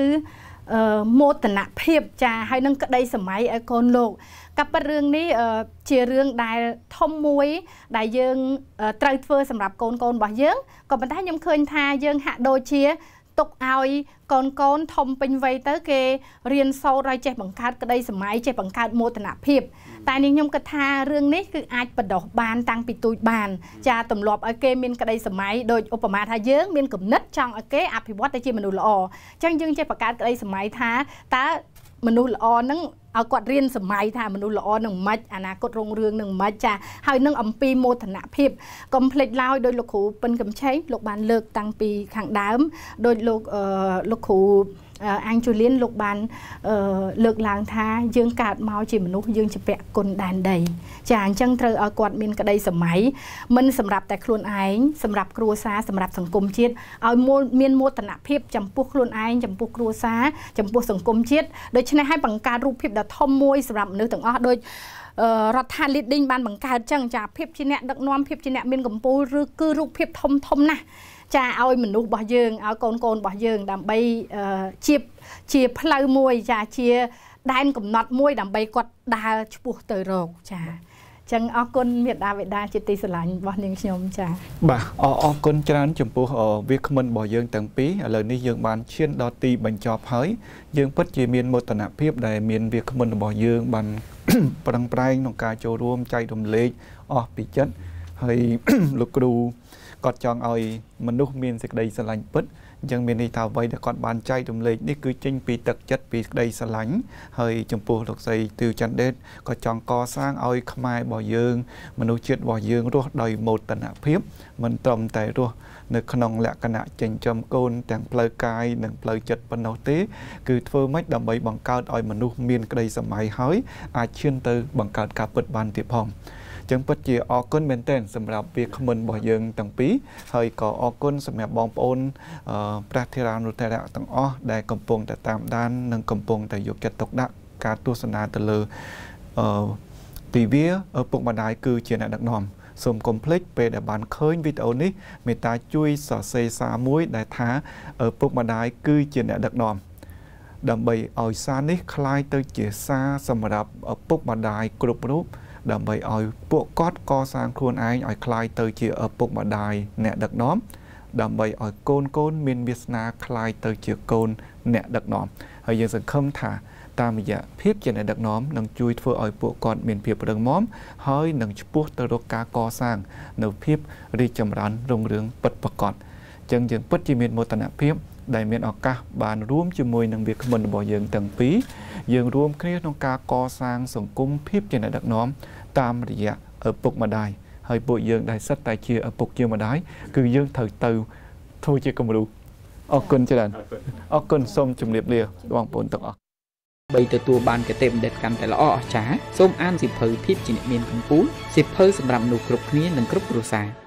មោទនភាព ចាហើយនឹងក្តីសម័យឲ្យកូនលោកកັບរឿងនេះជារឿងដែលធំមួយដែលយើង ត្រូវធ្វើសម្រាប់កូនកូនរបស់យើងក៏ប៉ុន្តែខ្ញុំឃើញ ថា យើងហាក់ដូចជាទុកឲ្យកូនកូន ធំពេញវ័យទៅ គេរៀនសូត្រឲ្យចេះបង្កើតក្តីសម័យចេះបង្កើតមោទនភាពតែនេះខ្ញុំគិតថារឿងនេះគឺអាចបដោះបានតាំងពីទូចបាន ចាទម្លាប់ឲ្យគេមានក្តីសម័យដោយឧបមាថាយើងមានគំនិតចង់ឲ្យគេអភិវឌ្ឍទៅជាមនុស្សល្អអញ្ចឹងយើងចេះបង្កើតក្តីសម័យថាតើមនុស្សល្អនឹងឲ្យគាត់រៀនសម័យថាមនុស្សល្អនឹងមិនអនាគតរុងរឿងនឹងមិនចាហើយនឹងអំពីមោទនភាពកុំភ្លេចឡើយដោយលោកគ្រូពិនកំឆេងលោកបាន លើកតាំងពីខាងដើមដោយលោកលោកគ្រូអញជូលៀនលោកបានលើកឡើងថាយើងកើតមកជាមនុស្សយើងជាពាក់គុណដែនដីចាអញ្ចឹងត្រូវឲ្យគាត់មានក្តីសម័យមិនសម្រាប់តែខ្លួនឯងសម្រាប់គ្រួសារសម្រាប់សង្គមជាតិឲ្យមានមោទនភាពចំពោះខ្លួនឯងចំពោះគ្រួសារចំពោះសង្គមជាតិដូច្នេះហើយបង្កើតរូបភាពដ៏ធំមួយសម្រាប់មនុស្សទាំងអស់ដូចរដ្ឋាភិបាល leading បានបង្កើតចឹងចា ភាពជាអ្នកដឹកនាំភាពជាអ្នកមានកម្ពូលឬគឺរូបភាពធំធំណាស់ចាឲ្យមនុស្សរបស់យើងឲ្យកូនកូនរបស់យើងដើម្បីជាជាផ្លូវមួយចាជា ដែនកំណត់មួយដើម្បីគាត់ដើរឆ្ពោះទៅរកចាចឹងអរគុណមេដាបេដាជាទីស្រឡាញ់របស់នាងខ្ញុំចា៎បាទអរអរគុណច្រើនចំពោះវាគ្មិនរបស់យើងទាំងពីរឥឡូវនេះយើង បានឈានដល់ទីបញ្ចប់ហើយយើងពិតជាមានមោទនភាពដែលមានវាគ្មិនរបស់យើង បានប្រឹងប្រែងក្នុងការចូលរួមចែករំលែកអស់ពីចិត្តហើយលោកគ្រូគាត់ចង់ឲ្យមនុស្សមានសេចក្តីស្រឡាញ់ពិតអញ្ចឹងមានន័យថាអ្វីដែលគាត់បានចែករំលែកនេះគឺចេញពីទឹកចិត្តពីក្តីស្រឡាញ់ហើយចំពោះលោកស្រីទឿច័ន្ទដេតក៏ចង់កសាងឲ្យ ខ្មែររបស់យើង មនុស្សជាតិរបស់យើងរស់ដោយមោទនភាពមិនត្រឹមតែរស់នៅក្នុង លក្ខណៈចិញ្ចឹមកូនទាំងផ្លូវកាយនិងផ្លូវចិត្តប៉ុណ្ណោះទេ គឺធ្វើម៉េចដើម្បីបង្កើតឲ្យមនុស្សមានក្តីសម័យហើយអាចឈានទៅបង្កើតការពិតបានទៀតផងចឹងពិតជាអរគុណមែនទែនសម្រាប់វាគ្មិនរបស់យើងទាំងពីរហើយក៏អរគុណសម្រាប់បងប្អូនព្រះធិរានុទេរៈទាំងអស់ដែលកំពុងតែតាមដាននិងកំពុងតែយកចិត្តទុកដាក់ការទស្សនាទៅលើអឺពីវាឪពុកម្ដាយគឺជាអ្នកដឹកនាំសូមកុំភ្លេចពេលដែលបានឃើញវីដេអូនេះមេត្តាជួយសរសេរសារមួយដែលថាឪពុកម្ដាយគឺជាអ្នកដឹកនាំដើម្បីឲ្យសារនេះคล้ายទៅជាសារសម្រាប់ឪពុកម្ដាយគ្រប់រូបដើម្បីឲ្យពួកគាត់កសាងខ្លួនឯងឲ្យคล้ายទៅជាឪពុកម្ដាយអ្នកដឹកនាំដើម្បីឲ្យកូនកូនមានវាសនាคล้ายទៅជាកូនអ្នកដឹកនាំហើយយើងសង្ឃឹមថាតាមរយៈភាពជាអ្នកដឹកនាំនឹងជួយធ្វើឲ្យពួកគាត់មានភាពរឹងមាំហើយនឹងឈ្មោះទៅរកការកសាងនៅភាពរីកចម្រើនរុងរឿងពិតប្រាកដអញ្ចឹងយើងពិតជាមានមោទនភាពដែលមានឱកាសបានរួមជាមួយនឹងវាគ្មិនរបស់យើងទាំងពីរយើងរួមគ្នាក្នុងការកសាងសង្គមភាពជាអ្នកដឹកនាំតាមរយៈឪពុកម្ដាយហើយពួកយើងដែលសិតតែជាឪពុកជាម្ដាយគឺយើងត្រូវទៅធ្វើជាគំរូអរគុណច្រើនអរគុណសូមជម្រាបលាបងប្អូនទាំងអស់បីទទួលបានគតិបណ្ឌិតកាន់តែល្អអស្ចារ្យសូមអានសិភៅភាពជាអ្នកមានកម្ពុជាសិភៅសម្រាប់មនុស្សគ្រប់គ្នានិងគ្រប់គ្រួសារ